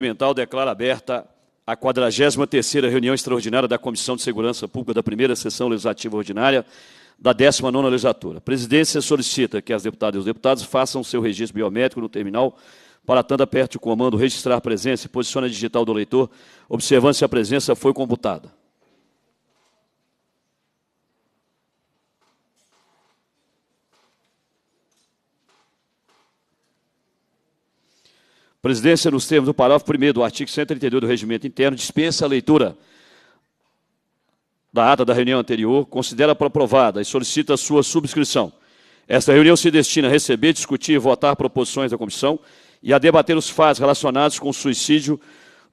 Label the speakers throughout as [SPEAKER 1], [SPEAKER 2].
[SPEAKER 1] Mental declara aberta a 43ª reunião extraordinária da Comissão de Segurança Pública da primeira sessão legislativa ordinária da 19ª legislatura. A presidência solicita que as deputadas e os deputados façam seu registro biométrico no terminal, para tanto aperte o comando registrar presença e posiciona a digital do eleitor, observando se a presença foi computada. presidência, nos termos do parágrafo 1 do artigo 132 do Regimento Interno, dispensa a leitura da ata da reunião anterior, considera para aprovada e solicita sua subscrição. Esta reunião se destina a receber, discutir e votar proposições da comissão e a debater os fatos relacionados com o suicídio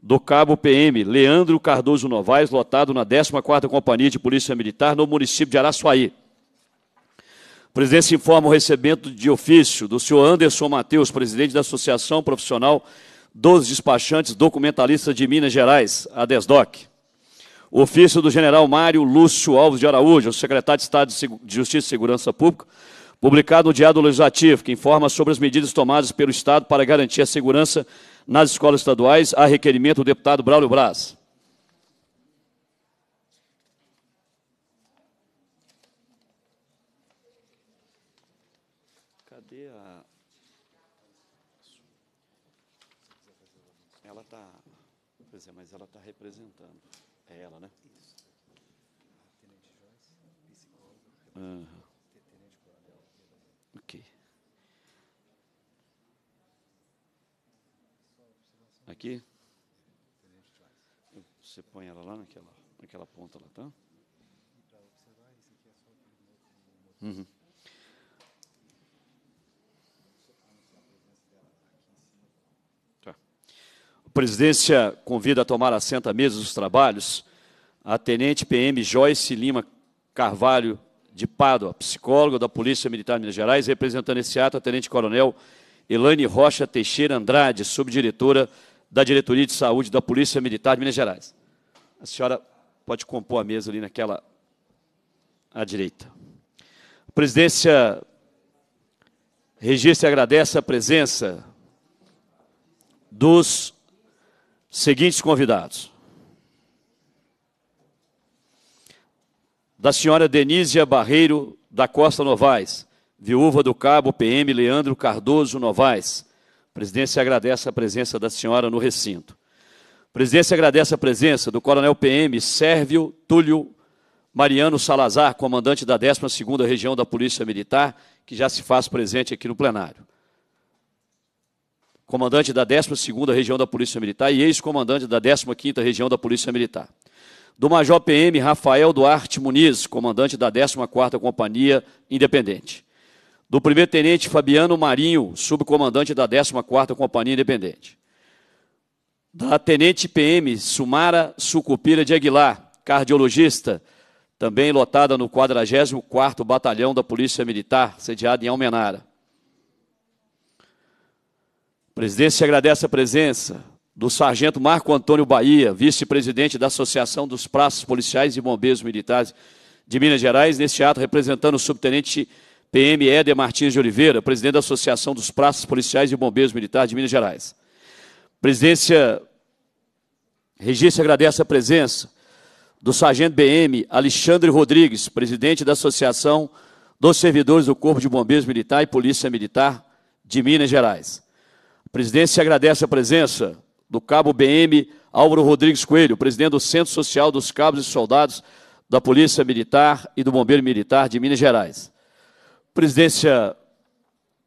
[SPEAKER 1] do cabo PM Leandro Cardoso Novaes, lotado na 14ª Companhia de Polícia Militar no município de Araçuaí. Presidente informa o recebimento de ofício do senhor Anderson Matheus, presidente da Associação Profissional dos Despachantes Documentalistas de Minas Gerais, a DESDOC. O Ofício do general Mário Lúcio Alves de Araújo, secretário de Estado de Justiça e Segurança Pública, publicado no Diário Legislativo, que informa sobre as medidas tomadas pelo Estado para garantir a segurança nas escolas estaduais, a requerimento do deputado Braulio Braz. Você põe ela lá naquela, naquela ponta lá, tá? Uhum.
[SPEAKER 2] Tá. A
[SPEAKER 1] presidência convida a tomar assento à mesa dos trabalhos a tenente PM Joyce Lima Carvalho de Pádua, psicóloga da Polícia Militar de Minas Gerais, representando esse ato a tenente coronel Elane Rocha Teixeira Andrade, subdiretora da Diretoria de Saúde da Polícia Militar de Minas Gerais. A senhora pode compor a mesa ali naquela à direita. A presidência registra e agradece a presença dos seguintes convidados. Da senhora Denísia Barreiro da Costa Novaes, viúva do cabo PM Leandro Cardoso Novaes. A presidência agradece a presença da senhora no recinto presidência agradece a presença do Coronel PM Sérvio Túlio Mariano Salazar, comandante da 12ª Região da Polícia Militar, que já se faz presente aqui no plenário. Comandante da 12ª Região da Polícia Militar e ex-comandante da 15ª Região da Polícia Militar. Do Major PM Rafael Duarte Muniz, comandante da 14ª Companhia Independente. Do Primeiro Tenente Fabiano Marinho, subcomandante da 14ª Companhia Independente da Tenente PM Sumara Sucupira de Aguilar, cardiologista, também lotada no 44º Batalhão da Polícia Militar, sediado em Almenara. A presidência agradece a presença do Sargento Marco Antônio Bahia, vice-presidente da Associação dos Praças Policiais e Bombeiros Militares de Minas Gerais, neste ato representando o subtenente PM Éder Martins de Oliveira, presidente da Associação dos Praças Policiais e Bombeiros Militares de Minas Gerais. Presidência, registro agradece a presença do Sargento BM Alexandre Rodrigues, presidente da Associação dos Servidores do Corpo de Bombeiros Militar e Polícia Militar de Minas Gerais. presidência agradece a presença do cabo BM Álvaro Rodrigues Coelho, presidente do Centro Social dos Cabos e Soldados da Polícia Militar e do Bombeiro Militar de Minas Gerais. Presidência,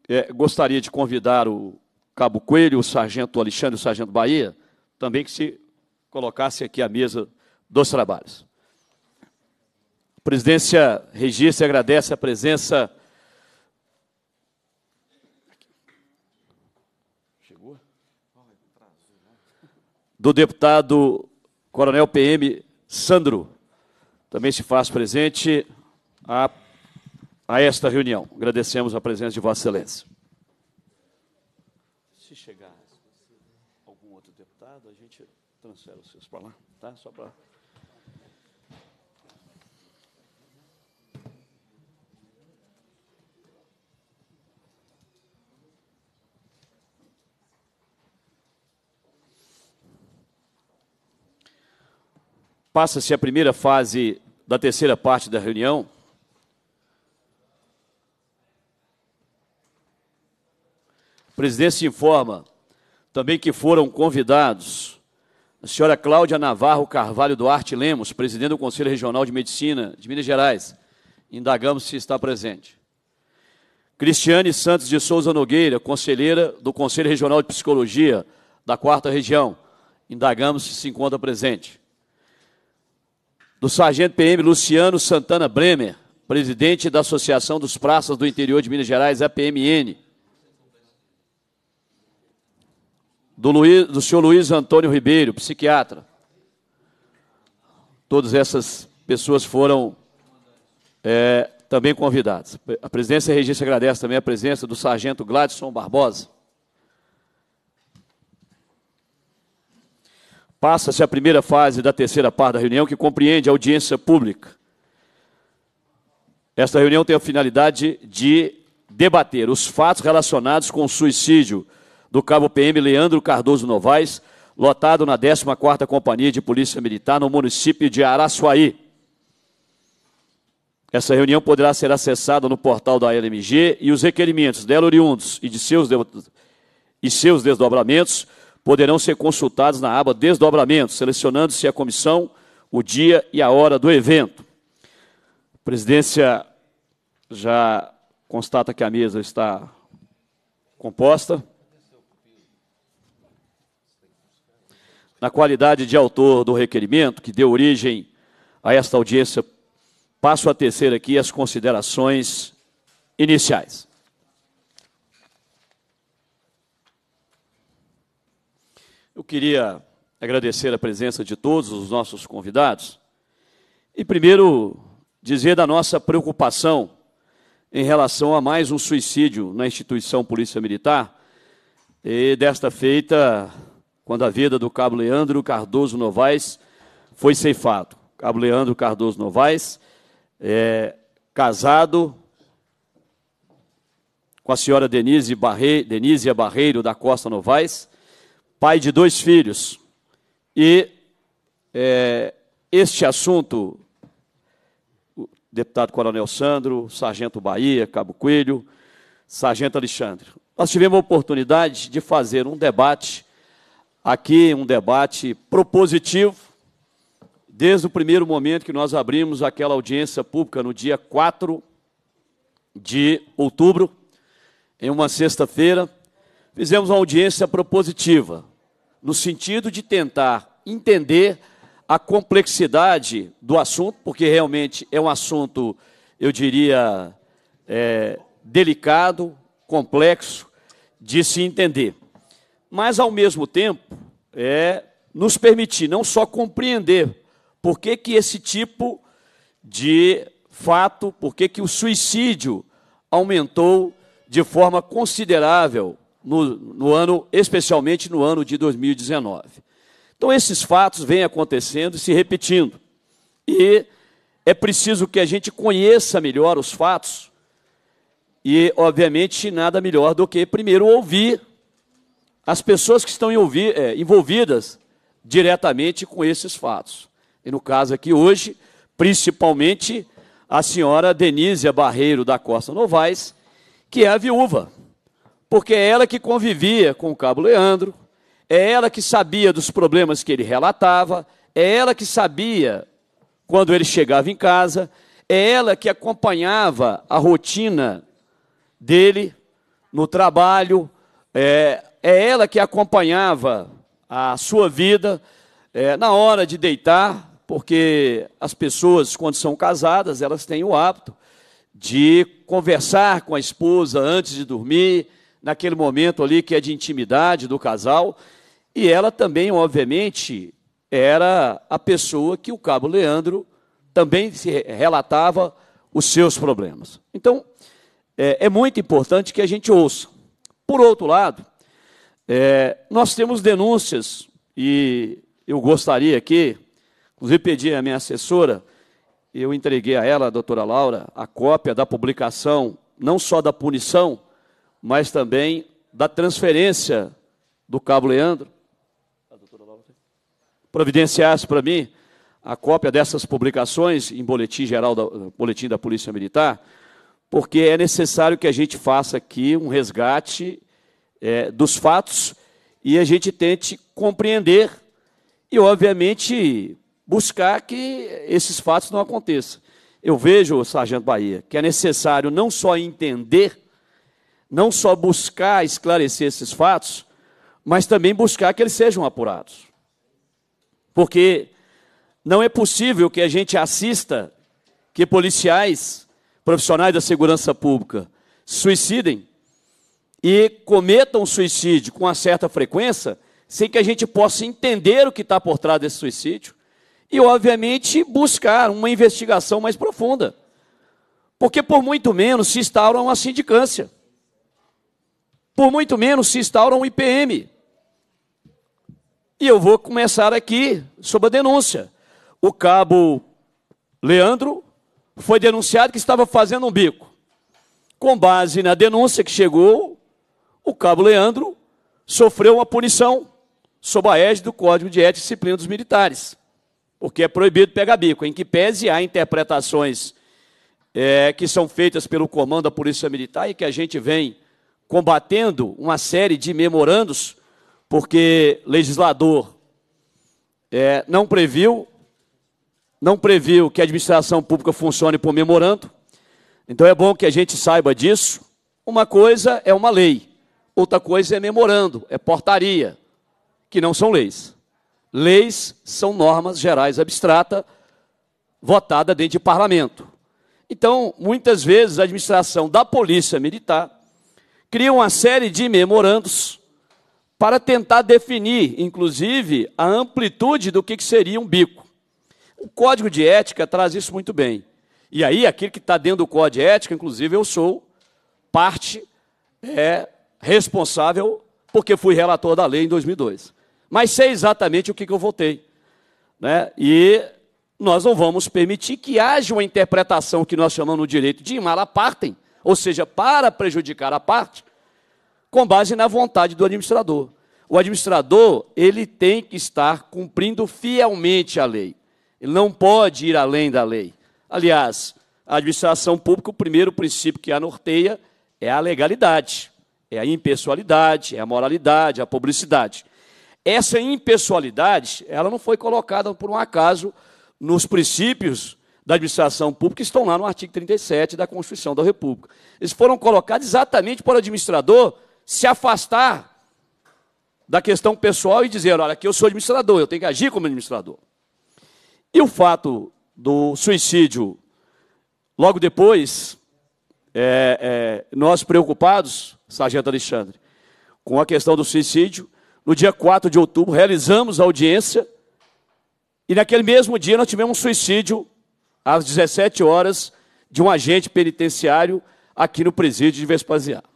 [SPEAKER 1] é, gostaria de convidar o Cabo Coelho, o sargento Alexandre, o sargento Bahia, também que se colocasse aqui à mesa dos trabalhos. A presidência registra e agradece a presença. Chegou? Do deputado Coronel PM Sandro, também se faz presente a, a esta reunião. Agradecemos a presença de Vossa Excelência. tá? Só para Passa-se a primeira fase da terceira parte da reunião. A presidência informa também que foram convidados a senhora Cláudia Navarro Carvalho Duarte Lemos, presidente do Conselho Regional de Medicina de Minas Gerais. Indagamos se está presente. Cristiane Santos de Souza Nogueira, conselheira do Conselho Regional de Psicologia da Quarta Região. Indagamos se se encontra presente. Do Sargento PM Luciano Santana Bremer, presidente da Associação dos Praças do Interior de Minas Gerais, APMN do, Luiz, do senhor Luiz Antônio Ribeiro, psiquiatra. Todas essas pessoas foram é, também convidadas. A presidência Regista agradece também a presença do sargento Gladson Barbosa. Passa-se a primeira fase da terceira parte da reunião, que compreende a audiência pública. Esta reunião tem a finalidade de debater os fatos relacionados com o suicídio do cabo PM Leandro Cardoso Novaes, lotado na 14ª Companhia de Polícia Militar no município de Araçuaí. Essa reunião poderá ser acessada no portal da LMG e os requerimentos dela oriundos e, de seus, de... e seus desdobramentos poderão ser consultados na aba Desdobramentos, selecionando-se a comissão, o dia e a hora do evento. A presidência já constata que a mesa está composta. na qualidade de autor do requerimento que deu origem a esta audiência, passo a tecer aqui as considerações iniciais. Eu queria agradecer a presença de todos os nossos convidados e, primeiro, dizer da nossa preocupação em relação a mais um suicídio na instituição Polícia Militar. E desta feita, quando a vida do cabo Leandro Cardoso Novaes foi ceifado. Cabo Leandro Cardoso Novaes, é, casado com a senhora Denise Barre, Barreiro da Costa Novaes, pai de dois filhos. E é, este assunto, o deputado Coronel Sandro, Sargento Bahia, Cabo Coelho, Sargento Alexandre, nós tivemos a oportunidade de fazer um debate aqui um debate propositivo. Desde o primeiro momento que nós abrimos aquela audiência pública no dia 4 de outubro, em uma sexta-feira, fizemos uma audiência propositiva, no sentido de tentar entender a complexidade do assunto, porque realmente é um assunto, eu diria, é, delicado, complexo de se entender mas ao mesmo tempo é nos permitir não só compreender por que, que esse tipo de fato, por que, que o suicídio aumentou de forma considerável no, no ano, especialmente no ano de 2019. Então esses fatos vêm acontecendo e se repetindo. E é preciso que a gente conheça melhor os fatos. E, obviamente, nada melhor do que primeiro ouvir as pessoas que estão é, envolvidas diretamente com esses fatos. E no caso aqui hoje, principalmente a senhora Denísia Barreiro da Costa Novaes, que é a viúva, porque é ela que convivia com o cabo Leandro, é ela que sabia dos problemas que ele relatava, é ela que sabia quando ele chegava em casa, é ela que acompanhava a rotina dele no trabalho, é, é ela que acompanhava a sua vida é, na hora de deitar, porque as pessoas, quando são casadas, elas têm o hábito de conversar com a esposa antes de dormir, naquele momento ali que é de intimidade do casal. E ela também, obviamente, era a pessoa que o cabo Leandro também se relatava os seus problemas. Então, é, é muito importante que a gente ouça. Por outro lado, é, nós temos denúncias e eu gostaria aqui, inclusive pedi à minha assessora, eu entreguei a ela, a doutora Laura, a cópia da publicação, não só da punição, mas também da transferência do cabo Leandro. Providenciasse para mim a cópia dessas publicações em boletim geral, da, boletim da Polícia Militar, porque é necessário que a gente faça aqui um resgate é, dos fatos e a gente tente compreender e, obviamente, buscar que esses fatos não aconteçam. Eu vejo, Sargento Bahia, que é necessário não só entender, não só buscar esclarecer esses fatos, mas também buscar que eles sejam apurados. Porque não é possível que a gente assista que policiais, profissionais da segurança pública, suicidem e cometam suicídio com uma certa frequência, sem que a gente possa entender o que está por trás desse suicídio e, obviamente, buscar uma investigação mais profunda. Porque por muito menos se instaura uma sindicância. Por muito menos se instaura um IPM. E eu vou começar aqui sobre a denúncia. O cabo Leandro foi denunciado que estava fazendo um bico. Com base na denúncia que chegou o cabo Leandro sofreu uma punição sob a égide do Código de Ética e Disciplina dos Militares, porque é proibido pegar bico, em que pese há interpretações é, que são feitas pelo comando da Polícia Militar e que a gente vem combatendo uma série de memorandos, porque legislador é, não previu, não previu que a administração pública funcione por memorando. Então é bom que a gente saiba disso. Uma coisa é uma lei, Outra coisa é memorando, é portaria, que não são leis. Leis são normas gerais abstrata votada dentro de parlamento. Então, muitas vezes a administração da Polícia Militar cria uma série de memorandos para tentar definir, inclusive, a amplitude do que seria um bico. O Código de Ética traz isso muito bem. E aí, aquilo que está dentro do Código de Ética, inclusive, eu sou parte é, responsável, porque fui relator da lei em 2002. Mas sei exatamente o que, eu votei. Né? E nós não vamos permitir que haja uma interpretação que nós chamamos no direito de malapartem, ou seja, para prejudicar a parte, com base na vontade do administrador. O administrador, ele tem que estar cumprindo fielmente a lei. Ele não pode ir além da lei. Aliás, a administração pública, o primeiro princípio que a norteia é a legalidade. É a impessoalidade, é a moralidade, é a publicidade. Essa impessoalidade, ela não foi colocada por um acaso nos princípios da administração pública que estão lá no artigo 37 da Constituição da República. Eles foram colocados exatamente para o administrador se afastar da questão pessoal e dizer, olha, aqui eu sou administrador, eu tenho que agir como administrador. E o fato do suicídio, logo depois, é, é, nós preocupados Sargento Alexandre, com a questão do suicídio. No dia 4 de outubro, realizamos a audiência e naquele mesmo dia nós tivemos um suicídio às 17 horas de um agente penitenciário aqui no presídio de Vespasiano.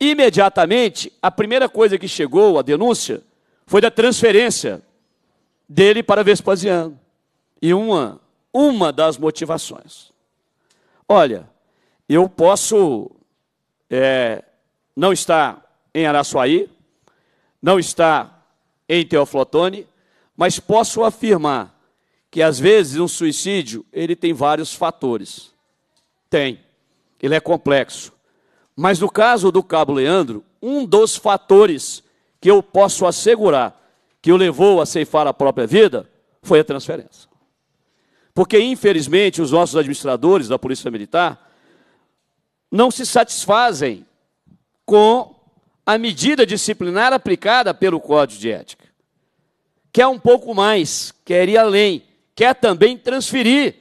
[SPEAKER 1] Imediatamente, a primeira coisa que chegou, a denúncia, foi da transferência dele para Vespasiano. E uma, uma das motivações. Olha, eu posso é, não está em Araçuaí, não está em Teoflotone, mas posso afirmar que às vezes um suicídio ele tem vários fatores. Tem, ele é complexo. Mas no caso do Cabo Leandro, um dos fatores que eu posso assegurar que o levou a ceifar a própria vida foi a transferência. Porque, infelizmente, os nossos administradores da Polícia Militar não se satisfazem com a medida disciplinar aplicada pelo Código de Ética. Quer um pouco mais, quer ir além, quer também transferir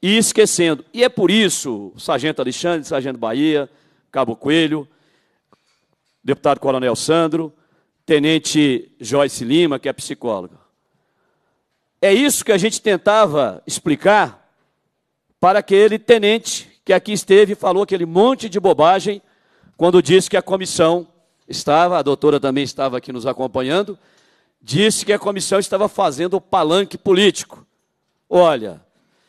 [SPEAKER 1] e esquecendo. E é por isso, Sargento Alexandre, Sargento Bahia, Cabo Coelho, deputado Coronel Sandro, Tenente Joyce Lima, que é psicóloga. É isso que a gente tentava explicar para aquele tenente que aqui esteve e falou aquele monte de bobagem quando disse que a comissão estava, a doutora também estava aqui nos acompanhando, disse que a comissão estava fazendo o palanque político. Olha,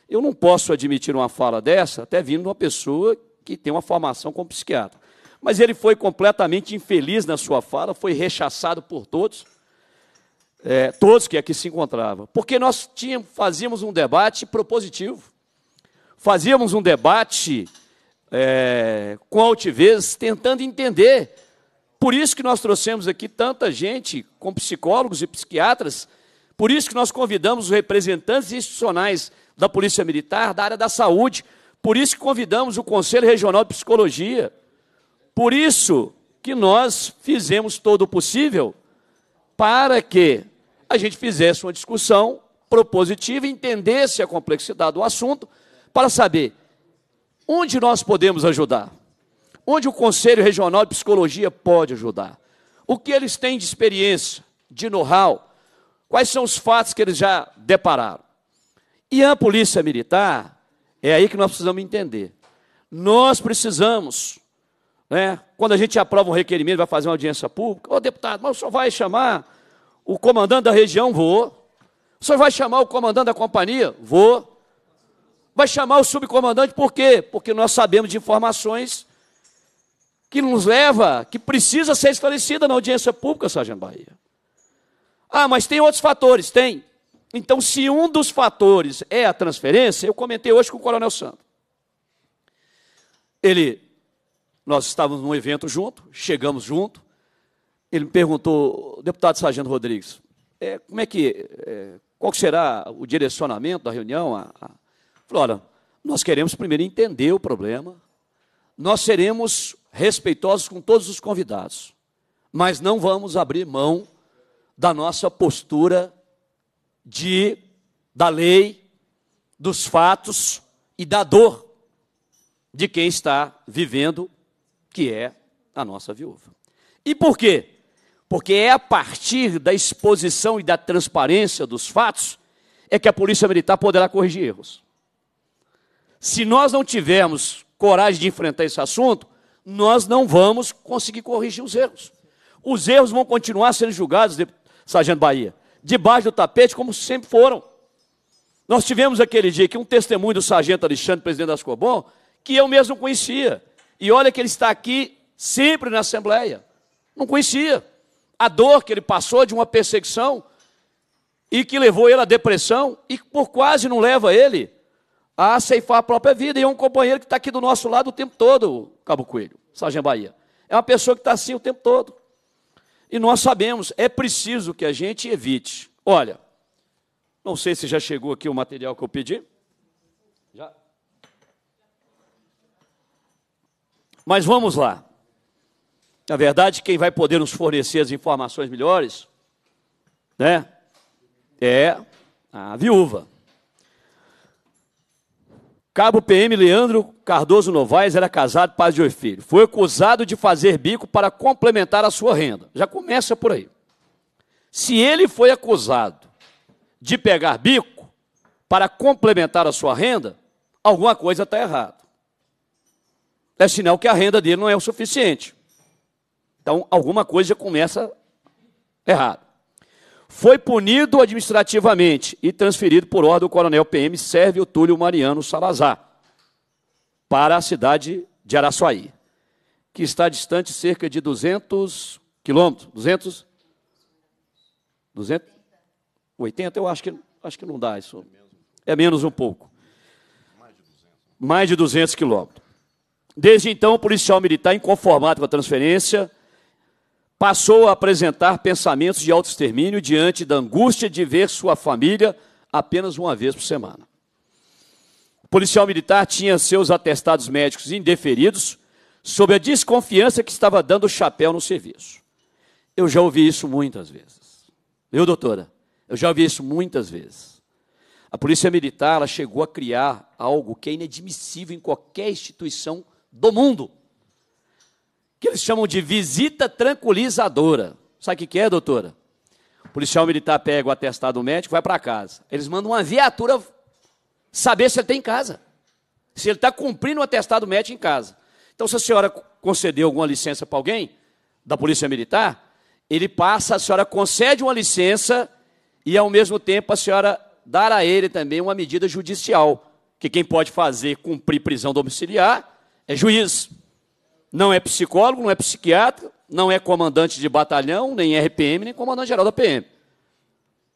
[SPEAKER 1] eu não posso admitir uma fala dessa, até vindo de uma pessoa que tem uma formação como psiquiatra. Mas ele foi completamente infeliz na sua fala, foi rechaçado por todos, é, todos que aqui se encontravam. Porque nós tínhamos, fazíamos um debate propositivo, fazíamos um debate é, com altivez, tentando entender. Por isso que nós trouxemos aqui tanta gente com psicólogos e psiquiatras, por isso que nós convidamos os representantes institucionais da Polícia Militar, da área da saúde, por isso que convidamos o Conselho Regional de Psicologia, por isso que nós fizemos todo o possível para que a gente fizesse uma discussão propositiva, entendesse a complexidade do assunto, para saber Onde nós podemos ajudar? Onde o Conselho Regional de Psicologia pode ajudar? O que eles têm de experiência, de know-how? Quais são os fatos que eles já depararam? E a Polícia Militar, é aí que nós precisamos entender. Nós precisamos, né, quando a gente aprova um requerimento, vai fazer uma audiência pública, ô oh, deputado, mas o senhor vai chamar o comandante da região? Vou. O senhor vai chamar o comandante da companhia? Vou vai chamar o subcomandante por quê? Porque nós sabemos de informações que nos leva, que precisa ser esclarecida na audiência pública, Sargento Bahia. Ah, mas tem outros fatores, tem. Então, se um dos fatores é a transferência, eu comentei hoje com o Coronel Santos. Ele, nós estávamos num evento junto, chegamos junto. Ele me perguntou, deputado Sargento Rodrigues, é, como é que, é, qual será o direcionamento da reunião, a, a, Falou: olha, nós queremos primeiro entender o problema, nós seremos respeitosos com todos os convidados, mas não vamos abrir mão da nossa postura de da lei, dos fatos e da dor de quem está vivendo, que é a nossa viúva. E por quê? Porque é a partir da exposição e da transparência dos fatos é que a Polícia Militar poderá corrigir erros. Se nós não tivermos coragem de enfrentar esse assunto, nós não vamos conseguir corrigir os erros. Os erros vão continuar sendo julgados, Sargento Bahia, debaixo do tapete, como sempre foram. Nós tivemos aquele dia que um testemunho do Sargento Alexandre, presidente da Ascobom, que eu mesmo não conhecia. E olha que ele está aqui sempre na Assembleia. Não conhecia. A dor que ele passou de uma perseguição e que levou ele à depressão e por quase não leva ele a ceifar a própria vida. E é um companheiro que está aqui do nosso lado o tempo todo, Cabo Coelho, Sargento Bahia. É uma pessoa que está assim o tempo todo. E nós sabemos, é preciso que a gente evite. Olha, não sei se já chegou aqui o material que eu pedi. Já. Mas vamos lá. Na verdade, quem vai poder nos fornecer as informações melhores, né? É a viúva. Cabo PM Leandro Cardoso Novaes era casado, pai de oito filhos. Foi acusado de fazer bico para complementar a sua renda. Já começa por aí. Se ele foi acusado de pegar bico para complementar a sua renda, alguma coisa está errada. É sinal que a renda dele não é o suficiente. Então, alguma coisa começa errada. Foi punido administrativamente e transferido por ordem do coronel PM Sérvio Túlio Mariano Salazar para a cidade de Araçuaí, que está distante cerca de 200 quilômetros, 200, 280, eu acho que, acho que não dá isso. É menos um pouco. Mais de 200 quilômetros. Desde então, o policial militar, inconformado com a transferência, passou a apresentar pensamentos de autoextermínio diante da angústia de ver sua família apenas uma vez por semana. O policial militar tinha seus atestados médicos indeferidos sob a desconfiança que estava dando o chapéu no serviço. Eu já ouvi isso muitas vezes. Viu, doutora, eu já ouvi isso muitas vezes. A polícia militar ela chegou a criar algo que é inadmissível em qualquer instituição do mundo que eles chamam de visita tranquilizadora. Sabe o que é, doutora? O policial militar pega o atestado médico, vai para casa. Eles mandam uma viatura saber se ele tem tá em casa. Se ele está cumprindo o atestado médico em casa. Então, se a senhora concedeu alguma licença para alguém, da Polícia Militar, ele passa, a senhora concede uma licença e, ao mesmo tempo, a senhora dá a ele também uma medida judicial. Que quem pode fazer cumprir prisão domiciliar é juiz. Não é psicólogo, não é psiquiatra, não é comandante de batalhão, nem RPM, nem comandante geral da PM.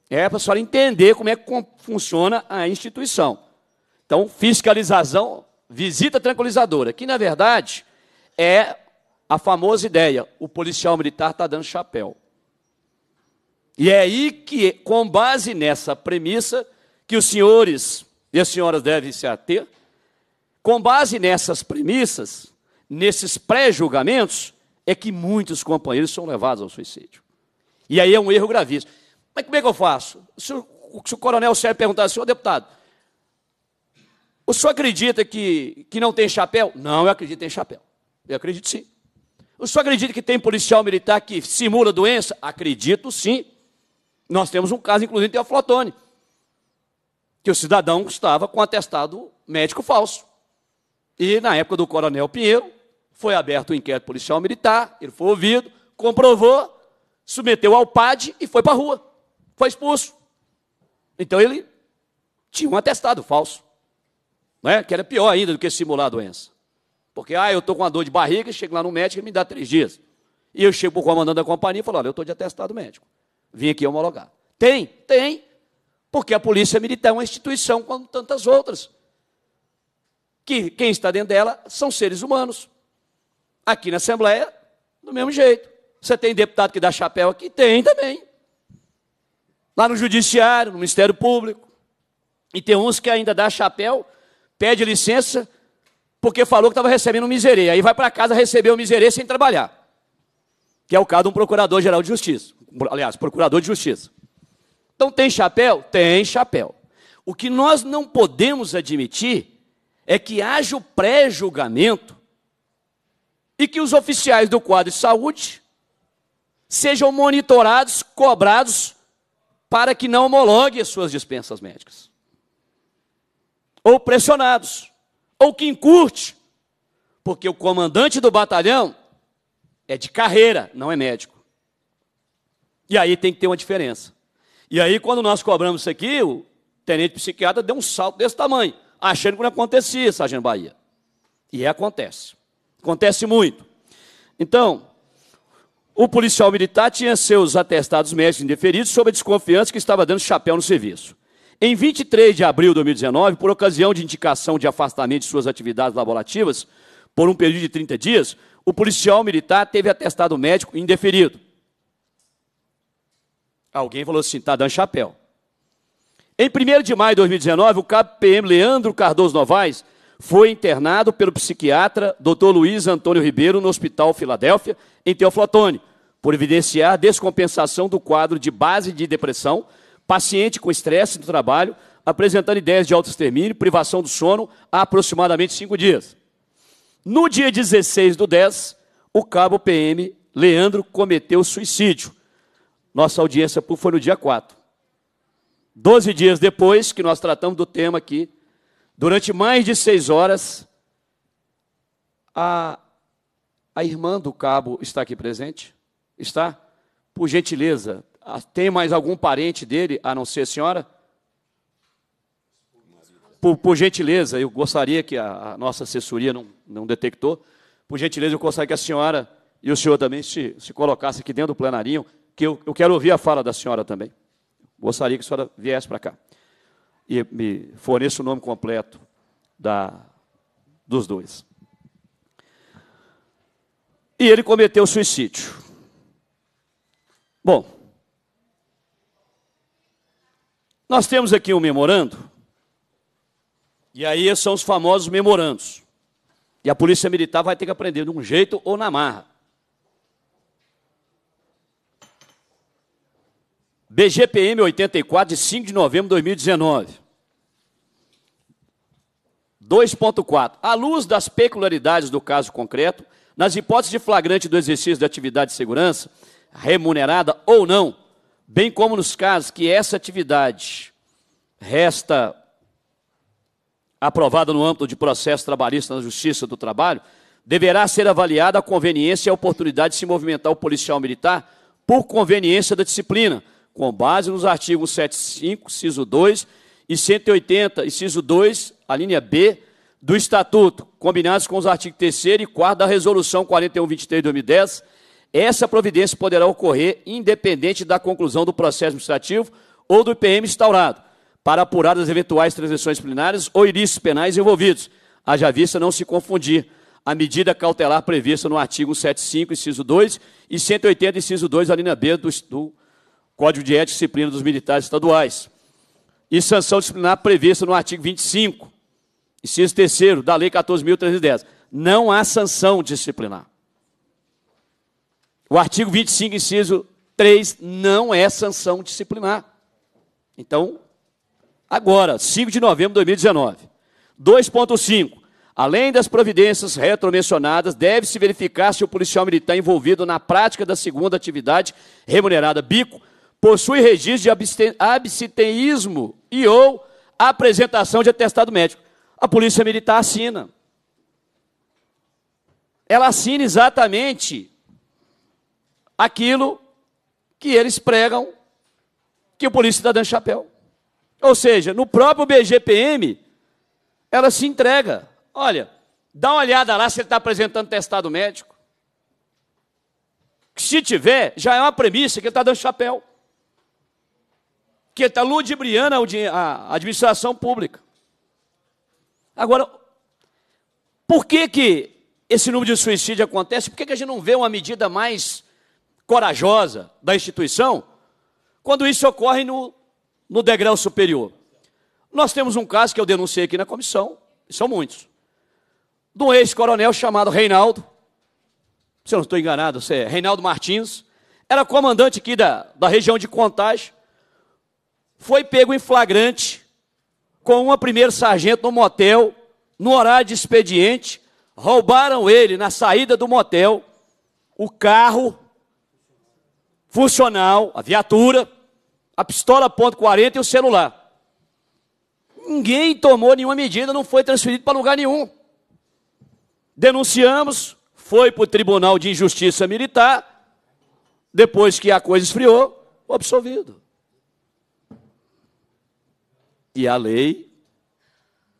[SPEAKER 1] É para a senhora entender como é que funciona a instituição. Então, fiscalização, visita tranquilizadora, que na verdade é a famosa ideia: o policial militar está dando chapéu. E é aí que, com base nessa premissa, que os senhores e as senhoras devem se ater, com base nessas premissas, nesses pré-julgamentos é que muitos companheiros são levados ao suicídio. E aí é um erro gravíssimo. Mas como é que eu faço? Se o, se o coronel Sérgio perguntar, senhor deputado, o senhor acredita que, que não tem chapéu? Não, eu acredito em chapéu. Eu acredito sim. O senhor acredita que tem policial militar que simula doença? Acredito sim. Nós temos um caso, inclusive, de Aflotone, que o cidadão estava com atestado médico falso. E na época do coronel Pinheiro, foi aberto o um inquérito policial militar, ele foi ouvido, comprovou, submeteu ao PAD e foi para a rua. Foi expulso. Então ele tinha um atestado falso. Né? Que era pior ainda do que simular a doença. Porque, ah, eu estou com uma dor de barriga, chego lá no médico e me dá três dias. E eu chego para o comandante da companhia e falo, olha, eu estou de atestado médico. Vim aqui homologar. Tem? Tem. Porque a polícia militar é uma instituição como tantas outras que quem está dentro dela são seres humanos. Aqui na Assembleia, do mesmo jeito. Você tem deputado que dá chapéu aqui? Tem também. Lá no Judiciário, no Ministério Público. E tem uns que ainda dá chapéu, pede licença, porque falou que estava recebendo um miserê. Aí vai para casa receber o um miserê sem trabalhar. Que é o caso de um procurador-geral de justiça. Aliás, procurador de justiça. Então tem chapéu? Tem chapéu. O que nós não podemos admitir é que haja o pré-julgamento e que os oficiais do quadro de saúde sejam monitorados, cobrados, para que não homologuem as suas dispensas médicas. Ou pressionados, ou que encurte, porque o comandante do batalhão é de carreira, não é médico. E aí tem que ter uma diferença. E aí, quando nós cobramos isso aqui, o tenente psiquiatra deu um salto desse tamanho achando que não acontecia, Sargento Bahia. E é, acontece. Acontece muito. Então, o policial militar tinha seus atestados médicos indeferidos sob a desconfiança que estava dando chapéu no serviço. Em 23 de abril de 2019, por ocasião de indicação de afastamento de suas atividades laborativas, por um período de 30 dias, o policial militar teve atestado médico indeferido. Alguém falou assim: está dando chapéu. Em 1 de maio de 2019, o cabo PM Leandro Cardoso Novaes foi internado pelo psiquiatra Dr. Luiz Antônio Ribeiro no Hospital Filadélfia, em Teoflotone, por evidenciar descompensação do quadro de base de depressão, paciente com estresse no trabalho, apresentando ideias de autoextermínio, privação do sono há aproximadamente cinco dias. No dia 16 do 10, o cabo PM Leandro cometeu suicídio. Nossa audiência foi no dia 4. Doze dias depois que nós tratamos do tema aqui, durante mais de seis horas, a, a irmã do cabo está aqui presente? Está? Por gentileza, tem mais algum parente dele, a não ser a senhora? Por, por gentileza, eu gostaria que a, a, nossa assessoria não, não detectou. Por gentileza, eu gostaria que a senhora e o senhor também se, se aqui dentro do plenarinho, que eu, eu quero ouvir a fala da senhora também. Gostaria que a senhora viesse para cá e me forneça o nome completo da, dos dois. E ele cometeu suicídio. Bom, nós temos aqui um memorando, e aí são os famosos memorandos. E a polícia militar vai ter que aprender de um jeito ou na marra. BGPM 84, de 5 de novembro de 2019. 2.4. À luz das peculiaridades do caso concreto, nas hipóteses de flagrante do exercício da atividade de segurança, remunerada ou não, bem como nos casos que essa atividade resta aprovada no âmbito de processo trabalhista na Justiça do Trabalho, deverá ser avaliada a conveniência e a oportunidade de se movimentar o policial militar por conveniência da disciplina, com base nos artigos 75, inciso 2 e 180, inciso 2, a linha B do Estatuto, combinados com os artigos 3 e 4 da Resolução 4123 de 2010, essa providência poderá ocorrer independente da conclusão do processo administrativo ou do IPM instaurado, para apurar as eventuais transições plenárias ou ilícitos penais envolvidos, haja vista não se confundir a medida cautelar prevista no artigo 75, inciso 2 e 180, inciso 2, a linha B do, do Código de Ética e Disciplina dos Militares Estaduais. E sanção disciplinar prevista no artigo 25, inciso 3 da Lei 14.310. Não há sanção disciplinar. O artigo 25, inciso 3, não é sanção disciplinar. Então, agora, 5 de novembro de 2019. 2.5. Além das providências retromencionadas, deve-se verificar se o policial militar envolvido na prática da segunda atividade remunerada bico possui registro de absenteísmo e ou apresentação de atestado médico. A Polícia Militar assina. Ela assina exatamente aquilo que eles pregam que o Polícia dando Chapéu. Ou seja, no próprio BGPM, ela se entrega. Olha, dá uma olhada lá se ele está apresentando testado médico. Se tiver, já é uma premissa que ele está dando chapéu que está ludibriando a administração pública. Agora, por que, que esse número de suicídio acontece? Por que, que a gente não vê uma medida mais corajosa da instituição quando isso ocorre no, no degrau superior? Nós temos um caso que eu denunciei aqui na comissão, e são muitos, de um ex-coronel chamado Reinaldo, se eu não estou enganado, você é Reinaldo Martins, era comandante aqui da, da região de Contagem, foi pego em flagrante com uma primeira sargento no motel, no horário de expediente, roubaram ele na saída do motel, o carro funcional, a viatura, a pistola .40 e o celular. Ninguém tomou nenhuma medida, não foi transferido para lugar nenhum. Denunciamos, foi para o Tribunal de Injustiça Militar, depois que a coisa esfriou, absolvido. E a lei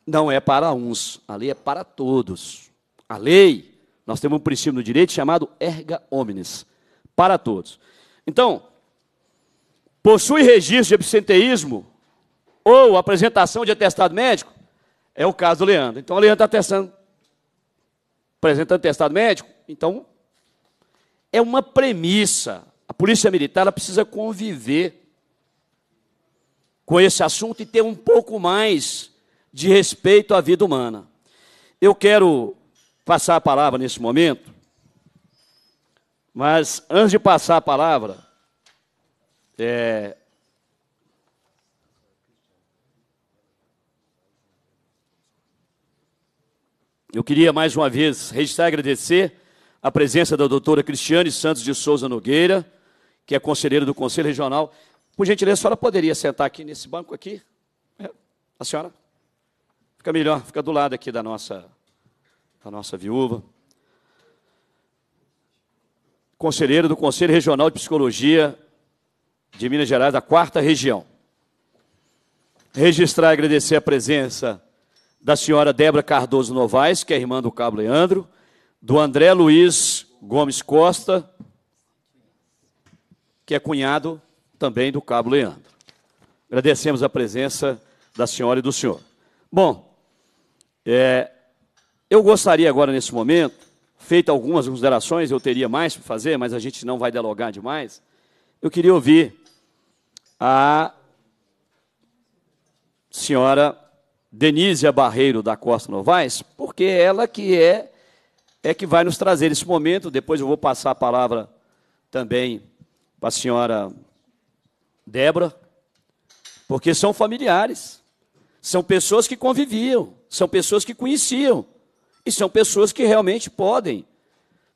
[SPEAKER 1] não é para uns, a lei é para todos. A lei, nós temos um princípio no direito chamado erga omnes, para todos. Então, possui registro de absenteísmo ou apresentação de atestado médico? É o caso do Leandro. Então, o Leandro está testando apresentando atestado médico? Então, é uma premissa. A polícia militar ela precisa conviver com esse assunto e ter um pouco mais de respeito à vida humana. Eu quero passar a palavra nesse momento, mas antes de passar a palavra, é, Eu queria mais uma vez registrar e agradecer a presença da doutora Cristiane Santos de Souza Nogueira, que é conselheira do Conselho Regional. Por gentileza, a senhora poderia sentar aqui nesse banco aqui? É, a senhora? Fica melhor, fica do lado aqui da nossa, da nossa viúva. Conselheiro do Conselho Regional de Psicologia de Minas Gerais, da quarta região. Registrar e agradecer a presença da senhora Débora Cardoso Novaes, que é irmã do Cabo Leandro, do André Luiz Gomes Costa, que é cunhado também do Cabo Leandro. Agradecemos a presença da senhora e do senhor. Bom, é, eu gostaria agora, nesse momento, feito algumas considerações, eu teria mais para fazer, mas a gente não vai dialogar demais. Eu queria ouvir a senhora Denísia Barreiro da Costa Novaes, porque é ela que é é que vai nos trazer esse momento. Depois eu vou passar a palavra também para a senhora Débora, porque são familiares, são pessoas que conviviam, são pessoas que conheciam e são pessoas que realmente podem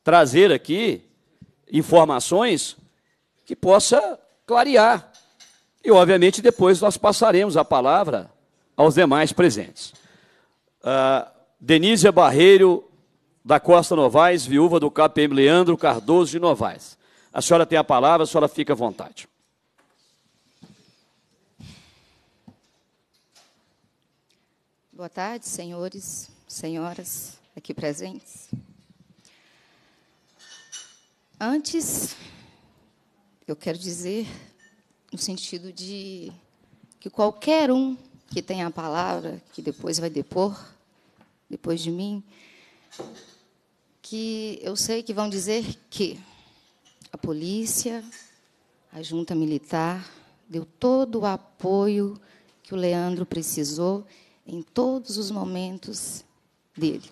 [SPEAKER 1] trazer aqui informações que possa clarear. E, obviamente, depois nós passaremos a palavra aos demais presentes. Uh, Denísia Barreiro da Costa Novaes, viúva do KPM Leandro Cardoso de Novaes. A senhora tem a palavra, a senhora fica à vontade.
[SPEAKER 3] Boa tarde, senhores, senhoras aqui presentes. Antes, eu quero dizer, no sentido de que qualquer um que tenha a palavra, que depois vai depor, depois de mim, que eu sei que vão dizer que a polícia, a junta militar, deu todo o apoio que o Leandro precisou em todos os momentos dele.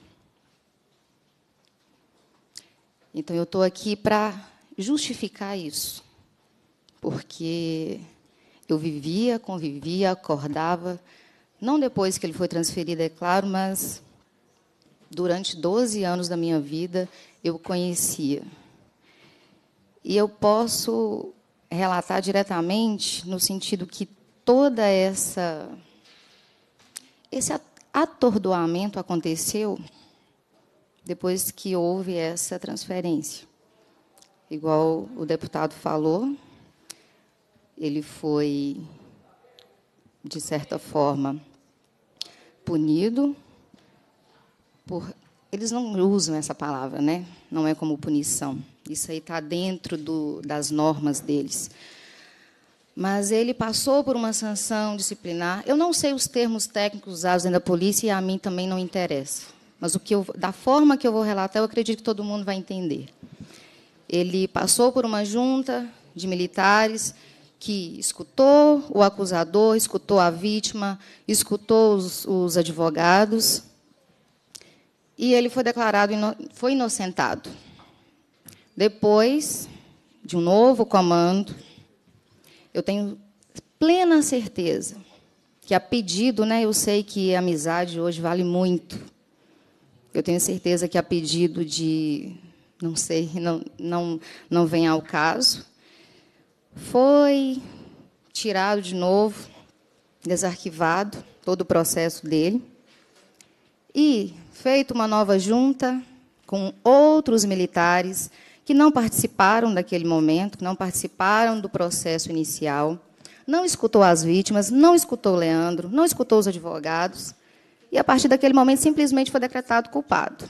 [SPEAKER 3] Então eu estou aqui para justificar isso, porque eu vivia, convivia, acordava, não depois que ele foi transferido, é claro, mas durante 12 anos da minha vida eu conhecia. E eu posso relatar diretamente no sentido que toda essa esse atordoamento aconteceu depois que houve essa transferência. Igual o deputado falou, ele foi, de certa forma, punido por. Eles não usam essa palavra, né? Não é como punição. Isso aí está dentro do, das normas deles mas ele passou por uma sanção disciplinar. Eu não sei os termos técnicos usados dentro da polícia e a mim também não interessa. Mas o que eu, da forma que eu vou relatar, eu acredito que todo mundo vai entender. Ele passou por uma junta de militares que escutou o acusador, escutou a vítima, escutou os, os advogados e ele foi declarado ino foi inocentado. Depois de um novo comando eu tenho plena certeza que a pedido, né, eu sei que a amizade hoje vale muito. Eu tenho certeza que a pedido de, não sei, não, não, não vem ao caso, foi tirado de novo, desarquivado todo o processo dele e feito uma nova junta com outros militares que não participaram daquele momento, que não participaram do processo inicial, não escutou as vítimas, não escutou o Leandro, não escutou os advogados, e a partir daquele momento simplesmente foi decretado culpado.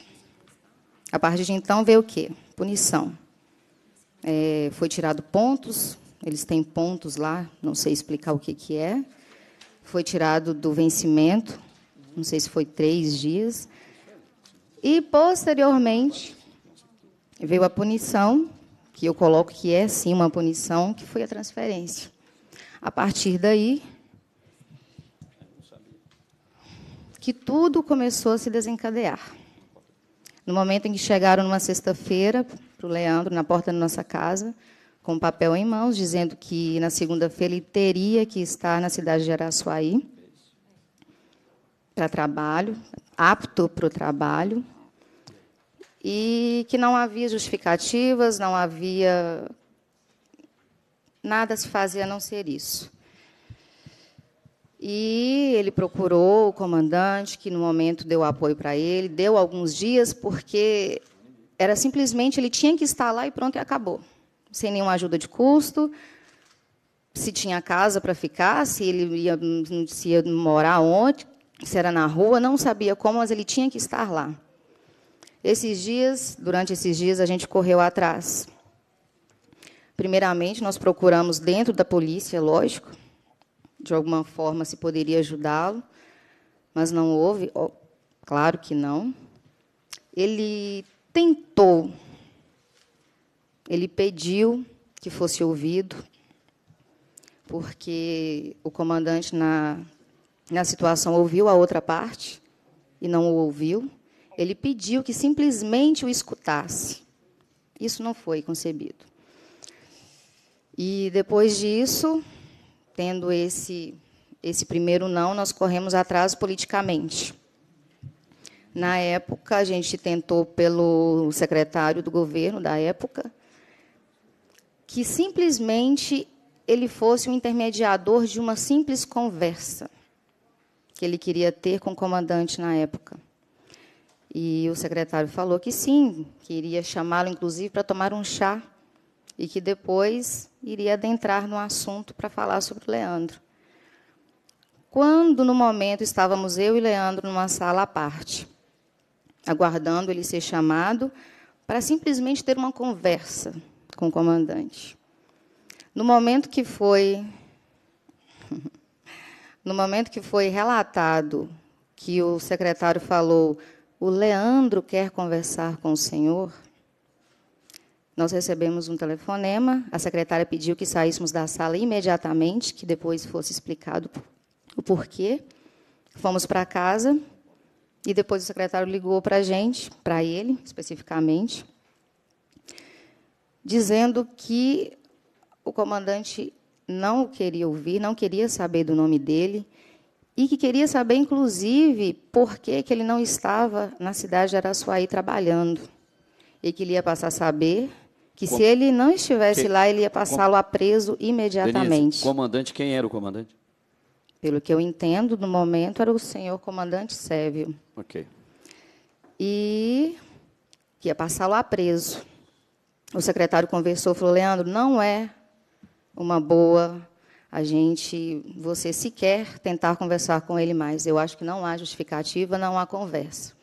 [SPEAKER 3] A partir de então veio o quê? Punição. É, foi tirado pontos, eles têm pontos lá, não sei explicar o que, que é. Foi tirado do vencimento, não sei se foi três dias. E, posteriormente, veio a punição, que eu coloco que é sim uma punição, que foi a transferência. A partir daí, que tudo começou a se desencadear. No momento em que chegaram numa sexta-feira para o Leandro, na porta da nossa casa, com um papel em mãos, dizendo que na segunda-feira ele teria que estar na cidade de Araçuaí para trabalho, apto para o trabalho, e que não havia justificativas, não havia. Nada se fazia a não ser isso. E ele procurou o comandante, que no momento deu apoio para ele, deu alguns dias, porque era simplesmente ele tinha que estar lá e pronto, e acabou. Sem nenhuma ajuda de custo, se tinha casa para ficar, se ele ia, se ia morar onde, se era na rua, não sabia como, mas ele tinha que estar lá. Esses dias, durante esses dias, a gente correu atrás. Primeiramente, nós procuramos dentro da polícia, lógico, de alguma forma se poderia ajudá-lo, mas não houve, oh, claro que não. Ele tentou, ele pediu que fosse ouvido, porque o comandante, na, na situação, ouviu a outra parte e não o ouviu. Ele pediu que simplesmente o escutasse. Isso não foi concebido. E depois disso, tendo esse esse primeiro não, nós corremos atrás politicamente. Na época, a gente tentou pelo secretário do governo da época que simplesmente ele fosse o um intermediador de uma simples conversa que ele queria ter com o comandante na época. E o secretário falou que sim, que iria chamá-lo, inclusive, para tomar um chá e que depois iria adentrar no assunto para falar sobre o Leandro. Quando, no momento, estávamos eu e Leandro numa sala à parte, aguardando ele ser chamado para simplesmente ter uma conversa com o comandante. No momento que foi no momento que foi relatado que o secretário falou o Leandro quer conversar com o senhor. Nós recebemos um telefonema, a secretária pediu que saíssemos da sala imediatamente, que depois fosse explicado o porquê. Fomos para casa e depois o secretário ligou para a gente, para ele especificamente, dizendo que o comandante não o queria ouvir, não queria saber do nome dele, e que queria saber, inclusive, por que, que ele não estava na cidade de Araçuaí trabalhando. E que ele ia passar a saber que Com... se ele não estivesse que... lá, ele ia passá-lo a preso imediatamente. Denise,
[SPEAKER 1] comandante, quem era o comandante?
[SPEAKER 3] Pelo que eu entendo, no momento, era o senhor comandante Sérvio. Ok. E que ia passá-lo a preso. O secretário conversou, falou, Leandro, não é uma boa a gente, você sequer tentar conversar com ele mais. Eu acho que não há justificativa, não há conversa.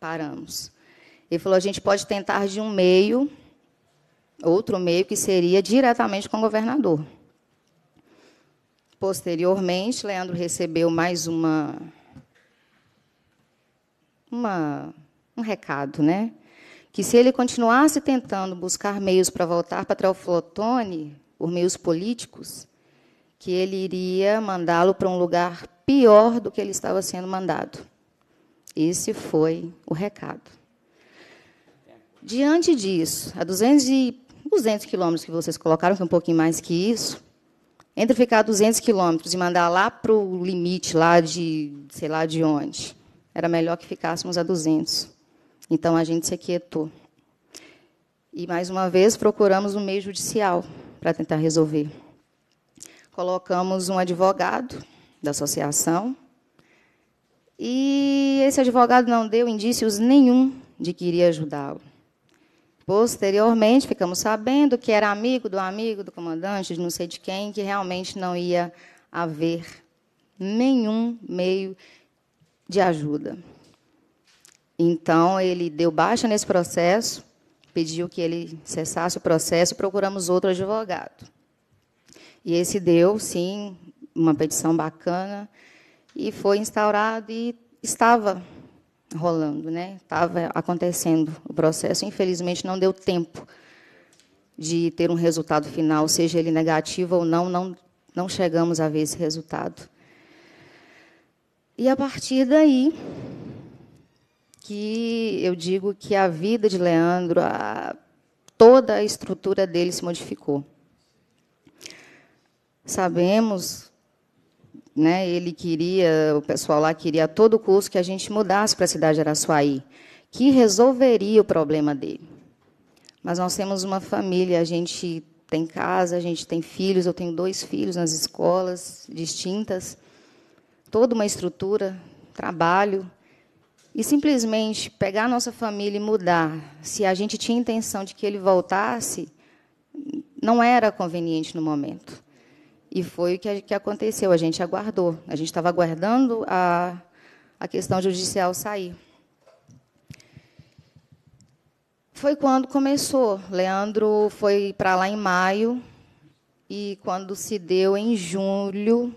[SPEAKER 3] Paramos. Ele falou: a gente pode tentar de um meio, outro meio que seria diretamente com o governador. Posteriormente, Leandro recebeu mais uma, uma um recado, né? Que se ele continuasse tentando buscar meios para voltar para Troflotone por meios políticos, que ele iria mandá-lo para um lugar pior do que ele estava sendo mandado. Esse foi o recado. Diante disso, a 200, e, 200 quilômetros que vocês colocaram, que é um pouquinho mais que isso, entre ficar a 200 quilômetros e mandar lá para o limite, lá de sei lá de onde, era melhor que ficássemos a 200. Então a gente se aquietou. E mais uma vez procuramos um meio judicial para tentar resolver colocamos um advogado da associação. E esse advogado não deu indícios nenhum de que iria ajudá-lo. Posteriormente, ficamos sabendo que era amigo do amigo do comandante, de não sei de quem, que realmente não ia haver nenhum meio de ajuda. Então, ele deu baixa nesse processo, pediu que ele cessasse o processo, procuramos outro advogado. E esse deu, sim, uma petição bacana, e foi instaurado e estava rolando, né? Estava acontecendo o processo. Infelizmente, não deu tempo de ter um resultado final, seja ele negativo ou não, não, não chegamos a ver esse resultado. E a partir daí que eu digo que a vida de Leandro, a, toda a estrutura dele se modificou. Sabemos, né, ele queria, o pessoal lá queria a todo custo que a gente mudasse para a cidade de Araçuaí, que resolveria o problema dele. Mas nós temos uma família, a gente tem casa, a gente tem filhos, eu tenho dois filhos nas escolas distintas, toda uma estrutura, trabalho, e simplesmente pegar a nossa família e mudar, se a gente tinha intenção de que ele voltasse, não era conveniente no momento. E foi o que, que aconteceu, a gente aguardou. A gente estava aguardando a, a questão judicial sair. Foi quando começou. Leandro foi para lá em maio, e quando se deu em julho,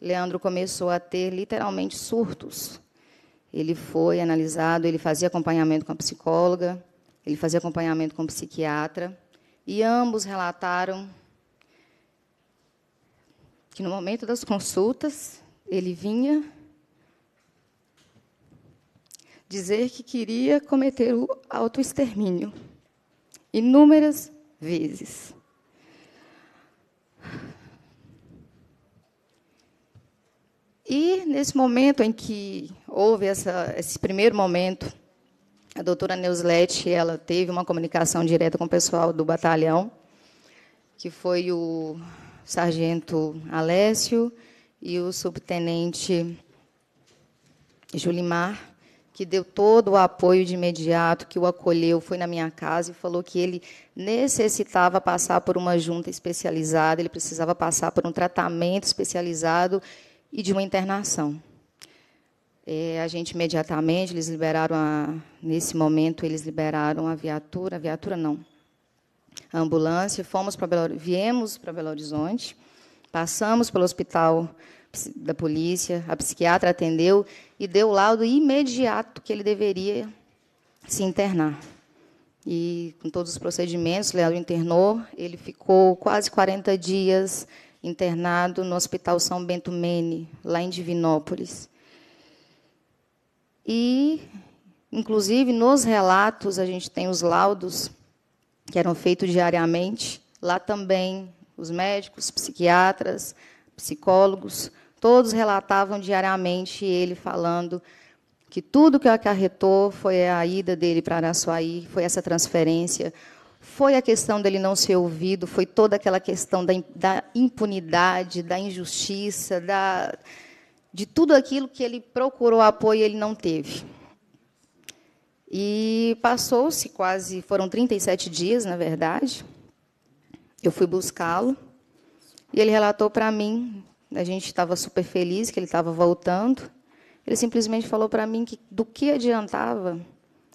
[SPEAKER 3] Leandro começou a ter literalmente surtos. Ele foi analisado, ele fazia acompanhamento com a psicóloga, ele fazia acompanhamento com o psiquiatra, e ambos relataram que no momento das consultas ele vinha dizer que queria cometer o autoextermínio inúmeras vezes. E nesse momento em que houve essa, esse primeiro momento, a doutora Neuslete, ela teve uma comunicação direta com o pessoal do batalhão, que foi o sargento Alessio e o subtenente Julimar, que deu todo o apoio de imediato, que o acolheu, foi na minha casa e falou que ele necessitava passar por uma junta especializada, ele precisava passar por um tratamento especializado e de uma internação. É, a gente imediatamente, eles liberaram, a, nesse momento, eles liberaram a viatura, a viatura não, ambulância, fomos para Belo, viemos para Belo Horizonte, passamos pelo hospital da polícia, a psiquiatra atendeu e deu o laudo imediato que ele deveria se internar. E com todos os procedimentos, o Leandro internou, ele ficou quase 40 dias internado no Hospital São Bento Mene, lá em Divinópolis. E, inclusive, nos relatos, a gente tem os laudos que eram feitos diariamente. Lá também, os médicos, psiquiatras, psicólogos, todos relatavam diariamente ele falando que tudo que acarretou foi a ida dele para Araçuaí, foi essa transferência, foi a questão dele não ser ouvido, foi toda aquela questão da, impunidade, da injustiça, da, de tudo aquilo que ele procurou apoio e ele não teve. E passou-se quase, foram 37 dias, na verdade. Eu fui buscá-lo e ele relatou para mim, a gente estava super feliz que ele estava voltando. Ele simplesmente falou para mim que do que adiantava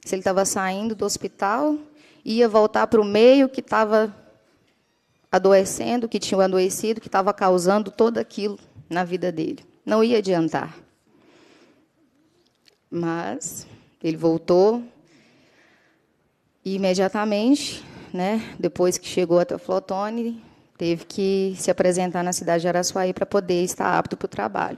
[SPEAKER 3] se ele estava saindo do hospital, ia voltar para o meio que estava adoecendo, que tinha adoecido, que estava causando todo aquilo na vida dele. Não ia adiantar. Mas ele voltou e imediatamente, né, depois que chegou até Flotone, teve que se apresentar na cidade de Araçuaí para poder estar apto para o trabalho.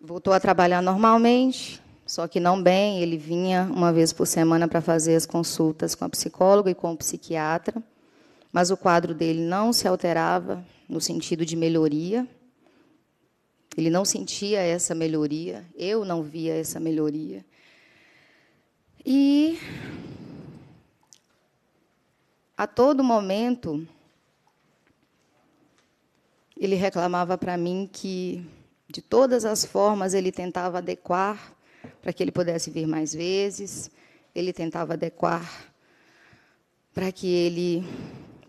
[SPEAKER 3] Voltou a trabalhar normalmente, só que não bem, ele vinha uma vez por semana para fazer as consultas com a psicóloga e com o psiquiatra, mas o quadro dele não se alterava no sentido de melhoria, ele não sentia essa melhoria, eu não via essa melhoria. E a todo momento ele reclamava para mim que de todas as formas ele tentava adequar para que ele pudesse vir mais vezes, ele tentava adequar para que ele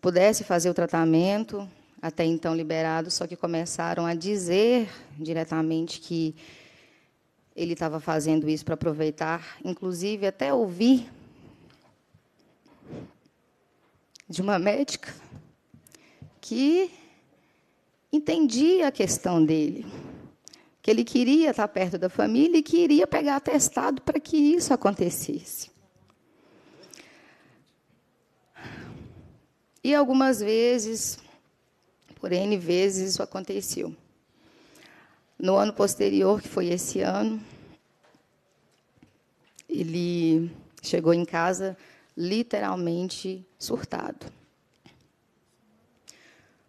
[SPEAKER 3] pudesse fazer o tratamento, até então liberados, só que começaram a dizer diretamente que ele estava fazendo isso para aproveitar, inclusive até ouvi de uma médica que entendia a questão dele, que ele queria estar perto da família e queria pegar atestado para que isso acontecesse. E algumas vezes por N vezes isso aconteceu. No ano posterior, que foi esse ano, ele chegou em casa literalmente surtado.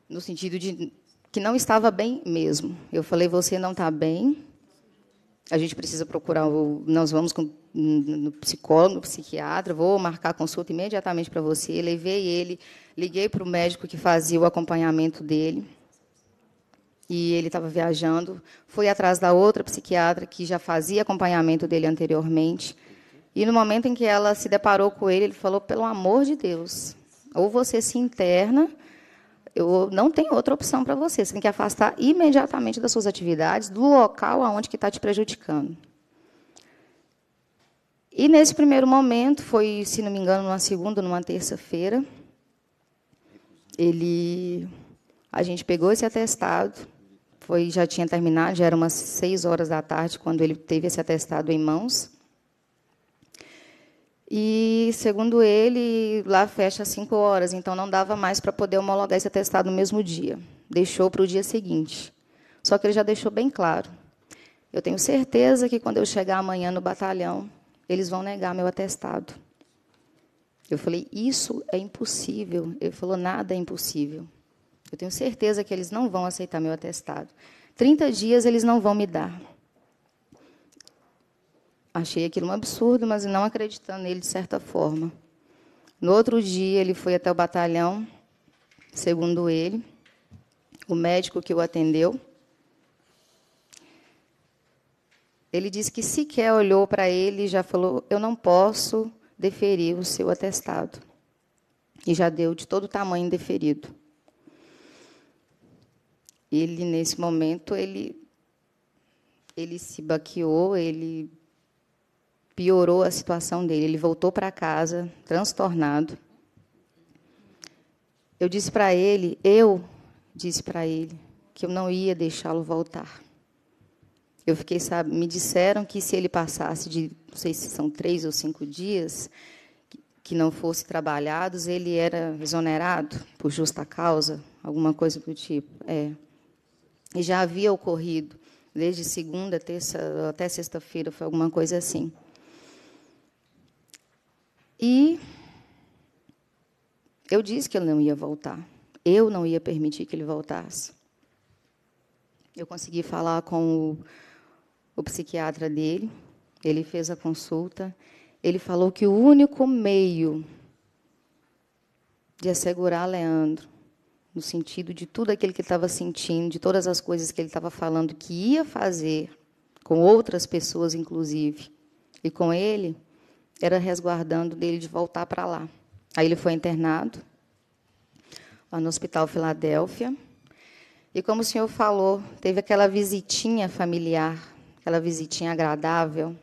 [SPEAKER 3] No sentido de que não estava bem mesmo. Eu falei: você não está bem, a gente precisa procurar, o, nós vamos com, no psicólogo, no psiquiatra, vou marcar consulta imediatamente para você. Levei ele, liguei para o médico que fazia o acompanhamento dele, e ele estava viajando. Fui atrás da outra psiquiatra que já fazia acompanhamento dele anteriormente. E no momento em que ela se deparou com ele, ele falou: pelo amor de Deus, ou você se interna eu não tenho outra opção para você. Você tem que afastar imediatamente das suas atividades, do local aonde que está te prejudicando. E nesse primeiro momento, foi, se não me engano, numa segunda, numa terça-feira, ele, a gente pegou esse atestado, foi já tinha terminado, já era umas seis horas da tarde quando ele teve esse atestado em mãos. E, segundo ele, lá fecha às 5 horas, então não dava mais para poder homologar esse atestado no mesmo dia. Deixou para o dia seguinte. Só que ele já deixou bem claro. Eu tenho certeza que quando eu chegar amanhã no batalhão, eles vão negar meu atestado. Eu falei, isso é impossível. Ele falou, nada é impossível. Eu tenho certeza que eles não vão aceitar meu atestado. 30 dias eles não vão me dar achei aquilo um absurdo, mas não acreditando nele de certa forma. No outro dia, ele foi até o batalhão, segundo ele, o médico que o atendeu. Ele disse que sequer olhou para ele e já falou: Eu não posso deferir o seu atestado. E já deu de todo tamanho deferido. Ele, nesse momento, ele, ele se baqueou, ele piorou a situação dele. Ele voltou para casa, transtornado. Eu disse para ele, eu disse para ele, que eu não ia deixá-lo voltar. Eu fiquei, sabe, me disseram que se ele passasse de, não sei se são três ou cinco dias, que não fosse trabalhados, ele era exonerado por justa causa, alguma coisa do tipo. É. E já havia ocorrido, desde segunda, terça, até sexta-feira, foi alguma coisa assim. E eu disse que ele não ia voltar. Eu não ia permitir que ele voltasse. Eu consegui falar com o, o psiquiatra dele, ele fez a consulta. Ele falou que o único meio de assegurar Leandro, no sentido de tudo aquilo que ele estava sentindo, de todas as coisas que ele estava falando que ia fazer, com outras pessoas, inclusive, e com ele, era resguardando dele de voltar para lá. Aí ele foi internado lá no Hospital Filadélfia. E como o senhor falou, teve aquela visitinha familiar, aquela visitinha agradável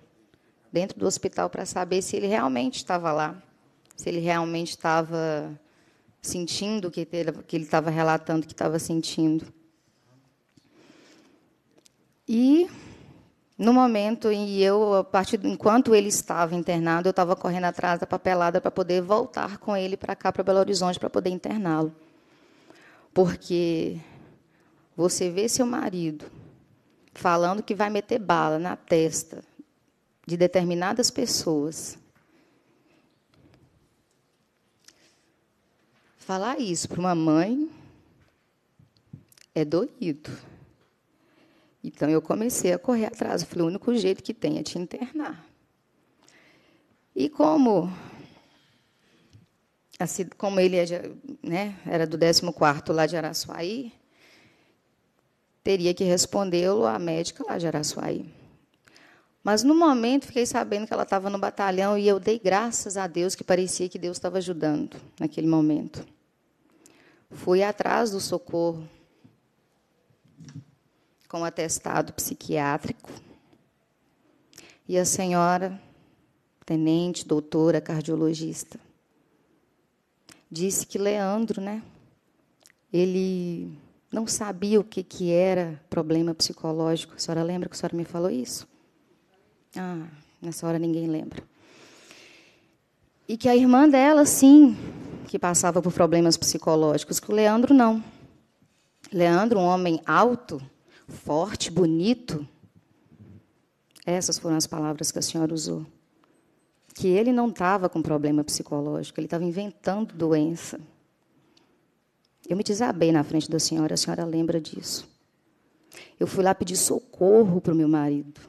[SPEAKER 3] dentro do hospital para saber se ele realmente estava lá, se ele realmente estava sentindo o que ele estava relatando que estava sentindo. E no momento, e eu, a partir enquanto ele estava internado, eu estava correndo atrás da papelada para poder voltar com ele para cá, para Belo Horizonte, para poder interná-lo. Porque você vê seu marido falando que vai meter bala na testa de determinadas pessoas. Falar isso para uma mãe é doído. Então eu comecei a correr atrás. Foi falei, o único jeito que tem é te internar. E como, assim, como ele é né, era do 14 lá de Araçuaí, teria que respondê-lo à médica lá de Araçuaí. Mas no momento fiquei sabendo que ela estava no batalhão e eu dei graças a Deus que parecia que Deus estava ajudando naquele momento. Fui atrás do socorro com atestado psiquiátrico. E a senhora, tenente, doutora, cardiologista, disse que Leandro, né? Ele não sabia o que, que era problema psicológico. A senhora lembra que a senhora me falou isso? Ah, nessa hora ninguém lembra. E que a irmã dela, sim, que passava por problemas psicológicos, que o Leandro não. Leandro, um homem alto, forte, bonito. Essas foram as palavras que a senhora usou. Que ele não estava com problema psicológico, ele estava inventando doença. Eu me desabei na frente da senhora, a senhora lembra disso. Eu fui lá pedir socorro para o meu marido.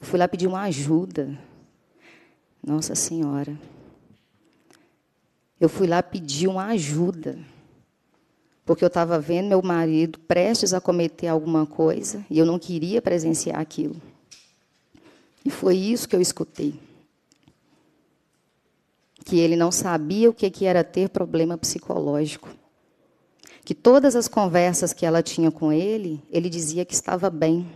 [SPEAKER 3] Eu fui lá pedir uma ajuda. Nossa Senhora. Eu fui lá pedir uma ajuda porque eu estava vendo meu marido prestes a cometer alguma coisa e eu não queria presenciar aquilo. E foi isso que eu escutei. Que ele não sabia o que, que era ter problema psicológico. Que todas as conversas que ela tinha com ele, ele dizia que estava bem.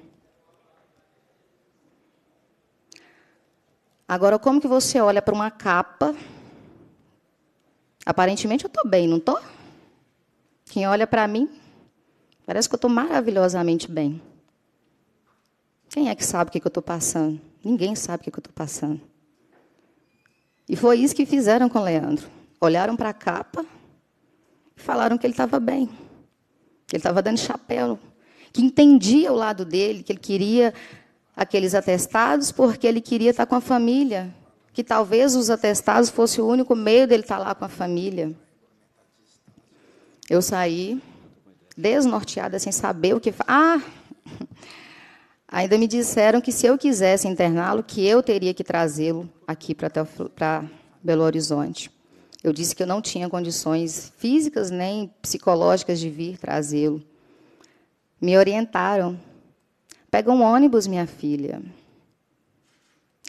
[SPEAKER 3] Agora, como que você olha para uma capa? Aparentemente eu estou bem, não estou? Quem olha para mim, parece que eu estou maravilhosamente bem. Quem é que sabe o que, que eu estou passando? Ninguém sabe o que, que eu estou passando. E foi isso que fizeram com Leandro. Olharam para a capa e falaram que ele estava bem. Que ele estava dando chapéu. Que entendia o lado dele, que ele queria aqueles atestados porque ele queria estar tá com a família. Que talvez os atestados fosse o único meio dele estar tá lá com a família. Eu saí desnorteada, sem saber o que. Ah! Ainda me disseram que se eu quisesse interná-lo, que eu teria que trazê-lo aqui para Belo Horizonte. Eu disse que eu não tinha condições físicas nem psicológicas de vir trazê-lo. Me orientaram. Pega um ônibus, minha filha.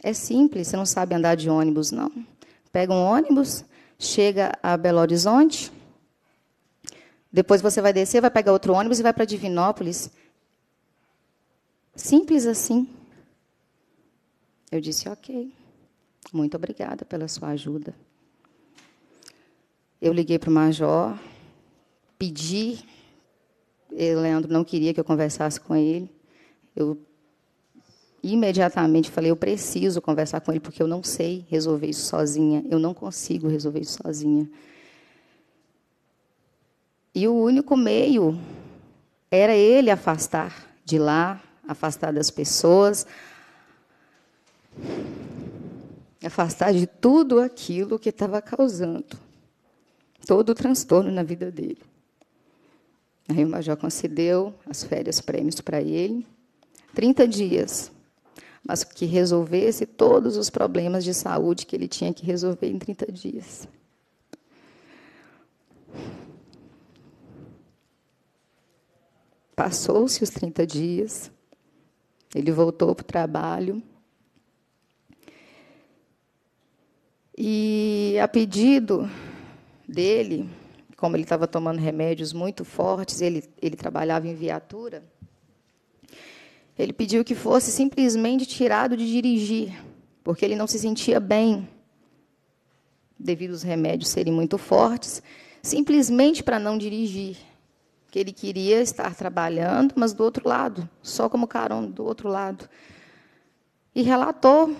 [SPEAKER 3] É simples, você não sabe andar de ônibus, não. Pega um ônibus, chega a Belo Horizonte, depois você vai descer, vai pegar outro ônibus e vai para Divinópolis. Simples assim. Eu disse: Ok, muito obrigada pela sua ajuda. Eu liguei para o major, pedi. Ele, Leandro não queria que eu conversasse com ele. Eu imediatamente falei: Eu preciso conversar com ele, porque eu não sei resolver isso sozinha. Eu não consigo resolver isso sozinha. E o único meio era ele afastar de lá, afastar das pessoas, afastar de tudo aquilo que estava causando todo o transtorno na vida dele. Aí o major concedeu as férias prêmios para ele, 30 dias, mas que resolvesse todos os problemas de saúde que ele tinha que resolver em 30 dias. Passou-se os 30 dias, ele voltou para o trabalho. E a pedido dele, como ele estava tomando remédios muito fortes, ele, ele trabalhava em viatura, ele pediu que fosse simplesmente tirado de dirigir, porque ele não se sentia bem, devido aos remédios serem muito fortes, simplesmente para não dirigir que ele queria estar trabalhando, mas do outro lado, só como carão do outro lado. E relatou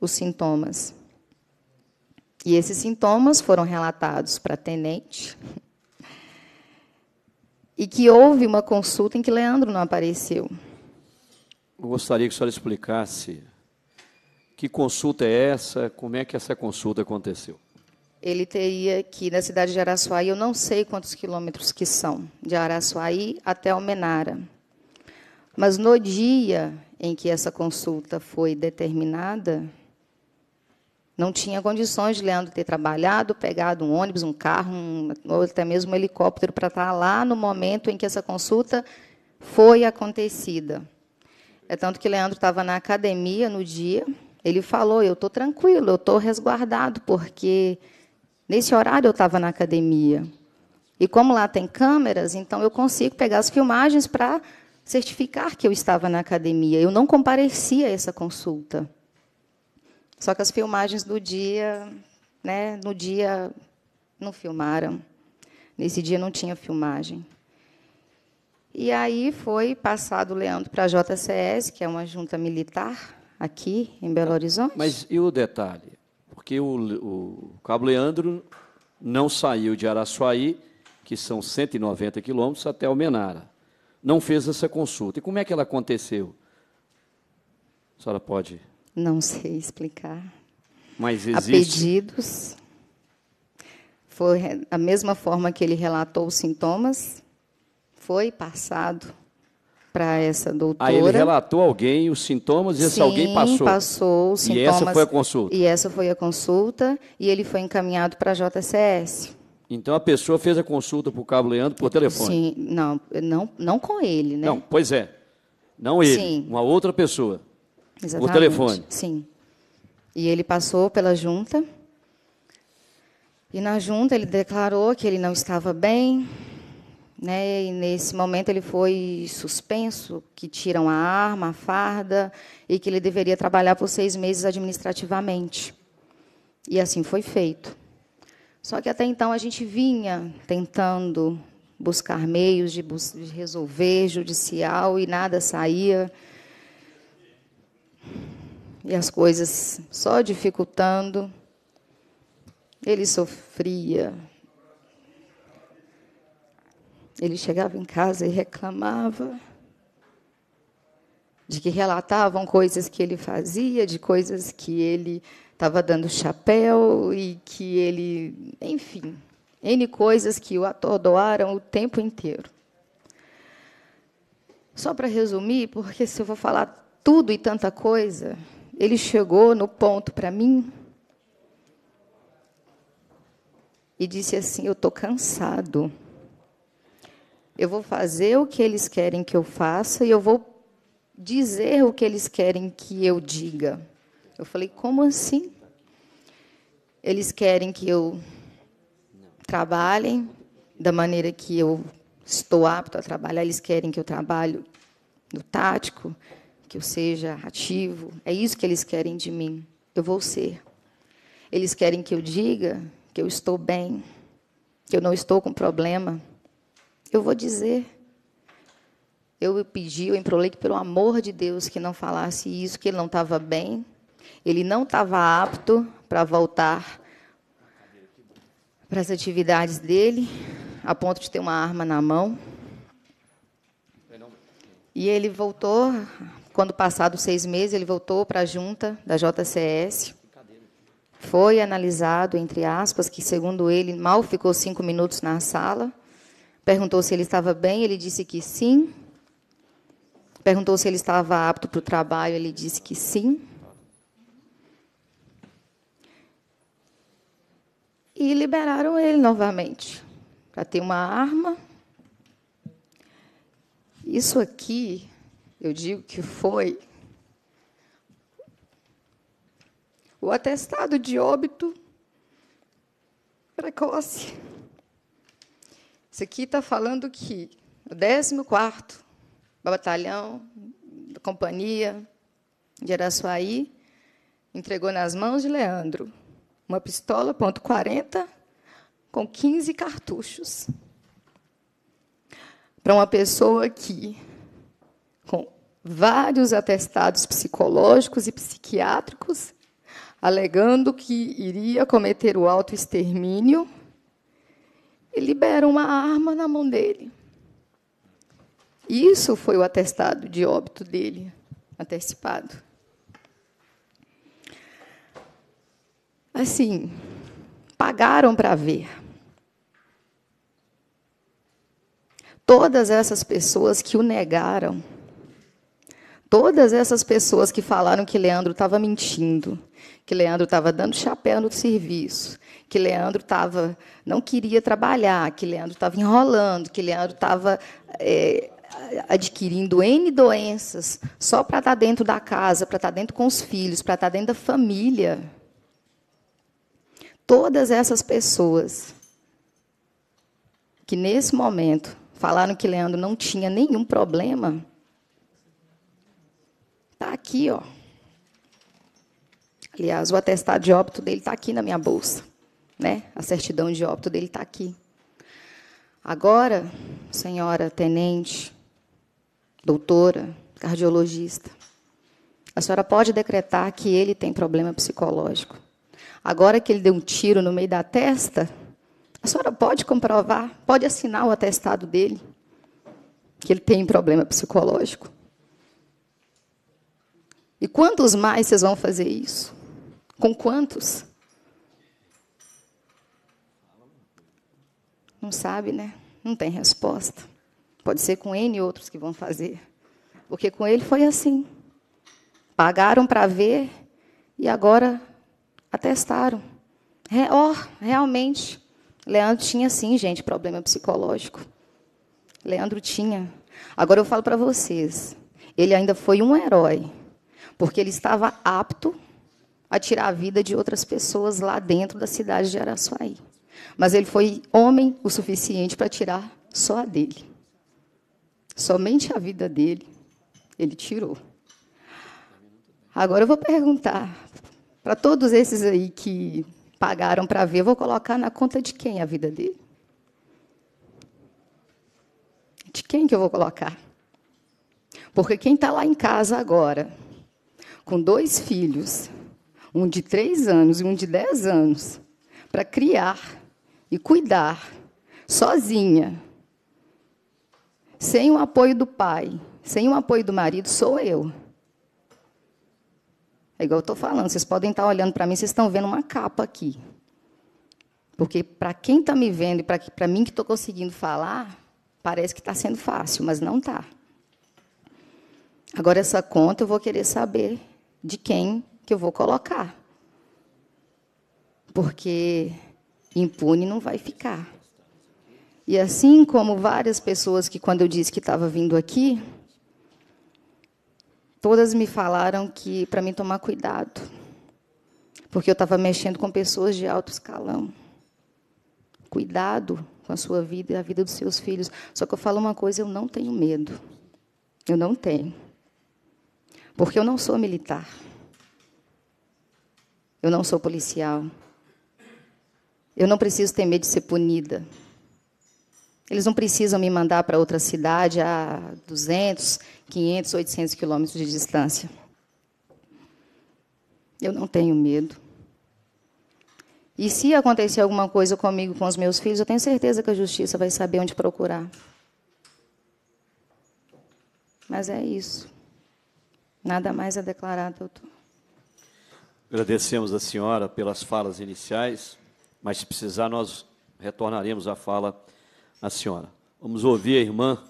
[SPEAKER 3] os sintomas. E esses sintomas foram relatados para a tenente. E que houve uma consulta em que Leandro não apareceu.
[SPEAKER 1] Eu gostaria que a senhora explicasse que consulta é essa, como é que essa consulta aconteceu
[SPEAKER 3] ele teria que ir na cidade de Araçuaí, eu não sei quantos quilômetros que são, de Araçuaí até Almenara. Mas no dia em que essa consulta foi determinada, não tinha condições de Leandro ter trabalhado, pegado um ônibus, um carro, um, ou até mesmo um helicóptero para estar tá lá no momento em que essa consulta foi acontecida. É tanto que Leandro estava na academia no dia, ele falou: Eu estou tranquilo, eu estou resguardado, porque Nesse horário eu estava na academia. E como lá tem câmeras, então eu consigo pegar as filmagens para certificar que eu estava na academia. Eu não comparecia a essa consulta. Só que as filmagens do dia, né, no dia não filmaram. Nesse dia não tinha filmagem. E aí foi passado o Leandro para a JCS, que é uma junta militar aqui em
[SPEAKER 1] Belo Horizonte. Mas e o detalhe? porque o, o Cabo Leandro não saiu de Araçuaí, que são 190 quilômetros, até Almenara. Não fez essa consulta. E como é que ela aconteceu? A senhora pode?
[SPEAKER 3] Não sei explicar. Mas existe. A pedidos. Foi a mesma forma que ele relatou os sintomas, foi passado para essa doutora. Aí ele
[SPEAKER 1] relatou alguém os sintomas e esse alguém passou. passou os sintomas. E essa foi a consulta. E
[SPEAKER 3] essa foi a consulta e ele foi encaminhado para a JCS.
[SPEAKER 1] Então a pessoa fez a consulta para o Cabo Leandro por telefone. Sim,
[SPEAKER 3] não, não, não com ele, né? Não,
[SPEAKER 1] pois é. Não ele, Sim. uma outra pessoa.
[SPEAKER 3] Exatamente. Por telefone. Sim. E ele passou pela junta. E na junta ele declarou que ele não estava bem, né? E nesse momento ele foi suspenso, que tiram a arma, a farda, e que ele deveria trabalhar por seis meses administrativamente. E assim foi feito. Só que até então a gente vinha tentando buscar meios de, bus de resolver judicial e nada saía. E as coisas só dificultando. Ele sofria, ele chegava em casa e reclamava de que relatavam coisas que ele fazia, de coisas que ele estava dando chapéu e que ele, enfim, N coisas que o atordoaram o tempo inteiro. Só para resumir, porque se eu vou falar tudo e tanta coisa, ele chegou no ponto para mim e disse assim: Eu estou cansado. Eu vou fazer o que eles querem que eu faça e eu vou dizer o que eles querem que eu diga. Eu falei: como assim? Eles querem que eu trabalhe da maneira que eu estou apto a trabalhar, eles querem que eu trabalhe no tático, que eu seja ativo. É isso que eles querem de mim. Eu vou ser. Eles querem que eu diga que eu estou bem, que eu não estou com problema. Eu vou dizer. Eu pedi, eu emprolei que, pelo amor de Deus, que não falasse isso, que ele não estava bem, ele não estava apto para voltar para as atividades dele, a ponto de ter uma arma na mão. E ele voltou, quando passados seis meses, ele voltou para a junta da JCS. Foi analisado, entre aspas, que, segundo ele, mal ficou cinco minutos na sala Perguntou se ele estava bem, ele disse que sim. Perguntou se ele estava apto para o trabalho, ele disse que sim. E liberaram ele novamente para ter uma arma. Isso aqui, eu digo que foi o atestado de óbito precoce. Isso aqui está falando que o 14 Batalhão da Companhia de Araçuaí entregou nas mãos de Leandro uma pistola ponto .40 com 15 cartuchos para uma pessoa que, com vários atestados psicológicos e psiquiátricos, alegando que iria cometer o autoextermínio libera uma arma na mão dele. Isso foi o atestado de óbito dele, antecipado. Assim, pagaram para ver. Todas essas pessoas que o negaram, todas essas pessoas que falaram que Leandro estava mentindo, que Leandro estava dando chapéu no serviço, que Leandro estava não queria trabalhar, que Leandro estava enrolando, que Leandro estava é, adquirindo N doenças só para estar tá dentro da casa, para estar tá dentro com os filhos, para estar tá dentro da família. Todas essas pessoas que nesse momento falaram que Leandro não tinha nenhum problema, tá aqui, ó. Aliás, o atestado de óbito dele está aqui na minha bolsa né? A certidão de óbito dele está aqui. Agora, senhora tenente, doutora, cardiologista, a senhora pode decretar que ele tem problema psicológico. Agora que ele deu um tiro no meio da testa, a senhora pode comprovar, pode assinar o atestado dele, que ele tem problema psicológico. E quantos mais vocês vão fazer isso? Com quantos? Não sabe, né? Não tem resposta. Pode ser com N outros que vão fazer. Porque com ele foi assim. Pagaram para ver e agora atestaram. Re oh, realmente, Leandro tinha sim, gente, problema psicológico. Leandro tinha. Agora eu falo para vocês, ele ainda foi um herói, porque ele estava apto a tirar a vida de outras pessoas lá dentro da cidade de Araçuaí. Mas ele foi homem o suficiente para tirar só a dele. Somente a vida dele ele tirou. Agora eu vou perguntar para todos esses aí que pagaram para ver, vou colocar na conta de quem a vida dele? De quem que eu vou colocar? Porque quem está lá em casa agora, com dois filhos, um de três anos e um de dez anos, para criar e cuidar sozinha, sem o apoio do pai, sem o apoio do marido, sou eu. É igual eu estou falando, vocês podem estar tá olhando para mim, vocês estão vendo uma capa aqui. Porque para quem está me vendo e para mim que estou conseguindo falar, parece que está sendo fácil, mas não está. Agora, essa conta eu vou querer saber de quem que eu vou colocar. Porque Impune não vai ficar. E assim como várias pessoas que, quando eu disse que estava vindo aqui, todas me falaram que para mim tomar cuidado, porque eu estava mexendo com pessoas de alto escalão. Cuidado com a sua vida e a vida dos seus filhos. Só que eu falo uma coisa: eu não tenho medo. Eu não tenho. Porque eu não sou militar. Eu não sou policial. Eu não preciso ter medo de ser punida. Eles não precisam me mandar para outra cidade a 200, 500, 800 quilômetros de distância. Eu não tenho medo. E se acontecer alguma coisa comigo, com os meus filhos, eu tenho certeza que a justiça vai saber onde procurar. Mas é isso. Nada mais a declarar, doutor.
[SPEAKER 1] Agradecemos a senhora pelas falas iniciais. Mas se precisar, nós retornaremos à fala à senhora. Vamos ouvir a irmã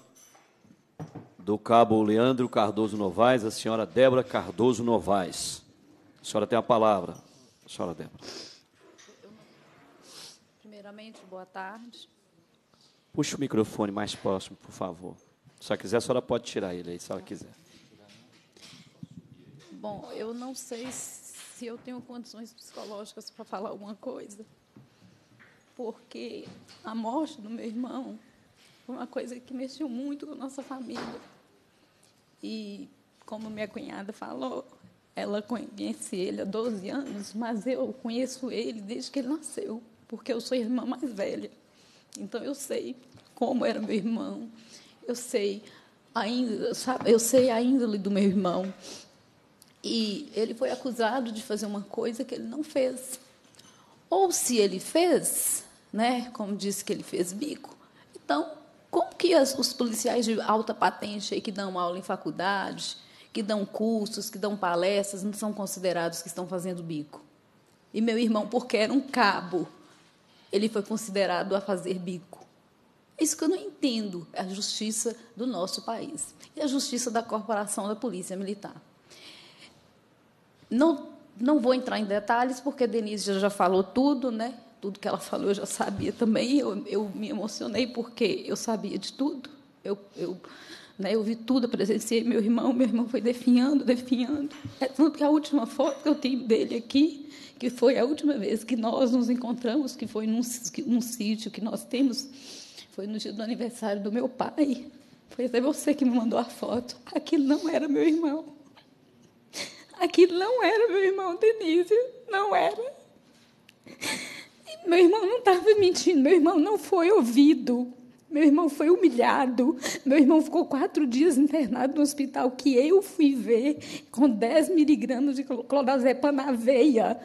[SPEAKER 1] do cabo Leandro Cardoso Novaes, a senhora Débora Cardoso Novaes. A senhora tem a palavra. A senhora Débora.
[SPEAKER 4] Primeiramente, boa tarde.
[SPEAKER 1] Puxa o microfone mais próximo, por favor. Se ela quiser, a senhora pode tirar ele aí, se ela quiser.
[SPEAKER 4] Bom, eu não sei se eu tenho condições psicológicas para falar alguma coisa porque a morte do meu irmão foi uma coisa que mexeu muito com a nossa família. E, como minha cunhada falou, ela conhece ele há 12 anos, mas eu conheço ele desde que ele nasceu, porque eu sou irmã mais velha. Então, eu sei como era meu irmão, eu sei ainda, sabe, eu sei a índole do meu irmão. E ele foi acusado de fazer uma coisa que ele não fez. Ou se ele fez, né? Como disse que ele fez bico. Então, como que as, os policiais de alta patente aí que dão aula em faculdade, que dão cursos, que dão palestras, não são considerados que estão fazendo bico? E meu irmão, porque era um cabo, ele foi considerado a fazer bico. É isso que eu não entendo, é a justiça do nosso país e a justiça da corporação da Polícia Militar. Não, não vou entrar em detalhes, porque a Denise já falou tudo, né? tudo que ela falou eu já sabia também. Eu, eu me emocionei porque eu sabia de tudo. Eu, eu, né, eu vi tudo, eu presenciei meu irmão. Meu irmão foi definhando, definhando. É tanto que a última foto que eu tenho dele aqui, que foi a última vez que nós nos encontramos, que foi num, num sítio que nós temos, foi no dia do aniversário do meu pai. Foi até você que me mandou a foto. Aquilo não era meu irmão. Aquilo não era meu irmão,
[SPEAKER 5] Denise. Não era.
[SPEAKER 4] Meu irmão não estava mentindo, meu irmão não foi ouvido. Meu irmão foi humilhado. Meu irmão ficou quatro dias internado no hospital que eu fui ver com 10 miligramas de clorazepam na veia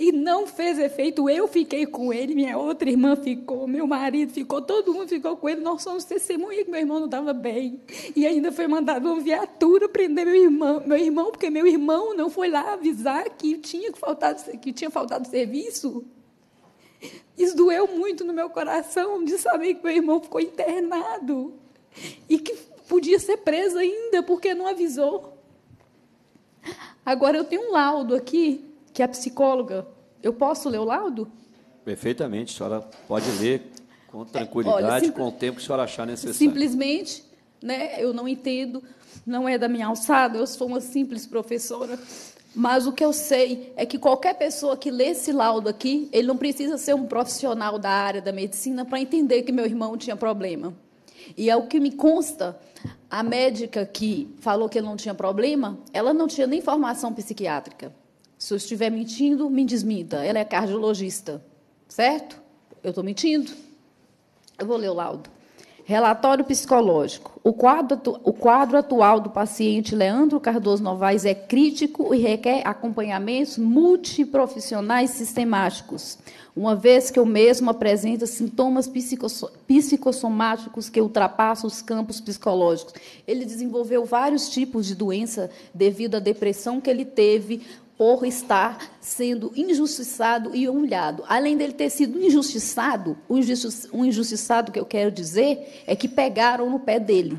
[SPEAKER 4] e não fez efeito. Eu fiquei com ele, minha outra irmã ficou, meu marido ficou, todo mundo ficou com ele. Nós somos testemunha que meu irmão não estava bem. E ainda foi mandado uma viatura prender meu irmão, meu irmão, porque meu irmão não foi lá avisar que tinha faltado, que tinha faltado serviço. Isso doeu muito no meu coração de saber que meu irmão ficou internado e que podia ser preso ainda porque não avisou. Agora eu tenho um laudo aqui que é psicóloga, eu posso ler o laudo?
[SPEAKER 1] Perfeitamente, a senhora pode ler com tranquilidade, Olha, com o tempo que a senhora achar necessário.
[SPEAKER 4] Simplesmente, né, eu não entendo, não é da minha alçada, eu sou uma simples professora, mas o que eu sei é que qualquer pessoa que lê esse laudo aqui, ele não precisa ser um profissional da área da medicina para entender que meu irmão tinha problema. E é o que me consta, a médica que falou que ele não tinha problema, ela não tinha nem formação psiquiátrica. Se eu estiver mentindo, me desminta. Ela é cardiologista, certo? Eu estou mentindo. Eu vou ler o laudo. Relatório psicológico. O quadro, o quadro atual do paciente Leandro Cardoso Novaes é crítico e requer acompanhamentos multiprofissionais sistemáticos, uma vez que o mesmo apresenta sintomas psicossomáticos que ultrapassam os campos psicológicos. Ele desenvolveu vários tipos de doença devido à depressão que ele teve, por estar sendo injustiçado e humilhado. Além dele ter sido injustiçado, o um injustiçado que eu quero dizer é que pegaram no pé dele.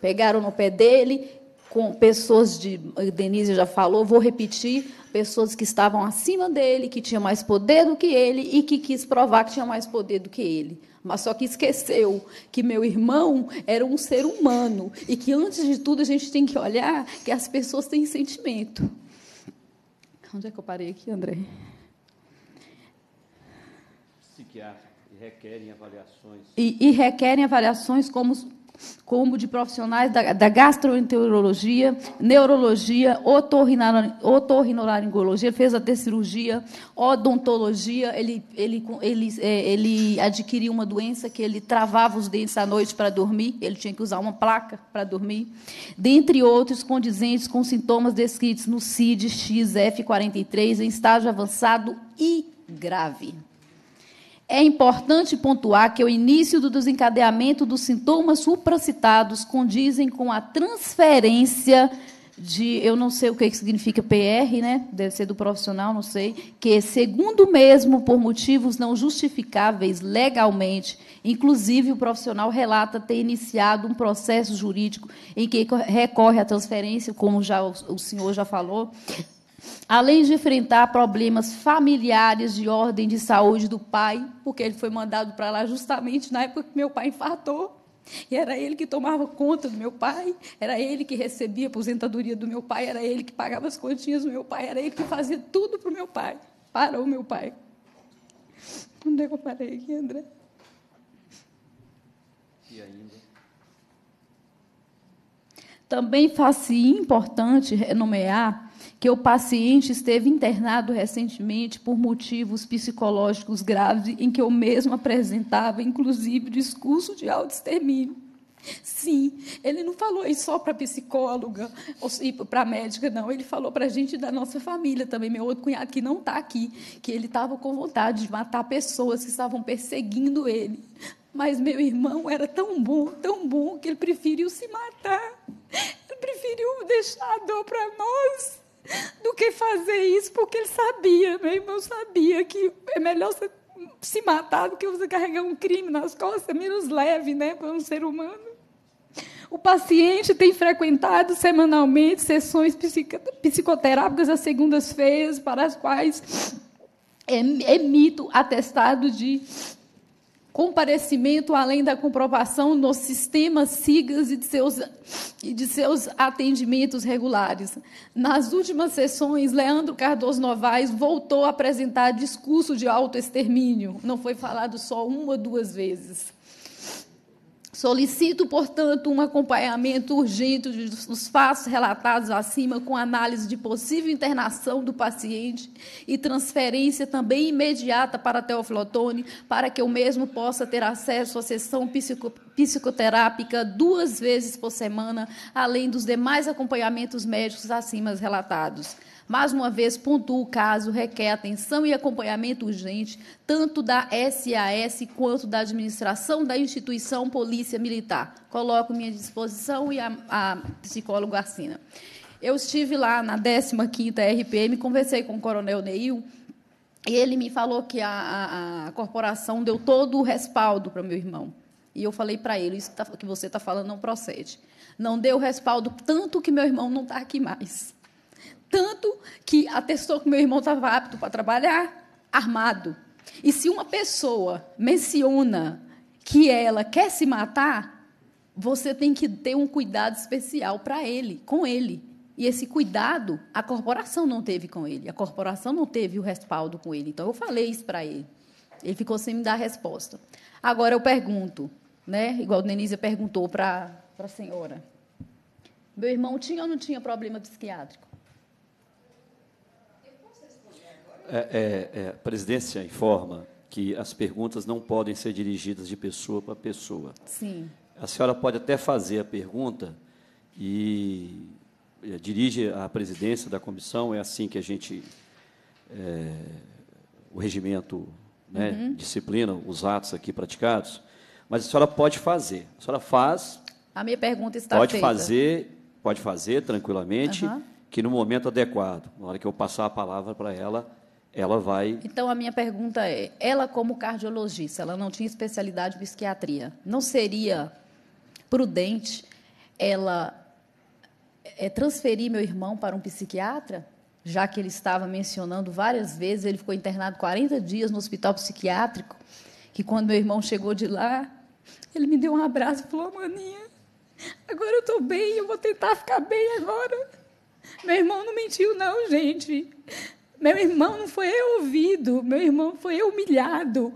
[SPEAKER 4] Pegaram no pé dele com pessoas de Denise já falou, vou repetir, pessoas que estavam acima dele, que tinham mais poder do que ele e que quis provar que tinha mais poder do que ele. Mas só que esqueceu que meu irmão era um ser humano e que antes de tudo a gente tem que olhar que as pessoas têm sentimento. Onde é que eu parei aqui, André?
[SPEAKER 1] Psiquiátrico e requerem avaliações.
[SPEAKER 4] E, e requerem avaliações como como de profissionais da, da gastroenterologia, neurologia, otorrinolaringologia, fez até cirurgia, odontologia, ele, ele, ele, é, ele adquiriu uma doença que ele travava os dentes à noite para dormir, ele tinha que usar uma placa para dormir, dentre outros condizentes com sintomas descritos no CID-XF43 em estágio avançado e grave. É importante pontuar que o início do desencadeamento dos sintomas supracitados condizem com a transferência de, eu não sei o que significa PR, né? Deve ser do profissional, não sei, que segundo mesmo por motivos não justificáveis legalmente, inclusive o profissional relata ter iniciado um processo jurídico em que recorre à transferência, como já o senhor já falou, Além de enfrentar problemas familiares de ordem de saúde do pai, porque ele foi mandado para lá justamente na época que meu pai infartou. E era ele que tomava conta do meu pai, era ele que recebia a aposentadoria do meu pai, era ele que pagava as continhas do meu pai, era ele que fazia tudo para o meu pai, para o meu pai. Onde é que eu parei aqui, André? E ainda? Também faz-se importante renomear que o paciente esteve internado recentemente por motivos psicológicos graves em que eu mesmo apresentava, inclusive, discurso de autoextermínio. Sim, ele não falou isso só para psicóloga e para médica, não. Ele falou para a gente da nossa família também. Meu outro cunhado, que não está aqui, que ele estava com vontade de matar pessoas que estavam perseguindo ele. Mas meu irmão era tão bom, tão bom, que ele preferiu se matar. Ele preferiu deixar a dor para nós. do que fazer isso, porque ele sabia, meu irmão sabia que é melhor você se matar do que você carregar um crime nas costas, menos leve, né, para um ser humano. O paciente tem frequentado semanalmente sessões psicoterápicas às segundas-feiras, para as quais emito é, é atestado de comparecimento além da comprovação nos sistemas SIGAS e de seus, e de seus atendimentos regulares. Nas últimas sessões, Leandro Cardoso Novaes voltou a apresentar discurso de autoextermínio. Não foi falado só uma ou duas vezes. Solicito, portanto, um acompanhamento urgente dos fatos relatados acima, com análise de possível internação do paciente e transferência também imediata para a Teoflotone, para que o mesmo possa ter acesso à sessão psico psicoterápica duas vezes por semana, além dos demais acompanhamentos médicos acima relatados. Mais uma vez, pontuo o caso, requer atenção e acompanhamento urgente, tanto da SAS quanto da administração da instituição Polícia Militar. Coloco minha disposição e a, a psicóloga Arcina. Eu estive lá na 15ª RPM, conversei com o coronel Neil, e ele me falou que a, a, a corporação deu todo o respaldo para meu irmão. E eu falei para ele, isso que tá, você está falando não procede. Não deu respaldo, tanto que meu irmão não está aqui mais. Tanto que atestou que meu irmão estava apto para trabalhar, armado. E se uma pessoa menciona que ela quer se matar, você tem que ter um cuidado especial para ele, com ele. E esse cuidado a corporação não teve com ele, a corporação não teve o respaldo com ele. Então eu falei isso para ele. Ele ficou sem me dar a resposta. Agora eu pergunto, né? Igual a Denise perguntou para a senhora. Meu irmão tinha ou não tinha problema psiquiátrico?
[SPEAKER 1] É, é, é, a presidência informa que as perguntas não podem ser dirigidas de pessoa para pessoa. Sim. A senhora pode até fazer a pergunta e é, dirige a presidência da comissão, é assim que a gente. É, o regimento né, uhum. disciplina os atos aqui praticados, mas a senhora pode fazer. A senhora faz.
[SPEAKER 4] A minha pergunta está pode feita. Fazer,
[SPEAKER 1] pode fazer tranquilamente, uhum. que no momento adequado, na hora que eu passar a palavra para ela, ela vai.
[SPEAKER 4] Então a minha pergunta é: ela como cardiologista, ela não tinha especialidade em psiquiatria, não seria prudente ela eh, transferir meu irmão para um psiquiatra? Já que ele estava mencionando várias vezes, ele ficou internado 40 dias no hospital psiquiátrico, que quando meu irmão chegou de lá, ele me deu um abraço e falou: Maninha, agora eu estou bem, eu vou tentar ficar bem agora. Meu irmão não mentiu, não, gente. Meu irmão não foi eu ouvido, meu irmão foi eu humilhado.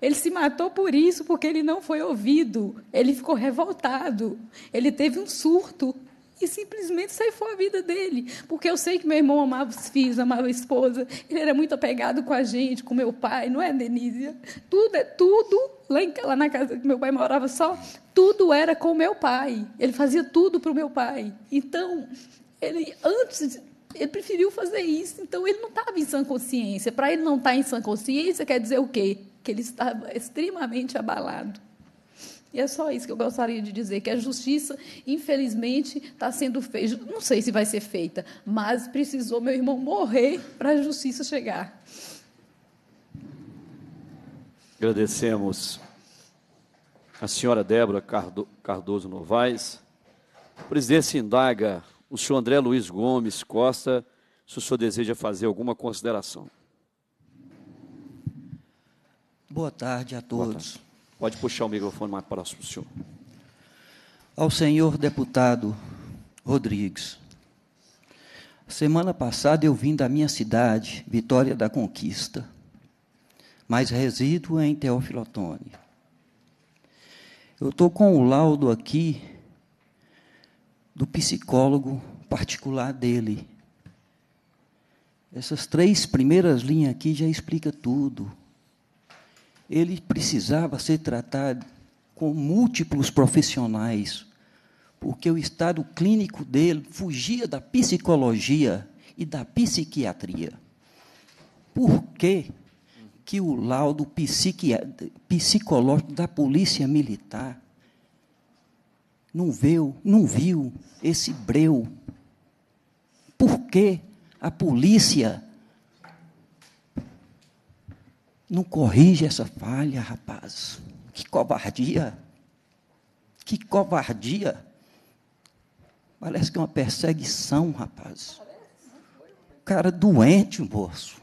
[SPEAKER 4] Ele se matou por isso, porque ele não foi ouvido. Ele ficou revoltado. Ele teve um surto e simplesmente saiu a vida dele. Porque eu sei que meu irmão amava os filhos, amava a esposa, ele era muito apegado com a gente, com meu pai, não é, Denise? Tudo, é tudo lá, em, lá na casa que meu pai morava só, tudo era com meu pai. Ele fazia tudo para o meu pai. Então, ele, antes ele preferiu fazer isso, então ele não estava em sã consciência. Para ele não estar tá em sã consciência, quer dizer o quê? Que ele estava extremamente abalado. E é só isso que eu gostaria de dizer, que a justiça, infelizmente, está sendo feita. Não sei se vai ser feita, mas precisou meu irmão morrer para a justiça chegar.
[SPEAKER 1] Agradecemos a senhora Débora Cardoso Novaes. O presidente se indaga o senhor André Luiz Gomes Costa, se o senhor deseja fazer alguma consideração.
[SPEAKER 6] Boa tarde
[SPEAKER 1] a todos. Tarde. Pode puxar o microfone mais próximo, senhor.
[SPEAKER 6] Ao senhor deputado Rodrigues. Semana passada eu vim da minha cidade, Vitória da Conquista, mas resido em Teófilo Otoni. Eu estou com o laudo aqui do psicólogo particular dele. Essas três primeiras linhas aqui já explica tudo. Ele precisava ser tratado com múltiplos profissionais, porque o estado clínico dele fugia da psicologia e da psiquiatria. Por que o laudo psicológico da polícia militar não viu, não viu esse breu? Por que a polícia não corrige essa falha, rapaz? Que covardia! Que covardia! Parece que é uma perseguição, rapaz. Cara é doente, moço.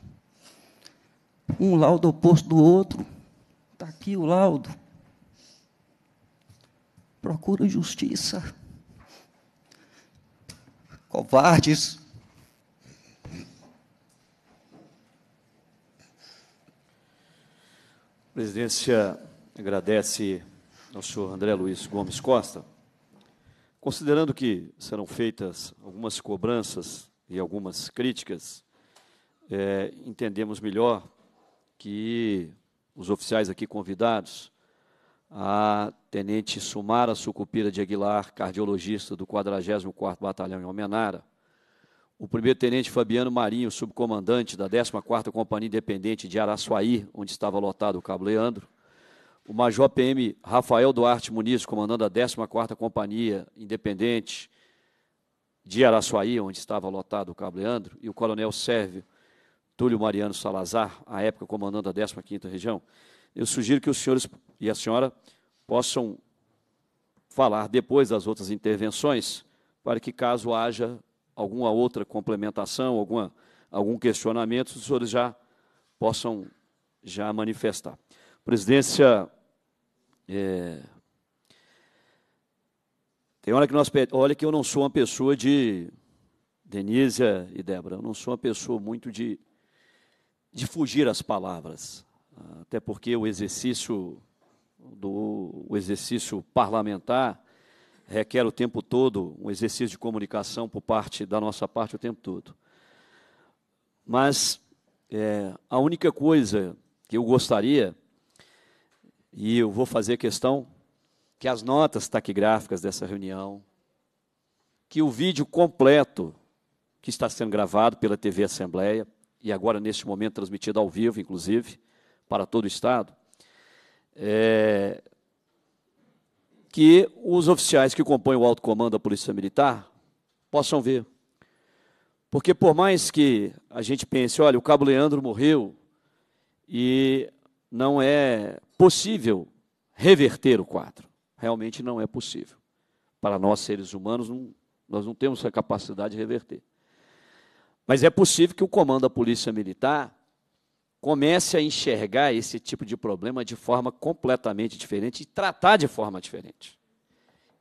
[SPEAKER 6] Um laudo oposto do outro. Está aqui o laudo procuram justiça. Covardes.
[SPEAKER 1] A presidência agradece ao senhor André Luiz Gomes Costa. Considerando que serão feitas algumas cobranças e algumas críticas, é, entendemos melhor que os oficiais aqui convidados a Tenente Sumara Sucupira de Aguilar, cardiologista do 44º Batalhão em Almenara. O primeiro tenente Fabiano Marinho, subcomandante da 14ª Companhia Independente de Araçuaí, onde estava lotado o Cabo Leandro. O Major PM Rafael Duarte Muniz, comandando a 14ª Companhia Independente de Araçuaí, onde estava lotado o Cabo Leandro, e o Coronel Sérvio Túlio Mariano Salazar, à época comandando a 15ª Região. Eu sugiro que os senhores e a senhora possam falar depois das outras intervenções, para que caso haja alguma outra complementação, alguma, algum questionamento, os senhores já possam já manifestar. presidência, é, tem hora que nós olha que eu não sou uma pessoa de Denise e Débora, eu não sou uma pessoa muito de de fugir às palavras, até porque o exercício do exercício parlamentar requer o tempo todo um exercício de comunicação por parte da nossa parte o tempo todo. Mas é, a única coisa que eu gostaria, e eu vou fazer questão, que as notas taquigráficas dessa reunião, que o vídeo completo que está sendo gravado pela TV Assembleia, e agora neste momento transmitido ao vivo, inclusive, para todo o Estado, é, que os oficiais que compõem o alto comando da Polícia Militar possam ver. Porque por mais que a gente pense, olha, o Cabo Leandro morreu e não é possível reverter o quadro. Realmente não é possível. Para nós, seres humanos, não, nós não temos a capacidade de reverter. Mas é possível que o comando da Polícia Militar comece a enxergar esse tipo de problema de forma completamente diferente e tratar de forma diferente.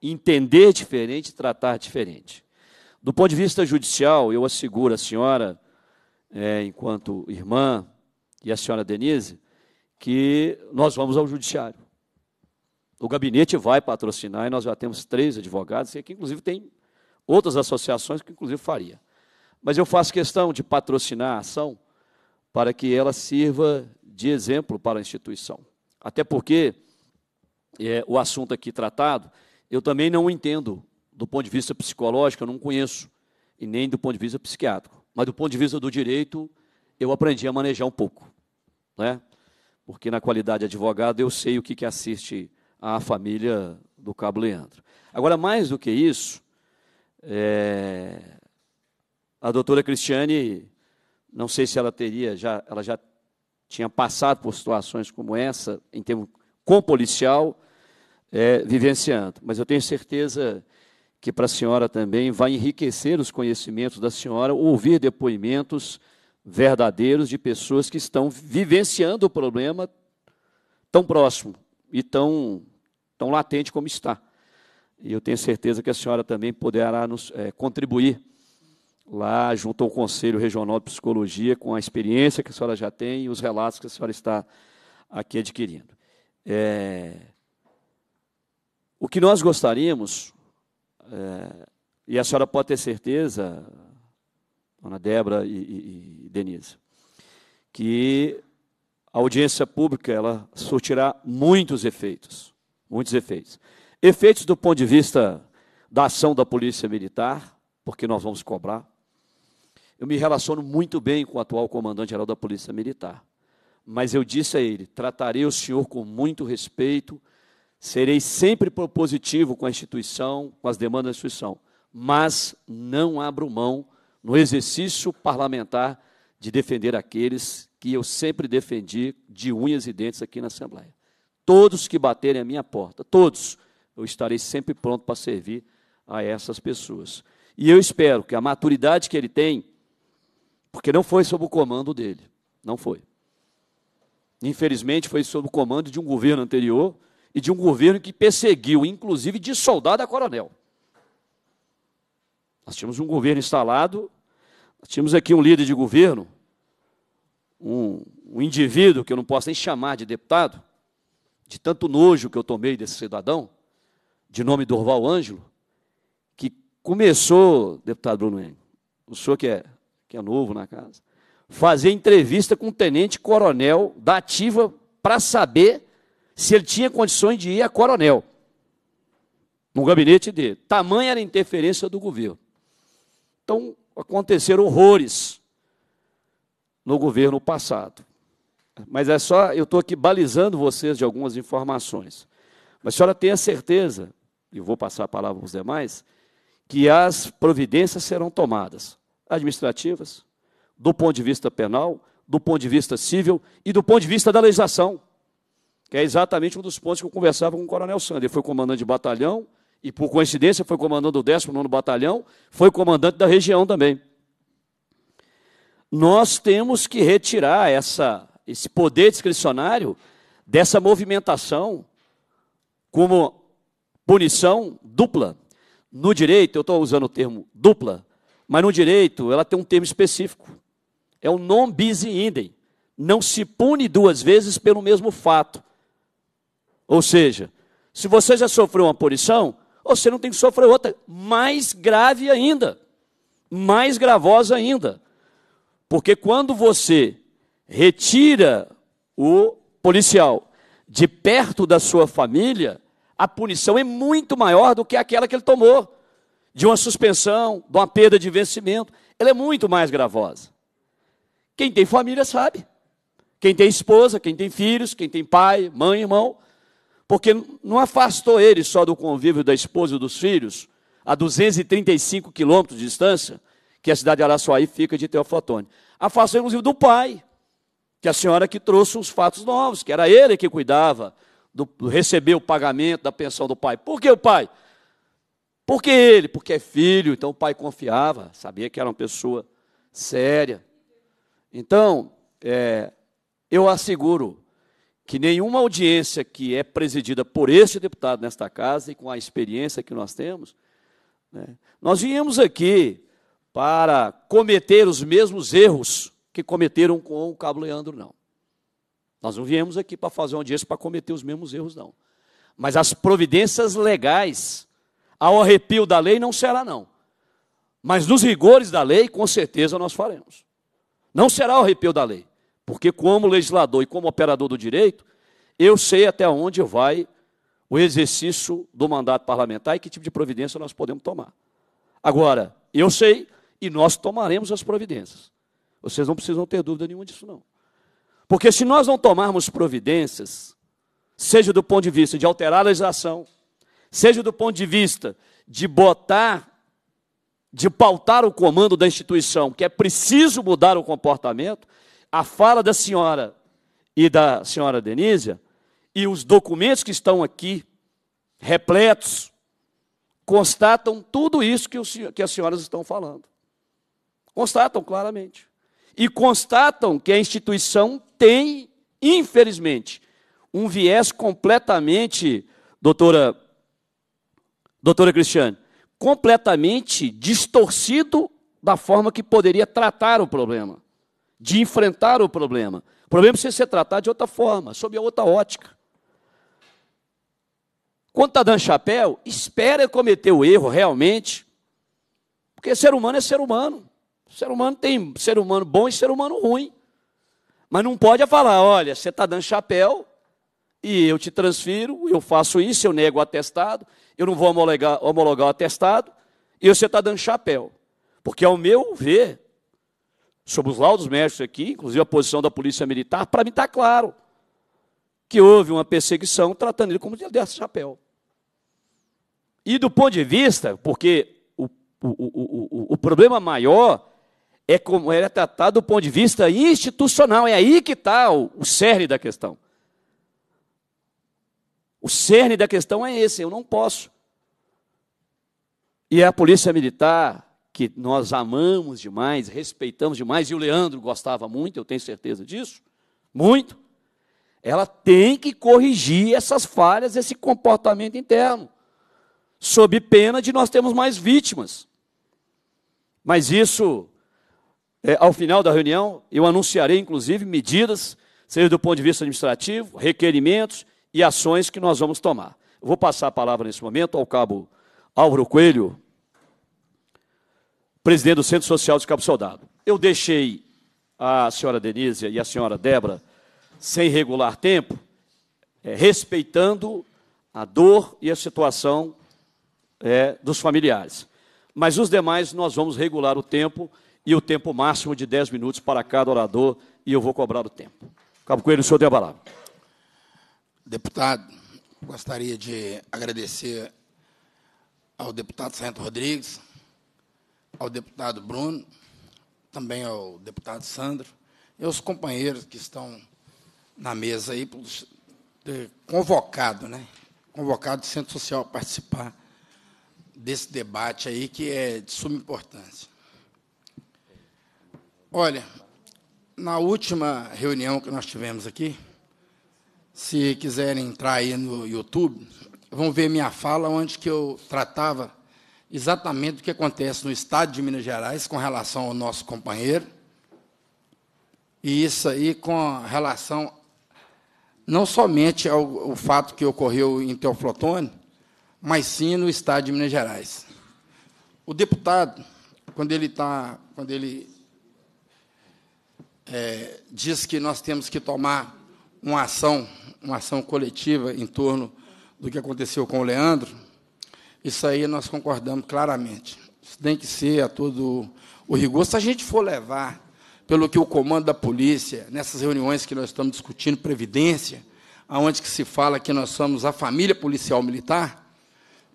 [SPEAKER 1] Entender diferente, tratar diferente. Do ponto de vista judicial, eu asseguro a senhora, é, enquanto irmã, e a senhora Denise, que nós vamos ao judiciário. O gabinete vai patrocinar e nós já temos três advogados, e aqui inclusive tem outras associações que inclusive faria. Mas eu faço questão de patrocinar a ação, para que ela sirva de exemplo para a instituição. Até porque é, o assunto aqui tratado, eu também não entendo do ponto de vista psicológico, eu não conheço, e nem do ponto de vista psiquiátrico. Mas do ponto de vista do direito, eu aprendi a manejar um pouco. Né? Porque na qualidade de advogado, eu sei o que, que assiste à família do Cabo Leandro. Agora, mais do que isso, é, a doutora Cristiane não sei se ela teria, já, ela já tinha passado por situações como essa, em termos com policial, é, vivenciando. Mas eu tenho certeza que para a senhora também vai enriquecer os conhecimentos da senhora ouvir depoimentos verdadeiros de pessoas que estão vivenciando o problema tão próximo e tão, tão latente como está. E eu tenho certeza que a senhora também poderá nos, é, contribuir lá junto ao Conselho Regional de Psicologia, com a experiência que a senhora já tem e os relatos que a senhora está aqui adquirindo. É, o que nós gostaríamos, é, e a senhora pode ter certeza, dona Débora e, e, e Denise, que a audiência pública ela surtirá muitos efeitos, muitos efeitos. Efeitos do ponto de vista da ação da Polícia Militar, porque nós vamos cobrar, eu me relaciono muito bem com o atual comandante-geral da Polícia Militar. Mas eu disse a ele: tratarei o senhor com muito respeito, serei sempre propositivo com a instituição, com as demandas da instituição, mas não abro mão no exercício parlamentar de defender aqueles que eu sempre defendi de unhas e dentes aqui na Assembleia. Todos que baterem a minha porta, todos, eu estarei sempre pronto para servir a essas pessoas. E eu espero que a maturidade que ele tem porque não foi sob o comando dele. Não foi. Infelizmente, foi sob o comando de um governo anterior e de um governo que perseguiu, inclusive, de soldado a coronel. Nós tínhamos um governo instalado, nós tínhamos aqui um líder de governo, um, um indivíduo que eu não posso nem chamar de deputado, de tanto nojo que eu tomei desse cidadão, de nome Dorval Ângelo, que começou, deputado Bruno Henrique, o senhor que é que é novo na casa, fazer entrevista com o tenente coronel da ativa para saber se ele tinha condições de ir a coronel no gabinete dele. Tamanha era a interferência do governo. Então, aconteceram horrores no governo passado. Mas é só, eu estou aqui balizando vocês de algumas informações. Mas a senhora tenha certeza, e eu vou passar a palavra para os demais, que as providências serão tomadas administrativas, do ponto de vista penal, do ponto de vista civil e do ponto de vista da legislação, que é exatamente um dos pontos que eu conversava com o Coronel Sander. Ele foi comandante de batalhão e, por coincidência, foi comandante do 19 Batalhão, foi comandante da região também. Nós temos que retirar essa, esse poder discricionário dessa movimentação como punição dupla. No direito, eu estou usando o termo dupla, mas no direito, ela tem um termo específico. É o non bis idem. Não se pune duas vezes pelo mesmo fato. Ou seja, se você já sofreu uma punição, você não tem que sofrer outra mais grave ainda, mais gravosa ainda. Porque quando você retira o policial de perto da sua família, a punição é muito maior do que aquela que ele tomou de uma suspensão, de uma perda de vencimento, ela é muito mais gravosa. Quem tem família sabe. Quem tem esposa, quem tem filhos, quem tem pai, mãe, irmão, porque não afastou ele só do convívio da esposa e dos filhos, a 235 quilômetros de distância, que a cidade de Araçuaí fica de Teoflotone. Afastou, inclusive, do pai, que a senhora que trouxe os fatos novos, que era ele que cuidava do receber o pagamento da pensão do pai. Por que o pai? Por que ele? Porque é filho, então o pai confiava, sabia que era uma pessoa séria. Então, é, eu asseguro que nenhuma audiência que é presidida por este deputado nesta casa e com a experiência que nós temos, né, nós viemos aqui para cometer os mesmos erros que cometeram com o Cabo Leandro, não. Nós não viemos aqui para fazer uma audiência para cometer os mesmos erros, não. Mas as providências legais ao arrepio da lei não será, não. Mas nos rigores da lei, com certeza nós faremos. Não será o arrepio da lei. Porque, como legislador e como operador do direito, eu sei até onde vai o exercício do mandato parlamentar e que tipo de providência nós podemos tomar. Agora, eu sei e nós tomaremos as providências. Vocês não precisam ter dúvida nenhuma disso, não. Porque se nós não tomarmos providências, seja do ponto de vista de alterar a legislação, seja do ponto de vista de botar, de pautar o comando da instituição, que é preciso mudar o comportamento, a fala da senhora e da senhora Denísia, e os documentos que estão aqui, repletos, constatam tudo isso que, o, que as senhoras estão falando. Constatam claramente. E constatam que a instituição tem, infelizmente, um viés completamente, doutora doutora Cristiane, completamente distorcido da forma que poderia tratar o problema, de enfrentar o problema. O problema precisa ser tratado de outra forma, sob a outra ótica. Quando está dando chapéu, espera cometer o erro realmente, porque ser humano é ser humano. Ser humano tem ser humano bom e ser humano ruim. Mas não pode falar, olha, você está dando chapéu e eu te transfiro, eu faço isso, eu nego o atestado, eu não vou homologar, homologar o atestado, e você está dando chapéu. Porque, ao meu ver, sobre os laudos médicos aqui, inclusive a posição da Polícia Militar, para mim está claro que houve uma perseguição tratando ele como ele desse chapéu. E do ponto de vista, porque o, o, o, o, o problema maior é como ele é tratado do ponto de vista institucional, é aí que está o, o cerne da questão. O cerne da questão é esse: eu não posso. E a polícia militar, que nós amamos demais, respeitamos demais, e o Leandro gostava muito, eu tenho certeza disso, muito, ela tem que corrigir essas falhas, esse comportamento interno, sob pena de nós termos mais vítimas. Mas isso, é, ao final da reunião, eu anunciarei, inclusive, medidas, seja do ponto de vista administrativo, requerimentos e ações que nós vamos tomar. vou passar a palavra nesse momento ao cabo Álvaro Coelho, presidente do Centro Social de Cabo Soldado. Eu deixei a senhora Denise e a senhora Débora sem regular tempo, é, respeitando a dor e a situação é, dos familiares. Mas os demais nós vamos regular o tempo e o tempo máximo de 10 minutos para cada
[SPEAKER 7] orador e eu vou cobrar o tempo. Cabo Coelho, o senhor tem a palavra. Deputado, gostaria de agradecer ao deputado Santo Rodrigues, ao deputado Bruno, também ao deputado Sandro e aos companheiros que estão na mesa aí, por ter convocado, né? Convocado o Centro Social a participar desse debate aí, que é de suma importância. Olha, na última reunião que nós tivemos aqui, se quiserem entrar aí no YouTube, vão ver minha fala onde que eu tratava exatamente o que acontece no estado de Minas Gerais com relação ao nosso companheiro. E isso aí com relação não somente ao, ao fato que ocorreu em Teoflotone, mas sim no estado de Minas Gerais. O deputado, quando ele está, quando ele é, diz que nós temos que tomar uma ação, uma ação coletiva em torno do que aconteceu com o Leandro, isso aí nós concordamos claramente. Isso tem que ser a todo o rigor. Se a gente for levar pelo que o comando da polícia, nessas reuniões que nós estamos discutindo, previdência, aonde que se fala que nós somos a família policial militar,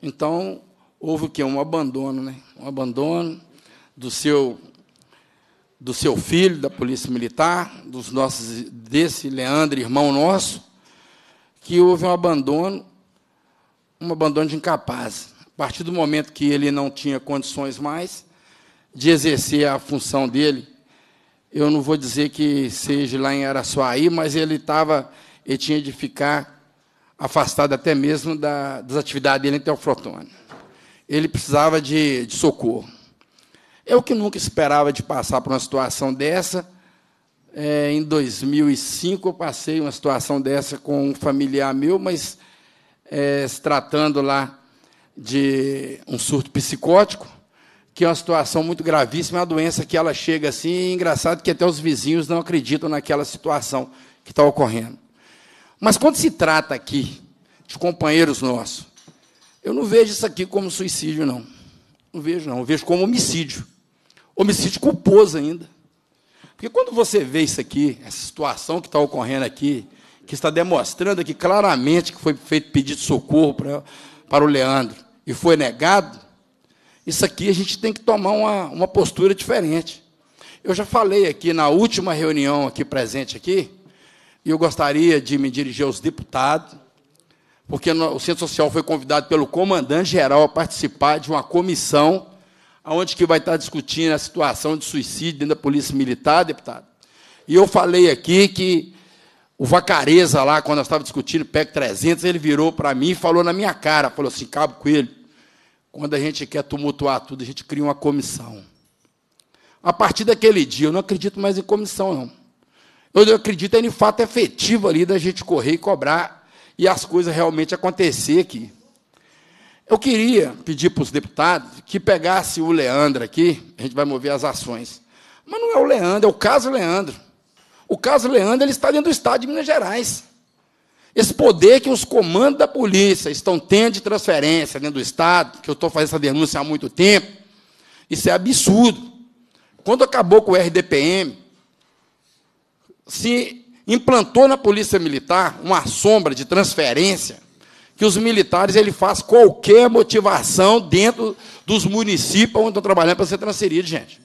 [SPEAKER 7] então houve o quê? Um abandono, né? Um abandono do seu do seu filho, da Polícia Militar, dos nossos, desse Leandro, irmão nosso, que houve um abandono, um abandono de incapaz. A partir do momento que ele não tinha condições mais de exercer a função dele, eu não vou dizer que seja lá em Araçuaí, mas ele estava, ele tinha de ficar afastado até mesmo da, das atividades dele em Teoflotone. Ele precisava de, de socorro. Eu que nunca esperava de passar por uma situação dessa, é, em 2005 eu passei uma situação dessa com um familiar meu, mas é, se tratando lá de um surto psicótico, que é uma situação muito gravíssima, é uma doença que ela chega assim, e é engraçado que até os vizinhos não acreditam naquela situação que está ocorrendo. Mas quando se trata aqui de companheiros nossos, eu não vejo isso aqui como suicídio, não. Não vejo, não. Eu vejo como homicídio. Homicídio culposo ainda. Porque quando você vê isso aqui, essa situação que está ocorrendo aqui, que está demonstrando aqui claramente que foi feito pedido de socorro para, para o Leandro e foi negado, isso aqui a gente tem que tomar uma, uma postura diferente. Eu já falei aqui na última reunião aqui presente aqui, e eu gostaria de me dirigir aos deputados, porque o Centro Social foi convidado pelo comandante-geral a participar de uma comissão Aonde que vai estar discutindo a situação de suicídio dentro da Polícia Militar, deputado. E eu falei aqui que o Vacareza, lá, quando nós estávamos discutindo o PEC 300, ele virou para mim e falou na minha cara, falou assim, Cabo Coelho, quando a gente quer tumultuar tudo, a gente cria uma comissão. A partir daquele dia, eu não acredito mais em comissão, não. Eu acredito é em fato efetivo ali da gente correr e cobrar e as coisas realmente acontecer aqui. Eu queria pedir para os deputados que pegasse o Leandro aqui, a gente vai mover as ações. Mas não é o Leandro, é o caso Leandro. O caso Leandro ele está dentro do Estado de Minas Gerais. Esse poder que os comandos da polícia estão tendo de transferência dentro do Estado, que eu estou fazendo essa denúncia há muito tempo, isso é absurdo. Quando acabou com o RDPM, se implantou na Polícia Militar uma sombra de transferência que os militares ele faz qualquer motivação dentro dos municípios onde estão trabalhando para ser transferido, gente.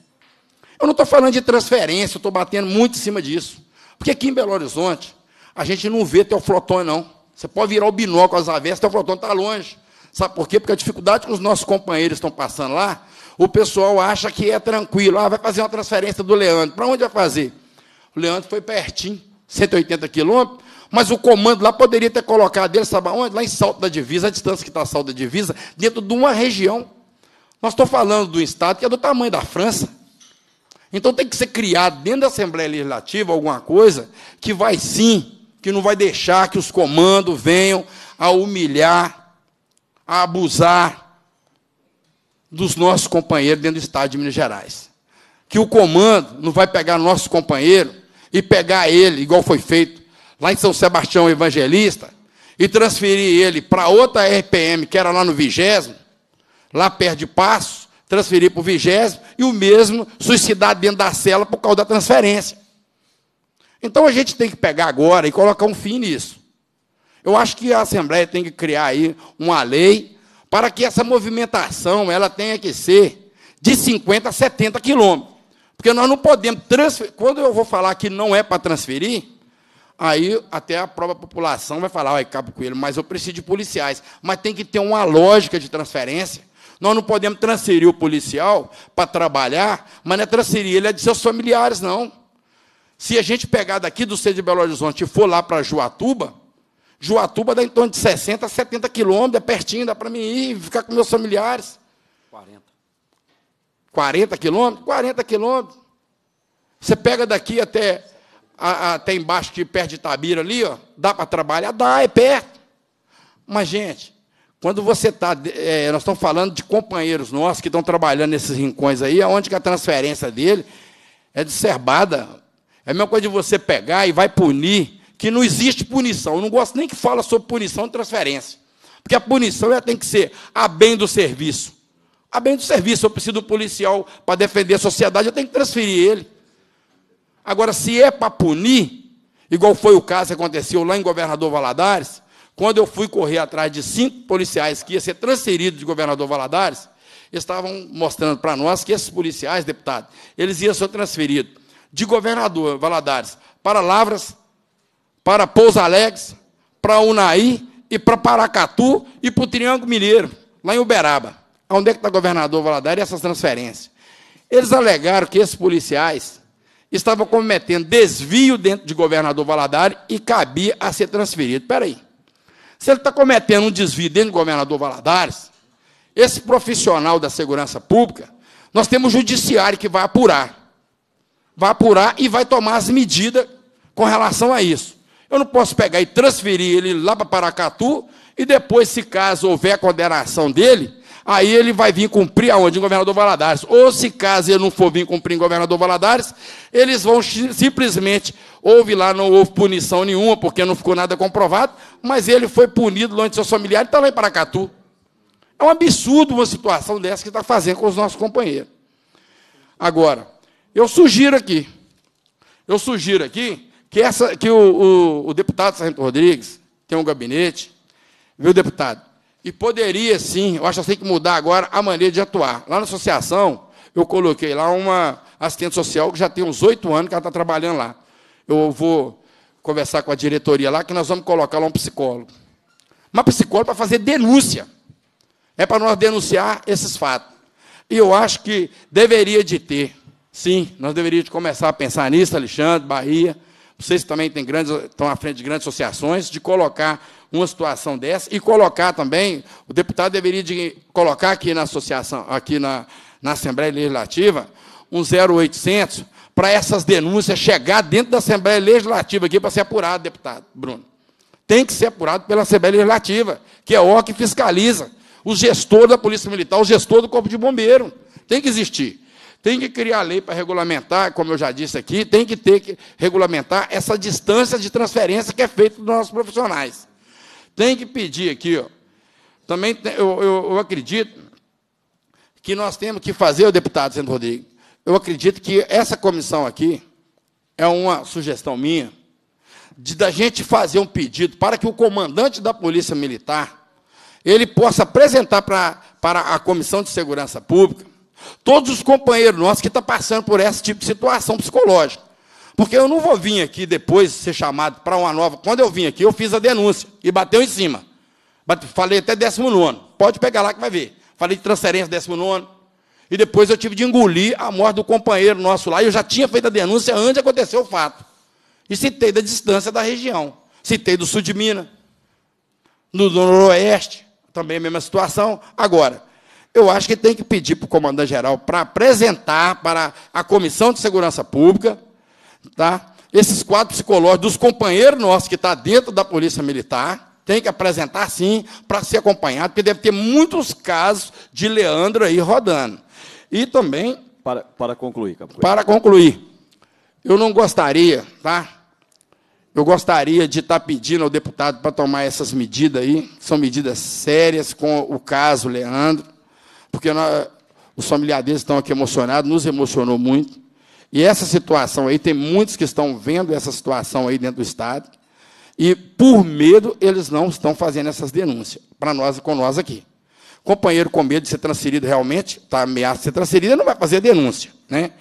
[SPEAKER 7] Eu não estou falando de transferência, eu estou batendo muito em cima disso. Porque aqui em Belo Horizonte, a gente não vê teoflotone, não. Você pode virar o binóculo às avessas, teoflotone está longe. Sabe por quê? Porque a dificuldade que os nossos companheiros estão passando lá, o pessoal acha que é tranquilo. Ah, vai fazer uma transferência do Leandro. Para onde vai fazer? O Leandro foi pertinho, 180 quilômetros. Mas o comando lá poderia ter colocado ele, sabe onde? Lá em Salto da Divisa, a distância que está Salto da Divisa, dentro de uma região. Nós estamos falando do Estado que é do tamanho da França. Então tem que ser criado dentro da Assembleia Legislativa alguma coisa que vai sim, que não vai deixar que os comandos venham a humilhar, a abusar dos nossos companheiros dentro do Estado de Minas Gerais. Que o comando não vai pegar nosso companheiro e pegar ele, igual foi feito lá em São Sebastião Evangelista, e transferi ele para outra RPM, que era lá no vigésimo, lá perto de Passo, transferi para o vigésimo, e o mesmo suicidado dentro da cela por causa da transferência. Então a gente tem que pegar agora e colocar um fim nisso. Eu acho que a Assembleia tem que criar aí uma lei para que essa movimentação ela tenha que ser de 50 a 70 quilômetros. Porque nós não podemos transferir. Quando eu vou falar que não é para transferir, Aí até a própria população vai falar, olha, é Cabo Coelho, mas eu preciso de policiais. Mas tem que ter uma lógica de transferência. Nós não podemos transferir o policial para trabalhar, mas não é transferir ele é de seus familiares, não. Se a gente pegar daqui do centro de Belo Horizonte e for lá para Juatuba, Juatuba dá em torno de 60 70 quilômetros, é pertinho, dá para mim ir e ficar com meus familiares. 40. 40 quilômetros? 40 quilômetros. Você pega daqui até até embaixo que perto de Tabira ali, ó, dá para trabalhar? Dá, é perto. Mas, gente, quando você está. É, nós estamos falando de companheiros nossos que estão trabalhando nesses rincões aí, aonde que a transferência dele é diserbada. É a mesma coisa de você pegar e vai punir, que não existe punição. Eu não gosto nem que fala sobre punição de transferência. Porque a punição ela é, tem que ser a bem do serviço. A bem do serviço, eu preciso do policial para defender a sociedade, eu tenho que transferir ele. Agora, se é para punir, igual foi o caso que aconteceu lá em Governador Valadares, quando eu fui correr atrás de cinco policiais que ia ser transferido de Governador Valadares, estavam mostrando para nós que esses policiais, deputado, eles iam ser transferidos de Governador Valadares para Lavras, para Pouso para Unaí e para Paracatu e para o Triângulo Mineiro, lá em Uberaba. Onde é que está governador Valadares e essas transferências? Eles alegaram que esses policiais estava cometendo desvio dentro de governador Valadares e cabia a ser transferido. Espera aí. Se ele está cometendo um desvio dentro do governador Valadares, esse profissional da segurança pública, nós temos o judiciário que vai apurar. Vai apurar e vai tomar as medidas com relação a isso. Eu não posso pegar e transferir ele lá para Paracatu e depois, se caso houver condenação dele, aí ele vai vir cumprir aonde? Em Governador Valadares. Ou se caso ele não for vir cumprir em Governador Valadares, eles vão simplesmente, houve lá, não houve punição nenhuma, porque não ficou nada comprovado, mas ele foi punido longe de seus familiares, está lá em Paracatu. É um absurdo uma situação dessa que está fazendo com os nossos companheiros. Agora, eu sugiro aqui, eu sugiro aqui que, essa, que o, o, o deputado Sargento Rodrigues tem um gabinete, viu, deputado? E poderia sim, eu acho que tem que mudar agora a maneira de atuar. Lá na associação, eu coloquei lá uma assistente social que já tem uns oito anos que ela está trabalhando lá. Eu vou conversar com a diretoria lá que nós vamos colocar lá um psicólogo. Uma psicólogo para fazer denúncia. É para nós denunciar esses fatos. E eu acho que deveria de ter. Sim, nós deveríamos começar a pensar nisso, Alexandre, Bahia. Vocês também têm grandes, estão à frente de grandes associações, de colocar uma situação dessa e colocar também, o deputado deveria de colocar aqui na associação, aqui na, na Assembleia Legislativa, um 0800 para essas denúncias chegar dentro da Assembleia Legislativa aqui para ser apurado, deputado Bruno. Tem que ser apurado pela Assembleia Legislativa, que é o que fiscaliza. O gestor da Polícia Militar, o gestor do Corpo de Bombeiro. Tem que existir. Tem que criar lei para regulamentar, como eu já disse aqui, tem que ter que regulamentar essa distância de transferência que é feita dos nossos profissionais. Tem que pedir aqui, ó. Também tem, eu, eu, eu acredito que nós temos que fazer, o deputado Sandro Rodrigues, eu acredito que essa comissão aqui é uma sugestão minha, de da gente fazer um pedido para que o comandante da Polícia Militar ele possa apresentar para, para a Comissão de Segurança Pública todos os companheiros nossos que estão tá passando por esse tipo de situação psicológica. Porque eu não vou vir aqui depois ser chamado para uma nova. Quando eu vim aqui, eu fiz a denúncia e bateu em cima. Falei até 19. Pode pegar lá que vai ver. Falei de transferência 19. E depois eu tive de engolir a morte do companheiro nosso lá. E eu já tinha feito a denúncia antes de acontecer o fato. E citei da distância da região. Citei do sul de Minas. No noroeste. Também a mesma situação. Agora, eu acho que tem que pedir para o comandante-geral para apresentar para a Comissão de Segurança Pública tá? Esses quadros psicológicos dos companheiros nossos que está dentro da Polícia Militar, tem que apresentar sim para ser acompanhado, porque deve ter muitos casos de Leandro aí rodando. E também para, para concluir, Para concluir, eu não gostaria, tá? Eu gostaria de estar tá pedindo ao deputado para tomar essas medidas aí, são medidas sérias com o caso Leandro, porque nós, os familiares estão aqui emocionados, nos emocionou muito. E essa situação aí, tem muitos que estão vendo essa situação aí dentro do Estado, e por medo eles não estão fazendo essas denúncias, para nós, com nós aqui. Companheiro com medo de ser transferido realmente, está ameaçado de ser transferido, ele não vai fazer denúncia. Né?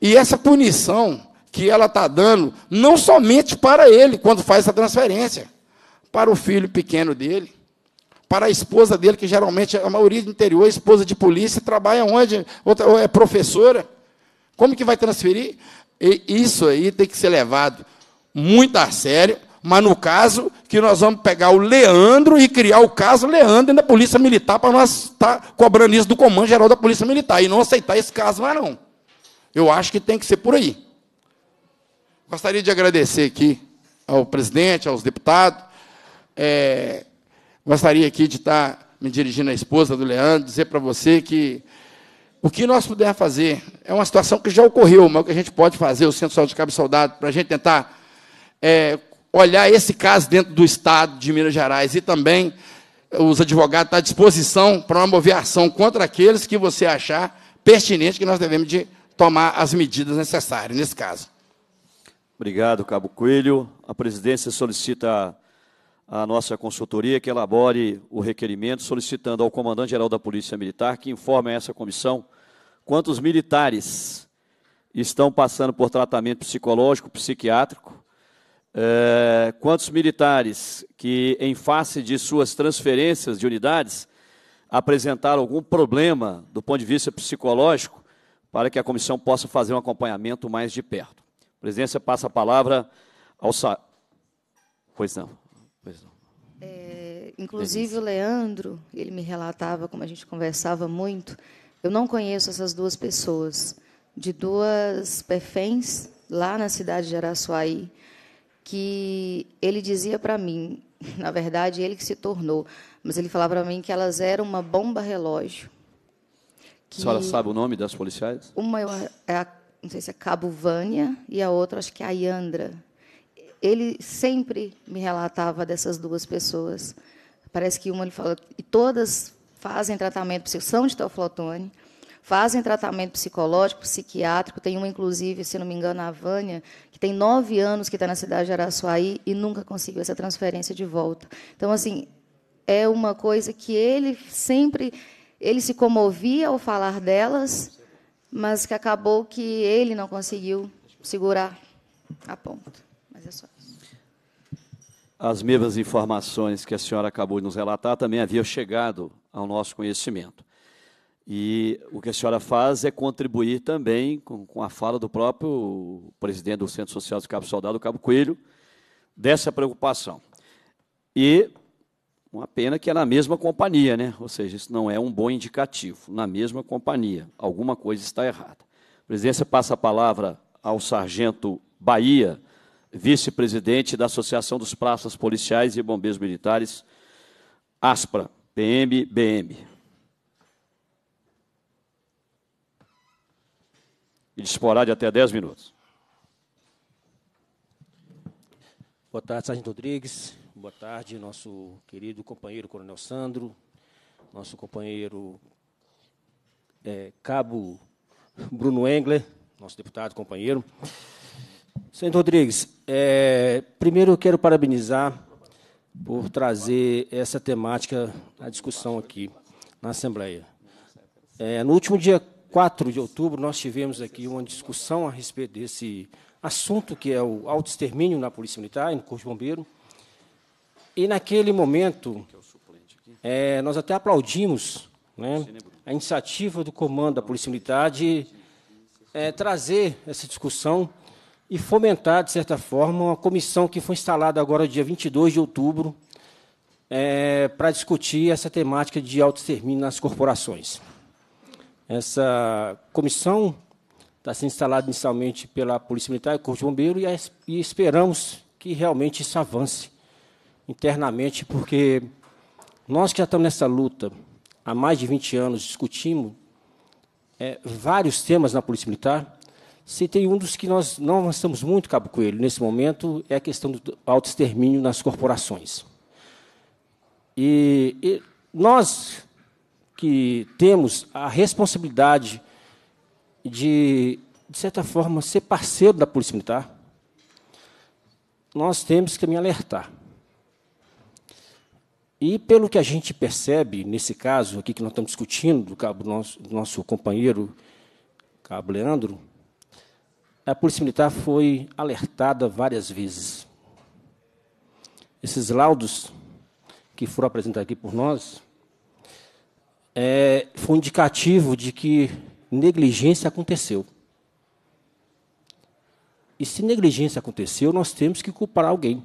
[SPEAKER 7] E essa punição que ela está dando, não somente para ele, quando faz essa transferência, para o filho pequeno dele, para a esposa dele, que geralmente é a maioria do interior é esposa de polícia, trabalha onde? Ou é professora. Como que vai transferir? E isso aí tem que ser levado muito a sério, mas no caso que nós vamos pegar o Leandro e criar o caso Leandro da Polícia Militar para nós estar tá cobrando isso do Comando Geral da Polícia Militar e não aceitar esse caso lá não. Eu acho que tem que ser por aí. Gostaria de agradecer aqui ao presidente, aos deputados. É, gostaria aqui de estar tá me dirigindo à esposa do Leandro, dizer para você que o que nós pudermos fazer é uma situação que já ocorreu, mas o que a gente pode fazer, o Centro de de Cabo soldado para a gente tentar é, olhar esse caso dentro do Estado de Minas Gerais e também os advogados estão tá à disposição para promover ação contra aqueles que você achar pertinente que nós devemos de tomar as medidas necessárias nesse caso.
[SPEAKER 1] Obrigado, Cabo Coelho. A presidência solicita à nossa consultoria que elabore o requerimento solicitando ao comandante-geral da Polícia Militar que informe a essa comissão Quantos militares estão passando por tratamento psicológico, psiquiátrico? É, quantos militares que, em face de suas transferências de unidades, apresentaram algum problema do ponto de vista psicológico para que a comissão possa fazer um acompanhamento mais de perto? A presidência passa a palavra ao. Sa... Pois não. Pois não.
[SPEAKER 3] É, inclusive, o Leandro, ele me relatava, como a gente conversava muito, eu não conheço essas duas pessoas, de duas perféns lá na cidade de Araçuaí, que ele dizia para mim, na verdade, ele que se tornou, mas ele falava para mim que elas eram uma bomba relógio. Que... A senhora sabe
[SPEAKER 1] o nome das policiais?
[SPEAKER 3] Uma é a, não sei se é Cabo Vânia e a outra acho que é a Yandra. Ele sempre me relatava dessas duas pessoas. Parece que uma ele fala e todas fazem tratamento, são de teoflotone, fazem tratamento psicológico, psiquiátrico. Tem uma, inclusive, se não me engano, a Vânia, que tem nove anos que está na cidade de Araçuaí e nunca conseguiu essa transferência de volta. Então, assim, é uma coisa que ele sempre ele se comovia ao falar delas, mas que acabou que ele não conseguiu segurar a ponta. Mas é só isso.
[SPEAKER 1] As mesmas informações que a senhora acabou de nos relatar também haviam chegado ao nosso conhecimento. E o que a senhora faz é contribuir também com, com a fala do próprio presidente do Centro Social do Cabo Soldado, Cabo Coelho, dessa preocupação. E uma pena que é na mesma companhia, né? Ou seja, isso não é um bom indicativo. Na mesma companhia, alguma coisa está errada. A presidência passa a palavra ao sargento Bahia, vice-presidente da Associação dos Praças Policiais e Bombeiros Militares, ASPRA. BM, BM. E disporá de até 10 minutos.
[SPEAKER 8] Boa tarde, Sargento Rodrigues. Boa tarde, nosso querido companheiro Coronel Sandro, nosso companheiro é, Cabo Bruno Engler, nosso deputado companheiro. Sargento Rodrigues, é, primeiro eu quero parabenizar por trazer essa temática à discussão aqui na Assembleia. É, no último dia 4 de outubro, nós tivemos aqui uma discussão a respeito desse assunto, que é o autoextermínio na Polícia Militar e no Corpo de Bombeiro. E, naquele momento, é, nós até aplaudimos né, a iniciativa do comando da Polícia Militar de é, trazer essa discussão e fomentar, de certa forma, uma comissão que foi instalada agora, dia 22 de outubro, é, para discutir essa temática de autoextermínio nas corporações. Essa comissão está sendo instalada inicialmente pela Polícia Militar e Corpo de Bombeiros e, e esperamos que realmente isso avance internamente, porque nós que já estamos nessa luta há mais de 20 anos, discutimos é, vários temas na Polícia Militar, se tem um dos que nós não avançamos muito, Cabo Coelho, nesse momento, é a questão do autoextermínio nas corporações. E, e nós que temos a responsabilidade de, de certa forma, ser parceiro da Polícia Militar, nós temos que me alertar. E pelo que a gente percebe, nesse caso aqui que nós estamos discutindo, do, cabo nosso, do nosso companheiro Cabo Leandro, a Polícia Militar foi alertada várias vezes. Esses laudos que foram apresentados aqui por nós é, foi um indicativo de que negligência aconteceu. E se negligência aconteceu, nós temos que culpar alguém.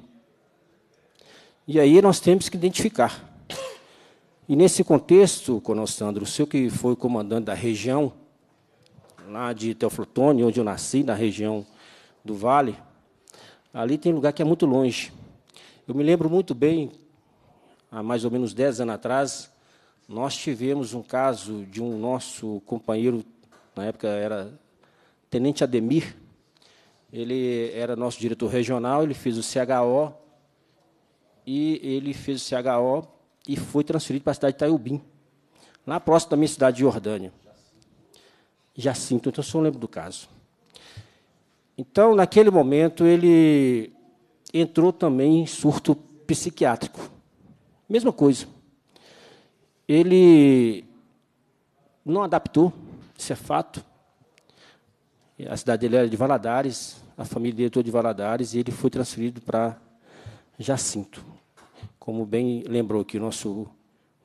[SPEAKER 8] E aí nós temos que identificar. E nesse contexto, Sandro, o senhor que foi comandante da região, lá de Teoflotone, onde eu nasci, na região do Vale, ali tem lugar que é muito longe. Eu me lembro muito bem, há mais ou menos 10 anos atrás, nós tivemos um caso de um nosso companheiro, na época era Tenente Ademir, ele era nosso diretor regional, ele fez o CHO, e ele fez o CHO e foi transferido para a cidade de Itaiubim, lá próximo da minha cidade de Jordânia. Jacinto. Então, eu lembro do caso. Então, naquele momento, ele entrou também em surto psiquiátrico. Mesma coisa. Ele não adaptou, isso é fato. A cidade dele era de Valadares, a família dele toda de Valadares, e ele foi transferido para Jacinto, como bem lembrou aqui o nosso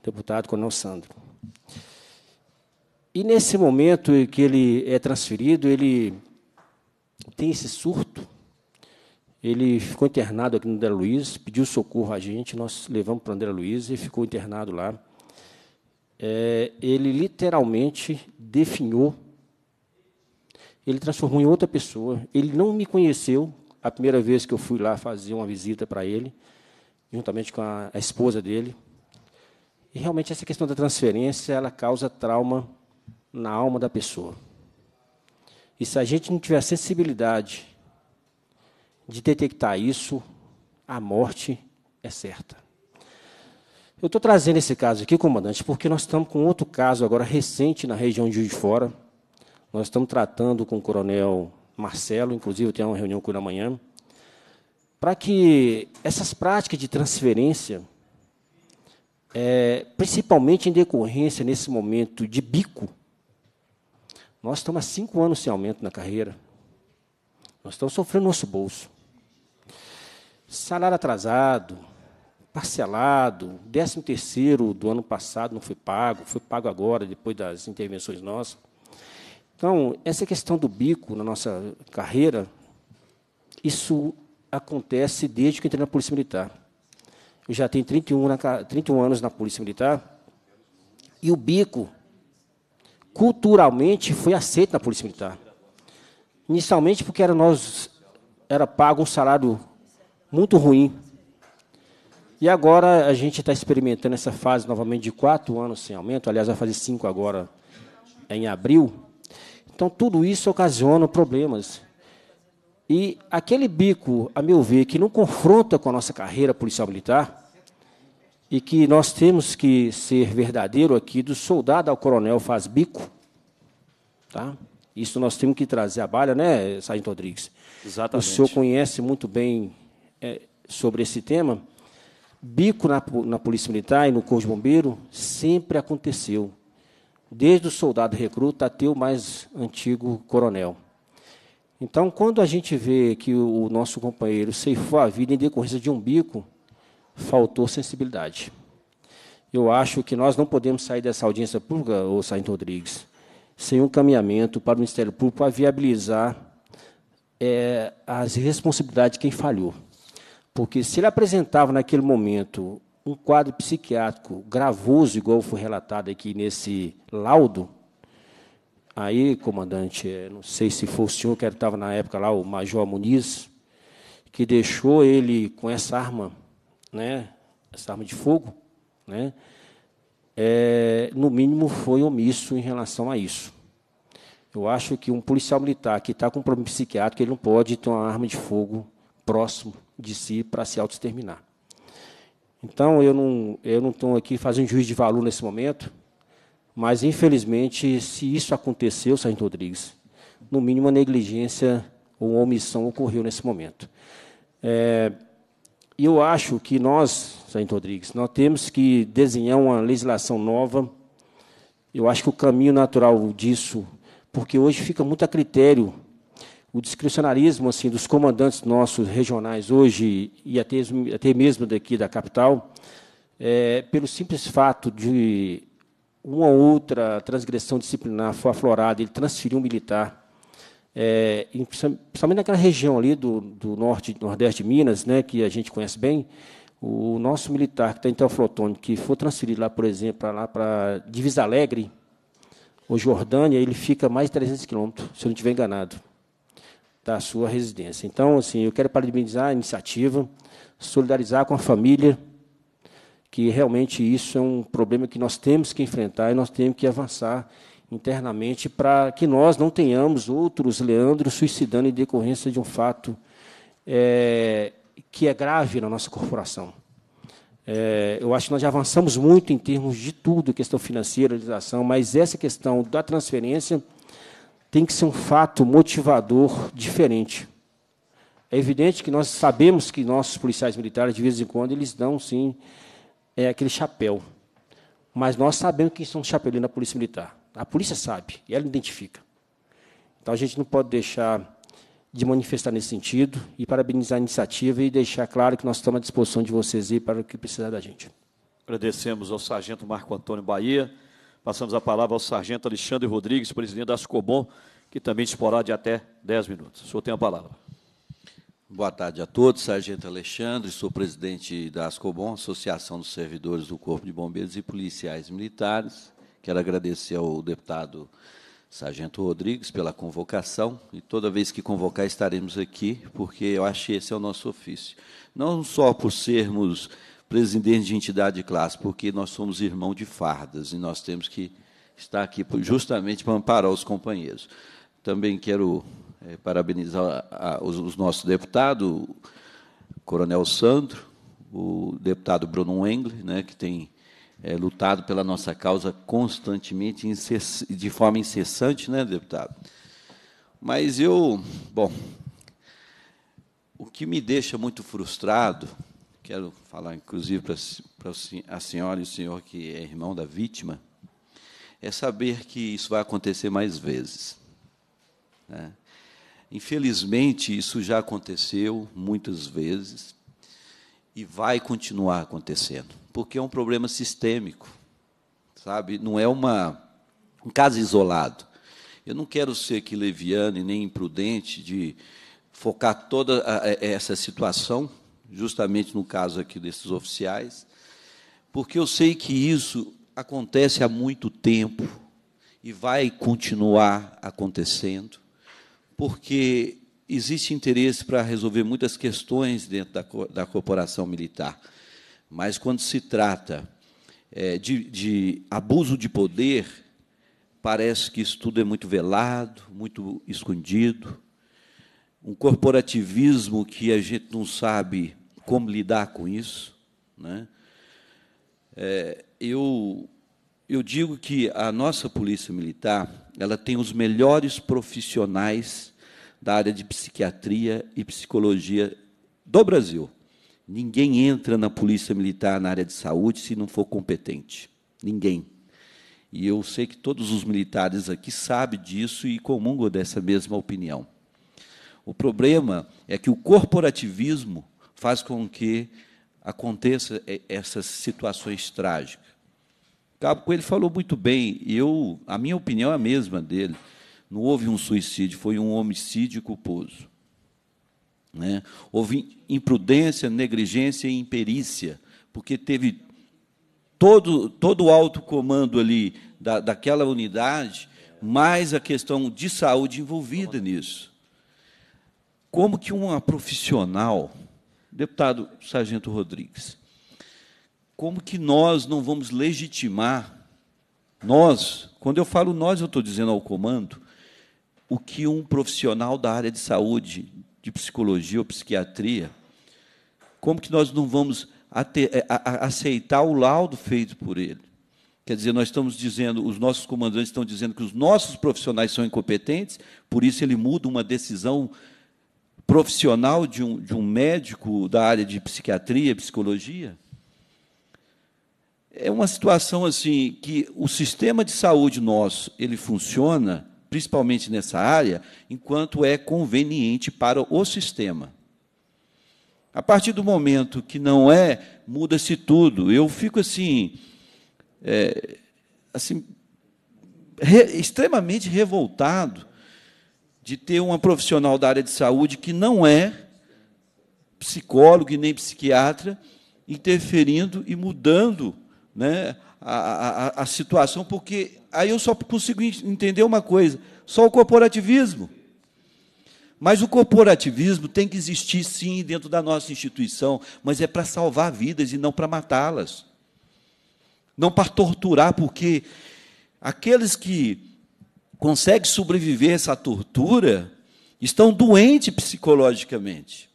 [SPEAKER 8] deputado Coronel Sandro. E nesse momento em que ele é transferido, ele tem esse surto. Ele ficou internado aqui no André Luiz, pediu socorro a gente, nós levamos para o André Luiz e ficou internado lá. É, ele literalmente definhou. Ele transformou em outra pessoa. Ele não me conheceu a primeira vez que eu fui lá fazer uma visita para ele, juntamente com a, a esposa dele. E realmente essa questão da transferência, ela causa trauma na alma da pessoa. E se a gente não tiver sensibilidade de detectar isso, a morte é certa. Eu estou trazendo esse caso aqui, comandante, porque nós estamos com outro caso agora recente na região de Juiz de Fora. Nós estamos tratando com o coronel Marcelo, inclusive eu tenho uma reunião com ele amanhã, para que essas práticas de transferência, é, principalmente em decorrência nesse momento de bico, nós estamos há cinco anos sem aumento na carreira. Nós estamos sofrendo nosso bolso. Salário atrasado, parcelado, décimo terceiro do ano passado não foi pago, foi pago agora, depois das intervenções nossas. Então, essa questão do bico na nossa carreira, isso acontece desde que entrei na Polícia Militar. Eu já tenho 31, na, 31 anos na Polícia Militar. E o bico culturalmente foi aceito na Polícia Militar. Inicialmente porque era nós era pago um salário muito ruim. E agora a gente está experimentando essa fase novamente de quatro anos sem aumento, aliás, vai fazer cinco agora em abril. Então, tudo isso ocasiona problemas. E aquele bico, a meu ver, que não confronta com a nossa carreira policial militar, e que nós temos que ser verdadeiro aqui, do soldado ao coronel faz bico, tá? Isso nós temos que trazer à balha, né, Sargento Rodrigues? Exatamente. O senhor conhece muito bem é, sobre esse tema. Bico na, na Polícia Militar e no Corpo de Bombeiro sempre aconteceu, desde o soldado recruta até o mais antigo coronel. Então, quando a gente vê que o nosso companheiro ceifou a vida em decorrência de um bico, faltou sensibilidade. Eu acho que nós não podemos sair dessa audiência pública, ou Sargento Rodrigues, sem um caminhamento para o Ministério Público para viabilizar é, as responsabilidades de quem falhou. Porque se ele apresentava naquele momento um quadro psiquiátrico gravoso, igual foi relatado aqui nesse laudo, aí, comandante, é, não sei se foi o senhor que estava na época lá, o Major Muniz, que deixou ele com essa arma né, essa arma de fogo, né, é, no mínimo foi omisso em relação a isso. Eu acho que um policial militar que está com um problema psiquiátrico, ele não pode ter uma arma de fogo próximo de si para se autoexterminar. Então, eu não eu não estou aqui fazendo juízo de valor nesse momento, mas, infelizmente, se isso aconteceu, Sargento Rodrigues, no mínimo uma negligência ou omissão ocorreu nesse momento. É, e eu acho que nós, Saint Rodrigues, nós temos que desenhar uma legislação nova. Eu acho que o caminho natural disso, porque hoje fica muito a critério o discricionarismo assim dos comandantes nossos regionais hoje e até, até mesmo daqui da capital, é, pelo simples fato de uma ou outra transgressão disciplinar for aflorada, ele transferir um militar é, principalmente naquela região ali do, do norte, nordeste de Minas, né, que a gente conhece bem, o nosso militar que está em Teoflotone, que for transferido lá, por exemplo, lá para Divisa Alegre, ou Jordânia, ele fica mais de 300 quilômetros, se eu não estiver enganado, da sua residência. Então, assim, eu quero parabenizar a iniciativa, solidarizar com a família, que realmente isso é um problema que nós temos que enfrentar e nós temos que avançar internamente para que nós não tenhamos outros Leandros suicidando em decorrência de um fato é, que é grave na nossa corporação. É, eu acho que nós já avançamos muito em termos de tudo, questão financeira, realização, mas essa questão da transferência tem que ser um fato motivador diferente. É evidente que nós sabemos que nossos policiais militares, de vez em quando, eles dão, sim, é, aquele chapéu. Mas nós sabemos que são chapelinos na Polícia Militar. A polícia sabe, e ela identifica. Então a gente não pode deixar de manifestar nesse sentido e parabenizar a iniciativa e deixar claro que nós estamos à disposição de vocês aí para o que precisar da gente.
[SPEAKER 1] Agradecemos ao sargento Marco Antônio Bahia. Passamos a palavra ao sargento Alexandre Rodrigues, presidente da Ascobom, que também disporá de até 10 minutos. O senhor tem a palavra. Boa
[SPEAKER 9] tarde a todos. Sargento Alexandre, sou presidente da Ascobom, Associação dos Servidores do Corpo de Bombeiros e Policiais Militares. Quero agradecer ao deputado Sargento Rodrigues pela convocação e toda vez que convocar estaremos aqui, porque eu acho que esse é o nosso ofício. Não só por sermos presidentes de entidade de classe, porque nós somos irmão de fardas e nós temos que estar aqui justamente para amparar os companheiros. Também quero é, parabenizar a, a, os, os nossos deputados, o Coronel Sandro, o deputado Bruno Engle, né, que tem é, lutado pela nossa causa constantemente, de forma incessante, né, deputado? Mas eu, bom, o que me deixa muito frustrado, quero falar inclusive para, a senhora e o senhor que é irmão da vítima, é saber que isso vai acontecer mais vezes. Né? Infelizmente, isso já aconteceu muitas vezes e vai continuar acontecendo porque é um problema sistêmico, sabe? Não é uma, um caso isolado. Eu não quero ser aqui leviano e nem imprudente de focar toda a, essa situação, justamente no caso aqui desses oficiais, porque eu sei que isso acontece há muito tempo e vai continuar acontecendo, porque existe interesse para resolver muitas questões dentro da, da corporação militar mas quando se trata é, de, de abuso de poder, parece que isso tudo é muito velado, muito escondido. Um corporativismo que a gente não sabe como lidar com isso. Né? É, eu, eu digo que a nossa Polícia Militar ela tem os melhores profissionais da área de psiquiatria e psicologia do Brasil. Ninguém entra na polícia militar na área de saúde se não for competente. Ninguém. E eu sei que todos os militares aqui sabem disso e comungam dessa mesma opinião. O problema é que o corporativismo faz com que aconteça essas situações trágicas. Cabo Coelho falou muito bem, eu, a minha opinião é a mesma dele. Não houve um suicídio, foi um homicídio culposo. Né? Houve imprudência, negligência e imperícia, porque teve todo, todo o alto comando ali da, daquela unidade, mais a questão de saúde envolvida nisso. Como que uma profissional, deputado Sargento Rodrigues, como que nós não vamos legitimar, nós, quando eu falo nós, eu estou dizendo ao comando, o que um profissional da área de saúde, de psicologia ou psiquiatria, como que nós não vamos é, aceitar o laudo feito por ele? Quer dizer, nós estamos dizendo, os nossos comandantes estão dizendo que os nossos profissionais são incompetentes, por isso ele muda uma decisão profissional de um, de um médico da área de psiquiatria, psicologia? É uma situação assim que o sistema de saúde nosso, ele funciona principalmente nessa área, enquanto é conveniente para o sistema. A partir do momento que não é, muda-se tudo. Eu fico assim, é, assim re, extremamente revoltado de ter uma profissional da área de saúde que não é psicólogo e nem psiquiatra interferindo e mudando né, a, a, a situação, porque aí eu só consigo entender uma coisa: só o corporativismo. Mas o corporativismo tem que existir sim dentro da nossa instituição, mas é para salvar vidas e não para matá-las. Não para torturar, porque aqueles que conseguem sobreviver a essa tortura estão doentes psicologicamente.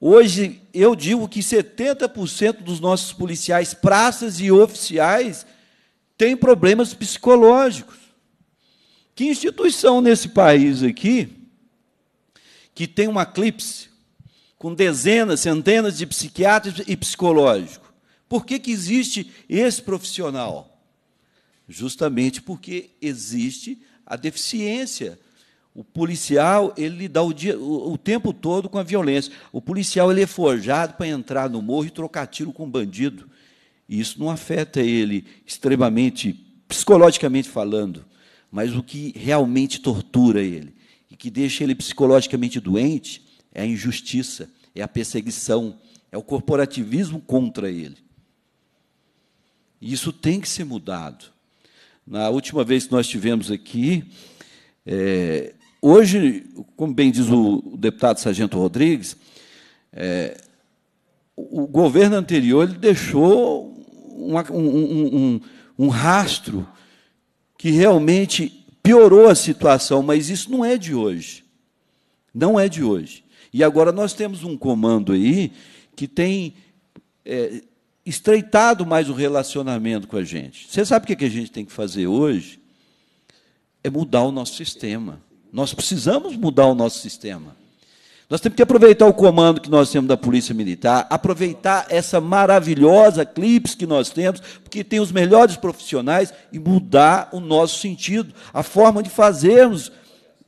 [SPEAKER 9] Hoje eu digo que 70% dos nossos policiais, praças e oficiais tem problemas psicológicos. Que instituição nesse país aqui que tem uma eclipse com dezenas, centenas de psiquiatras e psicológicos? Por que, que existe esse profissional? Justamente porque existe a deficiência. O policial, ele dá o, dia, o, o, tempo todo com a violência. O policial ele é forjado para entrar no morro e trocar tiro com bandido. E isso não afeta ele extremamente, psicologicamente falando, mas o que realmente tortura ele e que deixa ele psicologicamente doente é a injustiça, é a perseguição, é o corporativismo contra ele. E isso tem que ser mudado. Na última vez que nós tivemos aqui, é, hoje, como bem diz o, deputado Sargento Rodrigues, é, o governo anterior ele deixou um, um, um, rastro que realmente piorou a situação, mas isso não é de hoje. Não é de hoje. E agora nós temos um comando aí que tem é, estreitado mais o relacionamento com a gente. Você sabe o que, que a gente tem que fazer hoje? É mudar o nosso sistema. Nós precisamos mudar o nosso sistema. Nós temos que aproveitar o comando que nós temos da Polícia Militar, aproveitar essa maravilhosa clips que nós temos, porque tem os melhores profissionais, e mudar o nosso sentido, a forma de fazermos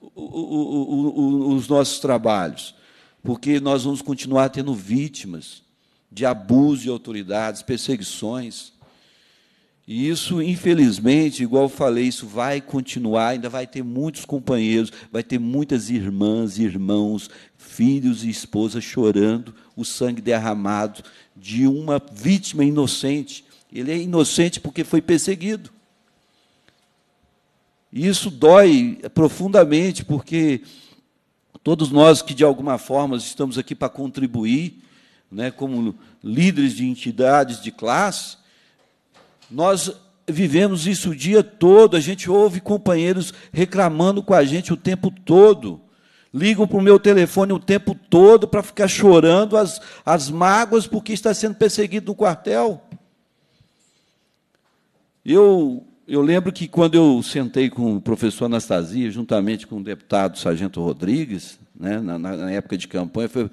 [SPEAKER 9] o, o, o, os nossos trabalhos. Porque nós vamos continuar tendo vítimas de abuso de autoridades, perseguições. E isso, infelizmente, igual falei, isso vai continuar, ainda vai ter muitos companheiros, vai ter muitas irmãs, irmãos filhos e esposa chorando o sangue derramado de uma vítima inocente. Ele é inocente porque foi perseguido. E isso dói profundamente, porque todos nós que de alguma forma estamos aqui para contribuir, né, como líderes de entidades de classe, nós vivemos isso o dia todo, a gente ouve companheiros reclamando com a gente o tempo todo. Ligam para o meu telefone o tempo todo para ficar chorando as, as mágoas porque está sendo perseguido no quartel. Eu, eu lembro que quando eu sentei com o professor Anastasia, juntamente com o deputado Sargento Rodrigues, né, na, na época de campanha, foi,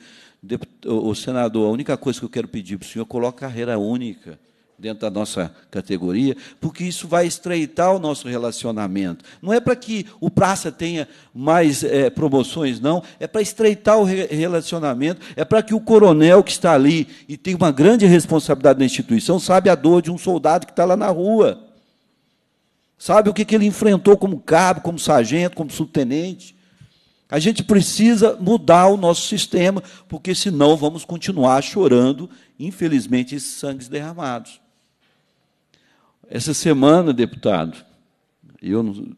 [SPEAKER 9] o senador, a única coisa que eu quero pedir para o senhor é coloque carreira única dentro da nossa categoria, porque isso vai estreitar o nosso relacionamento. Não é para que o praça tenha mais é, promoções, não. É para estreitar o re relacionamento, é para que o coronel que está ali e tem uma grande responsabilidade na instituição sabe a dor de um soldado que está lá na rua. Sabe o que, que ele enfrentou como cabo, como sargento, como subtenente. A gente precisa mudar o nosso sistema, porque senão vamos continuar chorando, infelizmente, esses sangues derramados. Essa semana, deputado, eu não,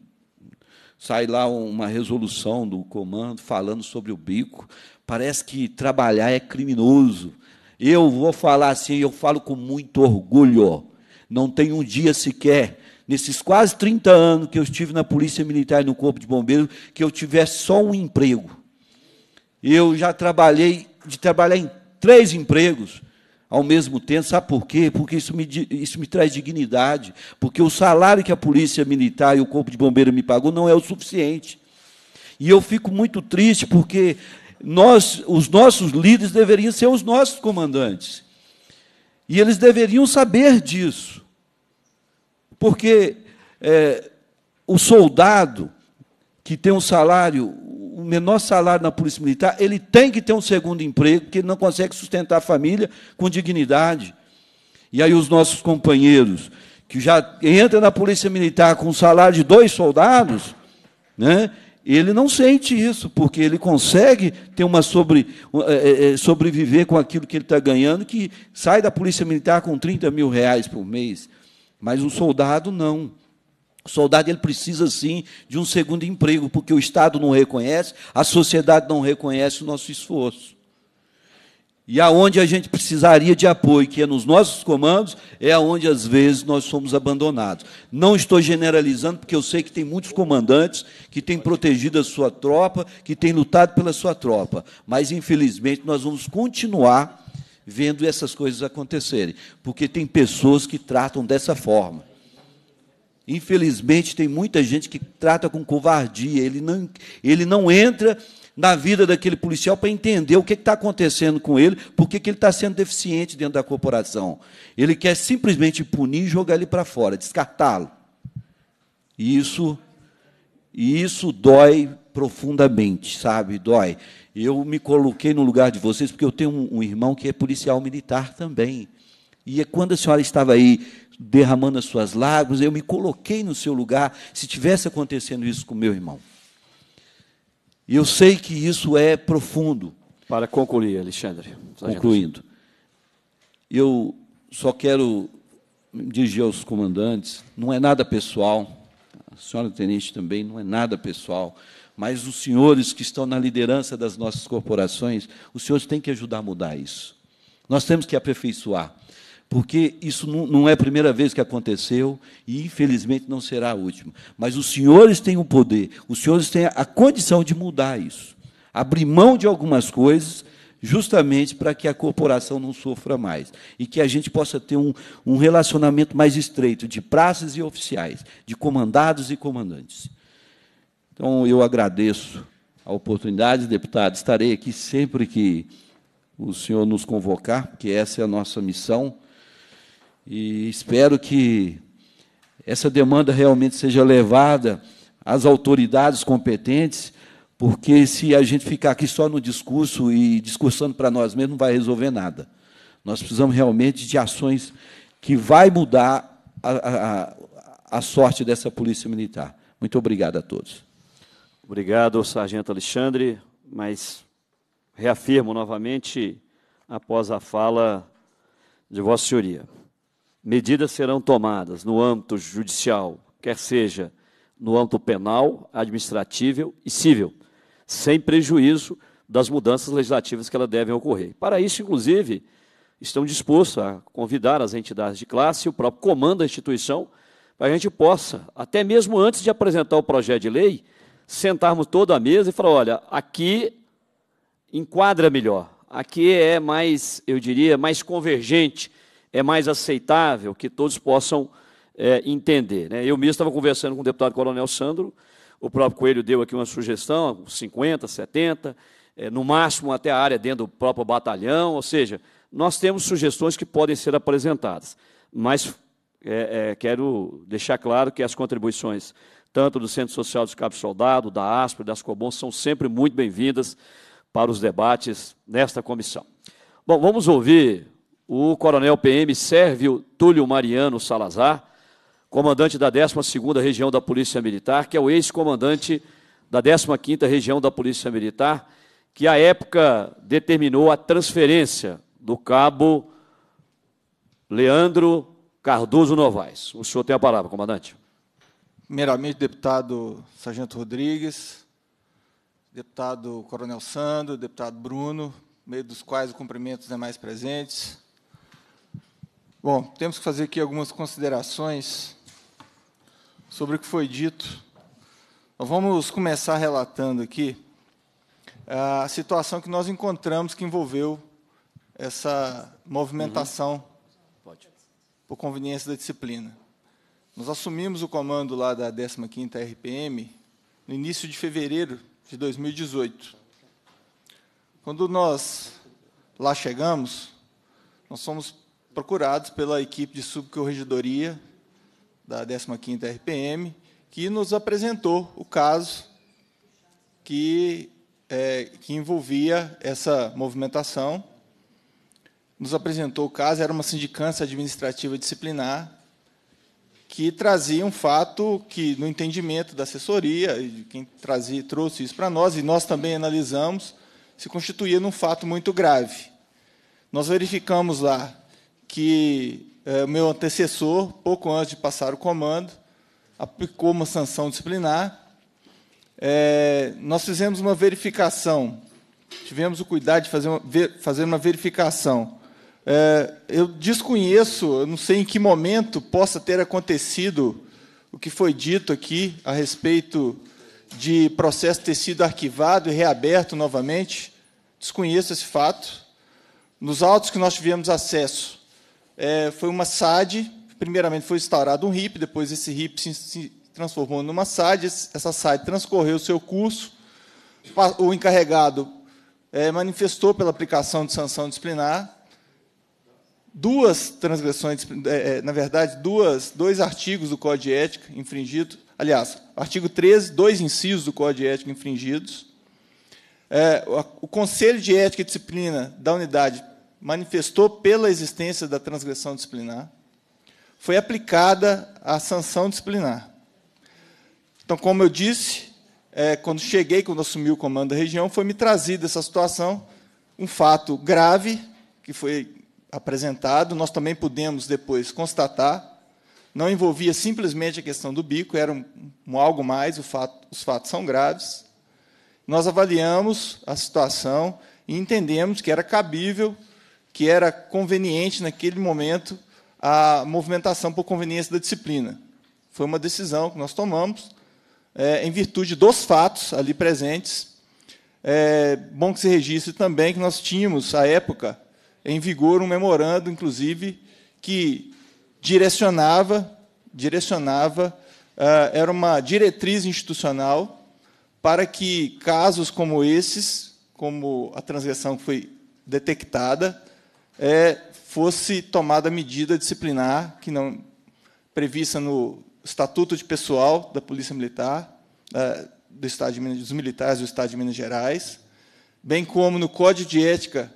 [SPEAKER 9] sai lá uma resolução do comando falando sobre o bico. Parece que trabalhar é criminoso. Eu vou falar assim, eu falo com muito orgulho. Não tem um dia sequer, nesses quase 30 anos que eu estive na Polícia Militar e no Corpo de Bombeiros, que eu tivesse só um emprego. Eu já trabalhei, de trabalhar em três empregos ao mesmo tempo, sabe por quê? Porque isso me, isso me traz dignidade, porque o salário que a polícia militar e o corpo de bombeiro me pagou não é o suficiente. E eu fico muito triste porque nós, os nossos líderes deveriam ser os nossos comandantes. E eles deveriam saber disso. Porque é, o soldado que tem um salário o menor salário na Polícia Militar, ele tem que ter um segundo emprego, porque ele não consegue sustentar a família com dignidade. E aí os nossos companheiros, que já entram na Polícia Militar com o salário de dois soldados, né, ele não sente isso, porque ele consegue ter uma sobre, é, é, é, sobreviver com aquilo que ele está ganhando, que sai da Polícia Militar com 30 mil reais por mês. Mas um soldado não. O soldado ele precisa sim de um segundo emprego, porque o Estado não reconhece, a sociedade não reconhece o nosso esforço. E aonde a gente precisaria de apoio, que é nos nossos comandos, é aonde às vezes nós somos abandonados. Não estou generalizando, porque eu sei que tem muitos comandantes que têm protegido a sua tropa, que têm lutado pela sua tropa, mas infelizmente nós vamos continuar vendo essas coisas acontecerem, porque tem pessoas que tratam dessa forma. Infelizmente, tem muita gente que trata com covardia, ele não, ele não entra na vida daquele policial para entender o que está acontecendo com ele, por que ele está sendo deficiente dentro da corporação. Ele quer simplesmente punir e jogar ele para fora, descartá-lo. E isso, isso dói profundamente, sabe? Dói. Eu me coloquei no lugar de vocês, porque eu tenho um, um irmão que é policial militar também. E é quando a senhora estava aí derramando as suas lágrimas, eu me coloquei no seu lugar se tivesse acontecendo isso com meu irmão. E eu sei que isso é profundo. Para concluir, Alexandre. Concluindo. Eu só quero dirigir aos comandantes, não é nada pessoal, a senhora tenente também, não é nada pessoal, mas os senhores que estão na liderança das nossas corporações, os senhores têm que ajudar a mudar isso. Nós temos que aperfeiçoar porque isso não é a primeira vez que aconteceu e, infelizmente, não será a última. Mas os senhores têm o poder, os senhores têm a condição de mudar isso, abrir mão de algumas coisas, justamente para que a corporação não sofra mais e que a gente possa ter um, um relacionamento mais estreito de praças e oficiais, de comandados e comandantes. Então, eu agradeço a oportunidade, deputado. Estarei aqui sempre que o senhor nos convocar, porque essa é a nossa missão e espero que essa demanda realmente seja levada às autoridades competentes, porque se a gente ficar aqui só no discurso e discursando para nós mesmos, não vai resolver nada. Nós precisamos realmente de ações que vai mudar a, a, a sorte dessa polícia militar. Muito obrigado a todos.
[SPEAKER 1] Obrigado, Sargento Alexandre, mas reafirmo novamente após a fala de Vossa Senhoria medidas serão tomadas no âmbito judicial, quer seja no âmbito penal, administrativo e civil, sem prejuízo das mudanças legislativas que elas devem ocorrer. Para isso, inclusive, estão dispostos a convidar as entidades de classe e o próprio comando da instituição para que a gente possa, até mesmo antes de apresentar o projeto de lei, sentarmos toda a mesa e falar, olha, aqui enquadra melhor, aqui é mais, eu diria, mais convergente é mais aceitável, que todos possam é, entender. Né? Eu mesmo estava conversando com o deputado Coronel Sandro, o próprio Coelho deu aqui uma sugestão, 50, 70, é, no máximo até a área dentro do próprio batalhão, ou seja, nós temos sugestões que podem ser apresentadas, mas é, é quero deixar claro que as contribuições tanto do Centro Social dos Cabos Soldado, da ASPRE, das Cobons são sempre muito bem-vindas para os debates nesta comissão. Bom, vamos ouvir o coronel PM Sérvio Túlio Mariano Salazar, comandante da 12ª Região da Polícia Militar, que é o ex-comandante da 15ª Região da Polícia Militar, que à época determinou a transferência do cabo Leandro Cardoso Novaes. O senhor tem a palavra, comandante.
[SPEAKER 10] Primeiramente, deputado Sargento Rodrigues, deputado Coronel Sando, deputado Bruno, meio dos quais cumprimento os demais presentes, Bom, temos que fazer aqui algumas considerações sobre o que foi dito. vamos começar relatando aqui ah, a situação que nós encontramos que envolveu essa movimentação uhum. por conveniência da disciplina. Nós assumimos o comando lá da 15ª RPM no início de fevereiro de 2018. Quando nós lá chegamos, nós somos procurados pela equipe de subcorregedoria da 15ª RPM, que nos apresentou o caso que, é, que envolvia essa movimentação. Nos apresentou o caso, era uma sindicância administrativa disciplinar que trazia um fato que, no entendimento da assessoria, quem trazia, trouxe isso para nós, e nós também analisamos, se constituía num fato muito grave. Nós verificamos lá que é, o meu antecessor, pouco antes de passar o comando, aplicou uma sanção disciplinar. É, nós fizemos uma verificação, tivemos o cuidado de fazer uma, ver, fazer uma verificação. É, eu desconheço, eu não sei em que momento possa ter acontecido o que foi dito aqui a respeito de processo ter sido arquivado e reaberto novamente. Desconheço esse fato. Nos autos que nós tivemos acesso, é, foi uma SAD. Primeiramente foi instaurado um RIP, depois esse RIP se, se transformou numa SAD. Essa SAD transcorreu o seu curso. O encarregado é, manifestou pela aplicação de sanção disciplinar. Duas transgressões, é, é na verdade, duas, dois artigos do Código de Ética infringidos. Aliás, artigo 13, dois incisos do Código de Ética infringidos. É, o Conselho de Ética e Disciplina da unidade manifestou pela existência da transgressão disciplinar, foi aplicada a sanção disciplinar. Então, como eu disse, é, quando cheguei, quando assumi o comando da região, foi me trazida essa situação, um fato grave que foi apresentado, nós também pudemos depois constatar, não envolvia simplesmente a questão do bico, era um, um algo mais, fato, os fatos são graves. Nós avaliamos a situação e entendemos que era cabível que era conveniente naquele momento a movimentação por conveniência da disciplina. Foi uma decisão que nós tomamos é, em virtude dos fatos ali presentes. É bom que se registre também que nós tínhamos, à época, em vigor um memorando, inclusive, que direcionava, direcionava é, era uma diretriz institucional para que casos como esses, como a transgressão que foi detectada, é, fosse tomada a medida disciplinar que não prevista no Estatuto de Pessoal da Polícia Militar, da, do Estado de, dos militares do Estado de Minas Gerais, bem como no Código de Ética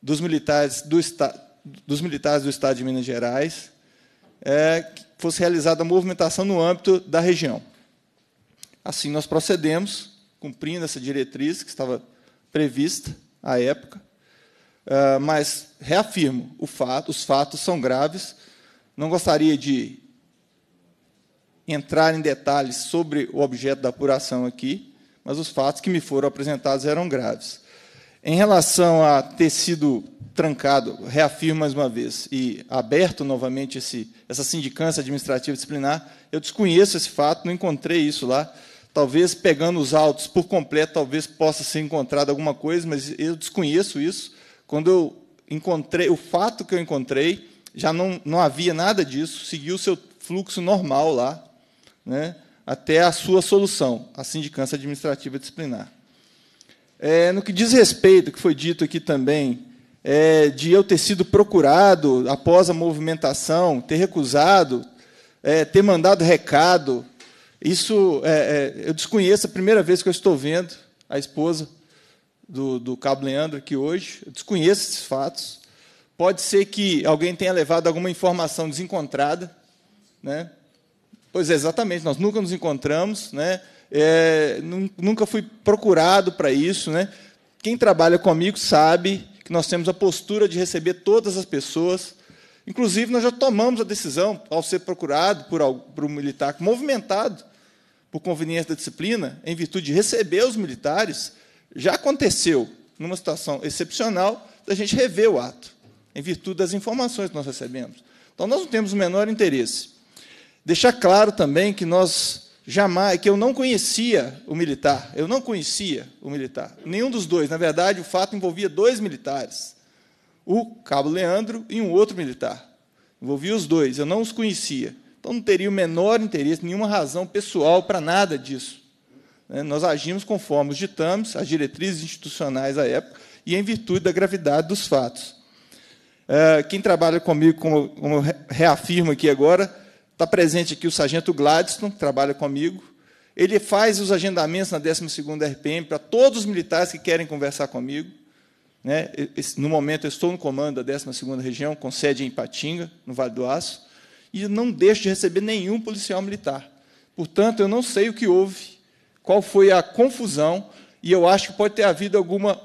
[SPEAKER 10] dos militares do, Estado dos militares do Estado de Minas Gerais, é, que fosse realizada a movimentação no âmbito da região. Assim, nós procedemos, cumprindo essa diretriz que estava prevista à época, ah, mas reafirmo, fato, os fatos são graves. Não gostaria de entrar em detalhes sobre o objeto da apuração aqui, mas os fatos que me foram apresentados eram graves. Em relação a ter sido trancado, reafirmo mais uma vez, e aberto novamente esse, essa sindicância administrativa disciplinar, eu desconheço esse fato, não encontrei isso lá. Talvez pegando os autos por completo, talvez possa ser encontrada alguma coisa, mas eu desconheço isso quando eu encontrei, o fato que eu encontrei, já não, não havia nada disso, seguiu o seu fluxo normal lá, né, até a sua solução, a sindicância administrativa disciplinar. É, no que diz respeito, que foi dito aqui também, é, de eu ter sido procurado após a movimentação, ter recusado, é, ter mandado recado, isso é, é, eu desconheço a primeira vez que eu estou vendo a esposa do, do Cabo Leandro aqui hoje, eu desconheço esses fatos. Pode ser que alguém tenha levado alguma informação desencontrada. Né? Pois é, exatamente, nós nunca nos encontramos, né? É, nunca fui procurado para isso. Né? Quem trabalha comigo sabe que nós temos a postura de receber todas as pessoas. Inclusive, nós já tomamos a decisão, ao ser procurado por, por um militar movimentado por conveniência da disciplina, em virtude de receber os militares, já aconteceu, numa situação excepcional, da gente rever o ato, em virtude das informações que nós recebemos. Então, nós não temos o menor interesse. Deixar claro também que nós jamais, que eu não conhecia o militar, eu não conhecia o militar, nenhum dos dois. Na verdade, o fato envolvia dois militares, o cabo Leandro e um outro militar. Envolvia os dois, eu não os conhecia. Então, não teria o menor interesse, nenhuma razão pessoal para nada disso. Né, nós agimos conforme os ditames, as diretrizes institucionais à época e em virtude da gravidade dos fatos. É, quem trabalha comigo, como reafirmo aqui agora, está presente aqui o sargento Gladstone, que trabalha comigo. Ele faz os agendamentos na 12ª RPM para todos os militares que querem conversar comigo. Né? No momento, eu estou no comando da 12ª Região, com sede em Patinga, no Vale do Aço, e não deixo de receber nenhum policial militar. Portanto, eu não sei o que houve qual foi a confusão, e eu acho que pode ter havido alguma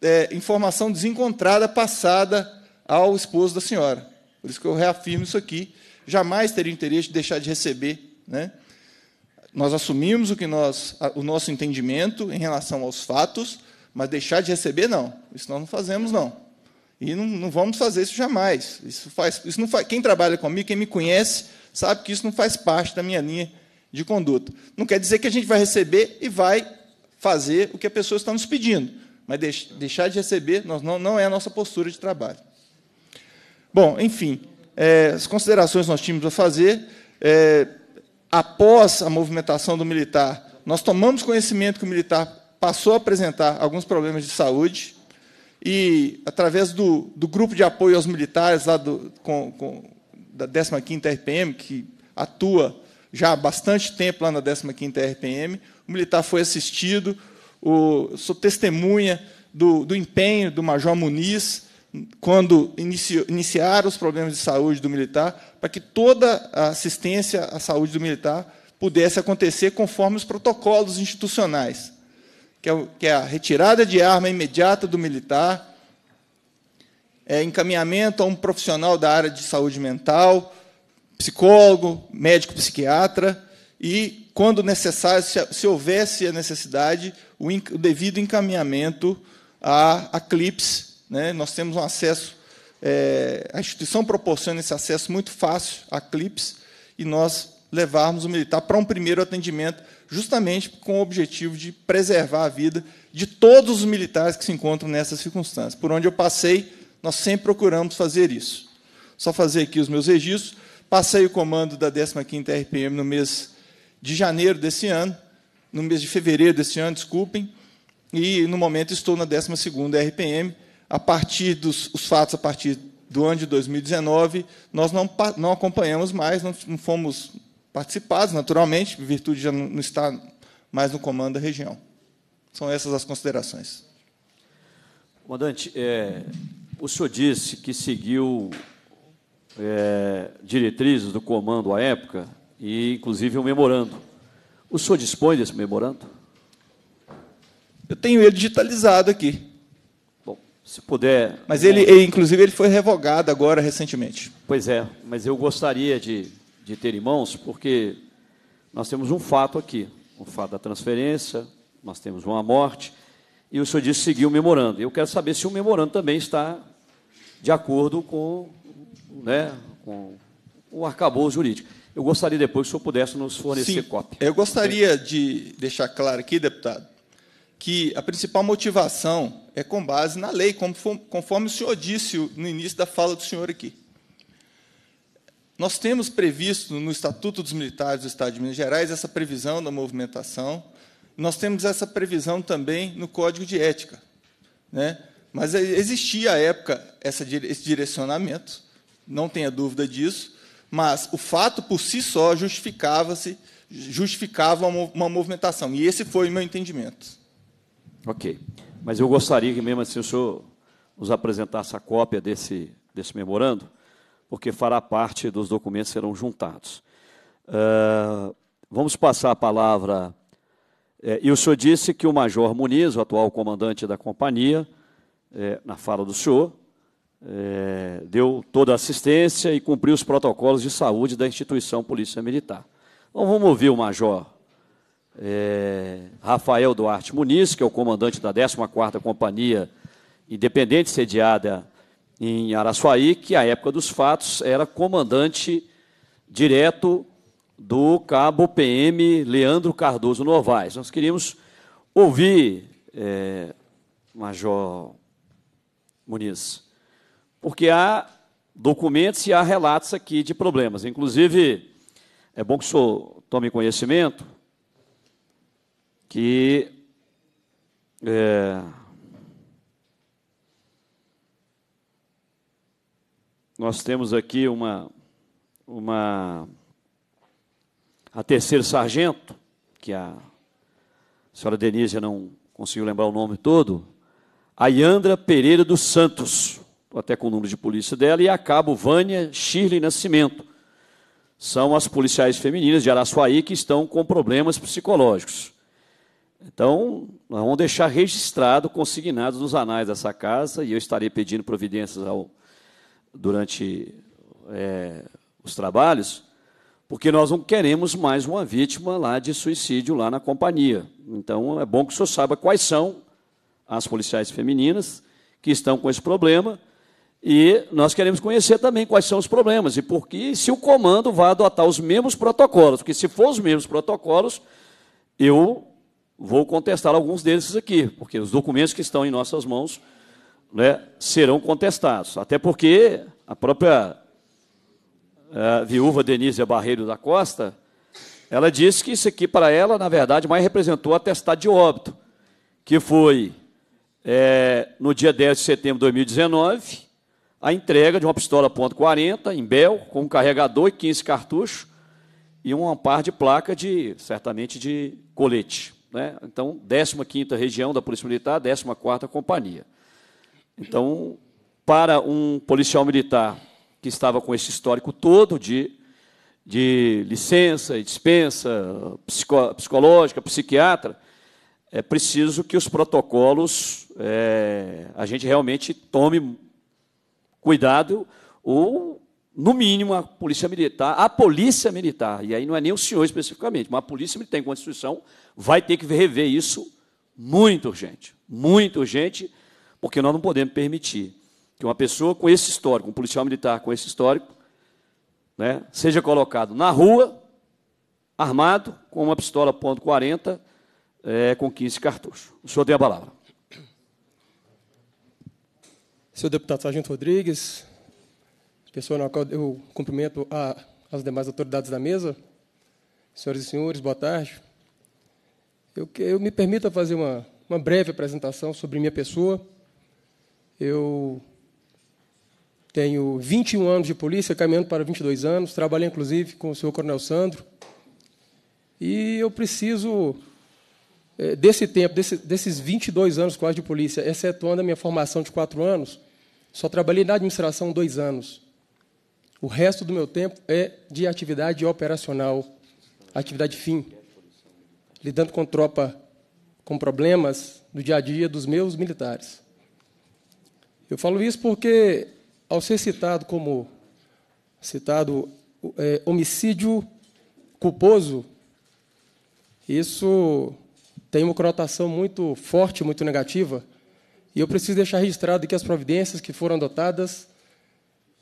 [SPEAKER 10] é, informação desencontrada passada ao esposo da senhora. Por isso que eu reafirmo isso aqui. Jamais teria interesse de deixar de receber. Né? Nós assumimos o, que nós, o nosso entendimento em relação aos fatos, mas deixar de receber, não. Isso nós não fazemos, não. E não, não vamos fazer isso jamais. Isso faz, isso não faz, quem trabalha comigo, quem me conhece, sabe que isso não faz parte da minha linha de conduta. Não quer dizer que a gente vai receber e vai fazer o que a pessoa está nos pedindo, mas deixar de receber não, não é a nossa postura de trabalho. Bom, enfim, é, as considerações nós tínhamos a fazer. É, após a movimentação do militar, nós tomamos conhecimento que o militar passou a apresentar alguns problemas de saúde, e através do, do grupo de apoio aos militares lá do, com, com, da 15ª RPM, que atua já há bastante tempo lá na 15ª RPM. O militar foi assistido, o, sou testemunha do, do, empenho do Major Muniz quando inicio, iniciaram os problemas de saúde do militar, para que toda a assistência à saúde do militar pudesse acontecer conforme os protocolos institucionais, que é, que é a retirada de arma imediata do militar, é, encaminhamento a um profissional da área de saúde mental, psicólogo, médico psiquiatra e, quando necessário, se houvesse a necessidade, o, o devido encaminhamento à, à CLIPS. Né? Nós temos um acesso, é, a instituição proporciona esse acesso muito fácil à CLIPS e nós levarmos o militar para um primeiro atendimento, justamente com o objetivo de preservar a vida de todos os militares que se encontram nessas circunstâncias. Por onde eu passei, nós sempre procuramos fazer isso. Só fazer aqui os meus registros. Passei o comando da 15ª RPM no mês de janeiro desse ano, no mês de fevereiro desse ano, desculpem, e no momento estou na 12ª RPM. A partir dos os fatos a partir do ano de 2019, nós não, não acompanhamos mais, não, não fomos participados, naturalmente, em virtude já não, não estar mais no comando da região. São essas as considerações.
[SPEAKER 1] Comandante, é, o senhor disse que seguiu é, diretrizes do comando à época e, inclusive, um memorando. O senhor dispõe desse memorando?
[SPEAKER 10] Eu tenho ele digitalizado aqui. Bom, se
[SPEAKER 1] puder. Mas ele, inclusive,
[SPEAKER 10] ele foi revogado agora recentemente.
[SPEAKER 1] Pois é, mas eu gostaria de, de ter em mãos, porque nós temos um fato aqui, um fato da transferência, nós temos uma morte, e o senhor disse seguir o memorando. Eu quero saber se o memorando também está de acordo com né, com
[SPEAKER 10] o arcabouço jurídico. Eu gostaria depois que o senhor pudesse nos fornecer Sim, cópia. Eu gostaria de deixar claro aqui, deputado, que a principal motivação é com base na lei, conforme o senhor disse no início da fala do senhor aqui. Nós temos previsto no Estatuto dos Militares do Estado de Minas Gerais essa previsão da movimentação, nós temos essa previsão também no Código de Ética. Né? Mas eh, existia à época esse direcionamento, não tenha dúvida disso, mas o fato por si só justificava-se, justificava uma movimentação. E esse foi o meu entendimento.
[SPEAKER 1] Ok. Mas eu gostaria que mesmo assim o senhor nos apresentasse a cópia desse, desse memorando, porque fará parte dos documentos que serão juntados. Uh, vamos passar a palavra. É, e o senhor disse que o Major Muniz, o atual comandante da companhia, é, na fala do senhor, é, deu toda a assistência e cumpriu os protocolos de saúde da instituição Polícia Militar. Então vamos ouvir o Major é, Rafael Duarte Muniz, que é o comandante da 14ª Companhia Independente, sediada em Araçuaí, que à época dos fatos era comandante direto do cabo PM Leandro Cardoso Novaes. Nós queríamos ouvir, é, Major Muniz, porque há documentos e há relatos aqui de problemas. Inclusive, é bom que o senhor tome conhecimento que é, nós temos aqui uma, uma a terceira sargento, que a senhora Denise não conseguiu lembrar o nome todo, a Pereira dos Santos até com o número de polícia dela, e a cabo Vânia Shirley Nascimento. São as policiais femininas de Araçuaí que estão com problemas psicológicos. Então, nós vamos deixar registrado, consignado nos anais dessa casa, e eu estarei pedindo providências ao, durante é, os trabalhos, porque nós não queremos mais uma vítima lá de suicídio lá na companhia. Então, é bom que o senhor saiba quais são as policiais femininas que estão com esse problema e nós queremos conhecer também quais são os problemas e por que se o comando vai adotar os mesmos protocolos, porque se for os mesmos protocolos, eu vou contestar alguns desses aqui, porque os documentos que estão em nossas mãos né, serão contestados. Até porque a própria a eh, viúva Denise Barreiro da Costa, ela disse que isso aqui, para ela, na verdade, mais representou atestado de óbito, que foi é, no dia 10 de setembro de 2019, a entrega de uma pistola .40 em Bel, com um carregador e 15 cartuchos, e um par de placa de, certamente, de colete. Né? Então, 15ª região da Polícia Militar, 14ª Companhia. Então, para um policial militar que estava com esse histórico todo de, de licença e dispensa psico, psicológica, psiquiatra, é preciso que os protocolos é, a gente realmente tome cuidado, ou, no mínimo, a polícia militar, a polícia militar, e aí não é nem o senhor especificamente, mas a polícia militar a Constituição vai ter que rever isso muito urgente, muito urgente, porque nós não podemos permitir que uma pessoa com esse histórico, um policial militar com esse histórico, né, seja colocado na rua, armado, com uma pistola .40, é, com 15 cartuchos. O senhor tem a palavra
[SPEAKER 11] senhor deputado Sargento Rodrigues, pessoa na qual eu cumprimento a, as demais autoridades da mesa, senhoras e senhores, boa tarde. Eu, eu me permito fazer uma, uma breve apresentação sobre minha pessoa. Eu tenho 21 anos de polícia, caminhando para 22 anos. Trabalhei, inclusive, com o senhor Coronel Sandro. E eu preciso é, desse tempo, desse, desses 22 anos quase de polícia, excetuando a minha formação de quatro anos, só trabalhei na administração dois anos. O resto do meu tempo é de atividade operacional, atividade fim, lidando com tropa, com problemas do dia a dia dos meus militares. Eu falo isso porque, ao ser citado como citado é, homicídio culposo, isso tem uma conotação muito forte, muito negativa, e eu preciso deixar registrado que as providências que foram adotadas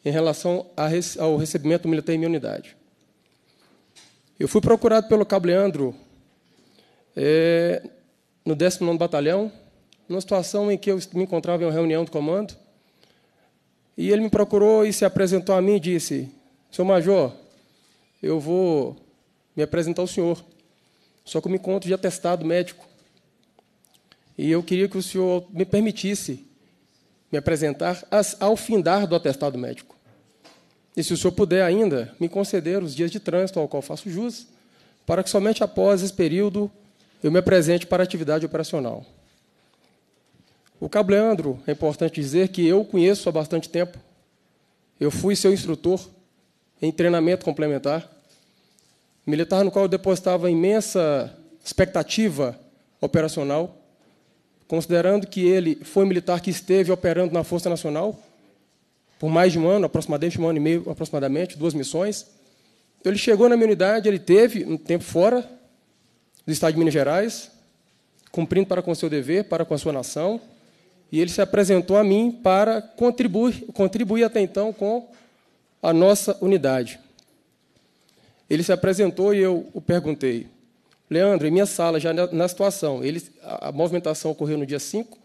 [SPEAKER 11] em relação ao recebimento militar em minha unidade. Eu fui procurado pelo Cabo Leandro é, no 19º Batalhão, numa situação em que eu me encontrava em uma reunião do comando, e ele me procurou e se apresentou a mim e disse, Senhor Major, eu vou me apresentar ao senhor. Só que eu me encontro de atestado médico. E eu queria que o senhor me permitisse me apresentar ao findar do atestado médico. E se o senhor puder ainda, me conceder os dias de trânsito ao qual faço jus, para que somente após esse período eu me apresente para a atividade operacional. O Cabo Leandro, é importante dizer que eu conheço há bastante tempo. Eu fui seu instrutor em treinamento complementar militar no qual eu depositava imensa expectativa operacional, considerando que ele foi militar que esteve operando na Força Nacional por mais de um ano, aproximadamente um ano e meio, aproximadamente, duas missões. Então, ele chegou na minha unidade, ele teve um tempo fora do estado de Minas Gerais, cumprindo para com seu dever, para com a sua nação, e ele se apresentou a mim para contribuir, contribuir até então com a nossa unidade. Ele se apresentou e eu o perguntei. Leandro, em minha sala, já na, situação, ele, a, movimentação ocorreu no dia 5,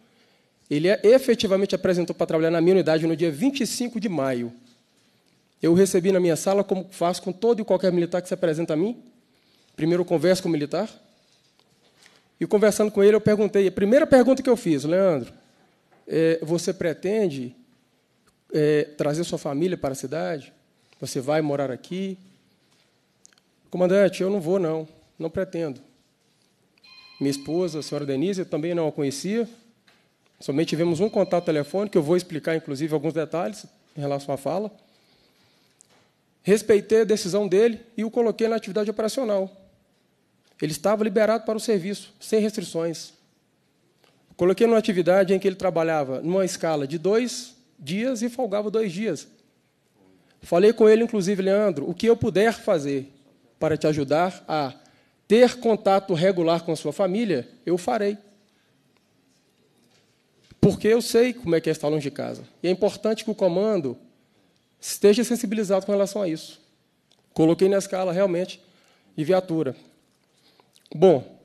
[SPEAKER 11] ele é, efetivamente apresentou para trabalhar na minha unidade no dia 25 de maio. Eu o recebi na minha sala, como faço com todo e qualquer militar que se apresenta a mim. Primeiro eu converso com o militar. E conversando com ele, eu perguntei, a primeira pergunta que eu fiz, Leandro, é, você pretende é, trazer sua família para a cidade? Você vai morar aqui? Comandante, eu não vou, não, não pretendo. Minha esposa, a senhora Denise, eu também não a conhecia. Somente tivemos um contato telefônico, que eu vou explicar, inclusive, alguns detalhes em relação à fala. Respeitei a decisão dele e o coloquei na atividade operacional. Ele estava liberado para o serviço, sem restrições. Coloquei numa atividade em que ele trabalhava numa escala de dois dias e folgava dois dias. Falei com ele, inclusive, Leandro, o que eu puder fazer, para te ajudar a ter contato regular com a sua família, eu farei. Porque eu sei como é que é estar longe de casa. E é importante que o comando esteja sensibilizado com relação a isso. Coloquei na escala, realmente, de viatura. Bom,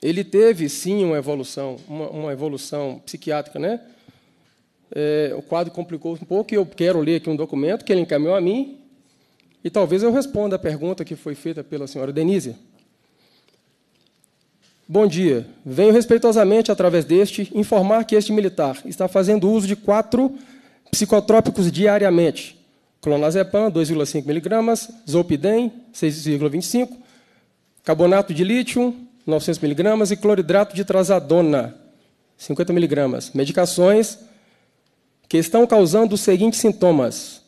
[SPEAKER 11] ele teve, sim, uma evolução, uma, uma evolução psiquiátrica, né? É, o quadro complicou um pouco e eu quero ler aqui um documento que ele encaminhou a mim, e talvez eu responda a pergunta que foi feita pela senhora Denise. Bom dia. Venho respeitosamente, através deste, informar que este militar está fazendo uso de quatro psicotrópicos diariamente. Clonazepam, 2,5mg, Zolpidem, 6,25, carbonato de lítio, 900mg e cloridrato de trazadona, 50mg. Medicações que estão causando os seguintes sintomas: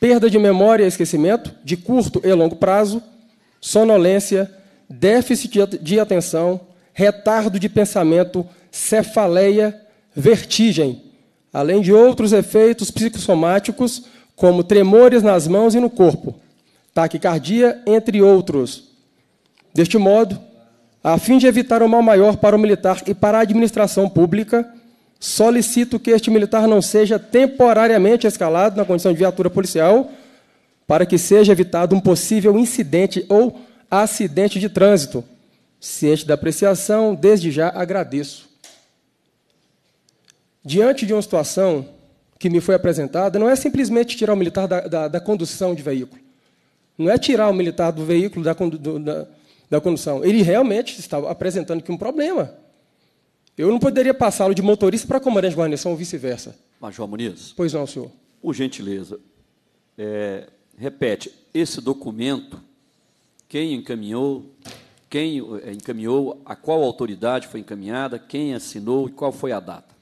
[SPEAKER 11] perda de memória e esquecimento de curto e longo prazo, sonolência, déficit de atenção, retardo de pensamento, cefaleia, vertigem, além de outros efeitos psicossomáticos, como tremores nas mãos e no corpo, taquicardia, entre outros. Deste modo, a fim de evitar o mal maior para o militar e para a administração pública, solicito que este militar não seja temporariamente escalado na condição de viatura policial, para que seja evitado um possível incidente ou acidente de trânsito. Ciente da apreciação, desde já agradeço. Diante de uma situação que me foi apresentada, não é simplesmente tirar o militar da, da, da condução de veículo. Não é tirar o militar do veículo da, do, da, da condução. Ele realmente estava apresentando aqui um problema. Eu não poderia passá-lo de motorista para comandante de guarnição ou vice-versa.
[SPEAKER 1] Major Muniz? Pois não, senhor. Por gentileza, é, repete, esse documento, quem encaminhou, quem é, encaminhou, a qual autoridade foi encaminhada, quem assinou e qual foi a data?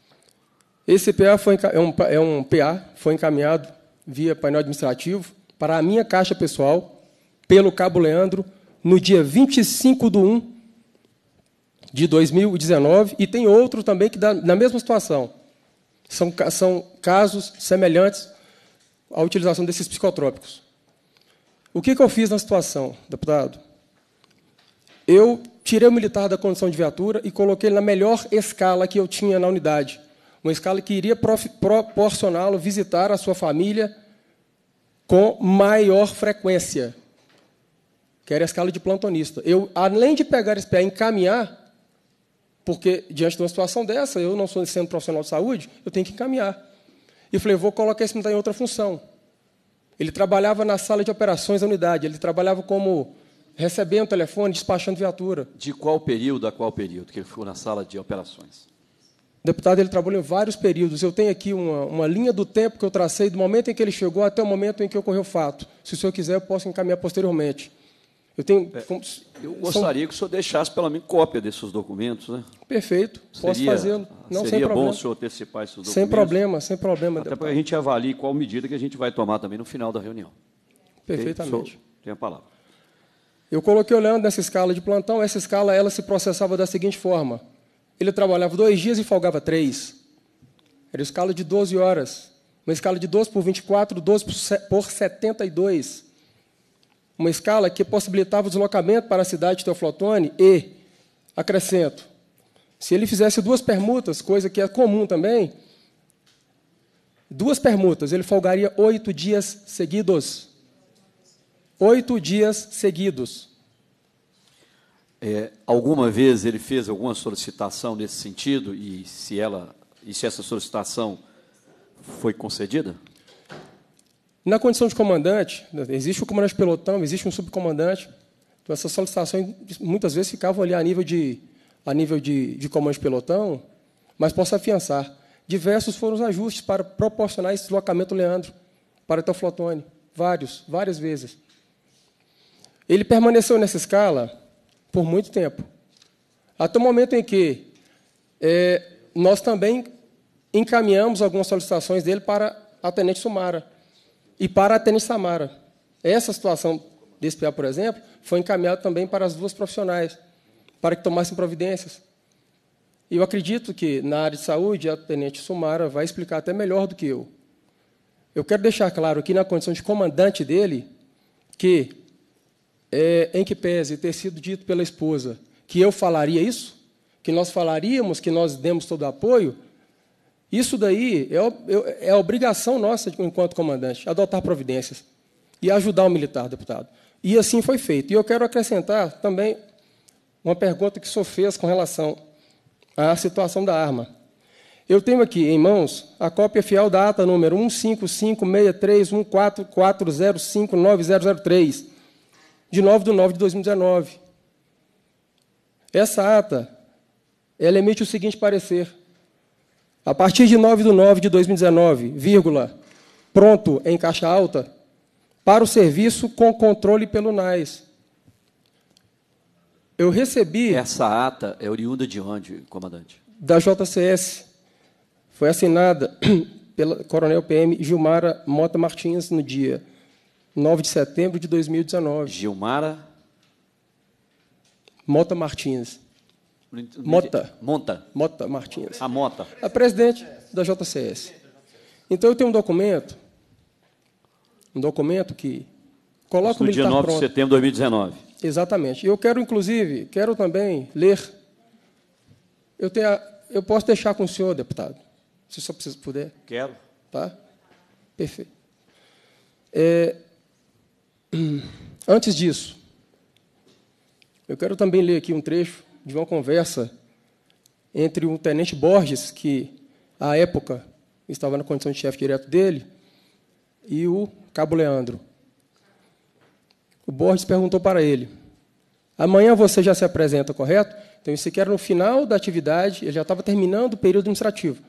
[SPEAKER 11] Esse PA foi, é, um, é um PA, foi encaminhado via painel administrativo para a minha caixa pessoal, pelo Cabo Leandro, no dia 25 de 1 de 2019, e tem outro também que dá na mesma situação. São, são casos semelhantes à utilização desses psicotrópicos. O que, que eu fiz na situação, deputado? Eu tirei o militar da condição de viatura e coloquei na melhor escala que eu tinha na unidade. Uma escala que iria proporcioná-lo visitar a sua família com maior frequência. Que era a escala de plantonista. Eu, além de pegar esse pé e encaminhar, porque, diante de uma situação dessa, eu não sou sendo profissional de saúde, eu tenho que encaminhar. E falei, vou colocar esse militar em outra função. Ele trabalhava na sala de operações da unidade, ele trabalhava como recebendo telefone, despachando viatura. De qual período a qual período que ele ficou na sala de operações? Deputado, ele trabalhou em vários períodos. Eu tenho aqui uma, uma, linha do tempo que eu tracei, do momento em que ele chegou até o momento em que ocorreu o fato. Se o senhor quiser, eu posso encaminhar posteriormente. Eu tenho. É, eu gostaria
[SPEAKER 1] são... que o senhor deixasse pela minha cópia desses documentos, né? Perfeito. Posso seria, fazê-lo. Não seria sem bom o senhor antecipar esses documentos. Sem problema, sem problema. Até para que a gente avalie qual medida que a gente vai tomar também no final da reunião.
[SPEAKER 11] Perfeitamente. Tem a palavra. Eu coloquei o Leandro nessa escala de plantão. Essa escala ela se processava da seguinte forma: ele trabalhava dois dias e folgava três. Era escala de 12 horas. Uma escala de 12 por 24, 12 por 72 uma escala que possibilitava o deslocamento para a cidade de Teoflotone e, acrescento, se ele fizesse duas permutas, coisa que é comum também, duas permutas, ele folgaria oito dias seguidos. Oito dias seguidos.
[SPEAKER 1] É, alguma vez ele fez alguma solicitação nesse sentido e se ela e se essa solicitação foi concedida?
[SPEAKER 11] Na condição de comandante, existe o comandante pelotão, existe um subcomandante. Então, essas solicitações muitas vezes ficavam ali a nível de, a nível de, de de pelotão, mas posso afiançar. Diversos foram os ajustes para proporcionar esse deslocamento Leandro para o Teoflotone. Vários, várias vezes. Ele permaneceu nessa escala por muito tempo. Até o momento em que é, nós também encaminhamos algumas solicitações dele para a Tenente Sumara, e para a Tênis Samara. Essa situação desse PA, por exemplo, foi encaminhada também para as duas profissionais, para que tomassem providências. E eu acredito que, na área de saúde, a Tenente Sumara vai explicar até melhor do que eu. Eu quero deixar claro aqui, na condição de comandante dele, que, é, em que pese ter sido dito pela esposa que eu falaria isso, que nós falaríamos, que nós demos todo o apoio, isso daí é, é obrigação nossa, enquanto comandante, adotar providências e ajudar o militar, deputado. E assim foi feito. E eu quero acrescentar também uma pergunta que o senhor fez com relação à situação da arma. Eu tenho aqui em mãos a cópia fiel da ata número 1556314405903, de 9 de 9 de 2019. Essa ata, ela emite o seguinte parecer. A partir de 9 de 9 de 2019, vírgula, pronto em caixa alta, para o serviço com controle pelo NAIS.
[SPEAKER 1] Eu recebi. Essa ata é oriunda de onde, comandante?
[SPEAKER 11] Da JCS. Foi assinada pelo Coronel PM Gilmara Mota Martins no dia 9 de setembro de 2019. Gilmara Mota Martins. Mota. Mota, Mota Martins. A Mota. A presidente da JCS. Então eu tenho um documento, um documento que coloca o militar dia 9 pronto. de
[SPEAKER 1] setembro de 2019.
[SPEAKER 11] Exatamente. Eu quero, inclusive, quero também ler. Eu, tenho a, eu posso deixar com o senhor, deputado, se só senhor puder. Quero. Tá? Perfeito. É, antes disso, eu quero também ler aqui um trecho de uma conversa entre o tenente Borges, que à época estava na condição de chefe direto dele, e o cabo Leandro. O Borges perguntou para ele: Amanhã você já se apresenta, correto? Então, isso aqui era no final da atividade, ele já estava terminando o período administrativo,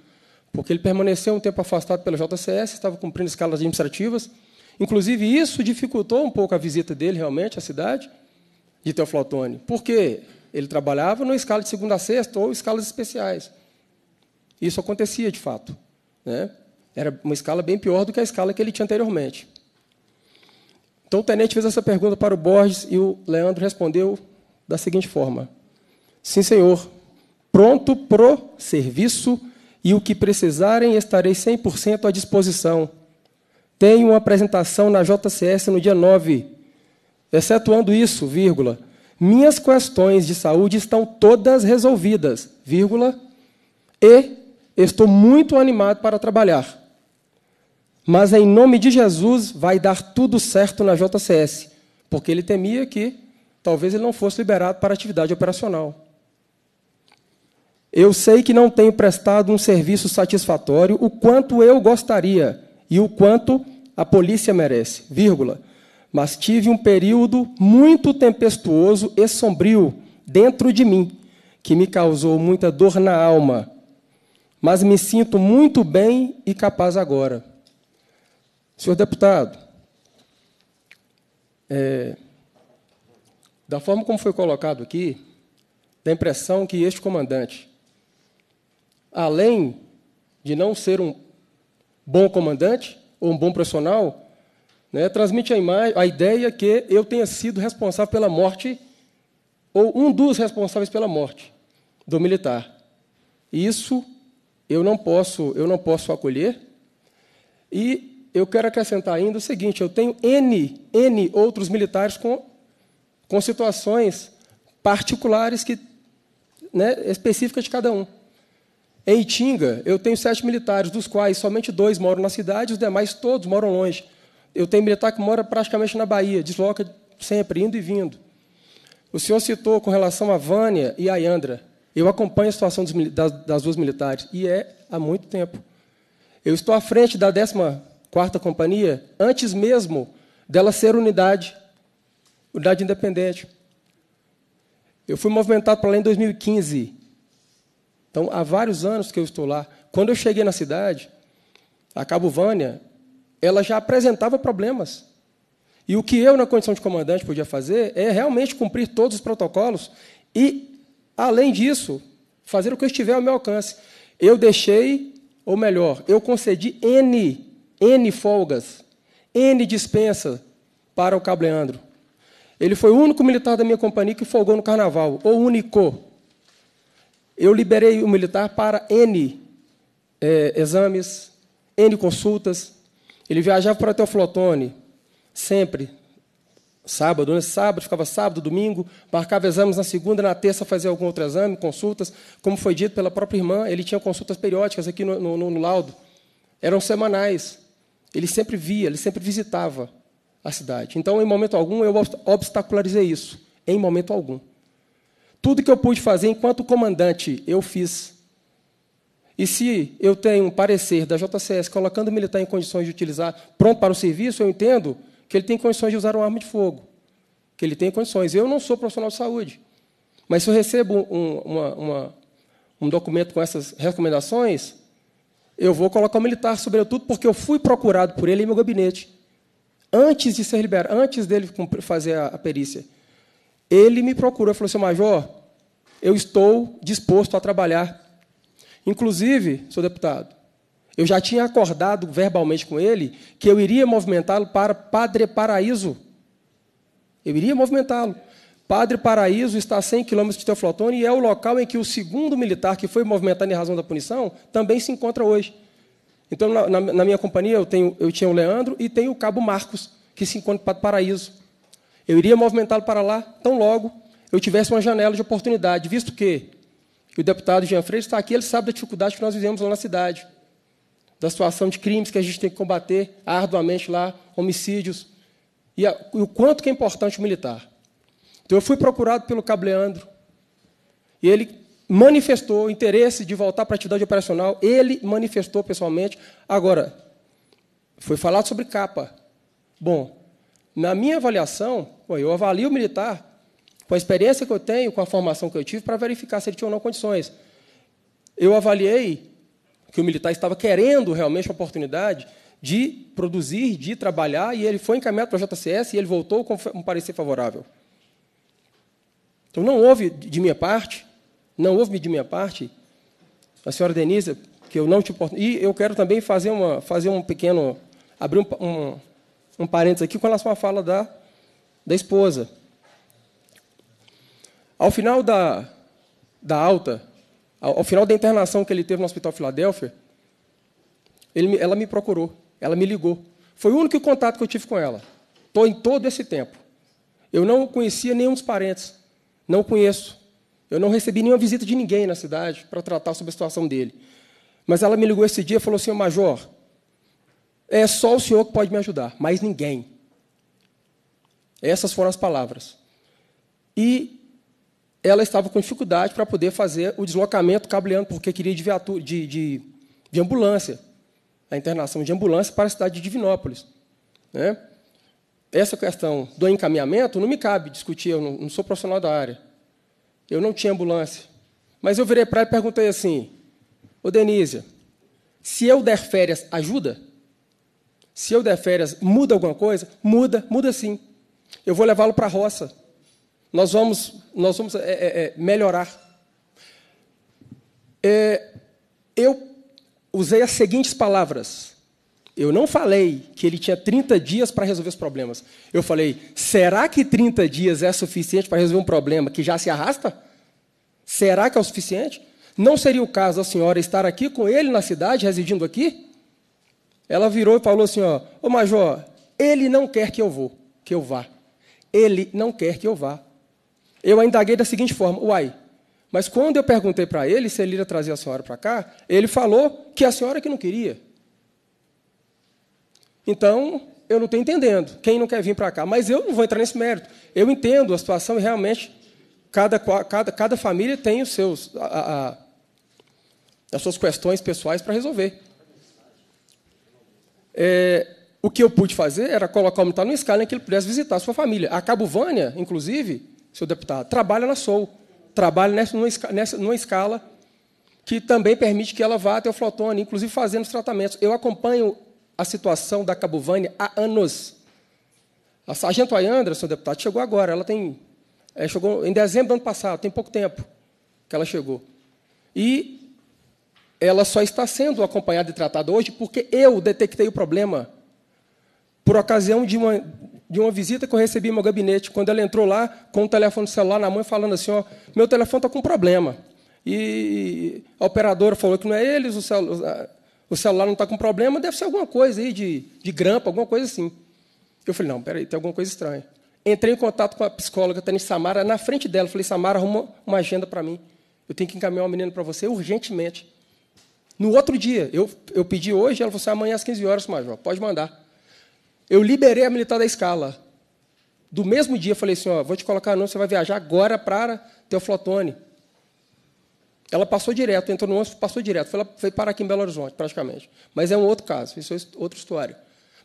[SPEAKER 11] porque ele permaneceu um tempo afastado pela JCS, estava cumprindo escalas administrativas. Inclusive, isso dificultou um pouco a visita dele realmente à cidade de Teoflotone. Por quê? Ele trabalhava numa escala de segunda a sexta ou escalas especiais. Isso acontecia de fato. Né? Era uma escala bem pior do que a escala que ele tinha anteriormente. Então o tenente fez essa pergunta para o Borges e o Leandro respondeu da seguinte forma: Sim, senhor, pronto pro serviço e o que precisarem estarei 100% à disposição. Tenho uma apresentação na JCS no dia 9. Excetuando isso, vírgula, minhas questões de saúde estão todas resolvidas, vírgula, e estou muito animado para trabalhar. Mas em nome de Jesus vai dar tudo certo na JCS, porque ele temia que talvez ele não fosse liberado para atividade operacional. Eu sei que não tenho prestado um serviço satisfatório o quanto eu gostaria e o quanto a polícia merece, vírgula mas tive um período muito tempestuoso e sombrio dentro de mim, que me causou muita dor na alma. Mas me sinto muito bem e capaz agora. Senhor deputado, é, da forma como foi colocado aqui, dá a impressão que este comandante, além de não ser um bom comandante ou um bom profissional, né, transmite a, imagem, a ideia que eu tenha sido responsável pela morte, ou um dos responsáveis pela morte do militar. Isso eu não posso, eu não posso acolher. E eu quero acrescentar ainda o seguinte: eu tenho N, N outros militares com, com situações particulares que, né, específicas de cada um. Em Itinga, eu tenho sete militares, dos quais somente dois moram na cidade, os demais todos moram longe. Eu tenho militar que mora praticamente na Bahia, desloca sempre, indo e vindo. O senhor citou com relação a Vânia e a Yandra. Eu acompanho a situação dos, das, das, duas militares, e é há muito tempo. Eu estou à frente da 14 Companhia, antes mesmo dela ser unidade, unidade independente. Eu fui movimentado para lá em 2015. Então, há vários anos que eu estou lá. Quando eu cheguei na cidade, a Cabo Vânia ela já apresentava problemas. E o que eu, na condição de comandante, podia fazer é realmente cumprir todos os protocolos e, além disso, fazer o que estiver ao meu alcance. Eu deixei, ou melhor, eu concedi N, N folgas, N dispensa para o Cabo Leandro. Ele foi o único militar da minha companhia que folgou no carnaval, ou único. Eu liberei o militar para N é, exames, N consultas, ele viajava para Teoflotone, sempre, sábado, né? Sábado, ficava sábado, domingo, marcava exames na segunda, na terça fazia algum outro exame, consultas. Como foi dito pela própria irmã, ele tinha consultas periódicas aqui no, no, no laudo. Eram semanais. Ele sempre via, ele sempre visitava a cidade. Então, em momento algum, eu obstacularizei isso. Em momento algum. Tudo que eu pude fazer enquanto comandante, eu fiz. E se eu tenho um parecer da JCS colocando o militar em condições de utilizar, pronto para o serviço, eu entendo que ele tem condições de usar uma arma de fogo. Que ele tem condições. Eu não sou profissional de saúde. Mas se eu recebo um, uma, uma, um documento com essas recomendações, eu vou colocar o militar, sobretudo porque eu fui procurado por ele em meu gabinete. Antes de ser liberado, antes dele fazer a, a perícia. Ele me procurou e falou assim, major, eu estou disposto a trabalhar Inclusive, senhor deputado, eu já tinha acordado verbalmente com ele que eu iria movimentá-lo para Padre Paraíso. Eu iria movimentá-lo. Padre Paraíso está a 100 quilômetros de Teoflotone e é o local em que o segundo militar que foi movimentado em razão da punição também se encontra hoje. Então, na, na, na minha companhia, eu, tenho, eu tinha o Leandro e tenho o Cabo Marcos, que se encontra em Padre Paraíso. Eu iria movimentá-lo para lá tão logo eu tivesse uma janela de oportunidade, visto que e o deputado Jean Freire está aqui, ele sabe da dificuldade que nós vivemos lá na cidade, da situação de crimes que a gente tem que combater arduamente lá, homicídios, e, a, e o quanto que é importante o militar. Então, eu fui procurado pelo Cabo Leandro, e ele manifestou interesse de voltar para a atividade operacional, ele manifestou pessoalmente. Agora, foi falado sobre capa. Bom, na minha avaliação, eu avalio o militar com a experiência que eu tenho, com a formação que eu tive, para verificar se ele tinha ou não condições. Eu avaliei que o militar estava querendo realmente a oportunidade de produzir, de trabalhar, e ele foi encaminhado para a JCS e ele voltou com um parecer favorável. Então, não houve de minha parte, não houve de minha parte, a senhora Denise, que eu não te E eu quero também fazer, uma, fazer um pequeno. abrir um, um, um parênteses aqui com relação à fala da, da esposa. Ao final da, da alta, ao, ao final da internação que ele teve no Hospital Filadélfia, ele, ela me procurou, ela me ligou. Foi o único contato que eu tive com ela. Estou em todo esse tempo. Eu não conhecia nenhum dos parentes. Não conheço. Eu não recebi nenhuma visita de ninguém na cidade para tratar sobre a situação dele. Mas ela me ligou esse dia e falou assim: Major, é só o senhor que pode me ajudar, mais ninguém. Essas foram as palavras. E ela estava com dificuldade para poder fazer o deslocamento cableando, porque queria de, viatura, de, de, de ambulância, a internação de ambulância para a cidade de Divinópolis. Né? Essa questão do encaminhamento não me cabe discutir, eu não, não sou profissional da área. Eu não tinha ambulância. Mas eu virei para ela e perguntei assim, ô Denise, se eu der férias, ajuda? Se eu der férias, muda alguma coisa? Muda, muda sim. Eu vou levá-lo para a roça. Nós vamos nós vamos é, é, é melhorar. É, eu usei as seguintes palavras. Eu não falei que ele tinha 30 dias para resolver os problemas. Eu falei, será que 30 dias é suficiente para resolver um problema que já se arrasta? Será que é o suficiente? Não seria o caso a senhora estar aqui com ele na cidade, residindo aqui? Ela virou e falou assim: ó, ô major, ele não quer que eu vou, que eu vá. Ele não quer que eu vá. Eu a indaguei da seguinte forma: Uai, mas quando eu perguntei para ele se ele iria trazer a senhora para cá, ele falou que a senhora que não queria. Então, eu não estou entendendo quem não quer vir para cá. Mas eu não vou entrar nesse mérito. Eu entendo a situação e realmente cada, cada, cada família tem os seus, a, a, as suas questões pessoais para resolver. É, o que eu pude fazer era colocar o militar tá no escala em que ele pudesse visitar a sua família. A Cabo Vânia, inclusive, senhor deputado. Trabalha na Sol, Trabalha nessa, numa, nessa, numa escala que também permite que ela vá até o Flotone, inclusive fazendo os tratamentos. Eu acompanho a situação da Vânia há anos. A sargento Ayandra, senhor deputado, chegou agora. Ela tem. É, chegou em dezembro do ano passado, tem pouco tempo que ela chegou. E ela só está sendo acompanhada e tratada hoje porque eu detectei o problema por ocasião de uma, de uma visita que eu recebi no meu gabinete, quando ela entrou lá com o telefone celular na mão, falando assim: ó, meu telefone está com problema. E a operadora falou que não é eles, o, celu o celular não está com problema, deve ser alguma coisa aí de, de grampa, alguma coisa assim. Eu falei: não, peraí, tem alguma coisa estranha. Entrei em contato com a psicóloga, Tânia tá Samara, na frente dela. Falei: Samara, arruma uma agenda para mim. Eu tenho que encaminhar uma menina para você urgentemente. No outro dia, eu, eu pedi hoje, ela falou assim: amanhã às 15 horas, Major, pode mandar. Eu liberei a militar da escala. Do mesmo dia, eu falei assim: ó, vou te colocar não, você vai viajar agora para Teoflotone. Ela passou direto, entrou no ônibus, passou direto. Foi, foi parar aqui em Belo Horizonte, praticamente. Mas é um outro caso, isso é outra história.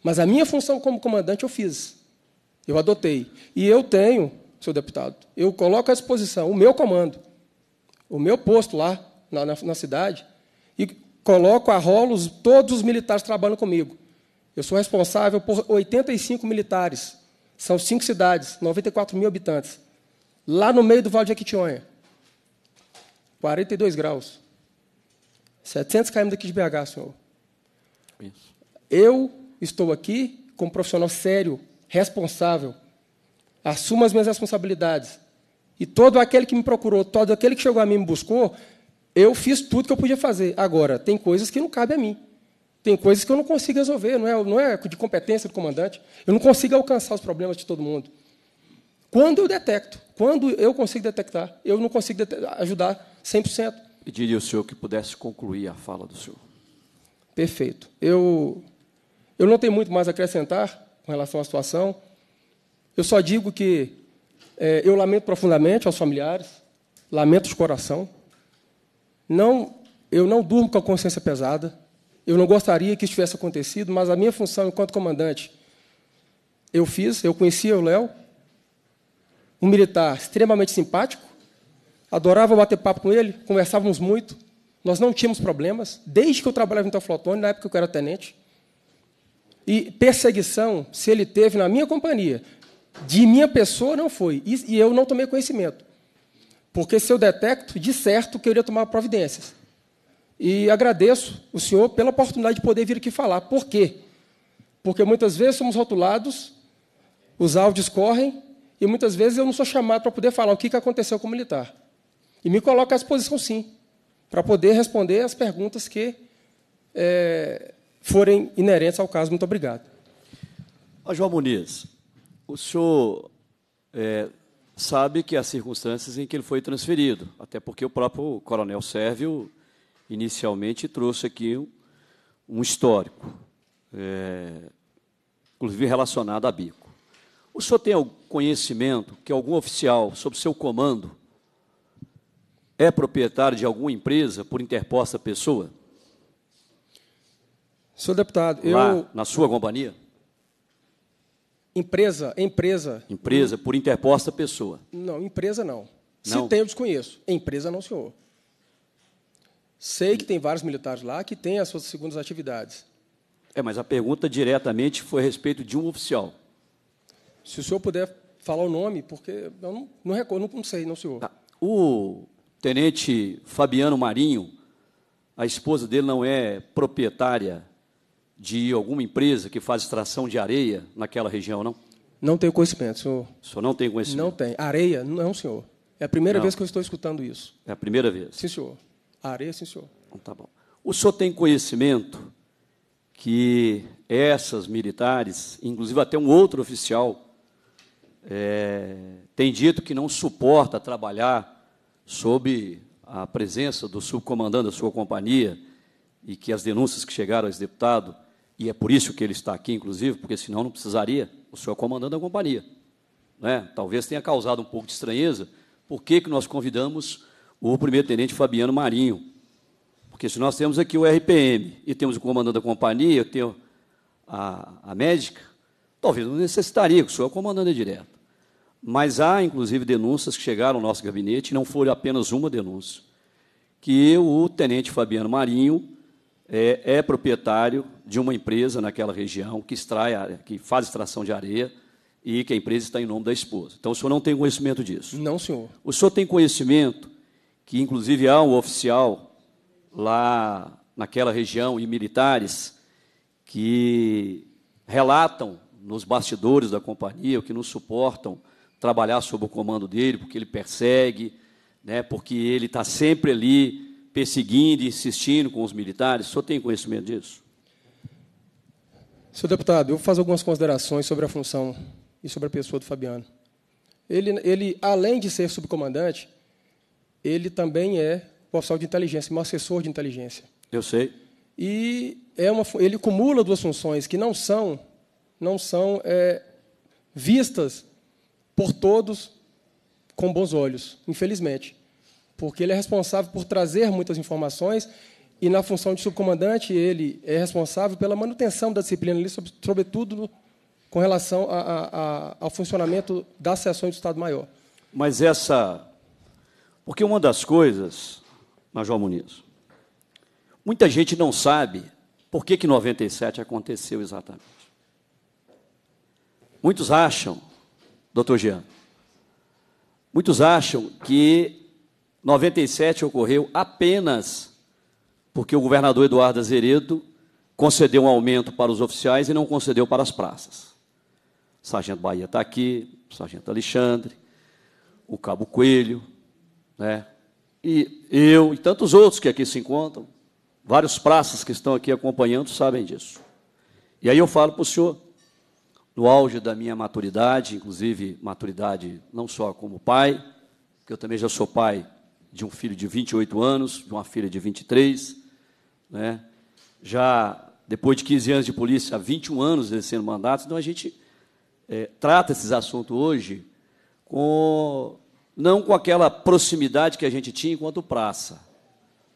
[SPEAKER 11] Mas a minha função como comandante eu fiz. Eu adotei. E eu tenho, seu deputado, eu coloco à disposição o meu comando, o meu posto lá na, na, na cidade, e coloco a rolos todos os militares trabalhando comigo. Eu sou responsável por 85 militares. São cinco cidades, 94 mil habitantes. Lá no meio do Vale de Jequitinhonha. 42 graus. 700 km daqui de BH, senhor. Isso. Eu estou aqui como profissional sério, responsável. Assumo as minhas responsabilidades. E todo aquele que me procurou, todo aquele que chegou a mim e me buscou, eu fiz tudo que eu podia fazer. Agora, tem coisas que não cabe a mim. Tem coisas que eu não consigo resolver, não é, não é de competência do comandante. Eu não consigo alcançar os problemas de todo mundo. Quando eu detecto, quando eu consigo detectar, eu não consigo ajudar 100%. Pediria ao senhor que pudesse concluir a fala do senhor. Perfeito. Eu, eu não tenho muito mais a acrescentar com relação à situação. Eu só digo que é, eu lamento profundamente aos familiares, lamento de coração. Não, eu não durmo com a consciência pesada. Eu não gostaria que isso tivesse acontecido, mas a minha função enquanto comandante, eu fiz, eu conhecia o Léo, um militar extremamente simpático, adorava bater papo com ele, conversávamos muito, nós não tínhamos problemas, desde que eu trabalhava em Teoflotone, na época que eu era tenente. E perseguição, se ele teve na minha companhia, de minha pessoa, não foi. E, eu não tomei conhecimento. Porque se eu detecto, de certo que eu iria tomar providências. E agradeço o senhor pela oportunidade de poder vir aqui falar. Por quê? Porque muitas vezes somos rotulados, os áudios correm, e muitas vezes eu não sou chamado para poder falar o que aconteceu com o militar. E me coloca à disposição, sim, para poder responder as perguntas que é, forem inerentes ao caso. Muito obrigado. A João Muniz, o senhor
[SPEAKER 1] é, sabe que há circunstâncias em que ele foi transferido, até porque o próprio coronel Sérvio inicialmente trouxe aqui um, histórico, é, inclusive relacionado a bico. O senhor tem algum conhecimento que algum oficial, sob seu comando, é proprietário de alguma empresa por interposta pessoa?
[SPEAKER 11] Senhor deputado,
[SPEAKER 1] Lá, eu. Na sua companhia?
[SPEAKER 11] Empresa, empresa.
[SPEAKER 1] Empresa, por interposta pessoa.
[SPEAKER 11] Não, empresa não. não. Se tem, eu desconheço. Empresa não, senhor. Sei que tem vários militares lá que têm as suas segundas atividades.
[SPEAKER 1] É, mas a pergunta diretamente foi a respeito de um oficial.
[SPEAKER 11] Se o senhor puder falar o nome, porque eu não, não recordo, não, sei, não, senhor. Tá.
[SPEAKER 1] O tenente Fabiano Marinho, a esposa dele não é proprietária de alguma empresa que faz extração de areia naquela região, não?
[SPEAKER 11] Não tenho conhecimento, senhor.
[SPEAKER 1] O senhor não tem conhecimento? Não
[SPEAKER 11] tem. Areia? Não, senhor. É a primeira não. vez que eu estou escutando isso.
[SPEAKER 1] É a primeira vez? Sim,
[SPEAKER 11] senhor areia, sim, senhor.
[SPEAKER 1] Então, tá bom. O senhor tem conhecimento que essas militares, inclusive até um outro oficial, é, tem dito que não suporta trabalhar sob a presença do subcomandante da sua companhia e que as denúncias que chegaram a esse deputado, e é por isso que ele está aqui, inclusive, porque senão não precisaria, o senhor é comandante da companhia. Né? Talvez tenha causado um pouco de estranheza, por que, que nós convidamos o primeiro-tenente Fabiano Marinho. Porque se nós temos aqui o RPM e temos o comandante da companhia, eu tenho a, a médica, talvez não necessitaria, que o senhor é o comandante direto. Mas há, inclusive, denúncias que chegaram ao nosso gabinete, e não foi apenas uma denúncia, que o tenente Fabiano Marinho é, é, proprietário de uma empresa naquela região que extrai, que faz extração de areia e que a empresa está em nome da esposa. Então, o senhor não tem conhecimento disso? Não, senhor. O senhor tem conhecimento que inclusive há um oficial lá naquela região e militares que relatam nos bastidores da companhia, que não suportam trabalhar sob o comando dele, porque ele persegue, né, porque ele está sempre ali perseguindo, insistindo com os militares. O senhor tem conhecimento disso?
[SPEAKER 11] Senhor deputado, eu vou fazer algumas considerações sobre a função e sobre a pessoa do Fabiano. Ele, ele além de ser subcomandante, ele também é profissional de inteligência, um assessor de inteligência. Eu sei. E é uma, ele acumula duas funções que não são, não são é, vistas por todos com bons olhos, infelizmente, porque ele é responsável por trazer muitas informações e na função de subcomandante ele é responsável pela manutenção da disciplina ali, sobretudo com relação a, a, a, ao funcionamento das sessões do Estado-Maior.
[SPEAKER 1] Mas essa porque uma das coisas, Major Muniz, muita gente não sabe por que, que 97 aconteceu exatamente. Muitos acham, doutor Jean, muitos acham que 97 ocorreu apenas porque o governador Eduardo Azeredo concedeu um aumento para os oficiais e não concedeu para as praças. O sargento Bahia está aqui, o sargento Alexandre, o cabo Coelho, né? E eu e tantos outros que aqui se encontram, vários praças que estão aqui acompanhando sabem disso. E aí eu falo para o senhor, no auge da minha maturidade, inclusive maturidade não só como pai, que eu também já sou pai de um filho de 28 anos, de uma filha de 23, né? Já depois de 15 anos de polícia, há 21 anos exercendo mandato, então a gente é, trata esses assuntos hoje com não com aquela proximidade que a gente tinha enquanto praça,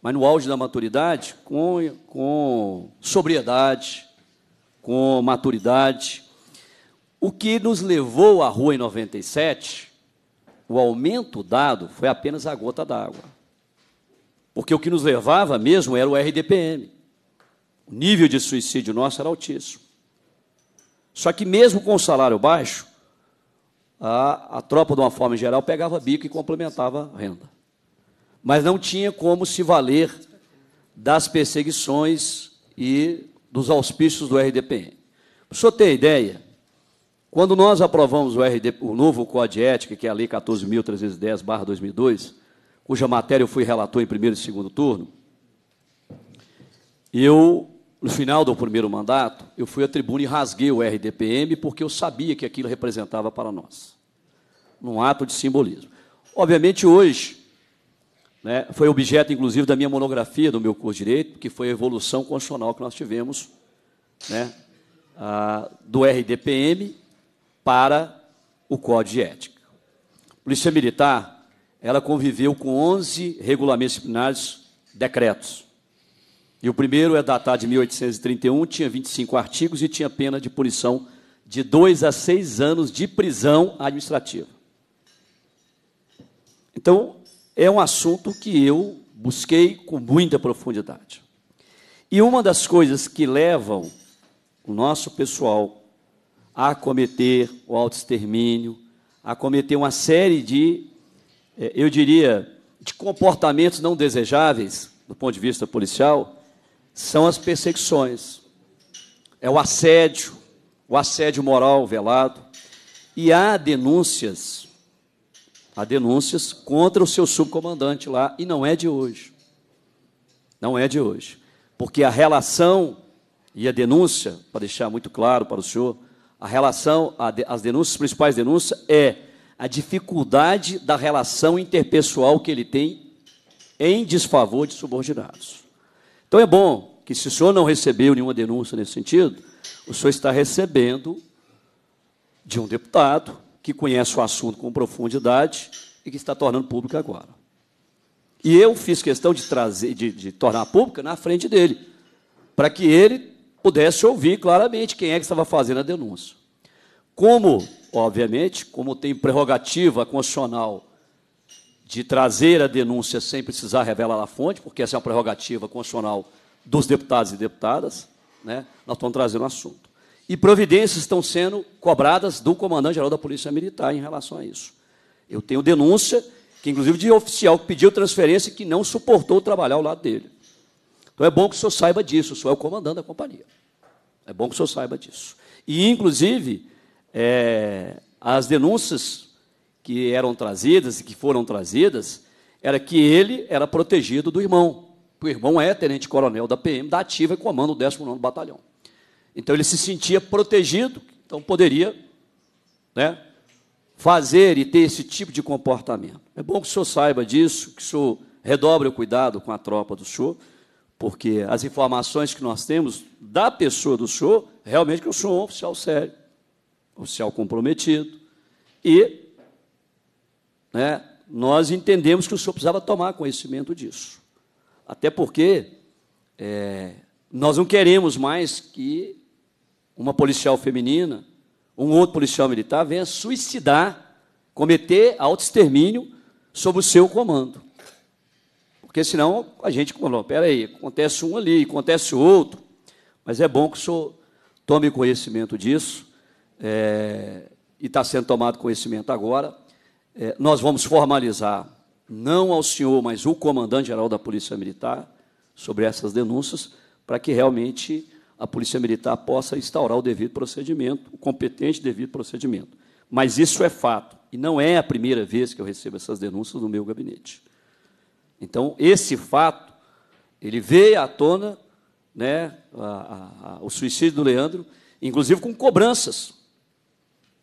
[SPEAKER 1] mas no auge da maturidade, com, com sobriedade, com maturidade. O que nos levou à rua em 97, o aumento dado foi apenas a gota d'água. Porque o que nos levava mesmo era o RDPM. O nível de suicídio nosso era altíssimo. Só que mesmo com o salário baixo, a, a tropa, de uma forma geral, pegava bico e complementava a renda. Mas não tinha como se valer das perseguições e dos auspícios do RDPM. Para o senhor ter ideia, quando nós aprovamos o, RD, o novo Código de Ética, que é a Lei 14.310-2002, cuja matéria eu fui relator em primeiro e segundo turno, eu no final do primeiro mandato, eu fui à tribuna e rasguei o RDPM porque eu sabia que aquilo representava para nós, num ato de simbolismo. Obviamente, hoje, né, foi objeto, inclusive, da minha monografia do meu curso de Direito, que foi a evolução constitucional que nós tivemos né, a, do RDPM para o Código de Ética. A Polícia Militar, ela conviveu com 11 regulamentos disciplinares decretos. E o primeiro é datado de 1831, tinha 25 artigos e tinha pena de punição de dois a seis anos de prisão administrativa. Então, é um assunto que eu busquei com muita profundidade. E uma das coisas que levam o nosso pessoal a cometer o autoextermínio, a cometer uma série de, eh, eu diria, de comportamentos não desejáveis do ponto de vista policial, são as perseguições, é o assédio, o assédio moral velado. E há denúncias, há denúncias contra o seu subcomandante lá, e não é de hoje. Não é de hoje. Porque a relação e a denúncia, para deixar muito claro para o senhor, a relação, as denúncias, as principais denúncias é a dificuldade da relação interpessoal que ele tem em desfavor de subordinados. Então é bom que, se o senhor não recebeu nenhuma denúncia nesse sentido, o senhor está recebendo de um deputado que conhece o assunto com profundidade e que está tornando público agora. E eu fiz questão de trazer, de, de tornar pública na frente dele, para que ele pudesse ouvir claramente quem é que estava fazendo a denúncia. Como, obviamente, como tem prerrogativa constitucional de trazer a denúncia sem precisar revelar a fonte, porque essa é uma prerrogativa constitucional dos deputados e deputadas, né? nós estamos trazendo o assunto. E providências estão sendo cobradas do comandante-geral da Polícia Militar em relação a isso. Eu tenho denúncia, que inclusive de oficial que pediu transferência e que não suportou trabalhar ao lado dele. Então é bom que o senhor saiba disso, o senhor é o comandante da companhia. É bom que o senhor saiba disso. E, inclusive, é, as denúncias que eram trazidas e que foram trazidas era que ele era protegido do irmão. O irmão é tenente-coronel da PM, da ativa e comanda o 19º Batalhão. Então ele se sentia protegido, então poderia né, fazer e ter esse tipo de comportamento. É bom que o senhor saiba disso, que o senhor redobre o cuidado com a tropa do senhor, porque as informações que nós temos da pessoa do senhor, realmente que senhor é um oficial sério, oficial comprometido, e né, nós entendemos que o senhor precisava tomar conhecimento disso. Até porque é, nós não queremos mais que uma policial feminina, um outro policial militar venha suicidar, cometer auto-extermínio sob o seu comando. Porque senão a gente falou, peraí, acontece um ali, acontece outro. Mas é bom que o senhor tome conhecimento disso, é, e está sendo tomado conhecimento agora é, nós vamos formalizar, não ao senhor, mas o comandante-geral da Polícia Militar, sobre essas denúncias, para que realmente a Polícia Militar possa instaurar o devido procedimento, o competente devido procedimento. Mas isso é fato, e não é a primeira vez que eu recebo essas denúncias no meu gabinete. Então, esse fato, ele veio à tona, né, a, a, a, o suicídio do Leandro, inclusive com cobranças.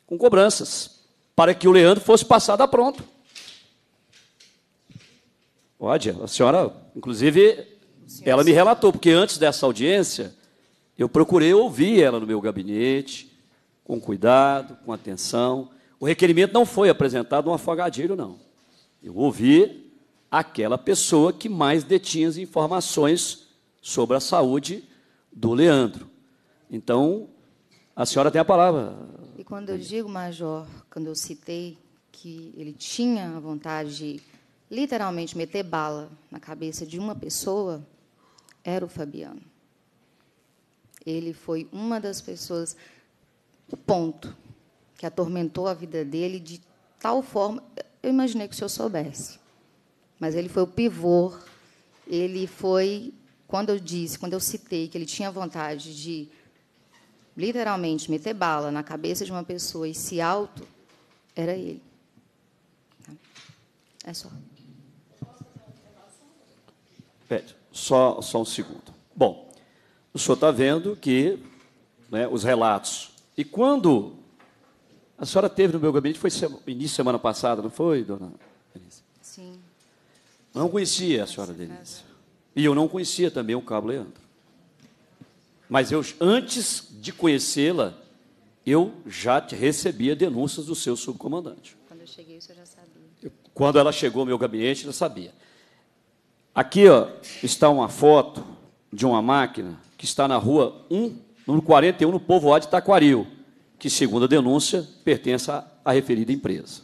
[SPEAKER 1] Com cobranças para que o Leandro fosse passado a pronto. Pode, a senhora, inclusive, ela me relatou, porque antes dessa audiência, eu procurei ouvir ela no meu gabinete, com cuidado, com atenção. O requerimento não foi apresentado um afogadilho, não. Eu ouvi aquela pessoa que mais detinha as informações sobre a saúde do Leandro. Então, a senhora tem a palavra.
[SPEAKER 3] E quando eu digo, Major, quando eu citei que ele tinha a vontade de literalmente meter bala na cabeça de uma pessoa, era o Fabiano. Ele foi uma das pessoas, o ponto, que atormentou a vida dele de tal forma. Eu imaginei que o senhor soubesse, mas ele foi o pivô. Ele foi, quando eu disse, quando eu citei que ele tinha vontade de literalmente meter bala na cabeça de uma pessoa e se auto era ele. É só.
[SPEAKER 1] Pede, só, só um segundo. Bom, o senhor está vendo que né, os relatos. E quando a senhora teve no meu gabinete, foi início de semana passada, não foi, dona
[SPEAKER 3] Denise? Sim.
[SPEAKER 1] Não conhecia a senhora Denise. E eu não conhecia também o Cabo Leandro. Mas eu, antes de conhecê-la, eu já recebia denúncias do seu subcomandante.
[SPEAKER 6] Quando eu cheguei, isso eu já sabia.
[SPEAKER 1] quando ela chegou ao meu gabinete, eu já sabia. Aqui ó, está uma foto de uma máquina que está na rua 1, número 41, no povoado de Taquaril, que, segundo a denúncia, pertence à, referida empresa.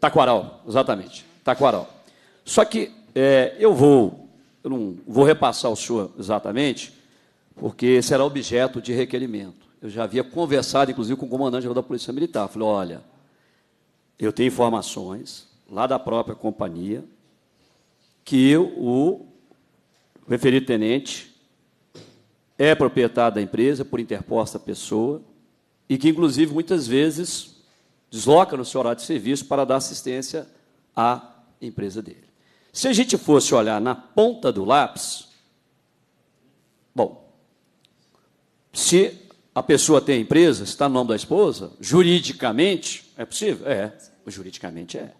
[SPEAKER 1] Taquaral, exatamente, Taquaral. Só que é, eu vou, eu não vou repassar o senhor exatamente, porque será objeto de requerimento. Eu já havia conversado, inclusive, com o comandante da Polícia Militar. Falei, olha, eu tenho informações lá da própria companhia que o referido tenente é proprietário da empresa por interposta pessoa e que, inclusive, muitas vezes desloca no seu horário de serviço para dar assistência à empresa dele. Se a gente fosse olhar na ponta do lápis, bom, se a pessoa tem a empresa, está no nome da esposa, juridicamente é possível? É, juridicamente é.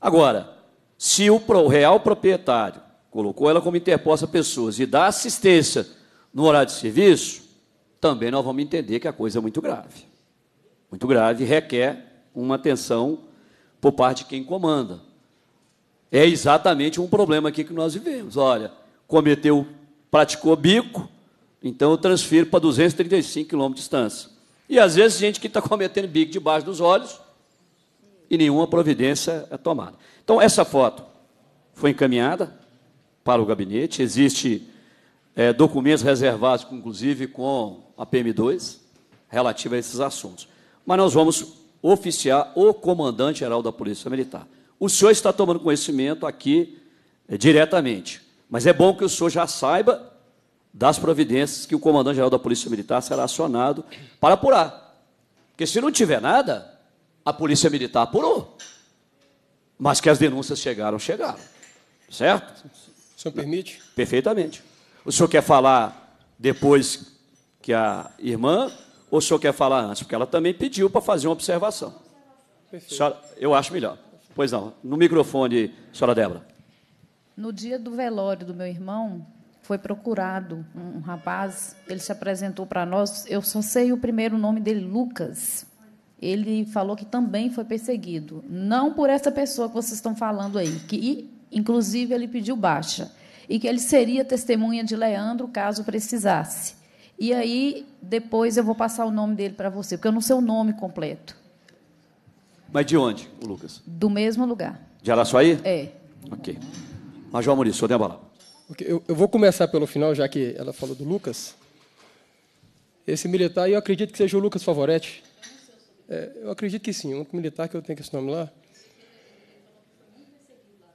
[SPEAKER 1] Agora, se o real proprietário colocou ela como interposta pessoas e dá assistência no horário de serviço, também nós vamos entender que a coisa é muito grave. Muito grave, requer uma atenção por parte de quem comanda. É exatamente um problema aqui que nós vivemos. Olha, cometeu, praticou bico, então eu transfiro para 235 km de distância. E às vezes gente que está cometendo bico debaixo dos olhos e nenhuma providência é tomada. Então essa foto foi encaminhada para o gabinete, existe é, documentos reservados, inclusive com a PM2, relativo a esses assuntos. Mas nós vamos oficiar o comandante-geral da Polícia Militar. O senhor está tomando conhecimento aqui é, diretamente, mas é bom que o senhor já saiba das providências que o comandante-geral da Polícia Militar será acionado para apurar. Porque se não tiver nada, a Polícia Militar apurou. Mas que as denúncias chegaram, chegaram. Certo? O senhor permite? Perfeitamente. O senhor quer falar depois que a irmã ou o senhor quer falar antes? Porque ela também pediu para fazer uma observação. Senhora, eu acho melhor. Pois não. No microfone, senhora Débora.
[SPEAKER 4] No dia do velório do meu irmão, foi procurado um rapaz, ele se apresentou para nós, eu só sei o primeiro nome dele, Lucas. Ele falou que também foi perseguido, não por essa pessoa que vocês estão falando aí, que inclusive ele pediu baixa e que ele seria testemunha de Leandro caso precisasse. E aí depois eu vou passar o nome dele para você, porque eu não sei o nome completo.
[SPEAKER 1] Mas de onde, Lucas?
[SPEAKER 4] Do
[SPEAKER 11] mesmo lugar.
[SPEAKER 1] De Araçuaí? É. Ok. Major Maurício, eu tem a palavra.
[SPEAKER 11] Eu, eu vou começar pelo final, já que ela falou do Lucas. Esse militar, eu acredito que seja o Lucas Favoretti. É, eu acredito que sim, um militar que eu tenho esse nome lá.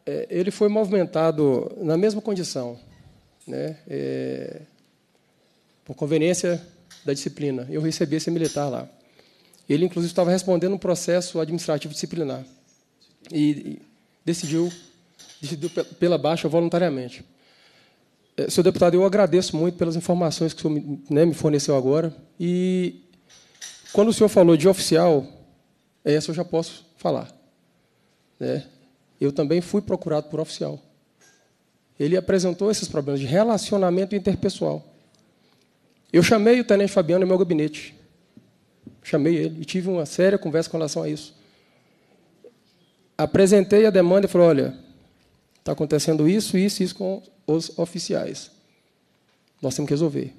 [SPEAKER 11] É, ele foi movimentado na mesma condição, né? É, por conveniência da disciplina. Eu recebi esse militar lá. Ele, inclusive, estava respondendo um processo administrativo disciplinar e, e decidiu, decidiu pela baixa voluntariamente. Eh, senhor deputado, eu agradeço muito pelas informações que o senhor né, me forneceu agora. E quando o senhor falou de oficial, eh, essa eu já posso falar. Né? Eu também fui procurado por oficial. Ele apresentou esses problemas de relacionamento interpessoal. Eu chamei o tenente Fabiano no meu gabinete. Chamei ele e tive uma séria conversa com relação a isso. Apresentei a demanda e falei: olha, está acontecendo isso, isso e isso com os oficiais. Nós temos que resolver.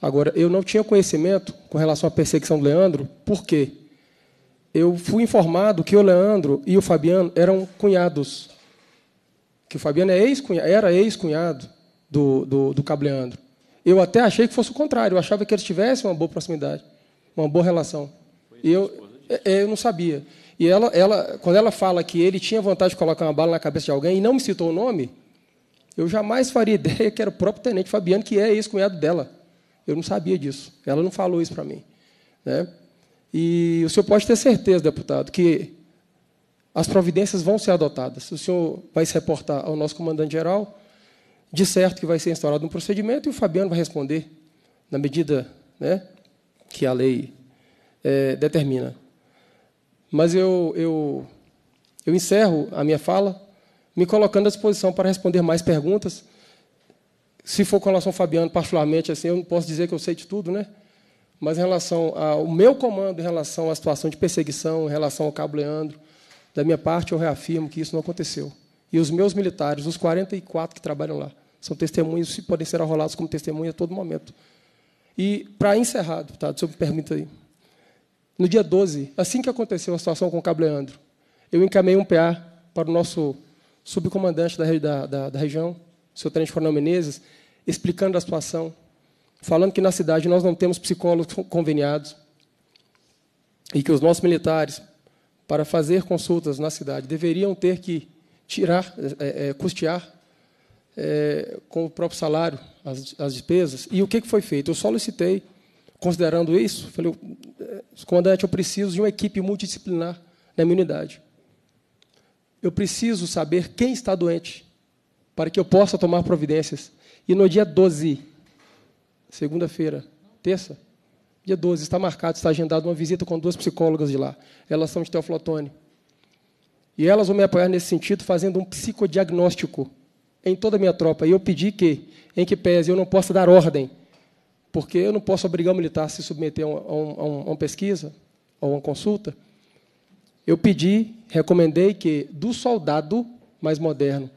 [SPEAKER 11] Agora, eu não tinha conhecimento com relação à perseguição do Leandro, por quê? Eu fui informado que o Leandro e o Fabiano eram cunhados. Que o Fabiano é ex era ex-cunhado do, do, do Cabo Leandro. Eu até achei que fosse o contrário, eu achava que eles tivessem uma boa proximidade, uma boa relação. E eu, é, é, eu não sabia. E ela, ela, quando ela fala que ele tinha vontade de colocar uma bala na cabeça de alguém e não me citou o nome, eu jamais faria ideia que era o próprio tenente Fabiano, que é ex-cunhado dela. Eu não sabia disso. Ela não falou isso para mim. Né? E o senhor pode ter certeza, deputado, que as providências vão ser adotadas. O senhor vai se reportar ao nosso comandante-geral, de certo que vai ser instaurado um procedimento e o Fabiano vai responder na medida né, que a lei é, determina. Mas eu, eu, eu encerro a minha fala me colocando à disposição para responder mais perguntas. Se for com relação ao Fabiano, particularmente, assim, eu não posso dizer que eu sei de tudo, né? Mas em relação ao meu comando, em relação à situação de perseguição, em relação ao Cabo Leandro, da minha parte, eu reafirmo que isso não aconteceu. E os meus militares, os 44 que trabalham lá, são testemunhos e podem ser arrolados como testemunha a todo momento. E, para encerrar, deputado, se eu me permita aí, no dia 12, assim que aconteceu a situação com o Cabo Leandro, eu encamei um PA para o nosso subcomandante da, da, da, da região, o senhor Tenente Coronel Menezes, explicando a situação, falando que na cidade nós não temos psicólogos conveniados e que os nossos militares, para fazer consultas na cidade, deveriam ter que tirar, é, é, é custear é, com o próprio salário as, as, despesas. E o que, foi feito? Eu solicitei, considerando isso, falei, é, comandante, eu preciso de uma equipe multidisciplinar na minha unidade. Eu preciso saber quem está doente, para que eu possa tomar providências. E no dia 12, segunda-feira, terça, dia 12, está marcado, está agendado uma visita com duas psicólogas de lá. Elas são de Teoflotone. E elas vão me apoiar nesse sentido, fazendo um psicodiagnóstico em toda a minha tropa. E eu pedi que, em que pese, eu não possa dar ordem, porque eu não posso obrigar o militar a se submeter a, um, a, um, a uma pesquisa ou a uma consulta eu pedi, recomendei que do soldado mais moderno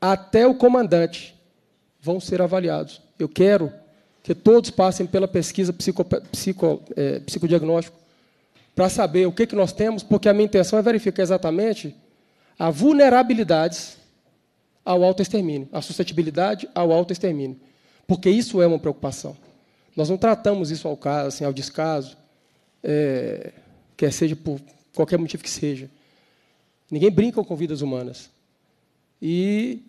[SPEAKER 11] até o comandante vão ser avaliados. Eu quero que todos passem pela pesquisa psico, psico, é, psicodiagnóstico para saber o que, que nós temos, porque a minha intenção é verificar exatamente a vulnerabilidades ao autoextermínio, a suscetibilidade ao autoextermínio, porque isso é uma preocupação. Nós não tratamos isso ao caso, assim, ao descaso, é, quer seja por qualquer motivo que seja. Ninguém brinca com vidas humanas. E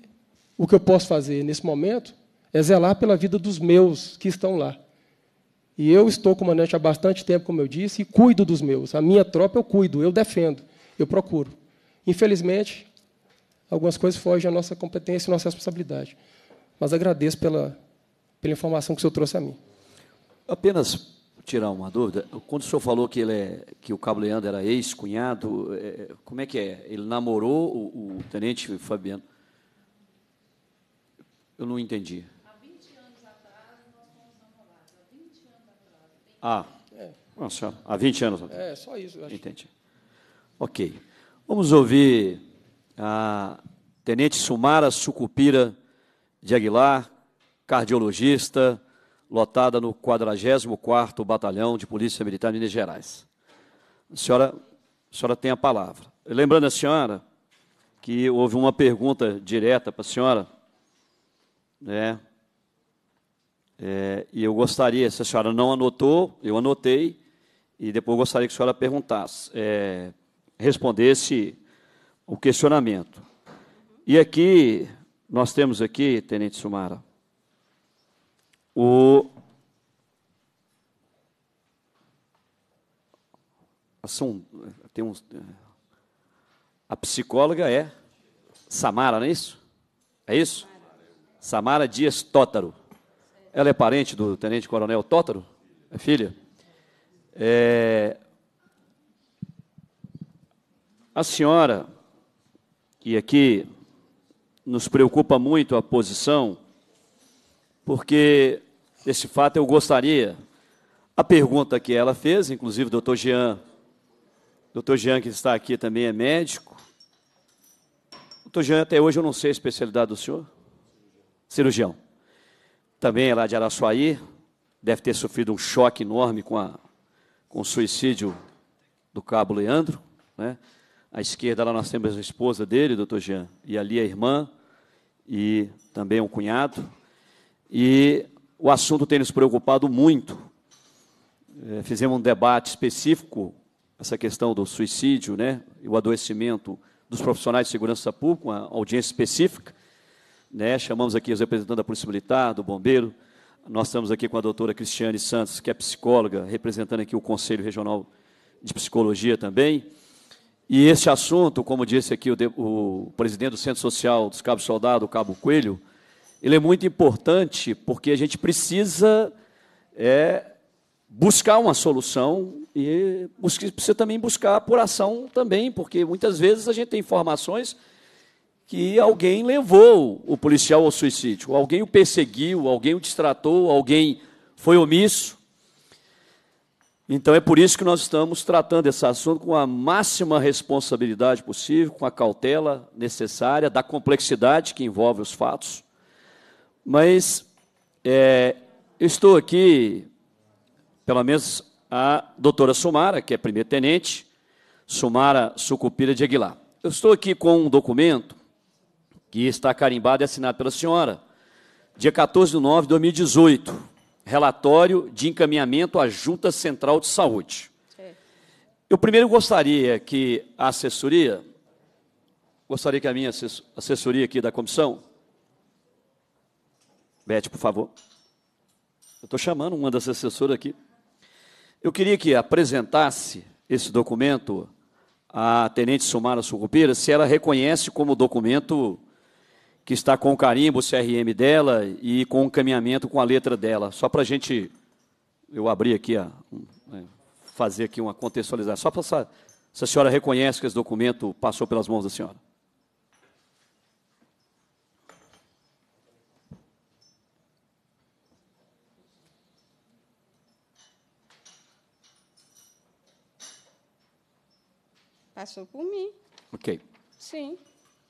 [SPEAKER 11] o que eu posso fazer nesse momento é zelar pela vida dos meus que estão lá. E eu estou comandante há bastante tempo, como eu disse, e cuido dos meus. A minha tropa eu cuido, eu defendo, eu procuro. Infelizmente, algumas coisas fogem à nossa competência e nossa responsabilidade. Mas agradeço pela, pela informação que o senhor trouxe a mim.
[SPEAKER 1] Apenas tirar uma dúvida. Quando o senhor falou que, ele é, que o Cabo Leandro era ex-cunhado, é, como é que é? Ele namorou o, o, tenente Fabiano? Eu não entendi. Há 20
[SPEAKER 4] anos atrás, nós fomos namorados.
[SPEAKER 1] Há 20 anos atrás. Tem... Ah, é. Nossa, há 20 anos atrás. É, só isso. Eu acho. Entendi. Ok. Vamos ouvir a tenente Sumara Sucupira de Aguilar, cardiologista, lotada no 44º Batalhão de Polícia Militar de Minas Gerais. A senhora, a senhora tem a palavra. Lembrando a senhora que houve uma pergunta direta para a senhora, né? É, e eu gostaria, se a senhora não anotou, eu anotei, e depois gostaria que a senhora perguntasse, é, respondesse o questionamento. E aqui, nós temos aqui, Tenente Sumara, o a, tem uns... a psicóloga é Samara, não é isso? É isso? Samara Dias Tótaro. Ela é parente do Tenente Coronel Tótaro? É filha? É... A senhora, e aqui nos preocupa muito a posição porque esse fato eu gostaria. A pergunta que ela fez, inclusive o doutor Jean, doutor Jean que está aqui também é médico. Doutor Jean, até hoje eu não sei a especialidade do senhor. Cirurgião. Também é lá de Araçuaí, deve ter sofrido um choque enorme com, a, com o suicídio do cabo Leandro, né? À esquerda lá nós temos a esposa dele, doutor Jean, e ali a irmã e também um cunhado, e o assunto tem nos preocupado muito. É, fizemos um debate específico, essa questão do suicídio né, e o adoecimento dos profissionais de segurança pública, uma audiência específica. Né, chamamos aqui os representantes da Polícia Militar, do Bombeiro. Nós estamos aqui com a doutora Cristiane Santos, que é psicóloga, representando aqui o Conselho Regional de Psicologia também. E esse assunto, como disse aqui o, de, o presidente do Centro Social dos Cabos Soldado, o Cabo Coelho, ele é muito importante porque a gente precisa é, buscar uma solução e precisa também buscar apuração também, porque muitas vezes a gente tem informações que alguém levou o policial ao suicídio, alguém o perseguiu, alguém o distratou, alguém foi omisso. Então é por isso que nós estamos tratando esse assunto com a máxima responsabilidade possível, com a cautela necessária da complexidade que envolve os fatos mas é, eu estou aqui, pelo menos a doutora Sumara, que é primeiro tenente Sumara Sucupira de Aguilar. Eu estou aqui com um documento que está carimbado e assinado pela senhora, dia 14 de nove de 2018, relatório de encaminhamento à Junta Central de Saúde. Eu primeiro gostaria que a assessoria, gostaria que a minha assessoria aqui da comissão, Bete, por favor. Eu estou chamando uma das assessoras aqui. Eu queria que apresentasse esse documento à Tenente Sumara Sucupira, se ela reconhece como documento que está com o carimbo CRM dela e com o encaminhamento com a letra dela. Só para a gente, eu abrir aqui, a, é, fazer aqui uma contextualização, só para se a senhora reconhece que esse documento passou pelas mãos da senhora.
[SPEAKER 12] Passou por mim. Ok. Sim.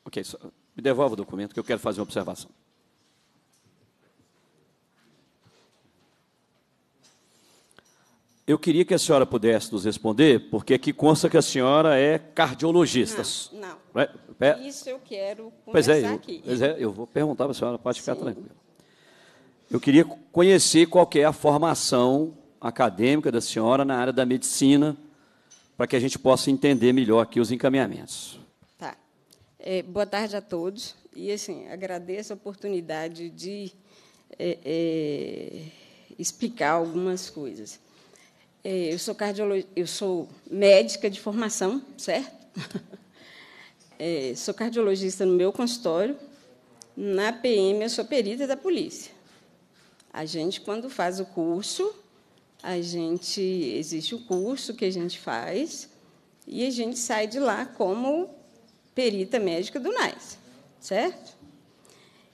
[SPEAKER 1] Ok, só, me devolve o documento que eu quero fazer uma observação. Eu queria que a senhora pudesse nos responder, porque aqui consta que a senhora é cardiologista. Não, não. É.
[SPEAKER 12] Isso eu quero pois é, eu, aqui. Pois é,
[SPEAKER 1] eu vou perguntar para a senhora, pode ficar Sim. tranquila. Eu queria conhecer qual que é a formação acadêmica da senhora na área da medicina, para que a gente possa entender melhor aqui os encaminhamentos.
[SPEAKER 12] Tá. É, boa tarde a todos. E, assim, agradeço a oportunidade de é, é, explicar algumas coisas. É, eu, sou eu sou médica de formação, certo? É, sou cardiologista no meu consultório. Na PM, eu sou perita da polícia. A gente, quando faz o curso, a gente existe o curso que a gente faz e a gente sai de lá como perita médica do NAIS, certo?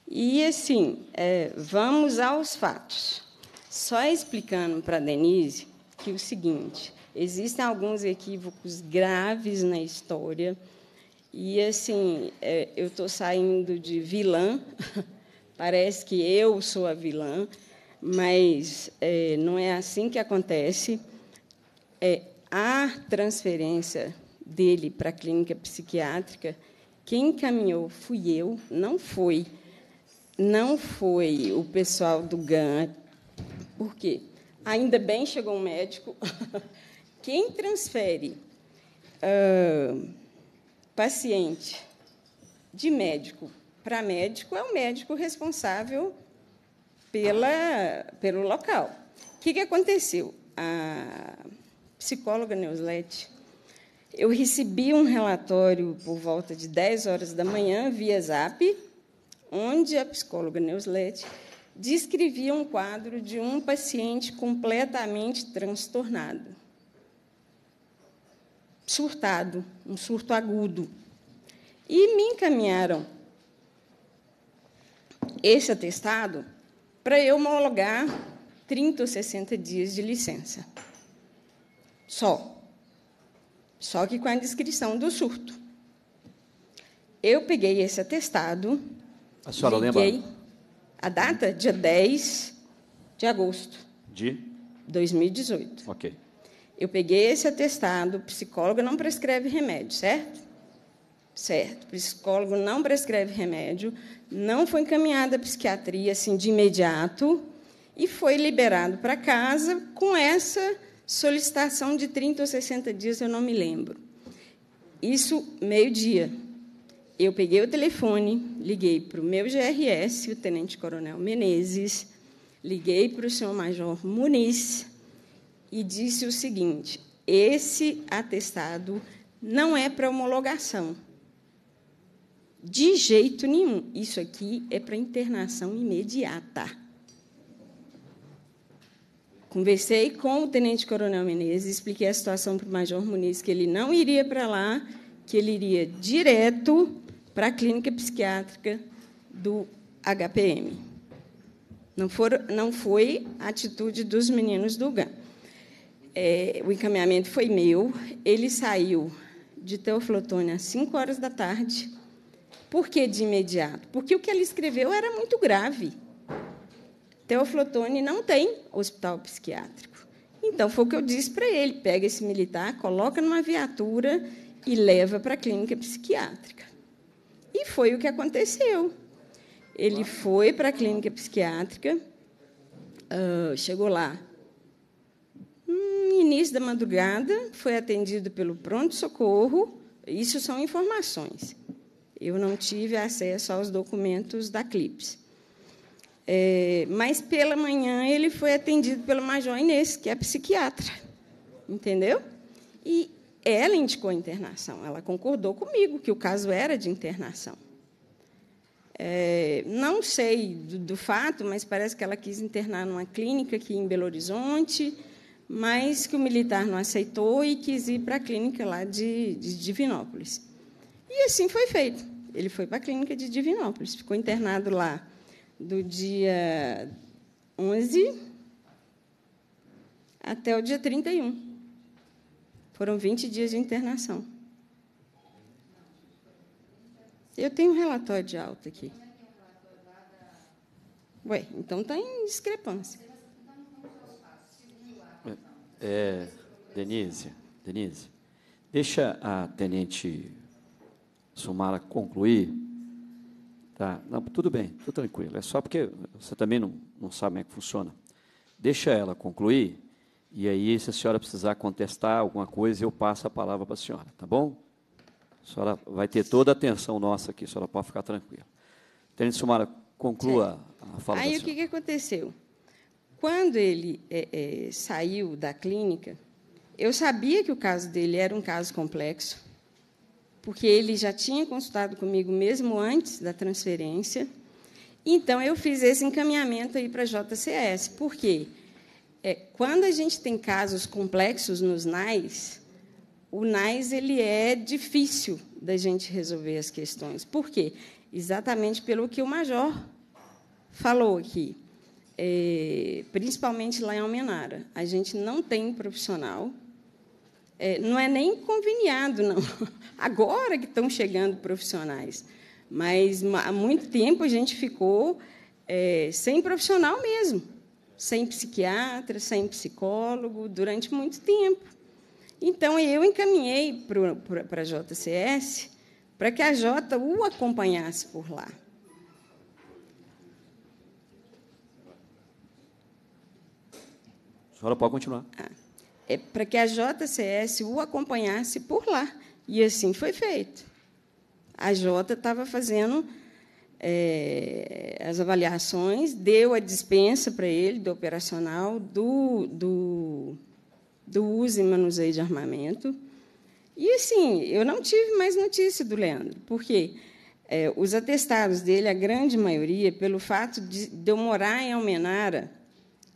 [SPEAKER 12] E assim, é, vamos aos fatos. Só explicando para a Denise que é o seguinte, existem alguns equívocos graves na história e assim, é, eu estou saindo de vilã, parece que eu sou a vilã, mas é, não é assim que acontece. É, a transferência dele para a clínica psiquiátrica, quem encaminhou fui eu, não foi, não foi o pessoal do GAN. Por quê? Ainda bem chegou um médico. Quem transfere uh, paciente de médico para médico é o médico responsável pela, pelo local. O que, que aconteceu? A psicóloga Neuzlete, eu recebi um relatório por volta de 10 horas da manhã, via zap, onde a psicóloga Neuzlete descrevia um quadro de um paciente completamente transtornado, surtado, um surto agudo. E me encaminharam esse atestado para eu homologar 30 ou 60 dias de licença. Só. Só que com a descrição do surto. Eu peguei esse atestado. A senhora lembra? A data? Dia 10 de agosto. De? 2018. Ok. Eu peguei esse atestado, psicóloga não prescreve remédio, certo? certo? O psicólogo não prescreve remédio, não foi encaminhado à psiquiatria assim de imediato e foi liberado para casa com essa solicitação de 30 ou 60 dias, eu não me lembro. Isso meio-dia. Eu peguei o telefone, liguei para o meu GRS, o Tenente Coronel Menezes, liguei para o senhor Major Muniz e disse o seguinte: esse atestado não é para homologação de jeito nenhum. Isso aqui é para internação imediata. Conversei com o Tenente Coronel Menezes, expliquei a situação para o Major Muniz, que ele não iria para lá, que ele iria direto para a clínica psiquiátrica do HPM. Não, for, não foi a atitude dos meninos do GAM. É, o encaminhamento foi meu. Ele saiu de Teoflotone às 5 horas da tarde por que de imediato? Porque o que ela escreveu era muito grave. Teoflotone não tem hospital psiquiátrico. Então, foi o que eu disse para ele: pega esse militar, coloca numa viatura e leva para a clínica psiquiátrica. E foi o que aconteceu. Ele foi para a clínica psiquiátrica, ah, chegou lá no hum, início da madrugada, foi atendido pelo pronto-socorro. Isso são informações. Eu não tive acesso aos documentos da CLIPS. É, mas pela manhã ele foi atendido pelo Major Inês, que é psiquiatra. Entendeu? E ela indicou a internação, ela concordou comigo que o caso era de internação. É, não sei do, do, fato, mas parece que ela quis internar numa clínica aqui em Belo Horizonte, mas que o militar não aceitou e quis ir para a clínica lá de, de Divinópolis. E assim foi feito. Ele foi para a clínica de Divinópolis, ficou internado lá do dia 11 até o dia 31. Foram 20 dias de internação. Eu tenho um relatório de alta aqui. Ué, então está em discrepância.
[SPEAKER 1] É, Denise, Denise, deixa a tenente Sumara concluir. Tá, não, tudo bem, tudo tranquilo. É só porque você também não, não sabe como é que funciona. Deixa ela concluir, e aí, se a senhora precisar contestar alguma coisa, eu passo a palavra para a senhora, tá bom? A senhora vai ter toda a atenção nossa aqui, a senhora pode ficar tranquila. Tenente Sumara, conclua é. a fala Aí, o que,
[SPEAKER 12] que aconteceu? Quando ele é, é, saiu da clínica, eu sabia que o caso dele era um caso complexo, porque ele já tinha consultado comigo mesmo antes da transferência. Então, eu fiz esse encaminhamento aí para a JCS. Por quê? É, quando a gente tem casos complexos nos NAIS, o NAIS ele é difícil da gente resolver as questões. Por quê? Exatamente pelo que o Major falou aqui. É, principalmente lá em Almenara. A gente não tem profissional é, não é nem conveniado, não. Agora que estão chegando profissionais. Mas há muito tempo a gente ficou é, sem profissional mesmo, sem psiquiatra, sem psicólogo, durante muito tempo. Então, eu encaminhei para a JCS para que a Jota o acompanhasse por lá.
[SPEAKER 1] A senhora pode continuar. Ah.
[SPEAKER 12] É, para que a JCS o acompanhasse por lá. E assim foi feito. A J estava fazendo é, as avaliações, deu a dispensa para ele do operacional, do, do, do uso e manuseio de armamento. E, assim, eu não tive mais notícia do Leandro, porque é, os atestados dele, a grande maioria, pelo fato de, de eu morar em Almenara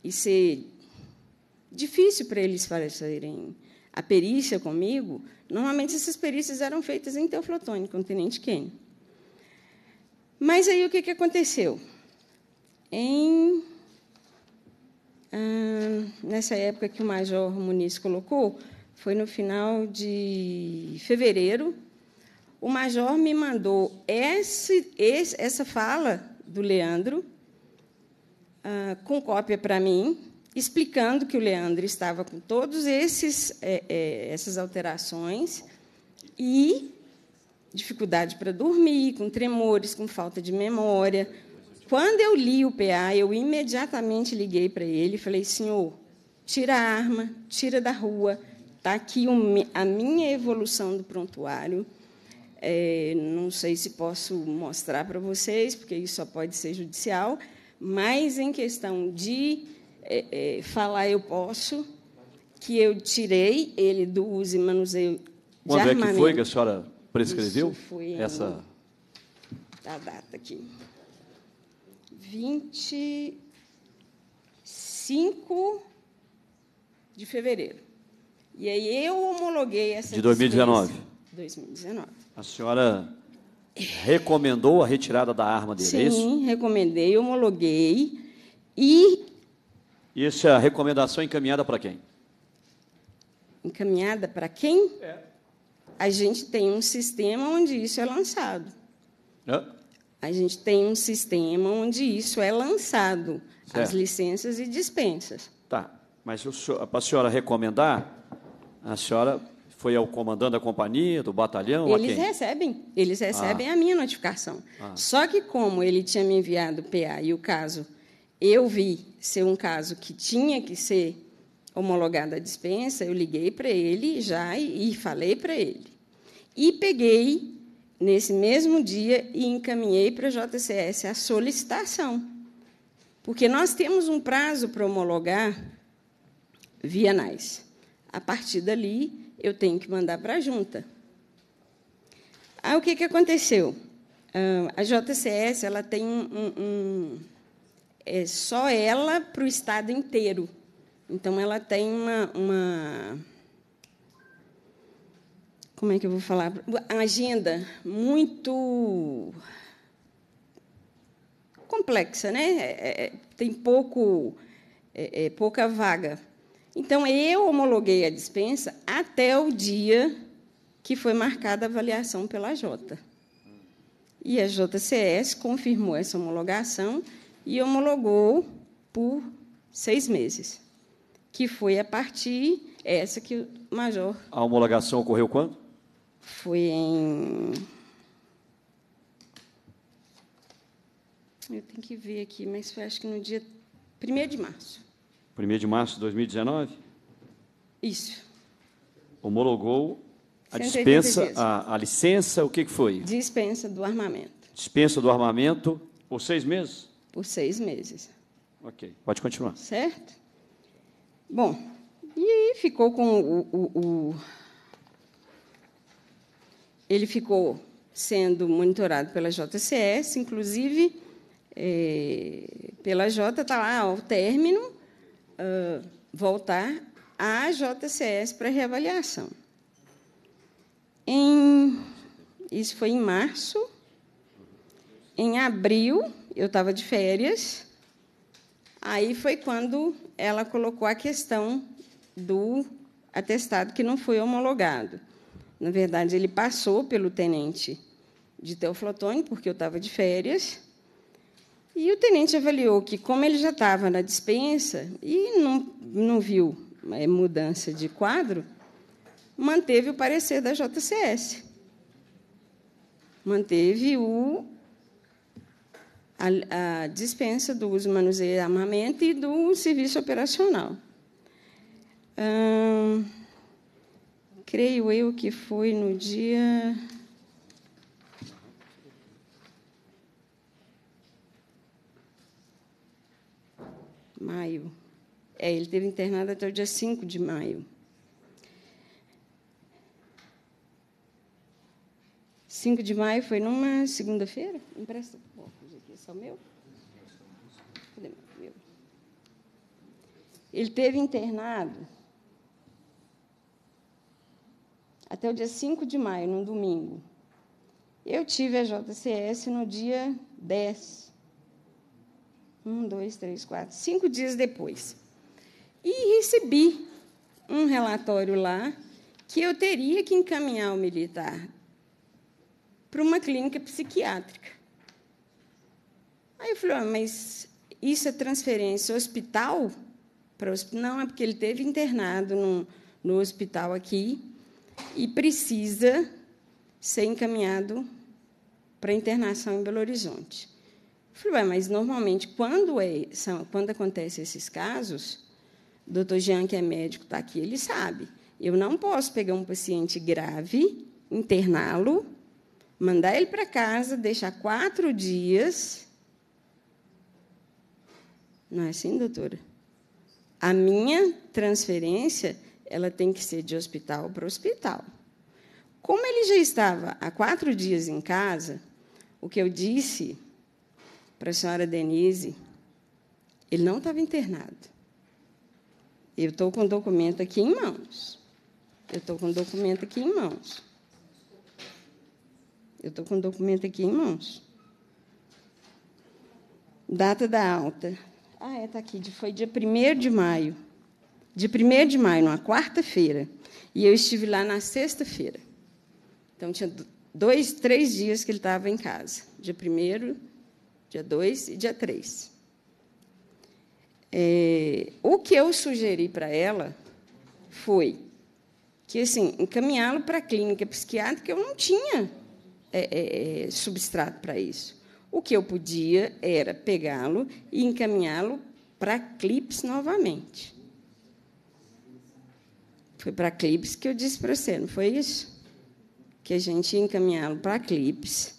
[SPEAKER 12] e ser difícil para eles fazerem a perícia comigo. Normalmente, essas perícias eram feitas em teoflotone, com o tenente Ken. Mas aí o que, que aconteceu? Em, ah, nessa época que o Major Muniz colocou, foi no final de fevereiro, o Major me mandou esse, esse, essa fala do Leandro, ah, com cópia para mim, explicando que o Leandro estava com todos esses é, é, essas alterações e dificuldade para dormir, com tremores, com falta de memória. Quando eu li o PA, eu imediatamente liguei para ele e falei: "Senhor, tira a arma, tira da rua, está aqui a minha evolução do prontuário. É, não sei se posso mostrar para vocês, porque isso só pode ser judicial, mas em questão de é, é, falar eu posso, que eu tirei ele do uso e manuseio
[SPEAKER 1] Quando de é que foi que a senhora prescreveu Isso foi essa
[SPEAKER 12] a data aqui? 25 de fevereiro. E aí eu homologuei essa De 2019. 2019.
[SPEAKER 1] A senhora recomendou a retirada da arma dele, é Sim, Sim,
[SPEAKER 12] recomendei, homologuei. E
[SPEAKER 1] e essa recomendação é encaminhada para quem?
[SPEAKER 12] Encaminhada para quem? É. A gente tem um sistema onde isso é lançado. A gente tem um sistema onde isso é lançado, certo. as licenças e dispensas.
[SPEAKER 1] Tá, mas para a senhora recomendar, a senhora foi ao comandante da companhia, do batalhão? Eles
[SPEAKER 12] recebem, eles recebem ah. a minha notificação. Ah. Só que como ele tinha me enviado o PA e o caso eu vi ser um caso que tinha que ser homologada a dispensa, eu liguei para ele já e, falei para ele. E peguei, nesse mesmo dia, e encaminhei para a JCS a solicitação. Porque nós temos um prazo para homologar via NAIS. A partir dali, eu tenho que mandar para a junta. Aí, o que, que aconteceu? A JCS ela tem um, um é só ela para o Estado inteiro. Então, ela tem uma, uma como é que eu vou falar? Uma agenda muito complexa, né? É, é, é tem pouco, é, é, pouca vaga. Então, eu homologuei a dispensa até o dia que foi marcada a avaliação pela Jota. E a JCS confirmou essa homologação e homologou por seis meses, que foi a partir essa que o major.
[SPEAKER 1] A homologação ocorreu quando?
[SPEAKER 12] Foi em. Eu tenho que ver aqui, mas foi acho que no dia 1 de março.
[SPEAKER 1] 1 de março de 2019? Isso. Homologou
[SPEAKER 12] a dispensa,
[SPEAKER 1] a, a, licença, o que, que foi?
[SPEAKER 12] Dispensa do armamento.
[SPEAKER 1] Dispensa do armamento
[SPEAKER 12] por seis meses? por seis meses. Ok, pode continuar. Certo? Bom, e aí ficou com o, o, o... Ele ficou sendo monitorado pela JCS, inclusive é, pela J está lá ao término uh, voltar à JCS para reavaliação. Em, isso foi em março. Em abril, eu estava de férias. Aí foi quando ela colocou a questão do atestado que não foi homologado. Na verdade, ele passou pelo tenente de Teoflotone, porque eu estava de férias. E o tenente avaliou que, como ele já estava na dispensa e não, não viu é, mudança de quadro, manteve o parecer da JCS. Manteve o a, a dispensa do uso, manuseio e armamento e do serviço operacional. Hum, creio eu que foi no dia. Maio. É, ele teve internado até o dia 5 de maio. 5 de maio foi numa segunda-feira? Empresta meu? Cadê meu? Ele teve internado até o dia 5 de maio, num domingo. Eu tive a JCS no dia 10. Um, dois, três, quatro, cinco dias depois. E recebi um relatório lá que eu teria que encaminhar o militar para uma clínica psiquiátrica. Aí eu falei, ah, mas isso é transferência hospital? Para hospital? Não, é porque ele teve internado no, no hospital aqui e precisa ser encaminhado para internação em Belo Horizonte. Eu falei, mas normalmente quando, é, são, quando acontecem esses casos, o doutor Jean, que é médico, está aqui, ele sabe. Eu não posso pegar um paciente grave, interná-lo, mandar ele para casa, deixar quatro dias não é assim, doutora? A minha transferência, ela tem que ser de hospital para hospital. Como ele já estava há quatro dias em casa, o que eu disse para a senhora Denise, ele não estava internado. Eu estou com o documento aqui em mãos. Eu estou com o documento aqui em mãos. Eu estou com o documento aqui em mãos. Data da alta, ah, é, está aqui. Foi dia 1 de maio. Dia 1 de maio, numa quarta-feira. E eu estive lá na sexta-feira. Então, tinha dois, três dias que ele estava em casa. Dia 1, dia 2 e dia 3. É, o que eu sugeri para ela foi que, assim, encaminhá-lo para a clínica psiquiátrica, eu não tinha é, é, é substrato para isso. O que eu podia era pegá-lo e encaminhá-lo para Clips novamente. Foi para Clips que eu disse para você, não foi isso? Que a gente ia encaminhá-lo para Clips.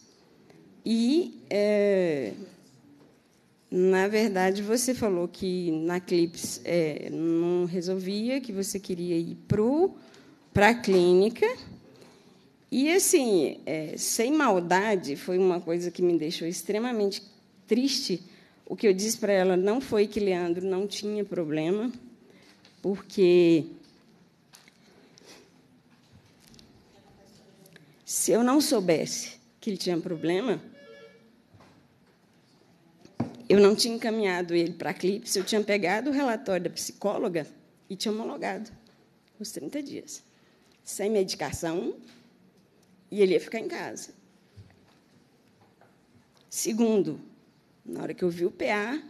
[SPEAKER 12] E, é, na verdade, você falou que na Clips é, não resolvia, que você queria ir para a clínica e, assim, é, sem maldade, foi uma coisa que me deixou extremamente triste. O que eu disse para ela não foi que Leandro não tinha problema, porque se eu não soubesse que ele tinha problema, eu não tinha encaminhado ele para a Eclipse, eu tinha pegado o relatório da psicóloga e tinha homologado os 30 dias. Sem medicação, e ele ia ficar em casa. Segundo, na hora que eu vi o PA,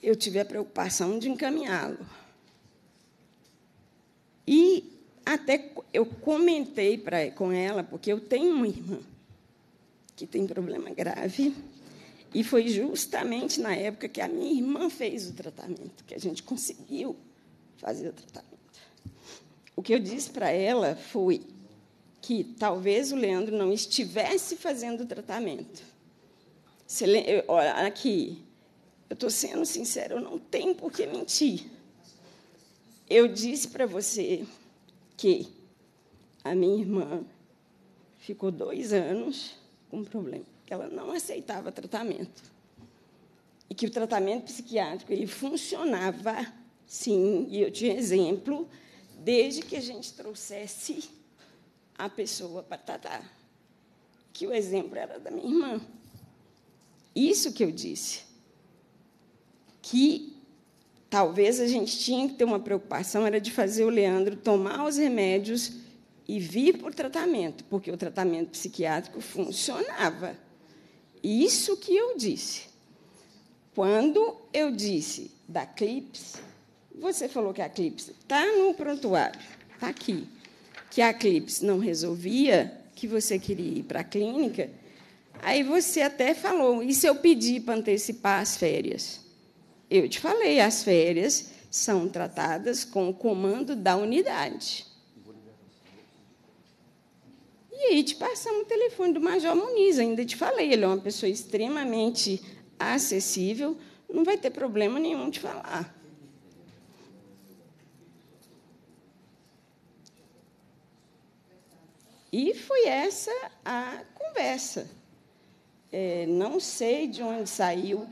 [SPEAKER 12] eu tive a preocupação de encaminhá-lo. E até eu comentei pra, com ela, porque eu tenho uma irmã que tem problema grave, e foi justamente na época que a minha irmã fez o tratamento, que a gente conseguiu fazer o tratamento. O que eu disse para ela foi que talvez o Leandro não estivesse fazendo o tratamento. olha, aqui, eu estou sendo sincera, eu não tenho por que mentir. Eu disse para você que a minha irmã ficou dois anos com um problema, que ela não aceitava tratamento. E que o tratamento psiquiátrico ele funcionava, sim, e eu tinha exemplo desde que a gente trouxesse a pessoa para tratar. Que o exemplo era da minha irmã. Isso que eu disse. Que talvez a gente tinha que ter uma preocupação era de fazer o Leandro tomar os remédios e vir para o tratamento, porque o tratamento psiquiátrico funcionava. Isso que eu disse. Quando eu disse da CLIPS, você falou que a eclipse está no prontuário, está aqui. Que a eclipse não resolvia, que você queria ir para a clínica. Aí você até falou: e se eu pedir para antecipar as férias? Eu te falei: as férias são tratadas com o comando da unidade. E aí te passamos o telefone do Major Muniz, ainda te falei, ele é uma pessoa extremamente acessível, não vai ter problema nenhum de falar. E foi essa a conversa. É, não sei de onde saiu.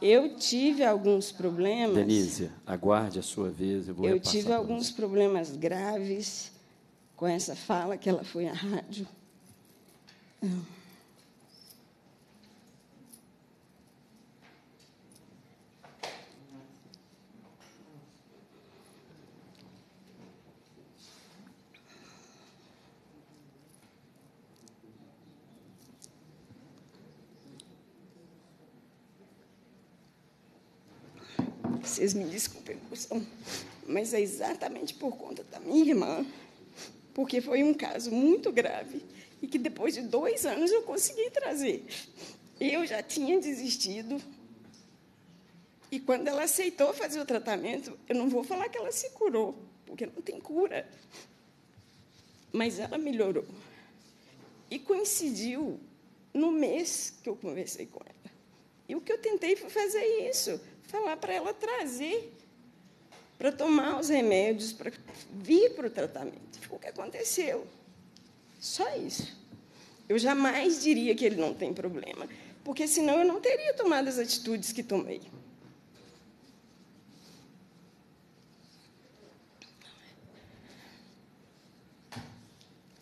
[SPEAKER 12] Eu tive alguns problemas.
[SPEAKER 1] Denise, aguarde a sua vez. Eu, vou eu tive alguns
[SPEAKER 12] problemas graves com essa fala que ela foi à rádio. Não. Ah. Vocês me desculpem, mas é exatamente por conta da minha irmã, porque foi um caso muito grave e que depois de dois anos eu consegui trazer. Eu já tinha desistido. E quando ela aceitou fazer o tratamento, eu não vou falar que ela se curou, porque não tem cura. Mas ela melhorou. E coincidiu no mês que eu conversei com ela. E o que eu tentei foi fazer isso lá, para ela trazer para tomar os remédios, para vir para o tratamento. Foi o que aconteceu. Só isso. Eu jamais diria que ele não tem problema, porque senão eu não teria tomado as atitudes que tomei.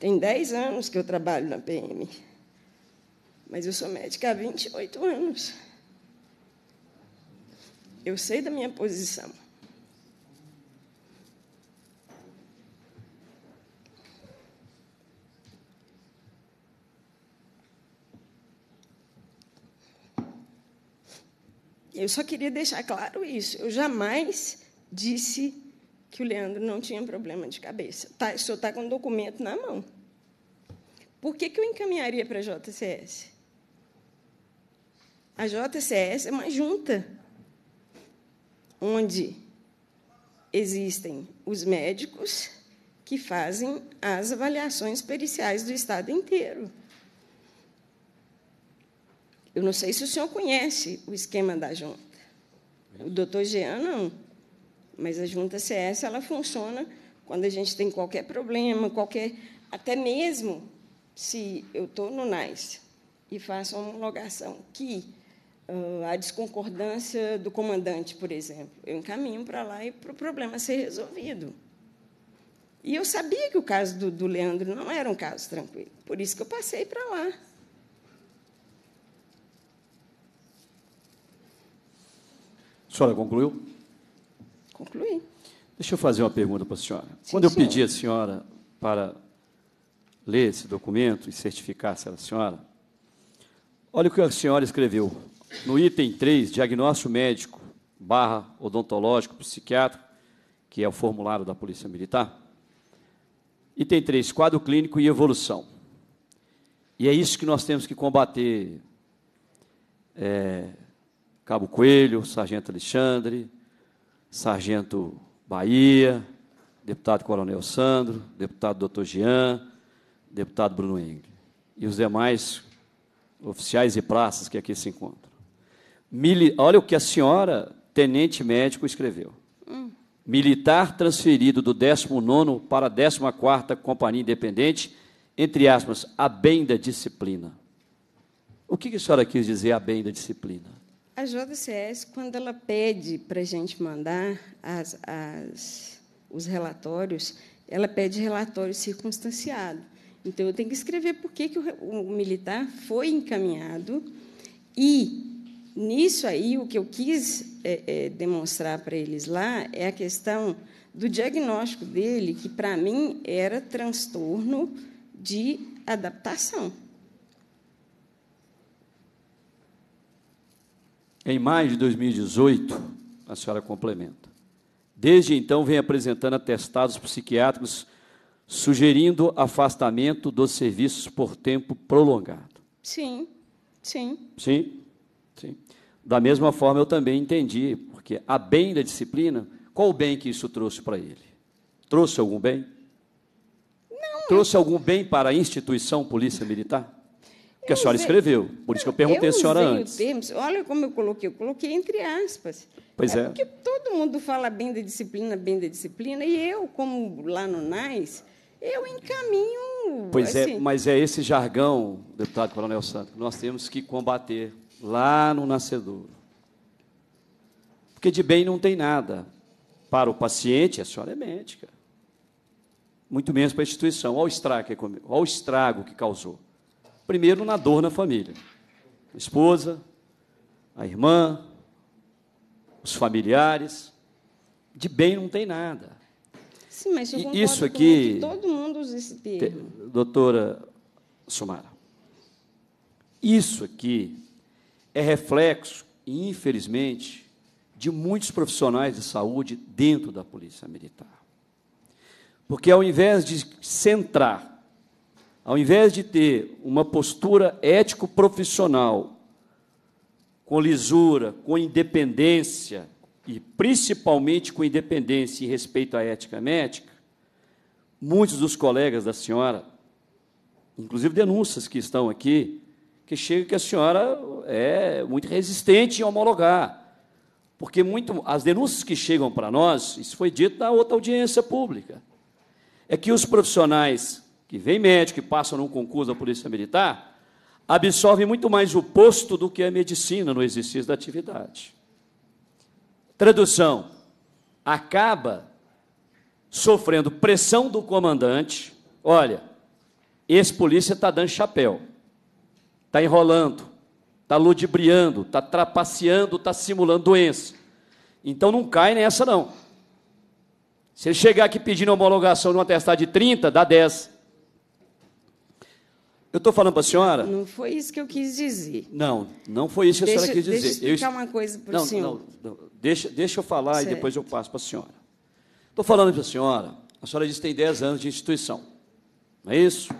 [SPEAKER 12] Tem 10 anos que eu trabalho na PM, mas eu sou médica há 28 anos. Eu sei da minha posição. Eu só queria deixar claro isso. Eu jamais disse que o Leandro não tinha problema de cabeça. Tá, o senhor está com o documento na mão. Por que, que eu encaminharia para a JCS? A JCS é uma junta onde existem os médicos que fazem as avaliações periciais do estado inteiro. Eu não sei se o senhor conhece o esquema da junta. O doutor Jean não, mas a junta CS ela funciona quando a gente tem qualquer problema, qualquer até mesmo se eu estou no NAIS e faço uma homologação que ah, a desconcordância do comandante, por exemplo. Eu encaminho para lá e para o problema ser resolvido. E eu sabia que o caso do, do Leandro não era um caso tranquilo, por isso que eu passei para lá.
[SPEAKER 1] A senhora concluiu? Concluí. Deixa eu fazer uma pergunta para a senhora. Sim, Quando eu pedi à senhora para ler esse documento e certificar-se a senhora, olha o que a senhora escreveu. No item 3, diagnóstico médico barra odontológico psiquiátrico, que é o formulário da Polícia Militar. Item 3, quadro clínico e evolução. E é isso que nós temos que combater. É, Cabo Coelho, Sargento Alexandre, Sargento Bahia, deputado Coronel Sandro, deputado Doutor Jean, deputado Bruno Engle e os demais oficiais e praças que aqui se encontram. Mili Olha o que a senhora tenente médico escreveu. Hum. Militar transferido do 19 para a 14 Companhia Independente, entre aspas, a bem da disciplina. O que, que a senhora quis dizer a bem da disciplina?
[SPEAKER 12] A JCS, quando ela pede para a gente mandar as, as, os relatórios, ela pede relatório circunstanciado. Então, eu tenho que escrever por que, que o, o militar foi encaminhado e Nisso aí, o que eu quis é, é, demonstrar para eles lá é a questão do diagnóstico dele, que para mim era transtorno de adaptação.
[SPEAKER 1] Em maio de 2018, a senhora complementa. Desde então, vem apresentando atestados psiquiátricos sugerindo afastamento dos serviços por tempo prolongado.
[SPEAKER 12] Sim, sim.
[SPEAKER 1] Sim? Da mesma forma, eu também entendi, porque a bem da disciplina, qual o bem que isso trouxe para ele? Trouxe algum bem? Não. Trouxe algum bem para a instituição Polícia Militar? Porque a senhora escreveu, por isso que eu perguntei eu a senhora antes.
[SPEAKER 12] Termos, olha como eu coloquei, eu coloquei entre aspas. Pois é. é. Porque todo mundo fala bem da disciplina, bem da disciplina, e eu, como lá no NAIS, eu encaminho. Pois é, assim. é, mas
[SPEAKER 1] é esse jargão, deputado Coronel Santos, que nós temos que combater lá no nascedouro. Porque de bem não tem nada. Para o paciente, a senhora é médica. Muito menos para a instituição. Olha o estrago, que causou. Primeiro, na dor na família. A esposa, a irmã, os familiares. De bem não tem nada.
[SPEAKER 12] Sim, mas eu concordo isso aqui, com todo mundo usa esse termo.
[SPEAKER 1] Doutora Sumara, isso aqui é reflexo, infelizmente, de muitos profissionais de saúde dentro da Polícia Militar. Porque ao invés de centrar, ao invés de ter uma postura ético-profissional, com lisura, com independência, e principalmente com independência e respeito à ética médica, muitos dos colegas da senhora, inclusive denúncias que estão aqui, que chega que a senhora é muito resistente em homologar. Porque muito, as denúncias que chegam para nós, isso foi dito na outra audiência pública, é que os profissionais que vêm médico e passam num concurso da Polícia Militar absorvem muito mais o posto do que a medicina no exercício da atividade. Tradução: acaba sofrendo pressão do comandante. Olha, esse polícia está dando chapéu está enrolando, está ludibriando, está trapaceando, está simulando doença. Então não cai nessa, não. Se ele chegar aqui pedindo homologação de uma testada de 30, dá 10. Eu estou falando para a senhora? Não
[SPEAKER 12] foi isso que eu quis dizer. Não, não foi isso que deixa, a senhora quis dizer. Deixa eu explicar eu... uma coisa para o senhor.
[SPEAKER 1] Não, não, deixa, deixa eu falar certo. e depois eu passo para a senhora. Estou falando para a senhora, a senhora disse que tem 10 anos de instituição, não é isso?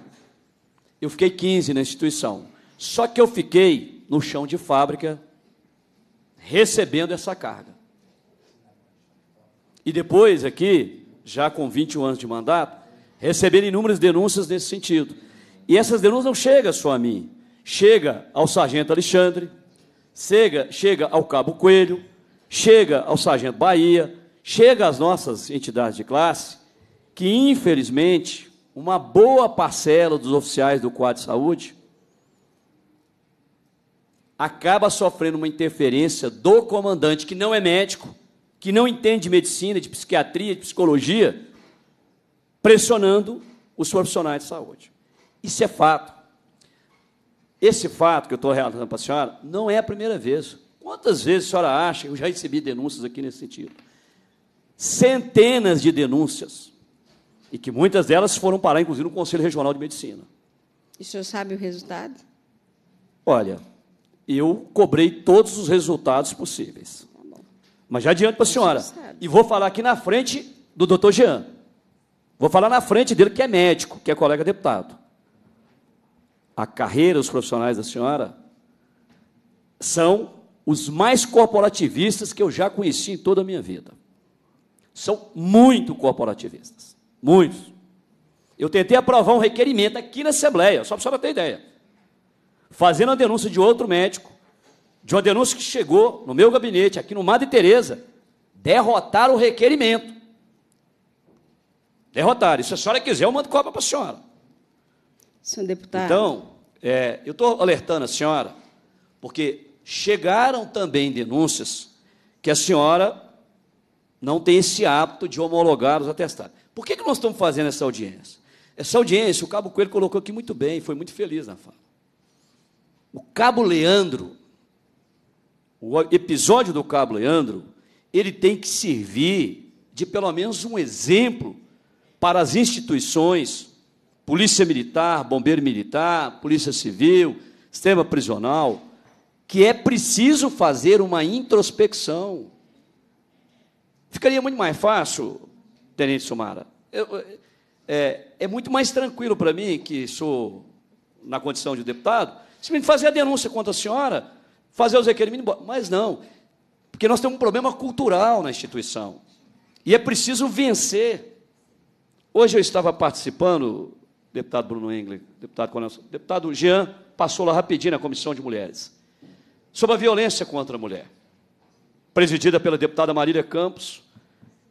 [SPEAKER 1] Eu fiquei 15 na instituição. Só que eu fiquei no chão de fábrica recebendo essa carga. E depois, aqui, já com 21 anos de mandato, recebendo inúmeras denúncias nesse sentido. E essas denúncias não chegam só a mim, chega ao sargento Alexandre, chega, chega ao cabo Coelho, chega ao sargento Bahia, chega às nossas entidades de classe, que infelizmente uma boa parcela dos oficiais do quadro de saúde acaba sofrendo uma interferência do comandante, que não é médico, que não entende de medicina, de psiquiatria, de psicologia, pressionando os profissionais de saúde. Isso é fato. Esse fato que eu estou relatando para a senhora não é a primeira vez. Quantas vezes a senhora acha? Eu já recebi denúncias aqui nesse sentido. Centenas de denúncias. E que muitas delas foram parar, inclusive, no Conselho Regional de Medicina.
[SPEAKER 12] E o senhor sabe o resultado?
[SPEAKER 1] Olha, eu cobrei todos os resultados possíveis. Mas já adianto para a senhora. E vou falar aqui na frente do doutor Jean. Vou falar na frente dele, que é médico, que é colega deputado. A carreira, os profissionais da senhora são os mais corporativistas que eu já conheci em toda a minha vida. São muito corporativistas. Muitos. Eu tentei aprovar um requerimento aqui na Assembleia, só para a senhora ter ideia fazendo a denúncia de outro médico, de uma denúncia que chegou no meu gabinete, aqui no Madre Teresa, derrotaram o requerimento. Derrotaram. E se a senhora quiser, eu mando cópia para a senhora.
[SPEAKER 12] Senhor deputado. Então,
[SPEAKER 1] é, eu estou alertando a senhora, porque chegaram também denúncias que a senhora não tem esse hábito de homologar os atestados. Por que, que nós estamos fazendo essa audiência? Essa audiência, o Cabo Coelho colocou aqui muito bem, foi muito feliz na fala. O Cabo Leandro, o episódio do Cabo Leandro, ele tem que servir de pelo menos um exemplo para as instituições, Polícia Militar, Bombeiro Militar, Polícia Civil, Sistema Prisional, que é preciso fazer uma introspecção. Ficaria muito mais fácil, Tenente Sumara. Eu, é, é muito mais tranquilo para mim, que sou na condição de deputado, se fazer a denúncia contra a senhora, fazer os requerimentos, mas não. Porque nós temos um problema cultural na instituição. E é preciso vencer. Hoje eu estava participando, deputado Bruno Engler, deputado Coronel, deputado Jean, passou lá rapidinho na Comissão de Mulheres, sobre a violência contra a mulher, presidida pela deputada Marília Campos,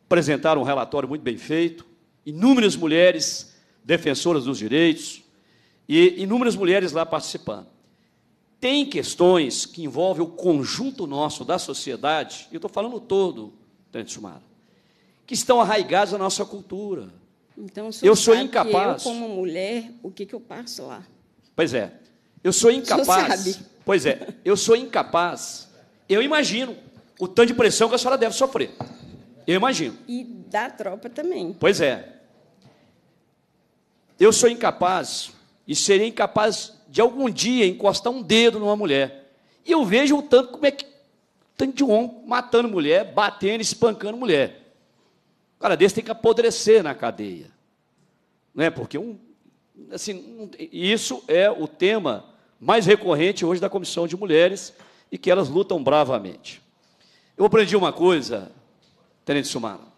[SPEAKER 1] apresentaram um relatório muito bem feito, inúmeras mulheres defensoras dos direitos e inúmeras mulheres lá participando. Tem questões que envolvem o conjunto nosso da sociedade, eu estou falando todo, Tante Sumara, que estão arraigadas na nossa cultura.
[SPEAKER 12] Então, eu sou incapaz. eu, como mulher, o que, que eu passo lá?
[SPEAKER 1] Pois é. Eu sou incapaz. sabe? Pois é, eu sou incapaz. Eu imagino o tanto de pressão que a senhora deve sofrer. Eu imagino.
[SPEAKER 12] E da tropa também.
[SPEAKER 1] Pois é. Eu sou incapaz e serei incapaz de algum dia encostar um dedo numa mulher. E eu vejo o tanto como é que tanto de um homem matando mulher, batendo, espancando mulher. O cara desse tem que apodrecer na cadeia. Não é? Porque um assim, isso é o tema mais recorrente hoje da comissão de mulheres e que elas lutam bravamente. Eu aprendi uma coisa, Tenente Sumano,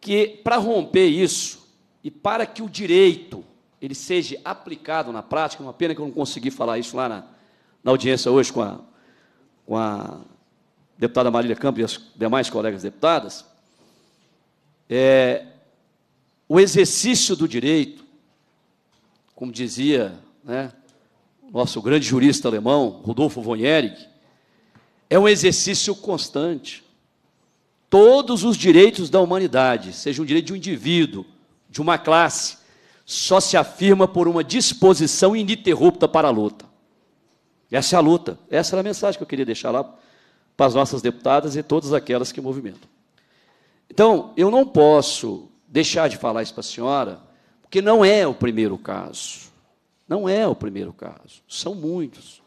[SPEAKER 1] que para romper isso e para que o direito ele seja aplicado na prática. É uma pena que eu não consegui falar isso lá na, na audiência hoje com a, com a deputada Marília Campos e as demais colegas deputadas. É, o exercício do direito, como dizia né, nosso grande jurista alemão, Rodolfo von Erich, é um exercício constante. Todos os direitos da humanidade, seja um direito de um indivíduo, de uma classe, só se afirma por uma disposição ininterrupta para a luta. Essa é a luta. Essa era a mensagem que eu queria deixar lá para as nossas deputadas e todas aquelas que movimentam. Então, eu não posso deixar de falar isso para a senhora, porque não é o primeiro caso. Não é o primeiro caso. São muitos.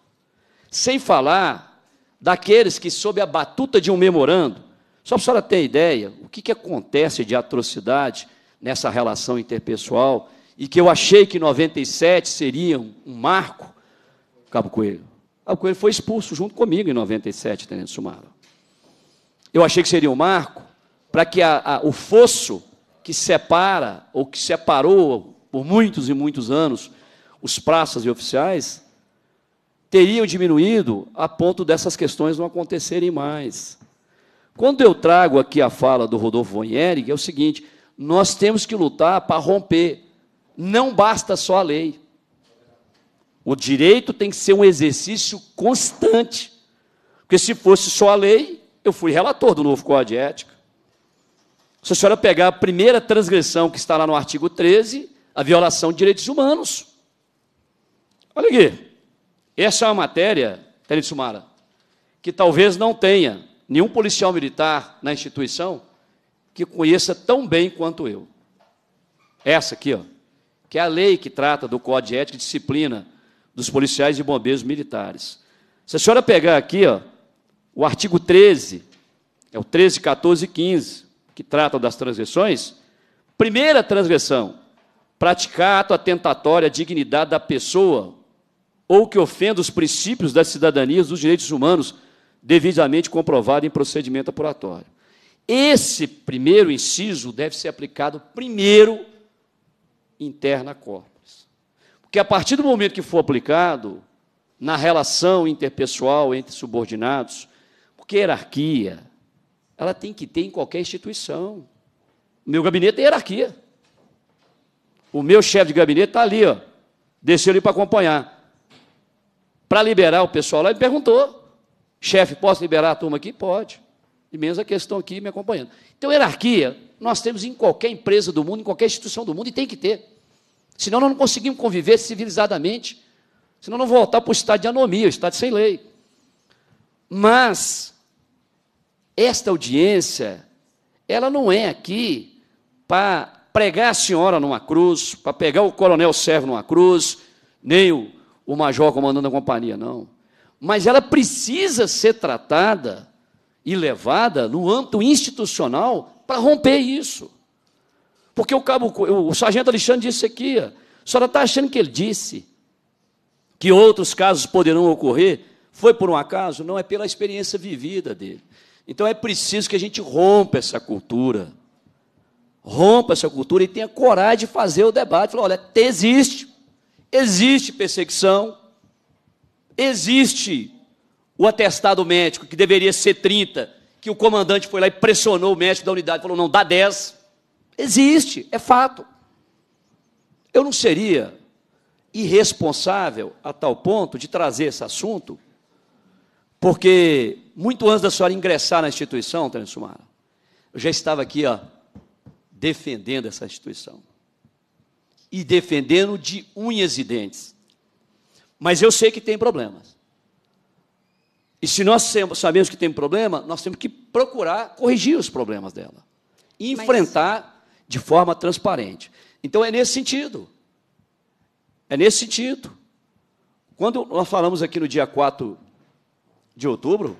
[SPEAKER 1] Sem falar daqueles que, sob a batuta de um memorando, só para a senhora ter ideia, o que, que acontece de atrocidade nessa relação interpessoal e que eu achei que 97 seria um, marco, Cabo Coelho. Cabo Coelho foi expulso junto comigo em 97, Tenente Sumaro. Eu achei que seria um marco para que a, a, o fosso que separa, ou que separou por muitos e muitos anos, os praças e oficiais, teriam diminuído a ponto dessas questões não acontecerem mais. Quando eu trago aqui a fala do Rodolfo Von Ehring, é o seguinte: nós temos que lutar para romper não basta só a lei. O direito tem que ser um exercício constante. Porque se fosse só a lei, eu fui relator do novo Código de Ética. Se a senhora pegar a primeira transgressão que está lá no artigo 13, a violação de direitos humanos. Olha aqui. Essa é uma matéria, Tele Sumara, que talvez não tenha nenhum policial militar na instituição que conheça tão bem quanto eu. Essa aqui, ó que é a lei que trata do Código de Ética e Disciplina dos Policiais e Bombeiros Militares. Se a senhora pegar aqui, ó, o artigo 13, é o 13, 14 e 15, que tratam das transgressões, primeira transgressão, praticar ato atentatório à dignidade da pessoa ou que ofenda os princípios da cidadania e dos direitos humanos devidamente comprovado em procedimento apuratório. Esse primeiro inciso deve ser aplicado primeiro interna corporis. Porque a partir do momento que for aplicado na relação interpessoal entre subordinados, porque hierarquia ela tem que ter em qualquer instituição. Meu gabinete tem é hierarquia. O meu chefe de gabinete está ali, ó. Desceu ali para acompanhar. Para liberar o pessoal lá, ele perguntou: chefe, posso liberar a turma aqui? Pode. E menos a questão aqui me acompanhando. Então, hierarquia, nós temos em qualquer empresa do mundo, em qualquer instituição do mundo, e tem que ter. Senão nós não conseguimos conviver civilizadamente. Senão não voltar para o estado de anomia, o estado sem lei. Mas esta audiência, ela não é aqui para pregar a senhora numa cruz, para pegar o coronel servo numa cruz, nem o, o major comandando a companhia, não. Mas ela precisa ser tratada e levada no âmbito institucional para romper isso. Porque o cabo, o sargento Alexandre disse aqui, a senhora está achando que ele disse que outros casos poderão ocorrer? Foi por um acaso? Não, é pela experiência vivida dele. Então é preciso que a gente rompa essa cultura. Rompa essa cultura e tenha coragem de fazer o debate. Falar, olha, existe, existe perseguição, existe o atestado médico, que deveria ser 30, que o comandante foi lá e pressionou o médico da unidade, falou, não, dá 10. Existe, é fato. Eu não seria irresponsável a tal ponto de trazer esse assunto, porque muito antes da senhora ingressar na instituição, Terence Sumara, eu já estava aqui ó, defendendo essa instituição. E defendendo de unhas e dentes. Mas eu sei que tem problemas. E se nós sabemos que tem problema, nós temos que procurar corrigir os problemas dela. Enfrentar Mas de forma transparente. Então é nesse sentido. É nesse sentido. Quando nós falamos aqui no dia 4 de outubro,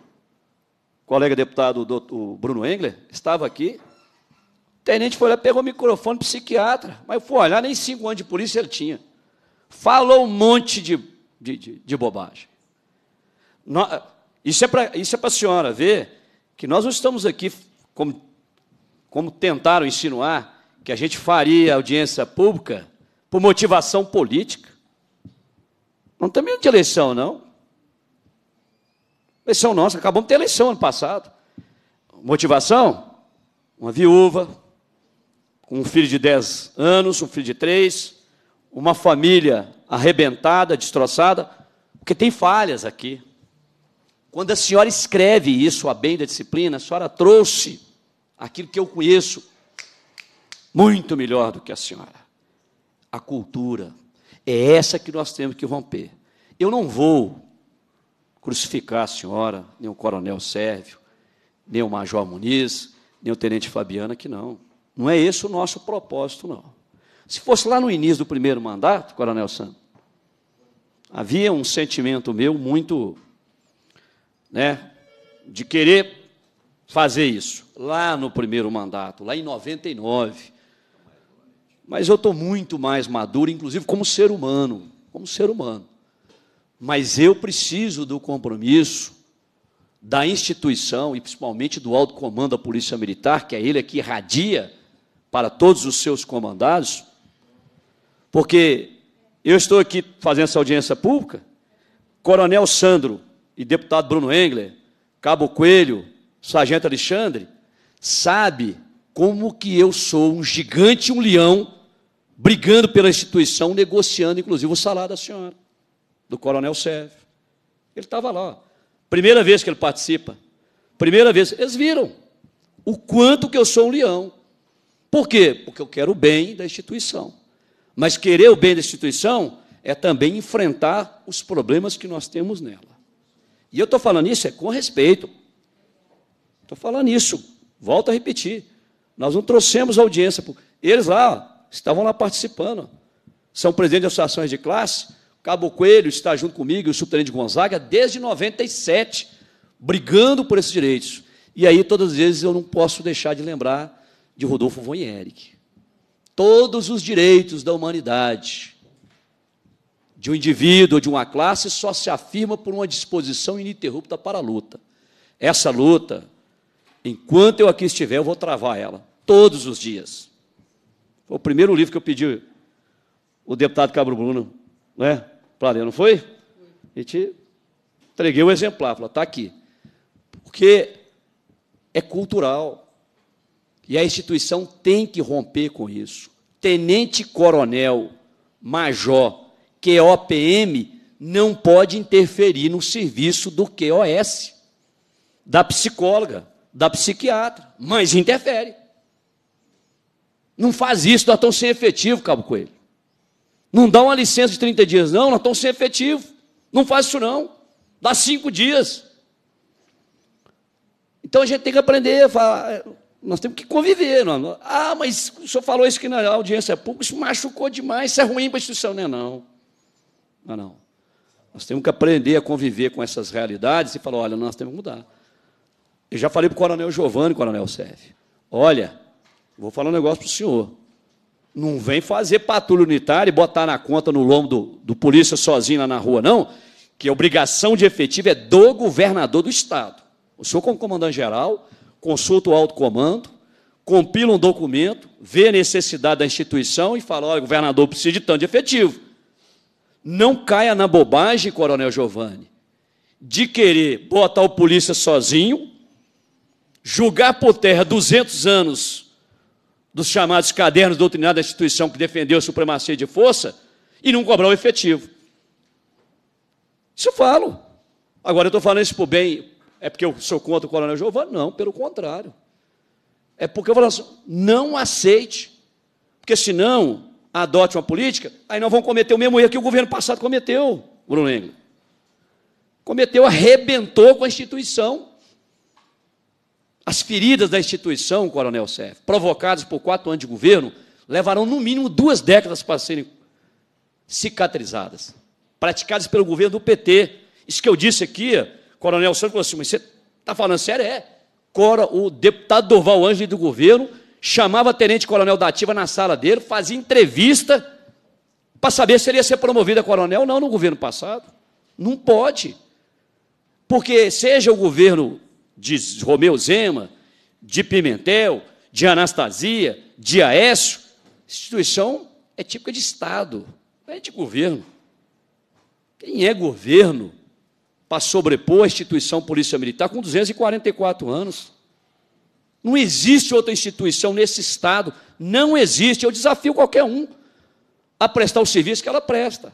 [SPEAKER 1] o colega deputado o Bruno Engler estava aqui, o tenente foi lá, pegou o microfone o psiquiatra, mas foi olhar, nem cinco anos de polícia ele tinha. Falou um monte de, de, de, de bobagem. Nós, isso é para é a senhora ver que nós não estamos aqui, como, como tentaram insinuar, que a gente faria audiência pública por motivação política. Não também indo de eleição, não. Eleição nossa, acabamos de ter eleição ano passado. Motivação? Uma viúva, com um filho de 10 anos, um filho de 3, uma família arrebentada, destroçada, porque tem falhas aqui. Quando a senhora escreve isso a bem da disciplina, a senhora trouxe aquilo que eu conheço, muito melhor do que a senhora. A cultura é essa que nós temos que romper. Eu não vou crucificar a senhora, nem o coronel Sérvio, nem o major Muniz, nem o tenente Fabiana, que não. Não é esse o nosso propósito, não. Se fosse lá no início do primeiro mandato, coronel Santos, havia um sentimento meu muito, né, de querer fazer isso. Lá no primeiro mandato, lá em 99, mas eu estou muito mais maduro, inclusive como ser humano, como ser humano. Mas eu preciso do compromisso da instituição e principalmente do alto comando da Polícia Militar, que é ele é que irradia para todos os seus comandados, porque eu estou aqui fazendo essa audiência pública, Coronel Sandro e deputado Bruno Engler, Cabo Coelho, Sargento Alexandre, sabe como que eu sou um gigante, um leão brigando pela instituição, negociando inclusive o salário da senhora, do coronel Sérgio. Ele estava lá. Primeira vez que ele participa. Primeira vez. Eles viram o quanto que eu sou um leão. Por quê? Porque eu quero o bem da instituição. Mas querer o bem da instituição é também enfrentar os problemas que nós temos nela. E eu estou falando isso é com respeito. Estou falando isso. Volto a repetir. Nós não trouxemos audiência. Eles lá, estavam lá participando. São presidente de associações de classe, Cabo Coelho está junto comigo e o subtenente Gonzaga desde 97, brigando por esses direitos. E aí, todas as vezes, eu não posso deixar de lembrar de Rodolfo von Erich. Todos os direitos da humanidade, de um indivíduo de uma classe, só se afirma por uma disposição ininterrupta para a luta. Essa luta, enquanto eu aqui estiver, eu vou travar ela, todos os dias. Foi o primeiro livro que eu pedi o deputado Cabo Bruno, né? Para não foi? A gente entreguei o exemplar, falou, está aqui. Porque é cultural. E a instituição tem que romper com isso. Tenente coronel, major, QOPM não pode interferir no serviço do QOS, da psicóloga, da psiquiatra, mas interfere. Não faz isso, nós estamos sem efetivo, Cabo Coelho. Não dá uma licença de 30 dias, não, nós estamos sem efetivo. Não faz isso, não. Dá cinco dias. Então a gente tem que aprender, falar, é, nós temos que conviver. É, ah, mas o senhor falou isso aqui na audiência é pública, isso machucou demais, isso é ruim para a instituição. Não é não. Não, não. Nós temos que aprender a conviver com essas realidades e falar, olha, nós temos que mudar. Eu já falei para o coronel Giovanni, coronel Sérgio, olha, Vou falar um negócio para o senhor. Não vem fazer patrulha unitária e botar na conta no lombo do, do polícia sozinho lá na rua, não. Que a obrigação de efetivo é do governador do Estado. O senhor, como comandante-geral, consulta o alto comando, compila um documento, vê a necessidade da instituição e fala: olha, o governador precisa de tanto de efetivo. Não caia na bobagem, Coronel Giovanni, de querer botar o polícia sozinho, julgar por terra 200 anos dos chamados cadernos doutrinários da instituição que defendeu a supremacia de força e não cobrar o efetivo. Isso eu falo. Agora eu estou falando isso por bem, é porque eu sou contra o coronel Giovanni? Não, pelo contrário. É porque eu falo assim, não aceite, porque senão adote uma política, aí não vão cometer o mesmo erro que o governo passado cometeu, Bruno Engel. Cometeu, arrebentou com a instituição as feridas da instituição, Coronel Sérgio, provocadas por quatro anos de governo, levarão no mínimo duas décadas para serem cicatrizadas, praticadas pelo governo do PT. Isso que eu disse aqui, Coronel Sérgio falou assim: mas você está falando sério? É. Cora, o deputado Dorval Ângelo do governo chamava Tenente Coronel da Ativa na sala dele, fazia entrevista para saber se ele ia ser promovido a coronel ou não no governo passado. Não pode. Porque seja o governo de Romeu Zema, de Pimentel, de Anastasia, de Aécio, instituição é típica de Estado, não é de governo. Quem é governo para sobrepor a instituição Polícia Militar com 244 anos? Não existe outra instituição nesse Estado, não existe. Eu desafio qualquer um a prestar o serviço que ela presta.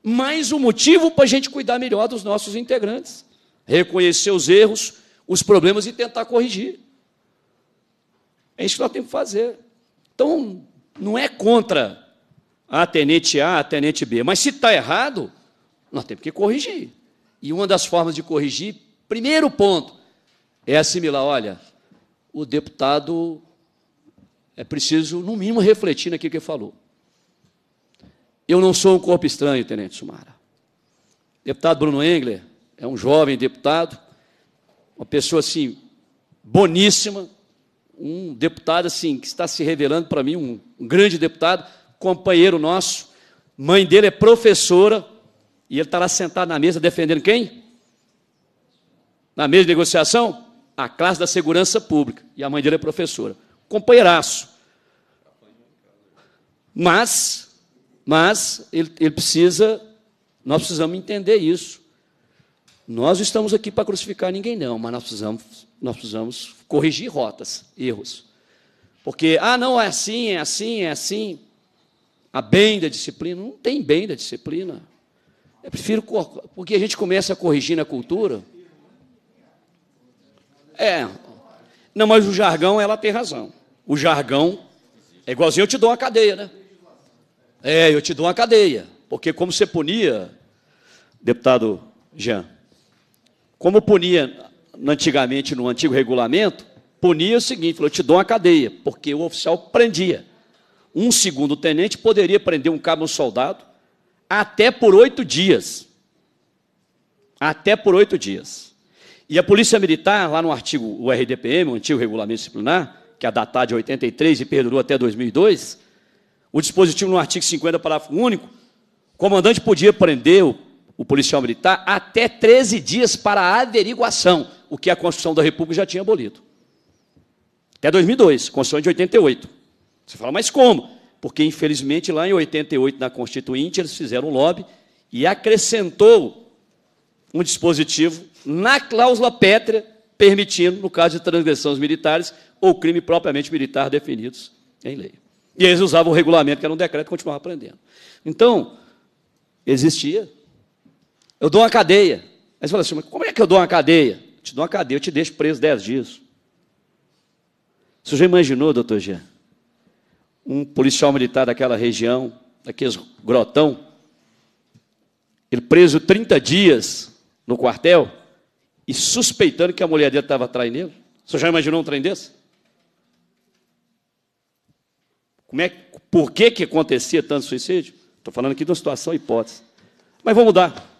[SPEAKER 1] Mais um motivo para a gente cuidar melhor dos nossos integrantes. Reconhecer os erros, os problemas e tentar corrigir. É isso que nós temos que fazer. Então, não é contra a tenente A, a tenente B, mas se está errado, nós temos que corrigir. E uma das formas de corrigir, primeiro ponto, é assimilar: olha, o deputado é preciso, no mínimo, refletir naquilo que ele falou. Eu não sou um corpo estranho, Tenente Sumara. Deputado Bruno Engler é um jovem deputado uma pessoa assim, boníssima, um deputado assim, que está se revelando para mim, um, um grande deputado, companheiro nosso, mãe dele é professora, e ele está lá sentado na mesa defendendo quem? Na mesa de negociação? A classe da segurança pública. E a mãe dele é professora. Companheiraço. Mas, mas ele, ele precisa, nós precisamos entender isso. Nós estamos aqui para crucificar ninguém, não, mas nós precisamos, nós precisamos corrigir rotas, erros. Porque, ah, não, é assim, é assim, é assim. A bem da disciplina, não tem bem da disciplina. Eu prefiro, porque a gente começa a corrigir na cultura. É, não, mas o jargão, ela tem razão. O jargão é igualzinho eu te dou uma cadeia, né? É, eu te dou uma cadeia. Porque como você punia, deputado Jean, como punia antigamente no antigo regulamento, punia o seguinte: falou, eu te dou uma cadeia, porque o oficial prendia. Um segundo tenente poderia prender um cabo soldado até por oito dias. Até por oito dias. E a Polícia Militar, lá no artigo o RDPM, o antigo regulamento disciplinar, que é datado de 83 e perdurou até 2002, o dispositivo no artigo 50, parágrafo único, o comandante podia prender o o policial militar até 13 dias para a averiguação, o que a Constituição da República já tinha abolido. Até 2002, Constituição de 88. Você fala, mas como? Porque, infelizmente, lá em 88, na Constituinte, eles fizeram um lobby e acrescentou um dispositivo na cláusula pétrea, permitindo, no caso de transgressões militares ou crime propriamente militar definidos em lei. E eles usavam o regulamento, que era um decreto, e continuavam aprendendo. Então, existia eu dou uma cadeia. Aí você fala assim, mas como é que eu dou uma cadeia? Eu te dou uma cadeia, eu te deixo preso dez dias. Você já imaginou, doutor Jean? Um policial militar daquela região, daqueles grotão, ele preso 30 dias no quartel e suspeitando que a mulher dele estava traindo ele. Você já imaginou um trem desse? Como é, por que, que acontecia tanto suicídio? Estou falando aqui de uma situação hipótese. Mas vamos mudar.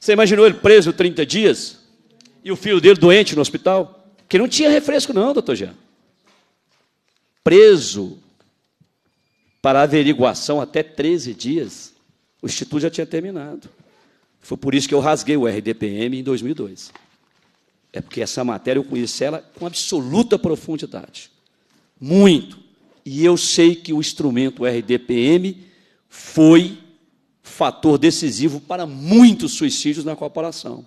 [SPEAKER 1] Você imaginou ele preso 30 dias e o filho dele doente no hospital? Que não tinha refresco, não, doutor Jean. Preso para averiguação até 13 dias. O instituto já tinha terminado. Foi por isso que eu rasguei o RDPM em 2002. É porque essa matéria eu conheci ela com absoluta profundidade. Muito. E eu sei que o instrumento RDPM foi fator decisivo para muitos suicídios na corporação.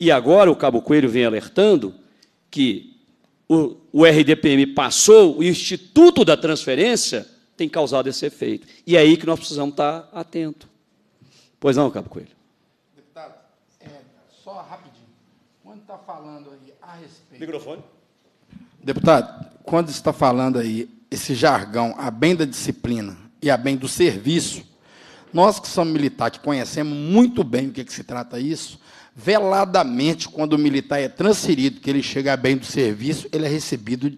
[SPEAKER 1] E agora o Cabo Coelho vem alertando que o, o RDPM passou, o Instituto da Transferência tem causado esse efeito. E é aí que nós precisamos estar atentos. Pois não, Cabo
[SPEAKER 7] Coelho. Deputado, é, só rapidinho. Quando está falando aí a respeito. Microfone. Deputado, quando está falando aí esse jargão a bem da disciplina e a bem do serviço, nós que somos militar, que conhecemos muito bem o que, que se trata isso, veladamente, quando o militar é transferido, que ele chega bem do serviço, ele é recebido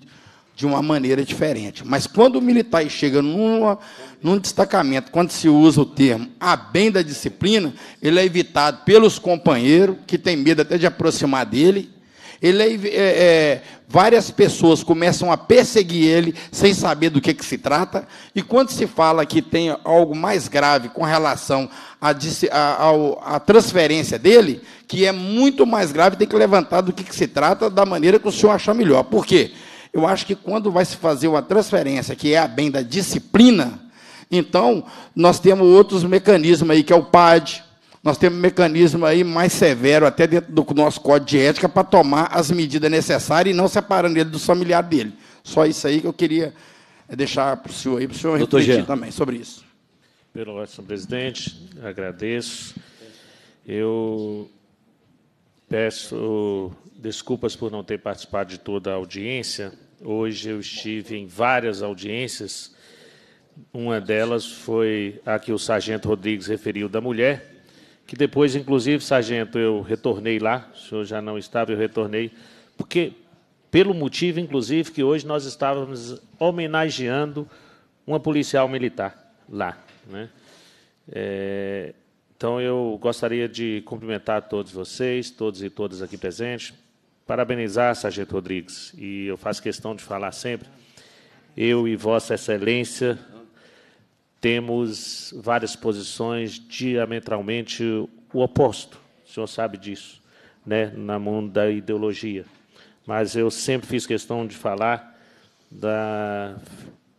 [SPEAKER 7] de uma maneira diferente. Mas quando o militar chega numa, num destacamento, quando se usa o termo a bem da disciplina, ele é evitado pelos companheiros, que tem medo até de aproximar dele, ele é, é, várias pessoas começam a perseguir ele sem saber do que, que se trata. E quando se fala que tem algo mais grave com relação à, a transferência dele, que é muito mais grave, tem que levantar do que, que se trata da maneira que o senhor achar melhor. Por quê? Eu acho que quando vai se fazer uma transferência que é a bem da disciplina, então nós temos outros mecanismos aí, que é o PAD, nós temos um mecanismo aí mais severo, até dentro do nosso código de ética, para tomar as medidas necessárias e não separando ele do familiar dele. Só isso aí que eu queria eh, deixar para o senhor aí, para o senhor Doutor refletir Jean. também sobre isso.
[SPEAKER 2] Pelo ótimo, senhor presidente, agradeço. Eu peço desculpas por não ter participado de toda a audiência. Hoje eu estive em várias audiências. Uma delas foi a que o sargento Rodrigues referiu da mulher, que depois, inclusive, sargento, eu retornei lá, o senhor já não estava, eu retornei, porque pelo motivo, inclusive, que hoje nós estávamos homenageando uma policial militar lá. Né? É, então, eu gostaria de cumprimentar todos vocês, todos e todas aqui presentes, parabenizar Sargento Rodrigues, e eu faço questão de falar sempre, eu e Vossa Excelência temos várias posições diametralmente o oposto. O senhor sabe disso, né, na mão da ideologia. Mas eu sempre fiz questão de falar da,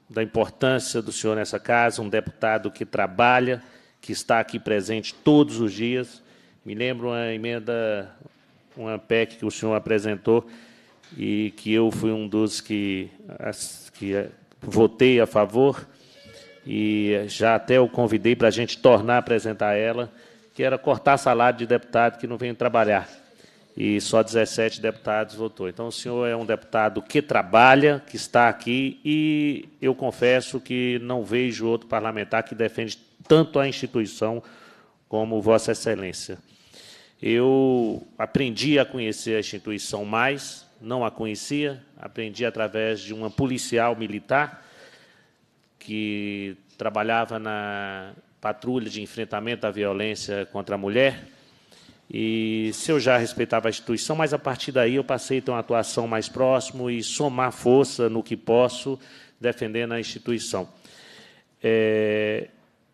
[SPEAKER 2] da importância do senhor nessa casa, um deputado que trabalha, que está aqui presente todos os dias. Me lembro uma emenda, uma PEC que o senhor apresentou e que eu fui um dos que, que votei a favor e já até o convidei para a gente tornar a apresentar ela, que era cortar salário de deputado que não vem trabalhar. E só 17 deputados votou. Então, o senhor é um deputado que trabalha, que está aqui, e eu confesso que não vejo outro parlamentar que defende tanto a instituição como Vossa Excelência. Eu aprendi a conhecer a instituição mais, não a conhecia, aprendi através de uma policial militar, que trabalhava na patrulha de enfrentamento à violência contra a mulher. E se eu já respeitava a instituição, mas a partir daí eu passei a ter uma atuação mais próximo e somar força no que posso defendendo a instituição. É,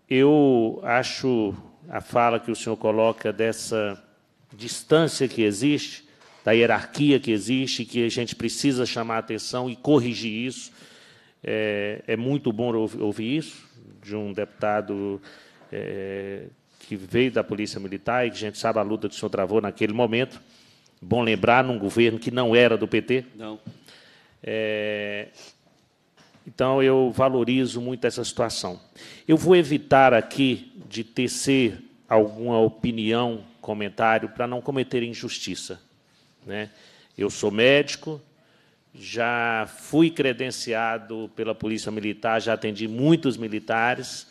[SPEAKER 2] eu acho a fala que o senhor coloca dessa distância que existe, da hierarquia que existe, que a gente precisa chamar atenção e corrigir isso. É, é muito bom ouvir isso de um deputado é, que veio da Polícia Militar e que a gente sabe a luta que o senhor travou naquele momento. Bom lembrar, num governo que não era do PT. Não. É, então, eu valorizo muito essa situação. Eu vou evitar aqui de tecer alguma opinião, comentário, para não cometer injustiça. Né? Eu sou médico, já fui credenciado pela Polícia Militar, já atendi muitos militares.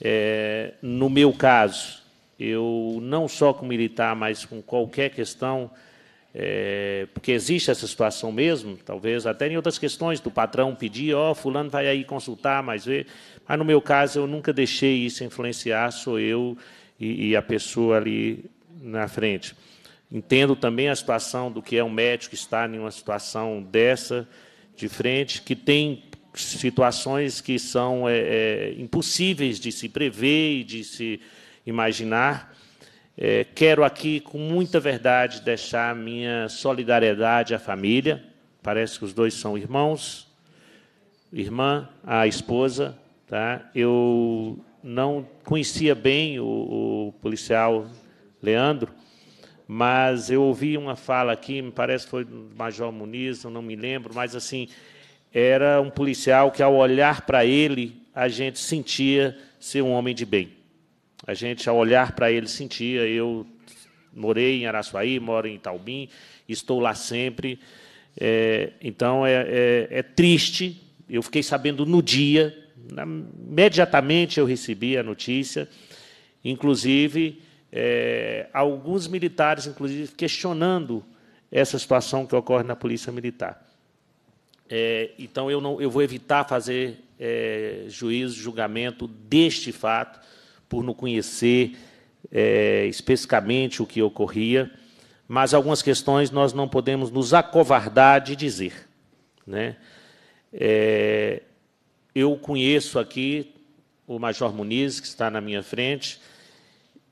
[SPEAKER 2] É, no meu caso, eu não só com militar, mas com qualquer questão, é, porque existe essa situação mesmo, talvez até em outras questões, do patrão pedir, ó, oh, fulano vai aí consultar, mas vê. Mas no meu caso, eu nunca deixei isso influenciar, sou eu e, e a pessoa ali na frente. Entendo também a situação do que é um médico que está em uma situação dessa, de frente, que tem situações que são é, é, impossíveis de se prever e de se imaginar. É, quero aqui, com muita verdade, deixar minha solidariedade à família. Parece que os dois são irmãos, irmã, a esposa. Tá? Eu não conhecia bem o, o policial Leandro, mas eu ouvi uma fala aqui, me parece que foi do Major Muniz, eu não me lembro, mas assim, era um policial que ao olhar para ele, a gente sentia ser um homem de bem. A gente ao olhar para ele sentia, eu morei em Araçuaí, moro em Itaubim, estou lá sempre. É, então é, é, é triste, eu fiquei sabendo no dia, imediatamente eu recebi a notícia, inclusive é, alguns militares, inclusive, questionando essa situação que ocorre na Polícia Militar. É, então, eu, não, eu vou evitar fazer é, juízo, julgamento deste fato, por não conhecer é, especificamente o que ocorria, mas algumas questões nós não podemos nos acovardar de dizer. Né? É, eu conheço aqui o Major Muniz, que está na minha frente,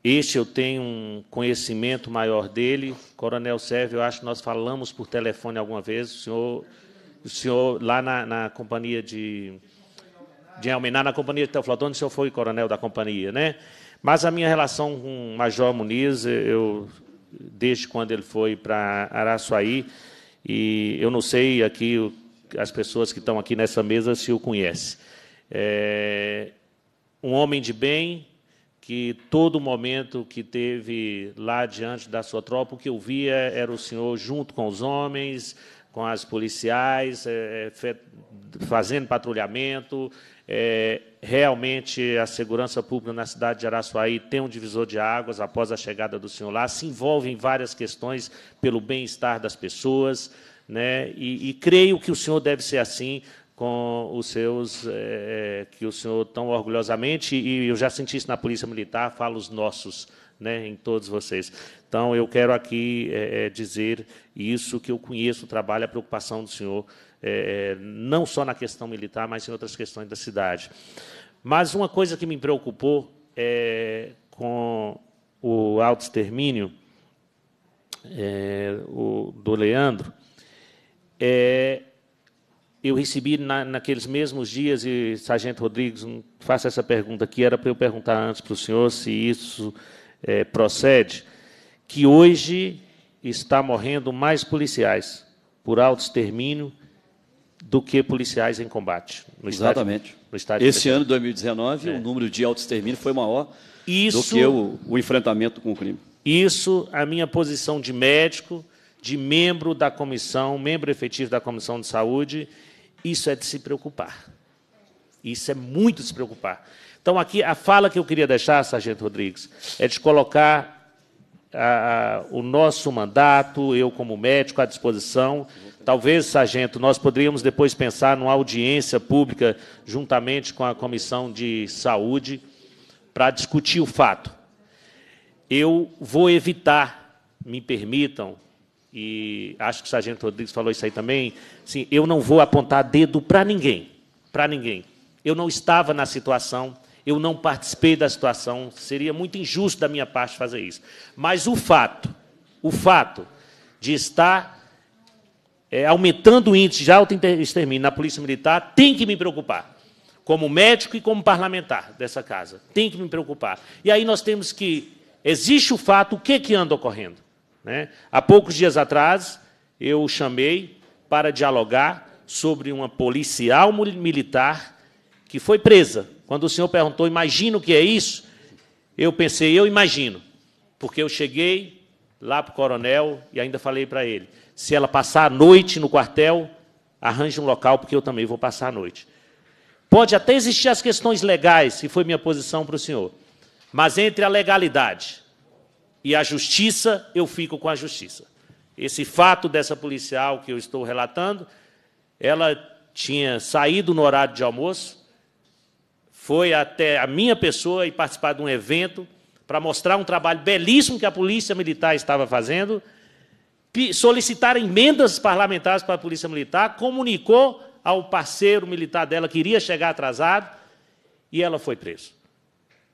[SPEAKER 2] este eu tenho um conhecimento maior dele. Coronel Sérgio, eu acho que nós falamos por telefone alguma vez. O senhor, o senhor lá na, na companhia de. De Almenar, na companhia de Teoflotone, o senhor foi coronel da companhia, né? Mas a minha relação com o Major Muniz, eu, desde quando ele foi para Araçuaí, e eu não sei aqui as pessoas que estão aqui nessa mesa se o conhecem. É, um homem de bem, que todo momento que teve lá diante da sua tropa, o que eu via era o senhor junto com os homens, com as policiais, é, fazendo patrulhamento. É, realmente, a segurança pública na cidade de Araçuaí tem um divisor de águas após a chegada do senhor lá, se envolve em várias questões pelo bem-estar das pessoas. Né? E, e creio que o senhor deve ser assim com os seus, é, que o senhor tão orgulhosamente, e eu já senti isso na Polícia Militar, falo os nossos, né, em todos vocês. Então, eu quero aqui é, dizer isso, que eu conheço o trabalho, a preocupação do senhor, é, não só na questão militar, mas em outras questões da cidade. Mas uma coisa que me preocupou com o auto-extermínio do Leandro é eu recebi na, naqueles mesmos dias, e Sargento Rodrigues, faça essa pergunta aqui, era para eu perguntar antes para o senhor se isso é, procede, que hoje está morrendo mais policiais por auto-extermínio do que policiais em combate. No Exatamente. Estádio, no estádio Esse
[SPEAKER 1] ano, 2019, é. o número de auto-extermínio foi maior isso, do que o, o enfrentamento com
[SPEAKER 2] o crime. Isso, a minha posição de médico, de membro da comissão, membro efetivo da comissão de saúde, isso é de se preocupar. Isso é muito de se preocupar. Então, aqui, a fala que eu queria deixar, Sargento Rodrigues, é de colocar a, a, o nosso mandato, eu como médico, à disposição. Talvez, Sargento, nós poderíamos depois pensar numa audiência pública, juntamente com a Comissão de Saúde, para discutir o fato. Eu vou evitar, me permitam, e acho que o Sargento Rodrigues falou isso aí também, sim, eu não vou apontar dedo para ninguém, para ninguém. Eu não estava na situação, eu não participei da situação, seria muito injusto da minha parte fazer isso. Mas o fato, o fato de estar é, aumentando o índice de auto-extermínio na Polícia Militar tem que me preocupar, como médico e como parlamentar dessa casa. Tem que me preocupar. E aí nós temos que. Existe o fato, o que, que anda ocorrendo? Né? Há poucos dias atrás, eu o chamei para dialogar sobre uma policial militar que foi presa. Quando o senhor perguntou, imagino o que é isso? Eu pensei, eu imagino, porque eu cheguei lá para o coronel e ainda falei para ele: se ela passar a noite no quartel, arranje um local, porque eu também vou passar a noite. Pode até existir as questões legais, e foi minha posição para o senhor, mas entre a legalidade e a justiça, eu fico com a justiça. Esse fato dessa policial que eu estou relatando, ela tinha saído no horário de almoço, foi até a minha pessoa e participar de um evento para mostrar um trabalho belíssimo que a Polícia Militar estava fazendo, solicitar emendas parlamentares para a Polícia Militar, comunicou ao parceiro militar dela que iria chegar atrasado e ela foi presa.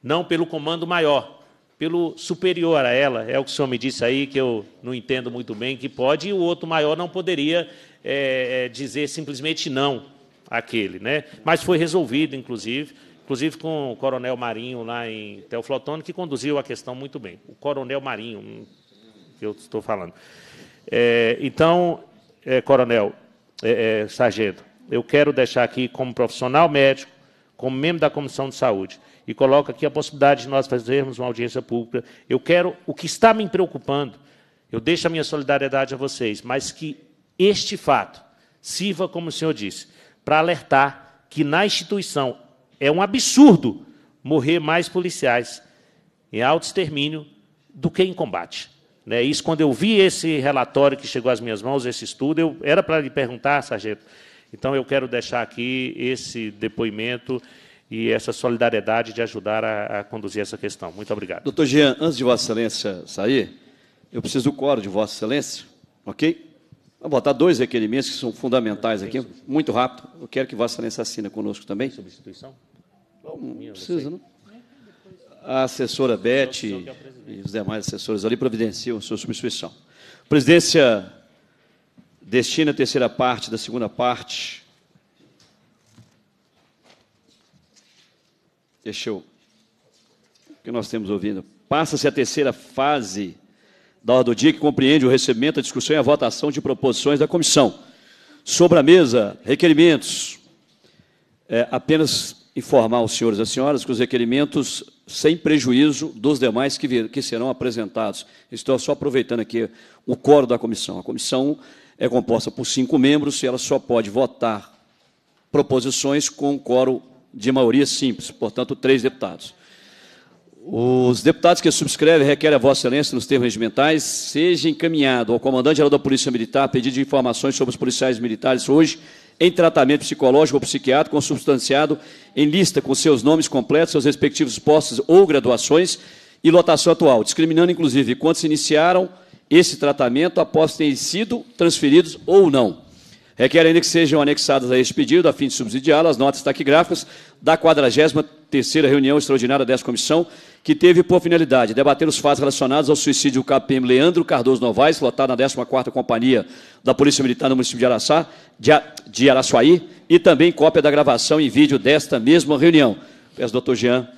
[SPEAKER 2] Não pelo comando maior, pelo superior a ela, é o que o senhor me disse aí, que eu não entendo muito bem que pode, e o outro maior não poderia é, é dizer simplesmente não àquele. Né? Mas foi resolvido, inclusive, inclusive com o coronel Marinho lá em Teoflotone, que conduziu a questão muito bem. O coronel Marinho, que hum, eu estou falando. É, então, é, coronel, é, é, sargento, eu quero deixar aqui como profissional médico, como membro da Comissão de Saúde, e coloca aqui a possibilidade de nós fazermos uma audiência pública. Eu quero, o que está me preocupando, eu deixo a minha solidariedade a vocês, mas que este fato sirva, como o senhor disse, para alertar que na instituição é um absurdo morrer mais policiais em alto extermínio do que em combate. Né? Isso, quando eu vi esse relatório que chegou às minhas mãos, esse estudo, eu, era para lhe perguntar, sargento. Então, eu quero deixar aqui esse depoimento e essa solidariedade de ajudar a, a conduzir essa questão. Muito obrigado.
[SPEAKER 1] Doutor Jean, antes de Vossa Excelência sair, eu preciso do coro de Vossa Excelência, ok? Vou botar dois requerimentos que são fundamentais aqui, muito rápido. Eu quero que Vossa Excelência assina conosco também. Substituição? Não precisa, não? A assessora Beth e os demais assessores ali providenciam sua substituição. Presidência destina a terceira parte da segunda parte Deixa eu. O que nós temos ouvindo? Passa-se a terceira fase da ordem do dia, que compreende o recebimento, a discussão e a votação de proposições da comissão. Sobre a mesa, requerimentos. É, apenas informar os senhores e as senhoras que os requerimentos, sem prejuízo dos demais que, vir, que serão apresentados. Estou só aproveitando aqui o coro da comissão. A comissão é composta por cinco membros e ela só pode votar proposições com o coro de maioria simples, portanto, três deputados. Os deputados que subscrevem requerem a Vossa Excelência, nos termos regimentais, seja encaminhado ao comandante-geral da Polícia Militar pedido de informações sobre os policiais militares hoje em tratamento psicológico ou psiquiátrico consubstanciado em lista com seus nomes completos, seus respectivos postos ou graduações e lotação atual, discriminando inclusive quantos iniciaram esse tratamento após terem sido transferidos ou não. Requer é ainda que sejam anexadas a este pedido, a fim de subsidiá las as notas taquigráficas da 43ª reunião extraordinária dessa comissão, que teve por finalidade debater os fatos relacionados ao suicídio do KPM Leandro Cardoso Novaes, lotado na 14ª Companhia da Polícia Militar no município de, Araçá, de, de Araçuaí, e também cópia da gravação em vídeo desta mesma reunião. Peço ao doutor Jean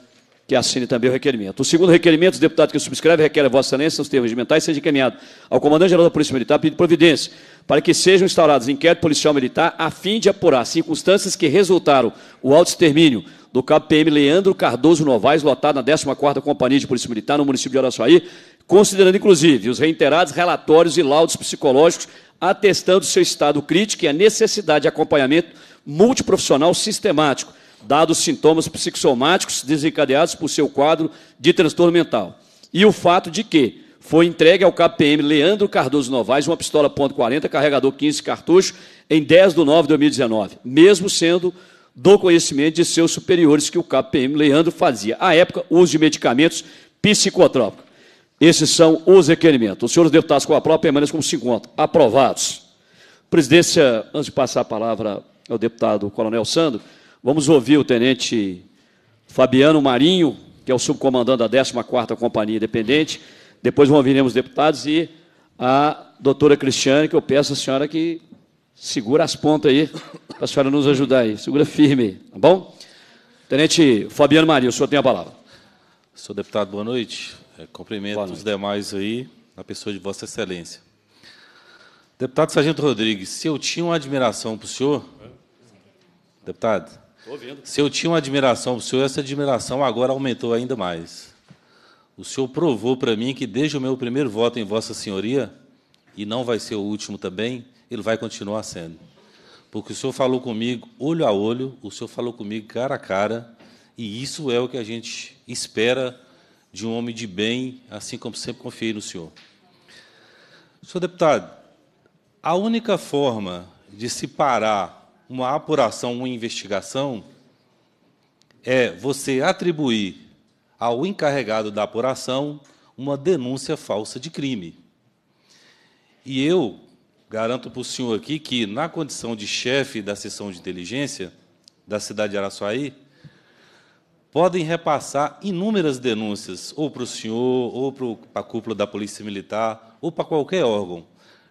[SPEAKER 1] que assine também o requerimento. O segundo requerimento, os deputados que subscrevem requer a Vossa Excelência, nos termos regimentais, seja encaminhado ao Comandante-Geral da Polícia Militar pedindo providência para que sejam instaurados inquérito policial militar a fim de apurar circunstâncias que resultaram o auto-extermínio do cabo PM Leandro Cardoso Novaes, lotado na 14ª Companhia de Polícia Militar no município de Araçuaí, considerando, inclusive, os reiterados relatórios e laudos psicológicos atestando seu estado crítico e a necessidade de acompanhamento multiprofissional sistemático dados sintomas psicossomáticos desencadeados por seu quadro de transtorno mental. E o fato de que foi entregue ao KPM Leandro Cardoso Novaes uma pistola .40, carregador 15 cartucho, em 10 de nove de 2019, mesmo sendo do conhecimento de seus superiores que o KPM Leandro fazia. À época, uso de medicamentos psicotrópicos. Esses são os requerimentos. Os senhores deputados com a prova permanecem como se encontram. Aprovados. Presidência, antes de passar a palavra ao deputado Coronel Sandro, Vamos ouvir o tenente Fabiano Marinho, que é o subcomandante da 14ª Companhia Independente. Depois ouviremos deputados e a doutora Cristiane, que eu peço à senhora que segura as pontas aí, para a senhora nos ajudar aí. Segura firme, tá bom?
[SPEAKER 13] Tenente Fabiano Marinho, o senhor tem a palavra. Senhor deputado, boa noite. É, cumprimento boa noite. os demais aí, na pessoa de Vossa Excelência. Deputado Sargento Rodrigues, se eu tinha uma admiração para o senhor, deputado, Estou ouvindo. Se eu tinha uma admiração para o senhor, essa admiração agora aumentou ainda mais. O senhor provou para mim que desde o meu primeiro voto em Vossa Senhoria, e não vai ser o último também, ele vai continuar sendo. Porque o senhor falou comigo olho a olho, o senhor falou comigo cara a cara, e isso é o que a gente espera de um homem de bem, assim como sempre confiei no senhor. Senhor deputado, a única forma de se parar uma apuração, uma investigação, é você atribuir ao encarregado da apuração uma denúncia falsa de crime. E eu garanto para o senhor aqui que, na condição de chefe da seção de inteligência da cidade de Araçuaí, podem repassar inúmeras denúncias, ou para o senhor, ou para a cúpula da Polícia Militar, ou para qualquer órgão.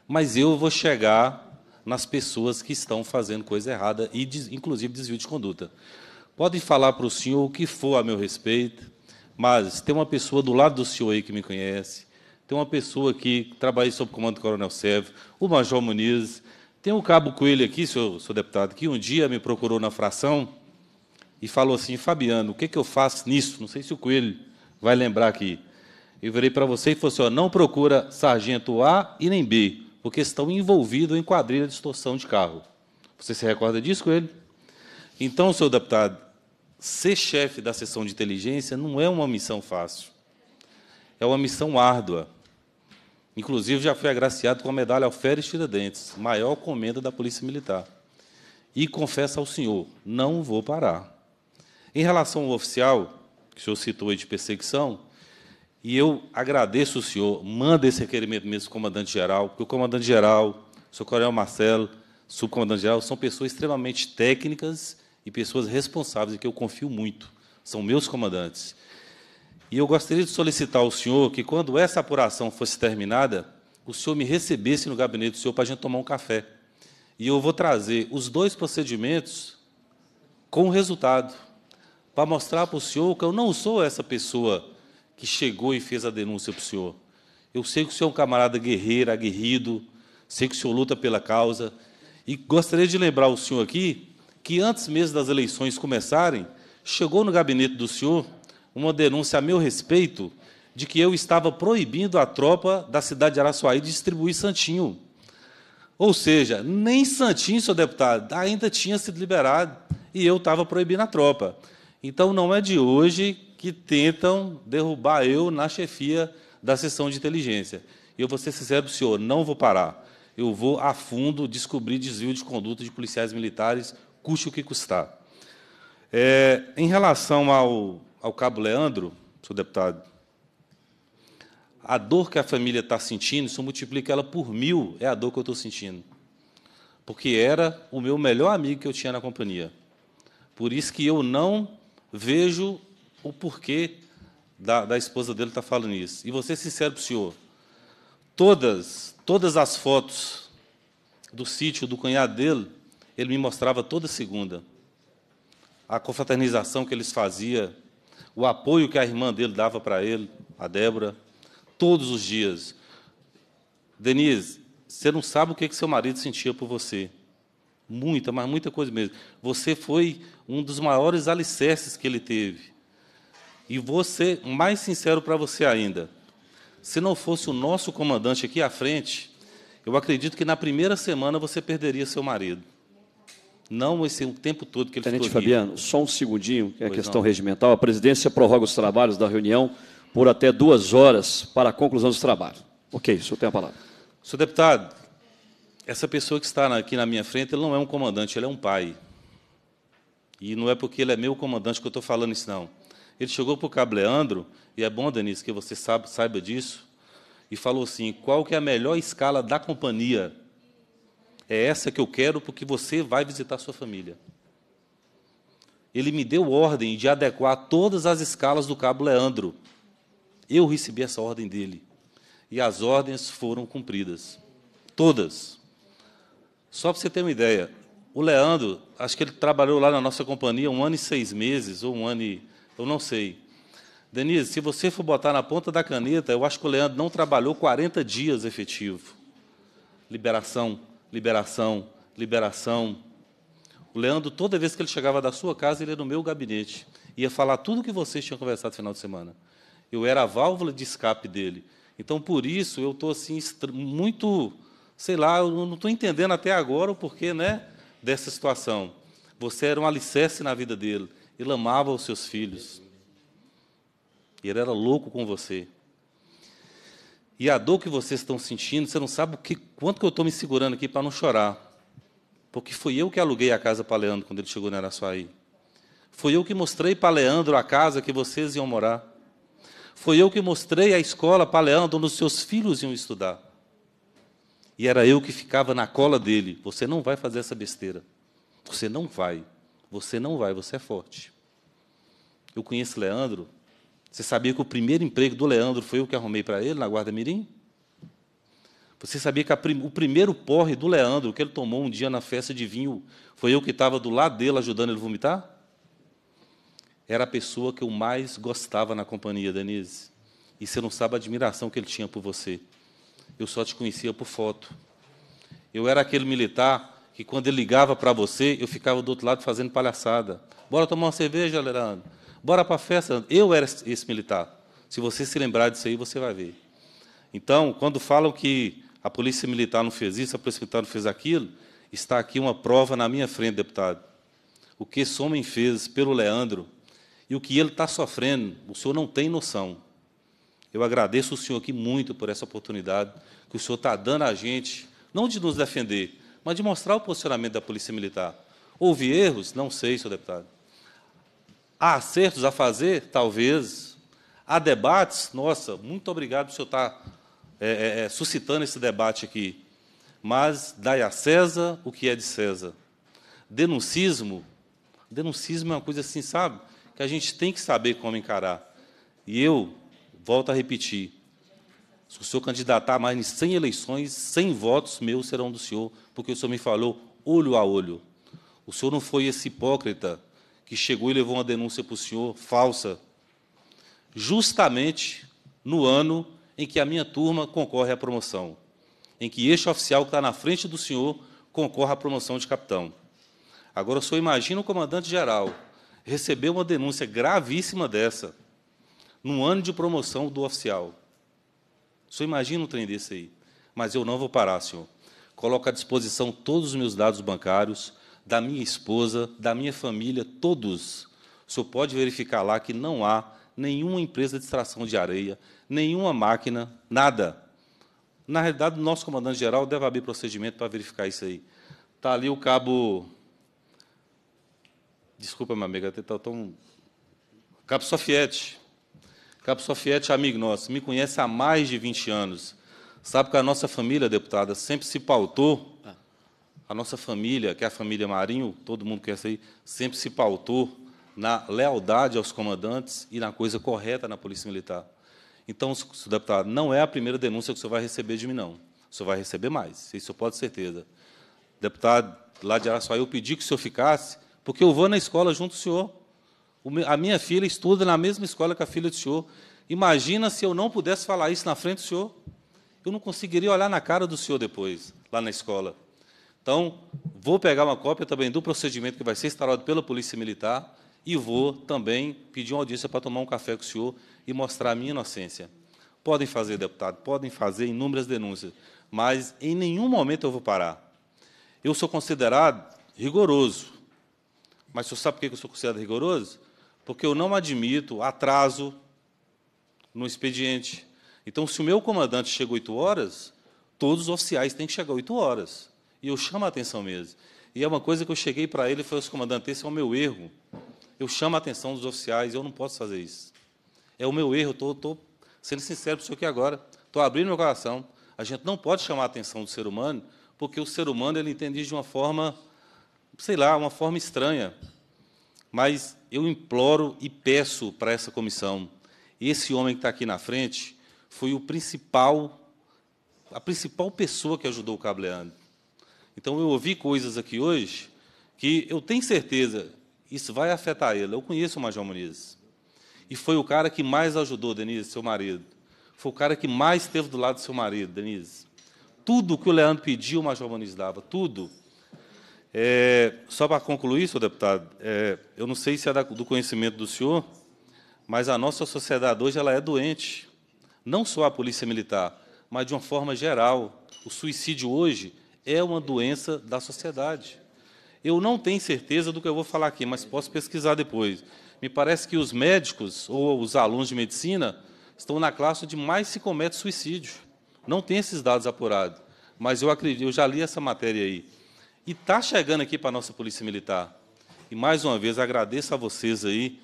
[SPEAKER 13] Mas eu vou chegar nas pessoas que estão fazendo coisa errada e, inclusive, desvio de conduta. Pode falar para o senhor o que for a meu respeito, mas tem uma pessoa do lado do senhor aí que me conhece, tem uma pessoa que trabalha sob o comando do Coronel Sérgio, o Major Muniz, tem um Cabo Coelho aqui, senhor, senhor deputado, que um dia me procurou na fração e falou assim, Fabiano, o que, é que eu faço nisso? Não sei se o Coelho vai lembrar aqui. Eu virei para você e falei assim, ó, não procura sargento A e nem B, porque estão envolvidos em quadrilha de extorsão de carro. Você se recorda disso com ele? Então, senhor deputado, ser chefe da seção de inteligência não é uma missão fácil. É uma missão árdua. Inclusive, já fui agraciado com a medalha Alferes Tiradentes, maior comenda da Polícia Militar. E confesso ao senhor, não vou parar. Em relação ao oficial, que o senhor citou aí de perseguição, e eu agradeço o senhor, manda esse requerimento mesmo comandante-geral, porque o comandante-geral, o senhor Coronel Marcelo, subcomandante-geral, são pessoas extremamente técnicas e pessoas responsáveis, em que eu confio muito. São meus comandantes. E eu gostaria de solicitar ao senhor que, quando essa apuração fosse terminada, o senhor me recebesse no gabinete do senhor para a gente tomar um café. E eu vou trazer os dois procedimentos com o resultado, para mostrar para o senhor que eu não sou essa pessoa que chegou e fez a denúncia para o senhor. Eu sei que o senhor é um camarada guerreiro, aguerrido, sei que o senhor luta pela causa. E gostaria de lembrar o senhor aqui que antes mesmo das eleições começarem, chegou no gabinete do senhor uma denúncia a meu respeito de que eu estava proibindo a tropa da cidade de Araçuaí de distribuir santinho. Ou seja, nem santinho, senhor deputado, ainda tinha sido liberado e eu estava proibindo a tropa. Então não é de hoje que tentam derrubar eu na chefia da sessão de inteligência. E eu vou ser sincero para o senhor, não vou parar. Eu vou a fundo descobrir desvio de conduta de policiais militares, custe o que custar. É, em relação ao, ao cabo Leandro, senhor deputado, a dor que a família está sentindo, se eu multiplico ela por mil, é a dor que eu estou sentindo. Porque era o meu melhor amigo que eu tinha na companhia. Por isso que eu não vejo o porquê da, da esposa dele estar tá falando isso. E você sincero para o senhor, todas, todas as fotos do sítio do cunhado dele, ele me mostrava toda segunda. A confraternização que eles faziam, o apoio que a irmã dele dava para ele, a Débora, todos os dias. Denise, você não sabe o que, que seu marido sentia por você. Muita, mas muita coisa mesmo. Você foi um dos maiores alicerces que ele teve. E vou ser mais sincero para você ainda. Se não fosse o nosso comandante aqui à frente, eu acredito que na primeira semana você perderia seu marido. Não esse o tempo todo que ele Tenente ficou Fabiano,
[SPEAKER 1] só um segundinho, que é a questão não. regimental. A presidência prorroga os trabalhos da reunião por até duas horas para a conclusão dos trabalhos. Ok, o senhor tem a palavra.
[SPEAKER 13] Senhor deputado, essa pessoa que está aqui na minha frente, ele não é um comandante, ele é um pai. E não é porque ele é meu comandante que eu estou falando isso, não. Ele chegou para o Cabo Leandro, e é bom, Denise, que você saiba disso, e falou assim: qual que é a melhor escala da companhia? É essa que eu quero porque você vai visitar sua família. Ele me deu ordem de adequar todas as escalas do Cabo Leandro. Eu recebi essa ordem dele. E as ordens foram cumpridas. Todas. Só para você ter uma ideia, o Leandro, acho que ele trabalhou lá na nossa companhia um ano e seis meses, ou um ano e eu não sei. Denise, se você for botar na ponta da caneta, eu acho que o Leandro não trabalhou 40 dias efetivo. Liberação, liberação, liberação. O Leandro, toda vez que ele chegava da sua casa, ele ia no meu gabinete. Ia falar tudo o que vocês tinham conversado no final de semana. Eu era a válvula de escape dele. Então, por isso, eu estou assim, muito, sei lá, eu não estou entendendo até agora o porquê né, dessa situação. Você era um alicerce na vida dele. Ele amava os seus filhos. Ele era louco com você. E a dor que vocês estão sentindo, você não sabe o que, quanto que eu estou me segurando aqui para não chorar. Porque fui eu que aluguei a casa para Leandro quando ele chegou na Araçuaí. Foi eu que mostrei para Leandro a casa que vocês iam morar. Foi eu que mostrei a escola para Leandro onde os seus filhos iam estudar. E era eu que ficava na cola dele. Você não vai fazer essa besteira. Você não vai. Você não vai, você é forte. Eu conheço Leandro. Você sabia que o primeiro emprego do Leandro foi o que arrumei para ele na Guarda Mirim? Você sabia que prim o primeiro porre do Leandro que ele tomou um dia na festa de vinho foi eu que estava do lado dele ajudando ele a vomitar? Era a pessoa que eu mais gostava na companhia, Denise. E você não sabe a admiração que ele tinha por você. Eu só te conhecia por foto. Eu era aquele militar que quando ele ligava para você, eu ficava do outro lado fazendo palhaçada. Bora tomar uma cerveja, Leandro. Bora para a festa. Eu era esse militar. Se você se lembrar disso aí, você vai ver. Então, quando falam que a polícia militar não fez isso, a polícia militar não fez aquilo, está aqui uma prova na minha frente, deputado. O que esse homem fez pelo Leandro e o que ele está sofrendo, o senhor não tem noção. Eu agradeço o senhor aqui muito por essa oportunidade que o senhor está dando a gente, não de nos defender, mas de mostrar o posicionamento da Polícia Militar. Houve erros? Não sei, senhor deputado. Há acertos a fazer? Talvez. Há debates? Nossa, muito obrigado por senhor estar tá, é, é, é, suscitando esse debate aqui. Mas dai a César o que é de César. Denuncismo? Denuncismo é uma coisa assim, sabe? Que a gente tem que saber como encarar. E eu, volto a repetir, se o senhor candidatar mais de 100 eleições, 100 votos meus serão do senhor, porque o senhor me falou olho a olho. O senhor não foi esse hipócrita que chegou e levou uma denúncia para o senhor falsa, justamente no ano em que a minha turma concorre à promoção, em que este oficial que está na frente do senhor concorre à promoção de capitão. Agora, o senhor imagina o comandante-geral receber uma denúncia gravíssima dessa, num ano de promoção do oficial. Só imagina um trem desse aí. Mas eu não vou parar, senhor. Coloco à disposição todos os meus dados bancários, da minha esposa, da minha família, todos. O senhor pode verificar lá que não há nenhuma empresa de extração de areia, nenhuma máquina, nada. Na realidade, o nosso comandante-geral deve abrir procedimento para verificar isso aí. Está ali o cabo. Desculpa, minha amiga, está tão. Cabo Sofietti. Capo Sofiete é amigo nosso, me conhece há mais de 20 anos. Sabe que a nossa família, deputada, sempre se pautou. A nossa família, que é a família Marinho, todo mundo conhece aí, sempre se pautou na lealdade aos comandantes e na coisa correta na Polícia Militar. Então, senhor deputado, não é a primeira denúncia que o senhor vai receber de mim, não. O senhor vai receber mais, isso eu posso ter certeza. Deputado lá de Araçuaí, eu pedi que o senhor ficasse, porque eu vou na escola junto com o senhor. A minha filha estuda na mesma escola que a filha do senhor. Imagina se eu não pudesse falar isso na frente do senhor. Eu não conseguiria olhar na cara do senhor depois, lá na escola. Então, vou pegar uma cópia também do procedimento que vai ser instaurado pela Polícia Militar e vou também pedir uma audiência para tomar um café com o senhor e mostrar a minha inocência. Podem fazer, deputado, podem fazer inúmeras denúncias, mas em nenhum momento eu vou parar. Eu sou considerado rigoroso. Mas o senhor sabe por que eu sou considerado rigoroso? porque eu não admito atraso no expediente. Então, se o meu comandante chega 8 horas, todos os oficiais têm que chegar 8 horas. E eu chamo a atenção mesmo. E é uma coisa que eu cheguei para ele e falei, comandante, esse é o meu erro. Eu chamo a atenção dos oficiais, eu não posso fazer isso. É o meu erro, estou sendo sincero com o senhor aqui agora, estou abrindo meu coração. A gente não pode chamar a atenção do ser humano, porque o ser humano ele entende de uma forma, sei lá, uma forma estranha. Mas eu imploro e peço para essa comissão, esse homem que está aqui na frente foi o principal, a principal pessoa que ajudou o Leandro. Então eu ouvi coisas aqui hoje que eu tenho certeza isso vai afetar ele. Eu conheço o Major Muniz. E foi o cara que mais ajudou, Denise, seu marido. Foi o cara que mais esteve do lado do seu marido, Denise. Tudo que o Leandro pediu, o Major Muniz dava, tudo. É, só para concluir, senhor deputado, é, eu não sei se é da, do conhecimento do senhor, mas a nossa sociedade hoje ela é doente. Não só a polícia militar, mas de uma forma geral. O suicídio hoje é uma doença da sociedade. Eu não tenho certeza do que eu vou falar aqui, mas posso pesquisar depois. Me parece que os médicos ou os alunos de medicina estão na classe onde mais se comete suicídio. Não tem esses dados apurados, mas eu acredito, eu já li essa matéria aí. E está chegando aqui para a nossa Polícia Militar. E mais uma vez agradeço a vocês aí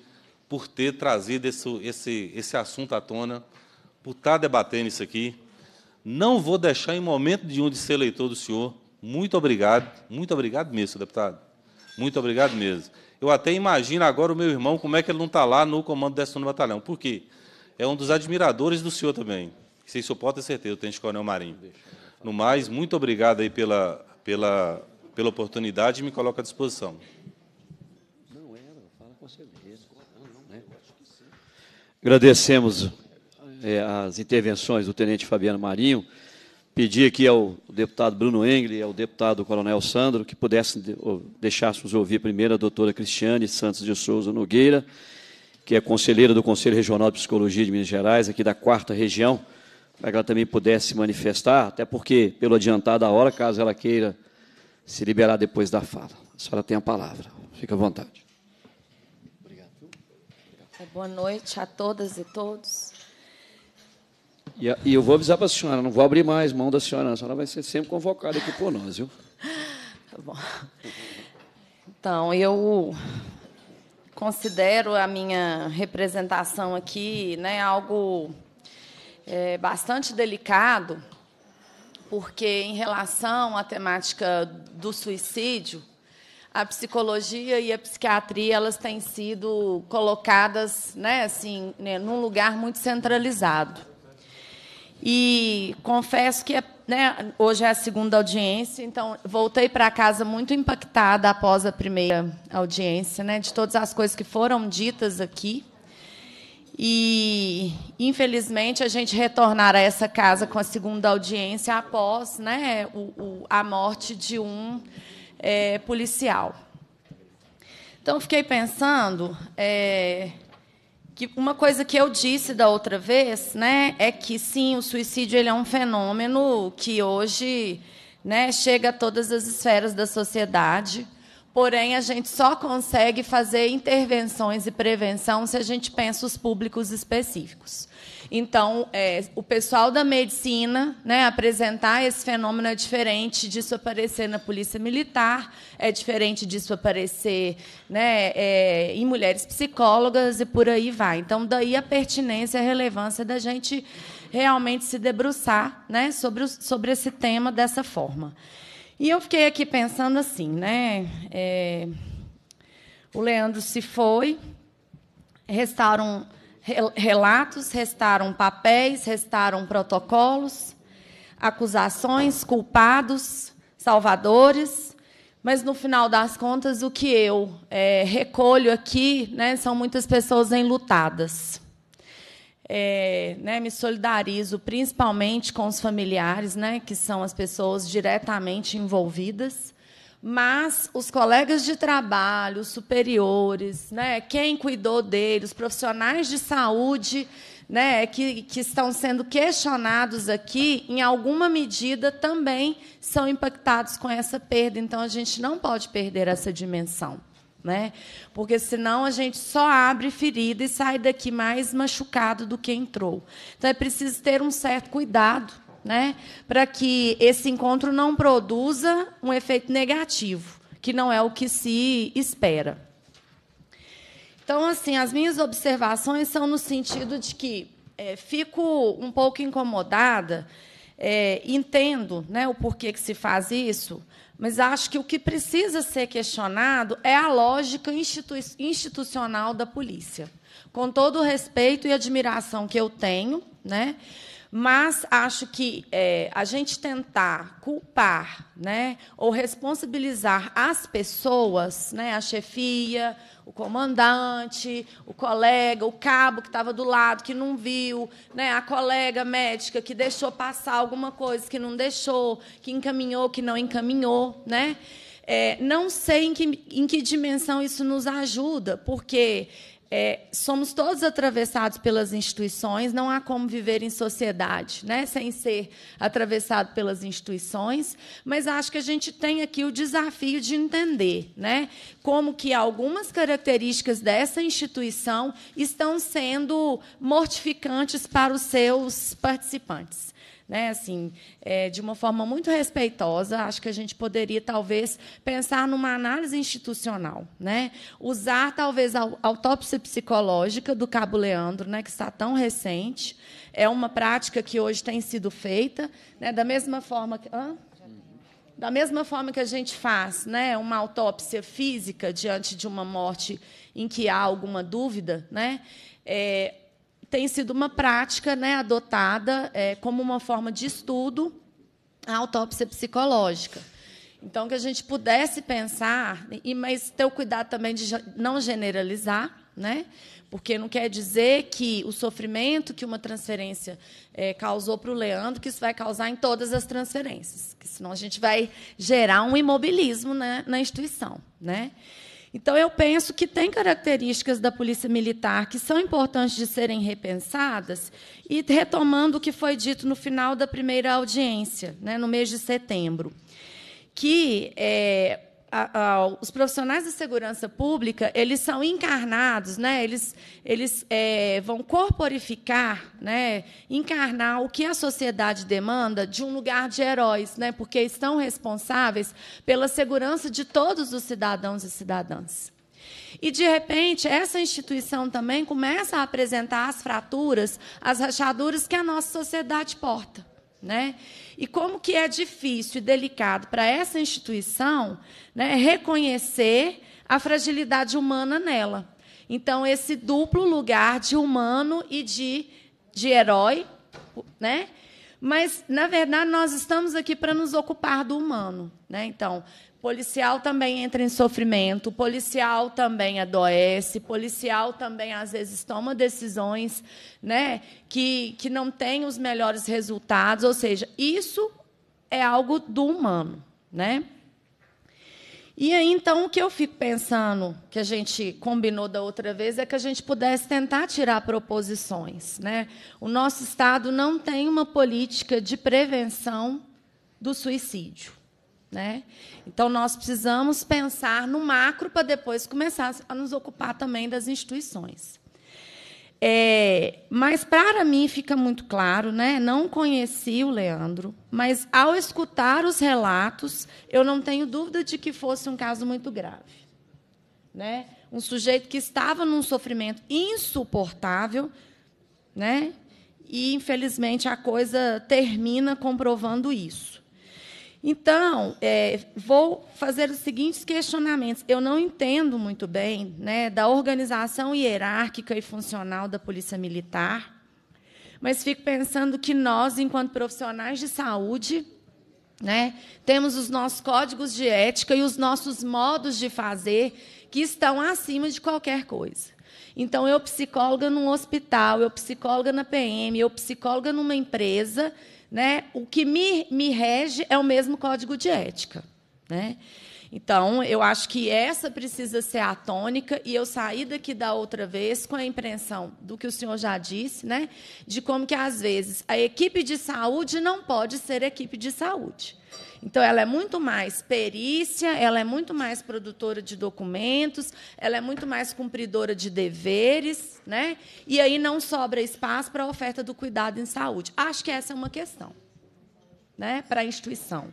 [SPEAKER 13] por ter trazido esse, esse, esse assunto à tona, por estar tá debatendo isso aqui. Não vou deixar em momento nenhum de ser eleitor do senhor. Muito obrigado, muito obrigado mesmo, deputado. Muito obrigado mesmo. Eu até imagino agora o meu irmão, como é que ele não está lá no comando do no Batalhão. Por quê? É um dos admiradores do senhor também. Se isso pode ter certeza, o de Coronel Marinho. No mais, muito obrigado aí pela, pela pela oportunidade e me coloco à disposição.
[SPEAKER 1] Não era, fala com certeza. Né? Agradecemos é, as intervenções do Tenente Fabiano Marinho. Pedi aqui ao deputado Bruno Engel e ao deputado Coronel Sandro que pudessem nos ouvir primeiro a doutora Cristiane Santos de Souza Nogueira, que é conselheira do Conselho Regional de Psicologia de Minas Gerais, aqui da quarta região, para que ela também pudesse manifestar, até porque, pelo adiantado da hora, caso ela queira se liberar depois da fala. A senhora tem a palavra. Fica à vontade.
[SPEAKER 5] Obrigado. É, boa noite a todas e todos.
[SPEAKER 1] E, e eu vou avisar para a senhora, não vou abrir mais mão da senhora, a senhora vai ser sempre convocada aqui por nós, viu? Tá bom.
[SPEAKER 5] Então, eu considero a minha representação aqui né, algo é, bastante delicado, porque em relação à temática do suicídio, a psicologia e a psiquiatria elas têm sido colocadas, né, assim, né, num lugar muito centralizado. E confesso que é, né, hoje é a segunda audiência, então voltei para casa muito impactada após a primeira audiência, né, de todas as coisas que foram ditas aqui. E, infelizmente, a gente retornar a essa casa com a segunda audiência após né, o, o, a morte de um é, policial. Então, fiquei pensando é, que uma coisa que eu disse da outra vez né, é que, sim, o suicídio ele é um fenômeno que hoje né, chega a todas as esferas da sociedade. Porém, a gente só consegue fazer intervenções e prevenção se a gente pensa os públicos específicos. Então, é, o pessoal da medicina, né, apresentar esse fenômeno é diferente disso aparecer na polícia militar, é diferente disso aparecer né, é, em mulheres psicólogas e por aí vai. Então, daí a pertinência e a relevância da gente realmente se debruçar né, sobre, o, sobre esse tema dessa forma. E eu fiquei aqui pensando assim, né? É, o Leandro se foi, restaram relatos, restaram papéis, restaram protocolos, acusações, culpados, salvadores, mas no final das contas o que eu é, recolho aqui né, são muitas pessoas enlutadas. É, né, me solidarizo principalmente com os familiares, né, que são as pessoas diretamente envolvidas, mas os colegas de trabalho, os superiores, né, quem cuidou deles, profissionais de saúde, né, que, que estão sendo questionados aqui, em alguma medida também são impactados com essa perda. Então, a gente não pode perder essa dimensão né? Porque senão a gente só abre ferida e sai daqui mais machucado do que entrou. Então é preciso ter um certo cuidado, né, para que esse encontro não produza um efeito negativo, que não é o que se espera. Então, assim, as minhas observações são no sentido de que é, fico um pouco incomodada, é, entendo né, o porquê que se faz isso, mas acho que o que precisa ser questionado é a lógica institu institucional da polícia. Com todo o respeito e admiração que eu tenho, né? Mas acho que é, a gente tentar culpar né, ou responsabilizar as pessoas, né, a chefia, o comandante, o colega, o cabo que estava do lado, que não viu, né, a colega médica que deixou passar alguma coisa, que não deixou, que encaminhou, que não encaminhou. Né? É, não sei em que, em que dimensão isso nos ajuda, porque é, somos todos atravessados pelas instituições, não há como viver em sociedade né, sem ser atravessado pelas instituições, mas acho que a gente tem aqui o desafio de entender né, como que algumas características dessa instituição estão sendo mortificantes para os seus participantes né? Assim, é, de uma forma muito respeitosa, acho que a gente poderia talvez pensar numa análise institucional, né? Usar talvez a autópsia psicológica do Cabo Leandro, né? Que está tão recente, é uma prática que hoje tem sido feita, né? Da mesma forma que Hã? Da mesma forma que a gente faz né, uma autópsia física diante de uma morte em que há alguma dúvida, né, é, tem sido uma prática né, adotada é, como uma forma de estudo a autópsia psicológica. Então, que a gente pudesse pensar, e, mas ter o cuidado também de não generalizar, né? Porque não quer dizer que o sofrimento que uma transferência é, causou para o Leandro, que isso vai causar em todas as transferências. Que senão a gente vai gerar um imobilismo né, na instituição, né? Então, eu penso que tem características da polícia militar que são importantes de serem repensadas, e retomando o que foi dito no final da primeira audiência, né, no mês de setembro, que é, a, a, os profissionais da segurança pública eles são encarnados, né? eles, eles é, vão corporificar, né? encarnar o que a sociedade demanda de um lugar de heróis, né? porque estão responsáveis pela segurança de todos os cidadãos e cidadãs. E, de repente, essa instituição também começa a apresentar as fraturas, as rachaduras que a nossa sociedade porta. Né? E como que é difícil e delicado para essa instituição né, reconhecer a fragilidade humana nela. Então, esse duplo lugar de humano e de, de herói. Né? Mas, na verdade, nós estamos aqui para nos ocupar do humano. Né? Então, policial também entra em sofrimento, policial também adoece, policial também às vezes toma decisões, né, que que não tem os melhores resultados, ou seja, isso é algo do humano, né? E aí, então, o que eu fico pensando, que a gente combinou da outra vez, é que a gente pudesse tentar tirar proposições. Né? O nosso Estado não tem uma política de prevenção do suicídio. Né? Então, nós precisamos pensar no macro para depois começar a nos ocupar também das instituições. É, mas, para mim, fica muito claro, né? não conheci o Leandro, mas, ao escutar os relatos, eu não tenho dúvida de que fosse um caso muito grave. Né? Um sujeito que estava num sofrimento insuportável, né? e, infelizmente, a coisa termina comprovando isso. Então, é, vou fazer os seguintes questionamentos. Eu não entendo muito bem né, da organização hierárquica e funcional da Polícia Militar, mas fico pensando que nós, enquanto profissionais de saúde, né, temos os nossos códigos de ética e os nossos modos de fazer que estão acima de qualquer coisa. Então, eu, psicóloga num hospital, eu, psicóloga na PM, eu, psicóloga numa empresa, né, o que me, me rege é o mesmo código de ética. Né? Então, eu acho que essa precisa ser a tônica, e eu saí daqui da outra vez com a impressão do que o senhor já disse, né? De como que, às vezes, a equipe de saúde não pode ser equipe de saúde. Então, ela é muito mais perícia, ela é muito mais produtora de documentos, ela é muito mais cumpridora de deveres, né? E aí não sobra espaço para a oferta do cuidado em saúde. Acho que essa é uma questão, né? Para a instituição.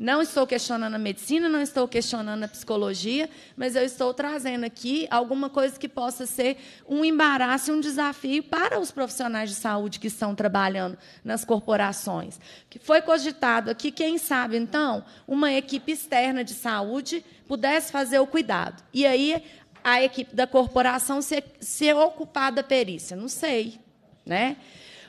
[SPEAKER 5] Não estou questionando a medicina, não estou questionando a psicologia, mas eu estou trazendo aqui alguma coisa que possa ser um embaraço e um desafio para os profissionais de saúde que estão trabalhando nas corporações. Que foi cogitado aqui, quem sabe, então, uma equipe externa de saúde pudesse fazer o cuidado. E aí a equipe da corporação ser, ser ocupada perícia. Não sei, né?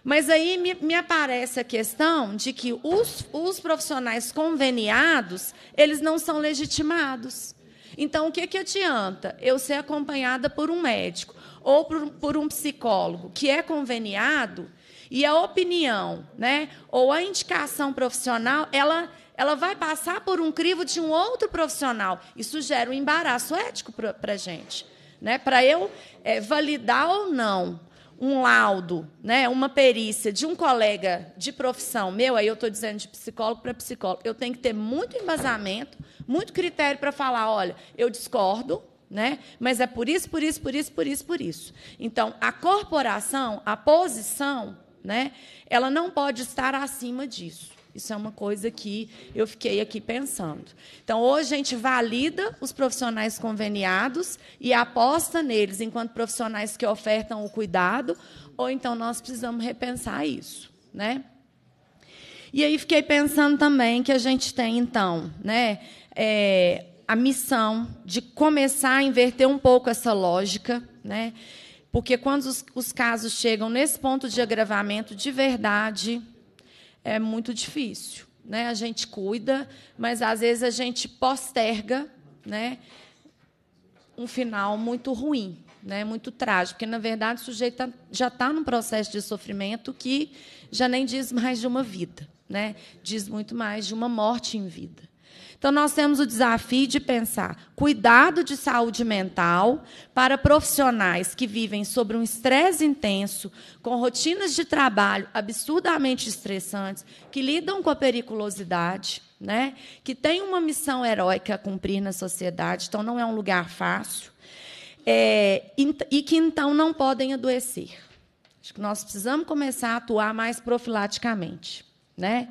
[SPEAKER 5] Mas aí me, me aparece a questão de que os, os profissionais conveniados, eles não são legitimados. Então, o que, que adianta eu ser acompanhada por um médico ou por, por um psicólogo que é conveniado e a opinião né, ou a indicação profissional, ela, ela vai passar por um crivo de um outro profissional. Isso gera um embaraço ético para a gente. Né, para eu é, validar ou não um laudo, né, uma perícia de um colega de profissão meu, aí eu estou dizendo de psicólogo para psicólogo, eu tenho que ter muito embasamento, muito critério para falar, olha, eu discordo, né? Mas é por isso, por isso, por isso, por isso, por isso. Então, a corporação, a posição, né, ela não pode estar acima disso. Isso é uma coisa que eu fiquei aqui pensando. Então, hoje a gente valida os profissionais conveniados e aposta neles enquanto profissionais que ofertam o cuidado, ou então nós precisamos repensar isso, né? E aí fiquei pensando também que a gente tem então, né, é, a missão de começar a inverter um pouco essa lógica, né? Porque quando os, os casos chegam nesse ponto de agravamento de verdade, é muito difícil. Né? A gente cuida, mas às vezes a gente posterga né? um final muito ruim, né? muito trágico, porque na verdade o sujeito tá, já está num processo de sofrimento que já nem diz mais de uma vida, né? diz muito mais de uma morte em vida. Então, nós temos o desafio de pensar cuidado de saúde mental para profissionais que vivem sobre um estresse intenso, com rotinas de trabalho absurdamente estressantes, que lidam com a periculosidade, né? que têm uma missão heróica a cumprir na sociedade, então não é um lugar fácil, é, e que então não podem adoecer. Acho que nós precisamos começar a atuar mais profilaticamente. Né?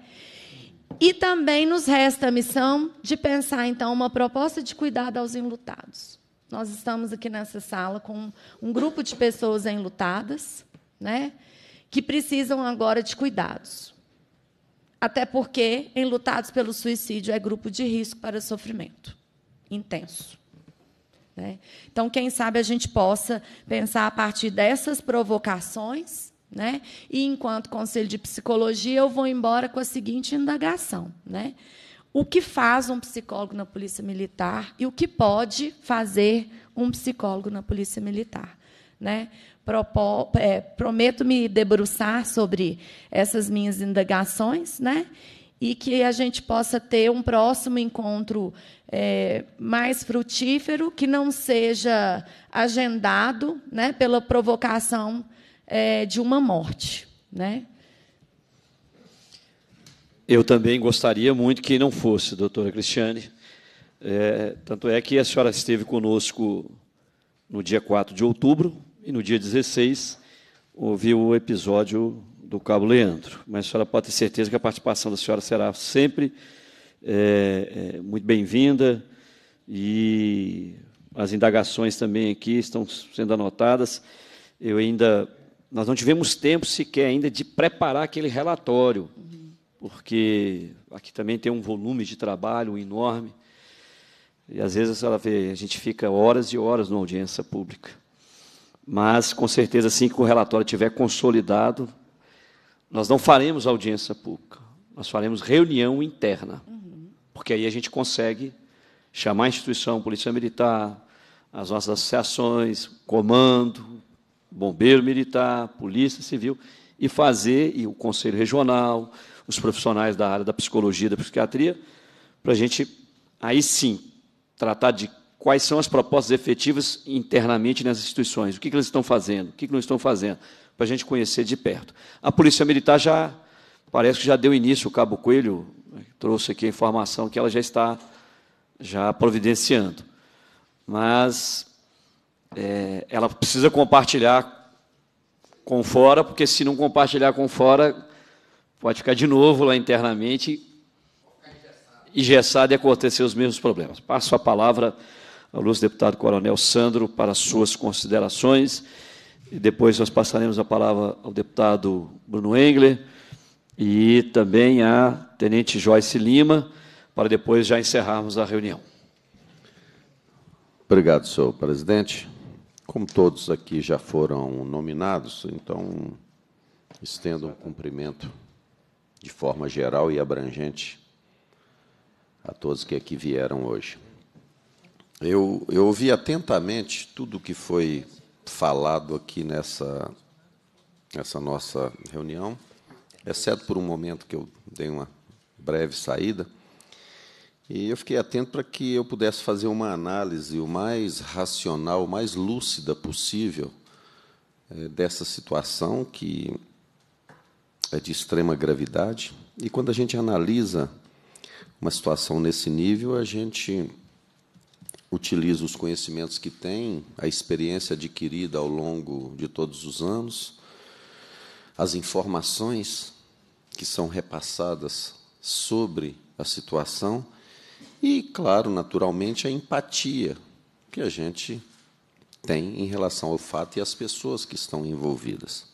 [SPEAKER 5] E também nos resta a missão de pensar, então, uma proposta de cuidado aos enlutados. Nós estamos aqui nessa sala com um grupo de pessoas enlutadas, né, que precisam agora de cuidados. Até porque enlutados pelo suicídio é grupo de risco para sofrimento intenso. Né? Então, quem sabe a gente possa pensar a partir dessas provocações né? E, enquanto conselho de psicologia, eu vou embora com a seguinte indagação: né? o que faz um psicólogo na Polícia Militar e o que pode fazer um psicólogo na Polícia Militar? Né? Propo, é, prometo me debruçar sobre essas minhas indagações né? e que a gente possa ter um próximo encontro é, mais frutífero, que não seja agendado né, pela provocação é, de uma morte. Né?
[SPEAKER 1] Eu também gostaria muito que não fosse, doutora Cristiane. É, tanto é que a senhora esteve conosco no dia 4 de outubro e no dia 16 ouviu o episódio do Cabo Leandro. Mas a senhora pode ter certeza que a participação da senhora será sempre é, é, muito bem-vinda e as indagações também aqui estão sendo anotadas. Eu ainda nós não tivemos tempo sequer ainda de preparar aquele relatório, porque aqui também tem um volume de trabalho enorme. E às vezes ela vê, a gente fica horas e horas numa audiência pública. Mas com certeza assim que o relatório estiver consolidado, nós não faremos audiência pública, nós faremos reunião interna. Porque aí a gente consegue chamar a instituição, a Polícia Militar, as nossas associações, comando, bombeiro militar, polícia civil, e fazer, e o conselho regional, os profissionais da área da psicologia e da psiquiatria, para a gente, aí sim, tratar de quais são as propostas efetivas internamente nessas instituições, o que, que eles estão fazendo, o que, que não estão fazendo, para a gente conhecer de perto. A Polícia Militar já, parece que já deu início, o Cabo Coelho trouxe aqui a informação que ela já está já providenciando. Mas é, ela precisa compartilhar com fora, porque se não compartilhar com fora, pode ficar de novo lá internamente engessado e acontecer os mesmos problemas. Passo a palavra ao nosso deputado Coronel Sandro para suas considerações e depois nós passaremos a palavra ao deputado Bruno Engler e também à tenente Joyce Lima para depois já encerrarmos a reunião.
[SPEAKER 14] Obrigado, senhor presidente. Como todos aqui já foram nominados, então estendo um cumprimento de forma geral e abrangente a todos que aqui vieram hoje. Eu, eu ouvi atentamente tudo o que foi falado aqui nessa, nessa nossa reunião, exceto por um momento que eu dei uma breve saída. E eu fiquei atento para que eu pudesse fazer uma análise o mais racional, o mais lúcida possível é, dessa situação que é de extrema gravidade. E quando a gente analisa uma situação nesse nível, a gente utiliza os conhecimentos que tem, a experiência adquirida ao longo de todos os anos, as informações que são repassadas sobre a situação e, claro, naturalmente, a empatia que a gente tem em relação ao fato e às pessoas que estão envolvidas.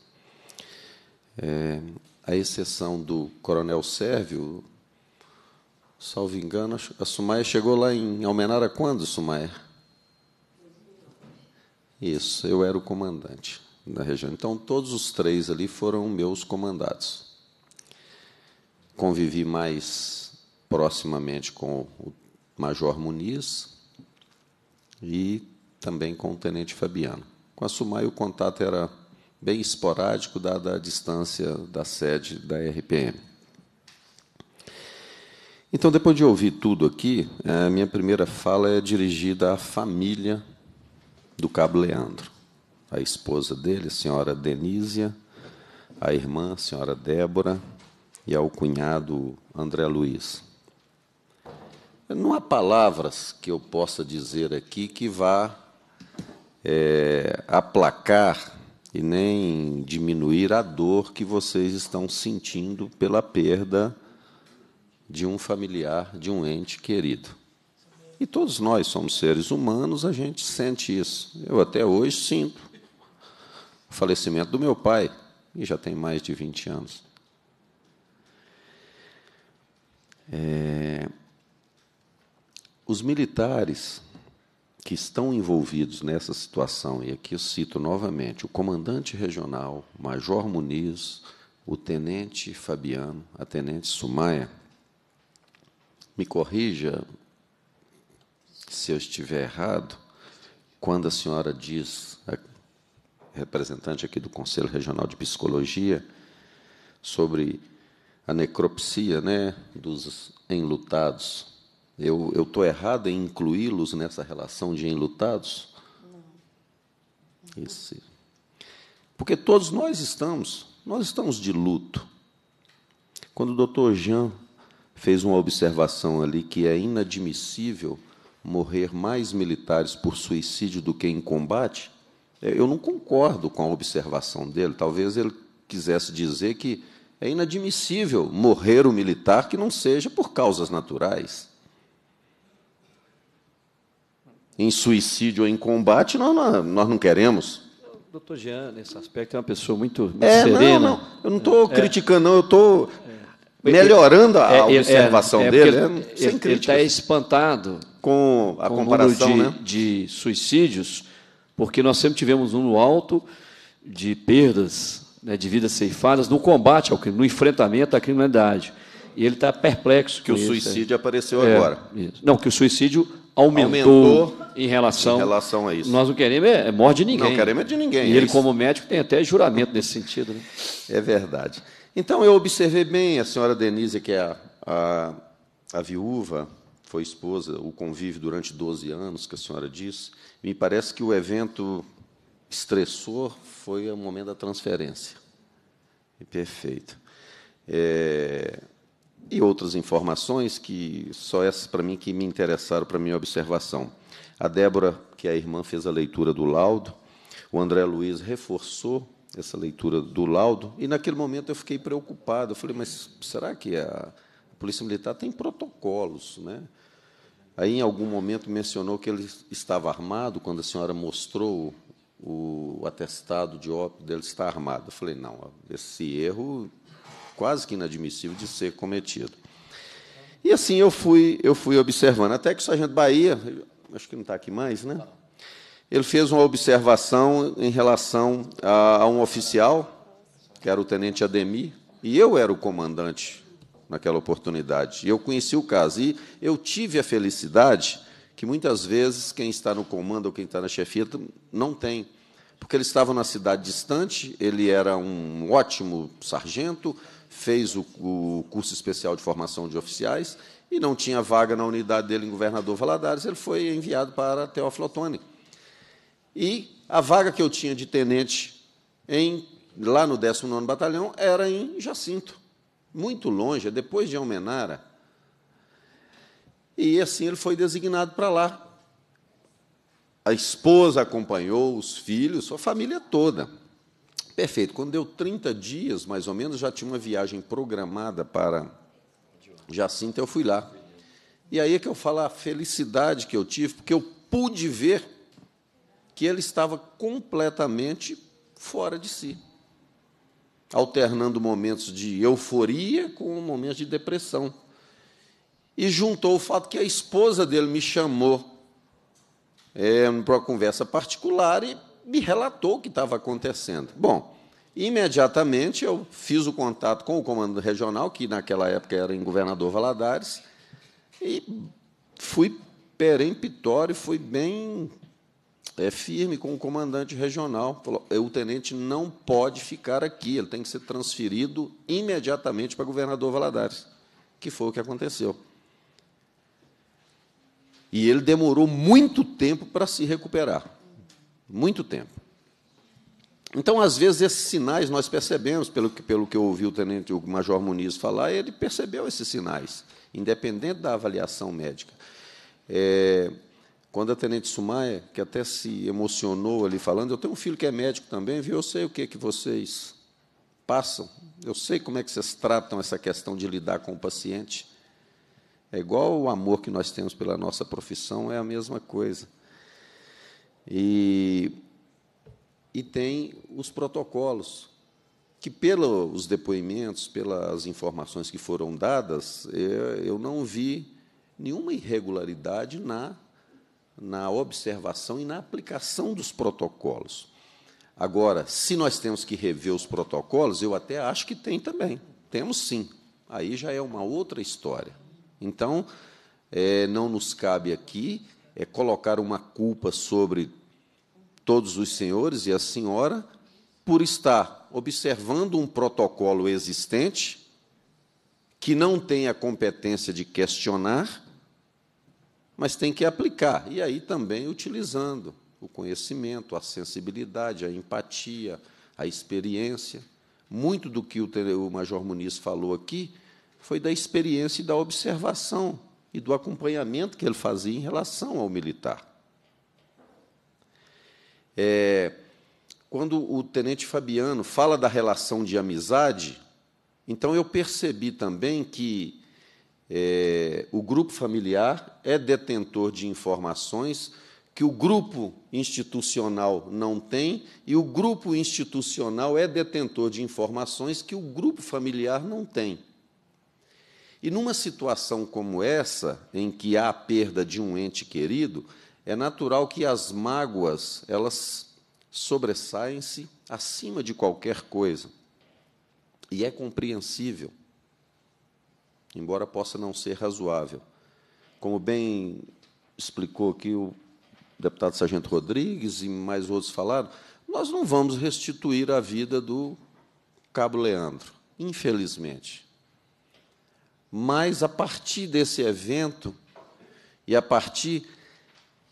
[SPEAKER 14] É, a exceção do coronel Sérvio, salvo engano, a Sumaia chegou lá em Almenara quando, Sumaia? Isso, eu era o comandante da região. Então, todos os três ali foram meus comandados. Convivi mais proximamente com o Major Muniz e também com o Tenente Fabiano. Com a SUMAI, o contato era bem esporádico, dada a distância da sede da RPM. Então, depois de ouvir tudo aqui, é, a minha primeira fala é dirigida à família do Cabo Leandro, a esposa dele, a senhora Denísia, a irmã, a senhora Débora, e ao cunhado André Luiz. Não há palavras que eu possa dizer aqui que vá é, aplacar e nem diminuir a dor que vocês estão sentindo pela perda de um familiar, de um ente querido. E todos nós somos seres humanos, a gente sente isso. Eu até hoje sinto o falecimento do meu pai, e já tem mais de 20 anos. É, os militares que estão envolvidos nessa situação, e aqui eu cito novamente o comandante regional, Major Muniz, o tenente Fabiano, a tenente Sumaia, me corrija se eu estiver errado, quando a senhora diz, a representante aqui do Conselho Regional de Psicologia, sobre a necropsia né, dos enlutados eu estou errado em incluí-los nessa relação de enlutados? Não. Porque todos nós estamos, nós estamos de luto. Quando o doutor Jean fez uma observação ali que é inadmissível morrer mais militares por suicídio do que em combate, é, eu não concordo com a observação dele. Talvez ele quisesse dizer que é inadmissível morrer um militar que não seja por causas naturais em suicídio ou em combate, nós não, nós não queremos.
[SPEAKER 1] Doutor Jean, nesse aspecto, é uma pessoa muito, muito é, serena. Não, não. Eu não estou é, é, criticando, eu estou é, é, melhorando a é, observação dele. Ele está espantado com a com comparação o de, né? de suicídios, porque nós sempre tivemos um no alto de perdas né, de vidas ceifadas no combate ao crime, no enfrentamento à criminalidade. E ele está perplexo. Que o isso, suicídio apareceu agora. Isso. Não, que o suicídio aumentou, aumentou em, relação, em relação a isso. Nós não queremos é, é morte de ninguém. Não queremos é de ninguém. E é ele, isso. como médico, tem
[SPEAKER 14] até juramento nesse sentido. Né? É verdade. Então, eu observei bem a senhora Denise, que é a, a, a viúva, foi esposa, o convívio durante 12 anos, que a senhora disse. Me parece que o evento estressor foi o momento da transferência. Perfeito. É, e outras informações que só essas para mim que me interessaram para minha observação. A Débora, que é a irmã, fez a leitura do laudo. O André Luiz reforçou essa leitura do laudo e naquele momento eu fiquei preocupado. Eu falei, mas será que a Polícia Militar tem protocolos, né? Aí, em algum momento, mencionou que ele estava armado, quando a senhora mostrou o atestado de óbito dele estar armado. Eu falei, não, esse erro quase que inadmissível de ser cometido. E assim eu fui, eu fui observando, até que o sargento Bahia, acho que não está aqui mais, né? Ele fez uma observação em relação a, a um oficial, que era o tenente Ademir, e eu era o comandante naquela oportunidade. E eu conheci o caso. E eu tive a felicidade que muitas vezes quem está no comando ou quem está na chefia não tem. Porque ele estava numa cidade distante, ele era um ótimo sargento, fez o, o, curso especial de formação de oficiais e não tinha vaga na unidade dele em Governador Valadares, ele foi enviado para Teófilo Otoni. E a vaga que eu tinha de tenente em, lá no 19º Batalhão era em Jacinto, muito longe, é depois de Almenara. E assim ele foi designado para lá. A esposa acompanhou, os filhos, a família toda. Perfeito. Quando deu 30 dias, mais ou menos, já tinha uma viagem programada para Jacinto, eu fui lá. E aí é que eu falo a felicidade que eu tive, porque eu pude ver que ele estava completamente fora de si, alternando momentos de euforia com momentos de depressão. E juntou o fato que a esposa dele me chamou é, para uma conversa particular e me relatou o que estava acontecendo. Bom, imediatamente eu fiz o contato com o comando regional, que naquela época era em Governador Valadares, e fui peremptório, fui bem é, firme com o comandante regional. Falou, é, o tenente não pode ficar aqui, ele tem que ser transferido imediatamente para governador Valadares, que foi o que aconteceu. E ele demorou muito tempo para se recuperar. Muito tempo. Então, às vezes, esses sinais nós percebemos, pelo que, pelo que eu ouvi o tenente o Major Muniz falar, ele percebeu esses sinais, independente da avaliação médica. É, quando a tenente Sumaia, que até se emocionou ali falando, eu tenho um filho que é médico também, viu? Eu sei o que, que vocês passam, eu sei como é que vocês tratam essa questão de lidar com o paciente. É igual o amor que nós temos pela nossa profissão, é a mesma coisa. E, e tem os protocolos, que pelos depoimentos, pelas informações que foram dadas, é, eu não vi nenhuma irregularidade na, na observação e na aplicação dos protocolos. Agora, se nós temos que rever os protocolos, eu até acho que tem também. Temos sim. Aí já é uma outra história. Então, é, não nos cabe aqui é colocar uma culpa sobre todos os senhores e a senhora por estar observando um protocolo existente que não tem a competência de questionar, mas tem que aplicar. E aí também utilizando o conhecimento, a sensibilidade, a empatia, a experiência. Muito do que o Major Muniz falou aqui foi da experiência e da observação e do acompanhamento que ele fazia em relação ao militar. É, quando o tenente Fabiano fala da relação de amizade, então eu percebi também que é, o grupo familiar é detentor de informações que o grupo institucional não tem e o grupo institucional é detentor de informações que o grupo familiar não tem. E numa situação como essa, em que há a perda de um ente querido, é natural que as mágoas, elas sobressaem-se acima de qualquer coisa. E é compreensível, embora possa não ser razoável. Como bem explicou aqui o deputado Sargento Rodrigues e mais outros falaram, nós não vamos restituir a vida do Cabo Leandro, infelizmente. Mas a partir desse evento e a partir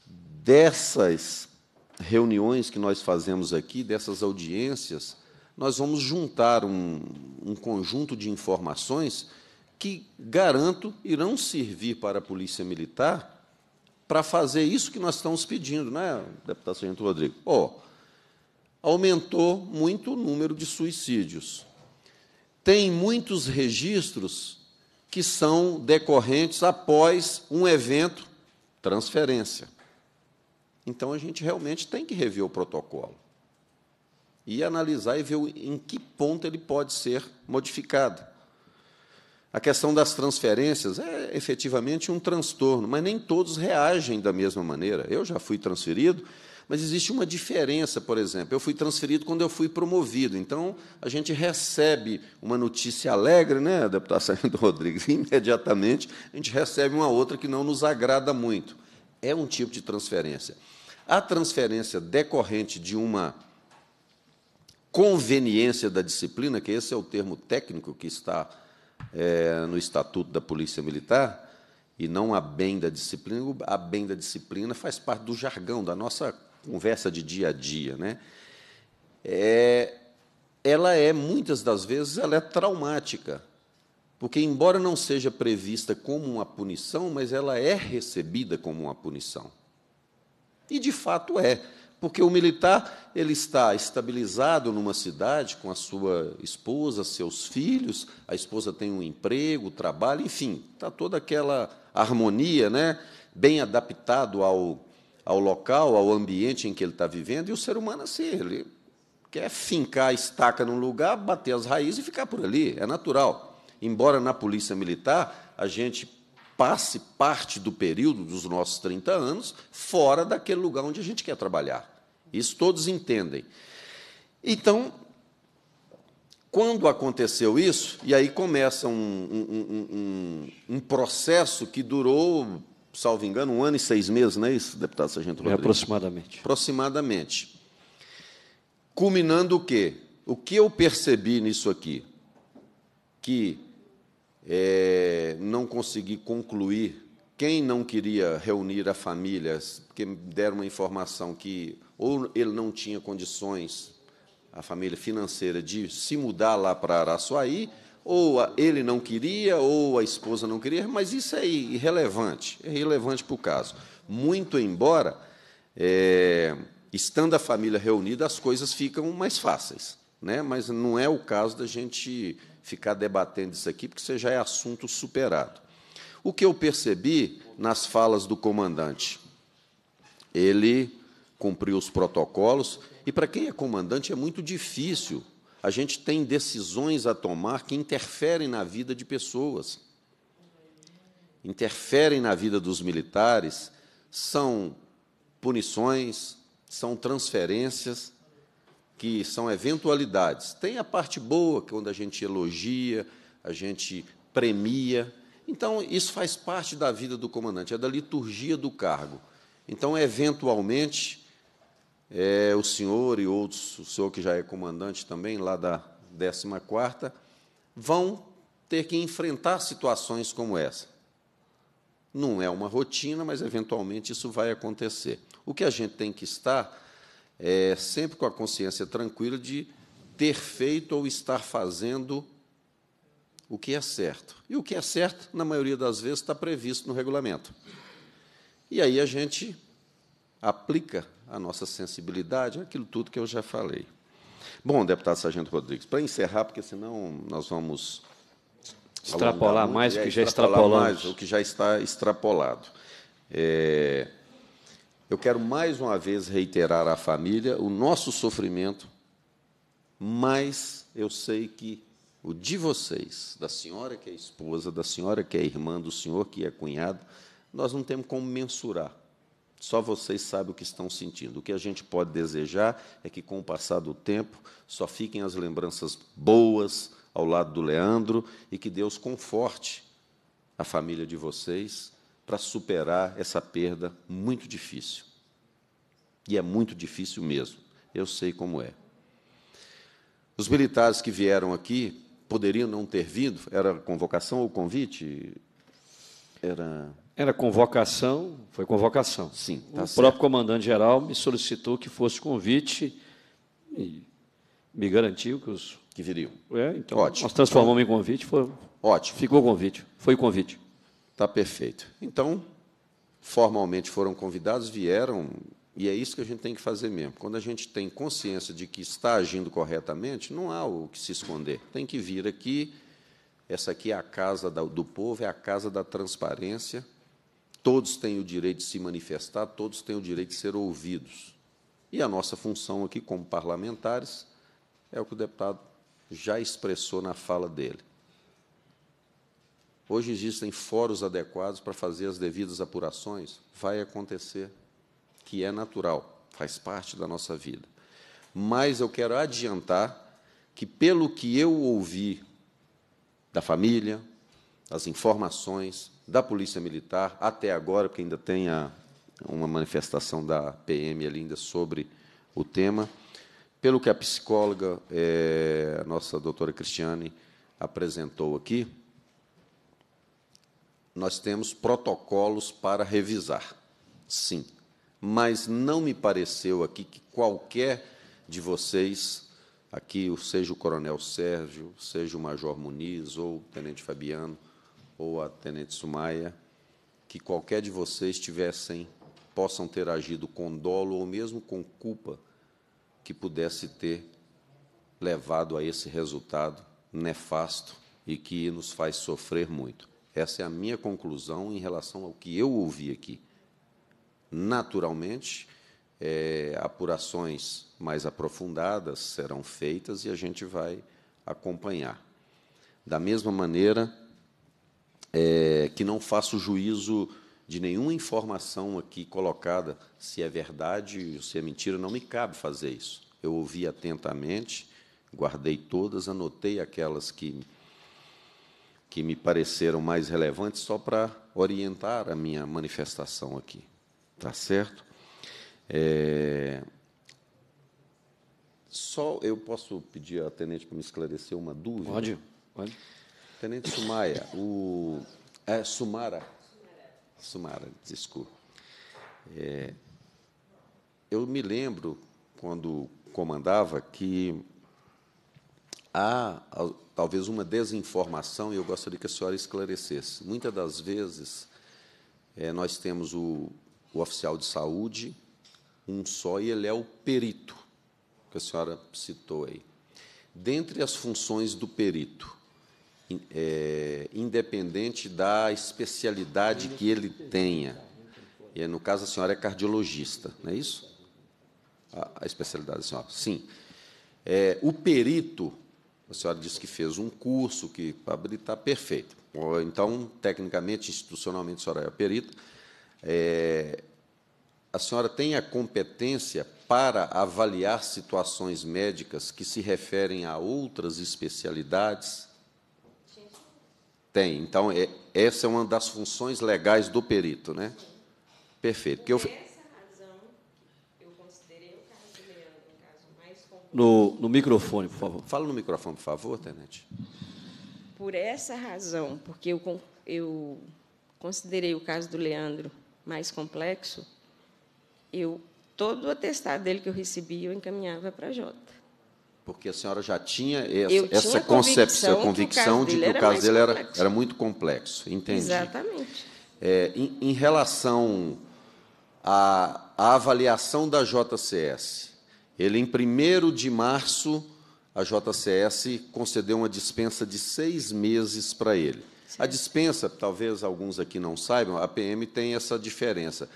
[SPEAKER 14] dessas reuniões que nós fazemos aqui, dessas audiências, nós vamos juntar um, um conjunto de informações que, garanto, irão servir para a Polícia Militar para fazer isso que nós estamos pedindo, né, deputado Sargento Rodrigo? Ó, oh, aumentou muito o número de suicídios. Tem muitos registros que são decorrentes após um evento transferência. Então a gente realmente tem que rever o protocolo e analisar e ver em que ponto ele pode ser modificado. A questão das transferências é efetivamente um transtorno, mas nem todos reagem da mesma maneira. Eu já fui transferido, mas existe uma diferença, por exemplo. Eu fui transferido quando eu fui promovido. Então, a gente recebe uma notícia alegre, né, deputado Sargento Rodrigues? Imediatamente, a gente recebe uma outra que não nos agrada muito. É um tipo de transferência. A transferência decorrente de uma conveniência da disciplina, que esse é o termo técnico que está é, no Estatuto da Polícia Militar, e não a bem da disciplina, a bem da disciplina faz parte do jargão da nossa conversa de dia a dia, né? É, ela é muitas das vezes ela é traumática, porque embora não seja prevista como uma punição, mas ela é recebida como uma punição. E de fato é, porque o militar ele está estabilizado numa cidade com a sua esposa, seus filhos, a esposa tem um emprego, trabalho, enfim, está toda aquela harmonia, né? Bem adaptado ao ao local, ao ambiente em que ele está vivendo, e o ser humano assim, ele quer fincar a estaca num lugar, bater as raízes e ficar por ali, é natural. Embora na polícia militar a gente passe parte do período dos nossos 30 anos fora daquele lugar onde a gente quer trabalhar. Isso todos entendem. Então, quando aconteceu isso, e aí começa um, um, um, um processo que durou salvo engano, um ano e seis meses, não é isso, deputado
[SPEAKER 1] Sargento Rodrigues? É aproximadamente.
[SPEAKER 14] Aproximadamente. Culminando o quê? O que eu percebi nisso aqui? Que é, não consegui concluir quem não queria reunir a família, porque me deram uma informação que ou ele não tinha condições, a família financeira, de se mudar lá para Araçuaí, ou ele não queria, ou a esposa não queria, mas isso é irrelevante, é irrelevante para o caso. Muito embora, é, estando a família reunida, as coisas ficam mais fáceis. Né? Mas não é o caso da gente ficar debatendo isso aqui, porque isso já é assunto superado. O que eu percebi nas falas do comandante? Ele cumpriu os protocolos, e para quem é comandante é muito difícil a gente tem decisões a tomar que interferem na vida de pessoas, interferem na vida dos militares, são punições, são transferências, que são eventualidades. Tem a parte boa, quando é a gente elogia, a gente premia. Então, isso faz parte da vida do comandante, é da liturgia do cargo. Então, eventualmente, é, o senhor e outros, o senhor que já é comandante também, lá da 14ª, vão ter que enfrentar situações como essa. Não é uma rotina, mas, eventualmente, isso vai acontecer. O que a gente tem que estar é sempre com a consciência tranquila de ter feito ou estar fazendo o que é certo. E o que é certo, na maioria das vezes, está previsto no regulamento. E aí a gente aplica a nossa sensibilidade, aquilo tudo que eu já falei. Bom, deputado Sargento Rodrigues, para encerrar, porque senão nós vamos extrapolar muito, mais o que é já é extrapolamos, mais, o que já está extrapolado. É, eu quero mais uma vez reiterar à família o nosso sofrimento, mas eu sei que o de vocês, da senhora que é esposa, da senhora que é irmã, do senhor que é cunhado, nós não temos como mensurar só vocês sabem o que estão sentindo. O que a gente pode desejar é que, com o passar do tempo, só fiquem as lembranças boas ao lado do Leandro e que Deus conforte a família de vocês para superar essa perda muito difícil. E é muito difícil mesmo. Eu sei como é. Os militares que vieram aqui poderiam não ter vindo? Era convocação ou convite?
[SPEAKER 1] Era era convocação, foi convocação. Sim, tá o certo. próprio comandante-geral me solicitou que fosse convite e me garantiu que os... Que viriam. É, então, Ótimo. nós transformamos então, em convite. Foi... Ótimo. Ficou convite, foi
[SPEAKER 14] convite. Está perfeito. Então, formalmente foram convidados, vieram, e é isso que a gente tem que fazer mesmo. Quando a gente tem consciência de que está agindo corretamente, não há o que se esconder. Tem que vir aqui. Essa aqui é a casa do povo, é a casa da transparência. Todos têm o direito de se manifestar, todos têm o direito de ser ouvidos. E a nossa função aqui, como parlamentares, é o que o deputado já expressou na fala dele. Hoje existem fóruns adequados para fazer as devidas apurações. Vai acontecer, que é natural, faz parte da nossa vida. Mas eu quero adiantar que, pelo que eu ouvi da família, as informações da Polícia Militar, até agora, porque ainda tem a, uma manifestação da PM ainda sobre o tema. Pelo que a psicóloga, é, a nossa doutora Cristiane, apresentou aqui, nós temos protocolos para revisar, sim. Mas não me pareceu aqui que qualquer de vocês, aqui, seja o Coronel Sérgio, seja o Major Muniz ou o Tenente Fabiano, ou a Tenente Sumaia, que qualquer de vocês tivessem, possam ter agido com dolo ou mesmo com culpa que pudesse ter levado a esse resultado nefasto e que nos faz sofrer muito. Essa é a minha conclusão em relação ao que eu ouvi aqui. Naturalmente, é, apurações mais aprofundadas serão feitas e a gente vai acompanhar. Da mesma maneira, é, que não faço juízo de nenhuma informação aqui colocada, se é verdade ou se é mentira, não me cabe fazer isso. Eu ouvi atentamente, guardei todas, anotei aquelas que, que me pareceram mais relevantes, só para orientar a minha manifestação aqui. está certo? É... Só eu posso pedir à tenente para me esclarecer uma dúvida? Pode, pode. Tenente Sumaia, o. É, Sumara. Sumara, desculpa. É, eu me lembro, quando comandava, que há talvez uma desinformação, e eu gostaria que a senhora esclarecesse. Muitas das vezes, é, nós temos o, o, oficial de saúde, um só, e ele é o perito, que a senhora citou aí. Dentre as funções do perito, é, independente da especialidade que ele tenha. E, no caso, a senhora é cardiologista, não é isso? A, a especialidade da senhora. Sim. É, o perito, a senhora disse que fez um curso que para habilitar, perfeito. Então, tecnicamente, institucionalmente, a senhora é perito. É, a senhora tem a competência para avaliar situações médicas que se referem a outras especialidades? Tem. Então, é, essa é uma das funções legais do perito, né? Perfeito. Por que eu... essa razão, eu considerei o caso do Leandro um caso mais complexo. No, no microfone, por favor. Fala no microfone, por favor, Tenente.
[SPEAKER 12] Por essa razão, porque eu, eu considerei o caso do Leandro mais complexo, eu todo o atestado dele que eu recebi eu encaminhava para a Jota.
[SPEAKER 14] Porque a senhora já tinha essa, essa concepção, convicção de que o caso dele, era, caso dele era, era, muito complexo. Entendi.
[SPEAKER 12] Exatamente.
[SPEAKER 14] É, em, em, relação à, à avaliação da JCS, ele, em 1 de março, a JCS concedeu uma dispensa de seis meses para ele. Sim. A dispensa, talvez alguns aqui não saibam, a PM tem essa diferença.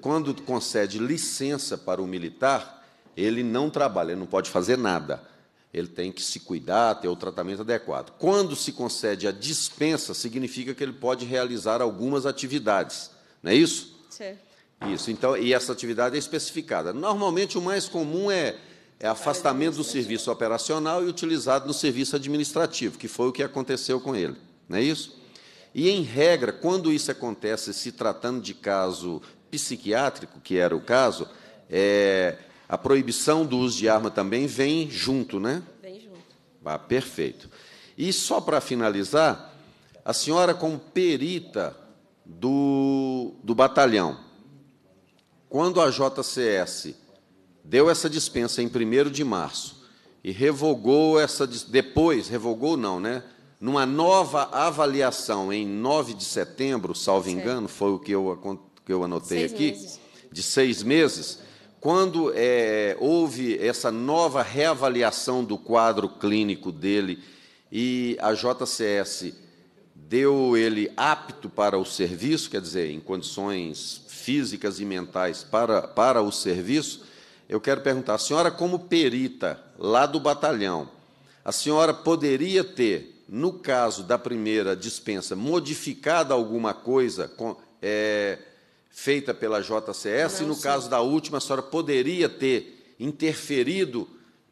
[SPEAKER 14] Quando concede licença para o militar, ele não trabalha, ele não pode fazer nada. Ele tem que se cuidar, ter o tratamento adequado. Quando se concede a dispensa, significa que ele pode realizar algumas atividades. Não é isso? Sim. Isso. Então, e essa atividade é especificada. Normalmente, o mais comum é, é afastamento do serviço operacional e utilizado no serviço administrativo, que foi o que aconteceu com ele. Não é isso? E, em regra, quando isso acontece, se tratando de caso psiquiátrico, que era o caso, é, a proibição do uso de arma também vem junto, né? Vem junto. Ah, perfeito. E só para finalizar, a senhora, como perita do, do batalhão, quando a JCS deu essa dispensa em 1 de março e revogou essa. Depois, revogou não, né? Numa nova avaliação em 9 de setembro, salvo engano, foi o que eu, que eu anotei seis aqui, meses. de seis meses quando é, houve essa nova reavaliação do quadro clínico dele e a JCS deu ele apto para o serviço, quer dizer, em condições físicas e mentais para, para o serviço, eu quero perguntar, a senhora, como perita lá do batalhão, a senhora poderia ter, no caso da primeira dispensa, modificado alguma coisa? Com, é, feita pela JCS, não, e no sim. caso da última, a senhora poderia ter interferido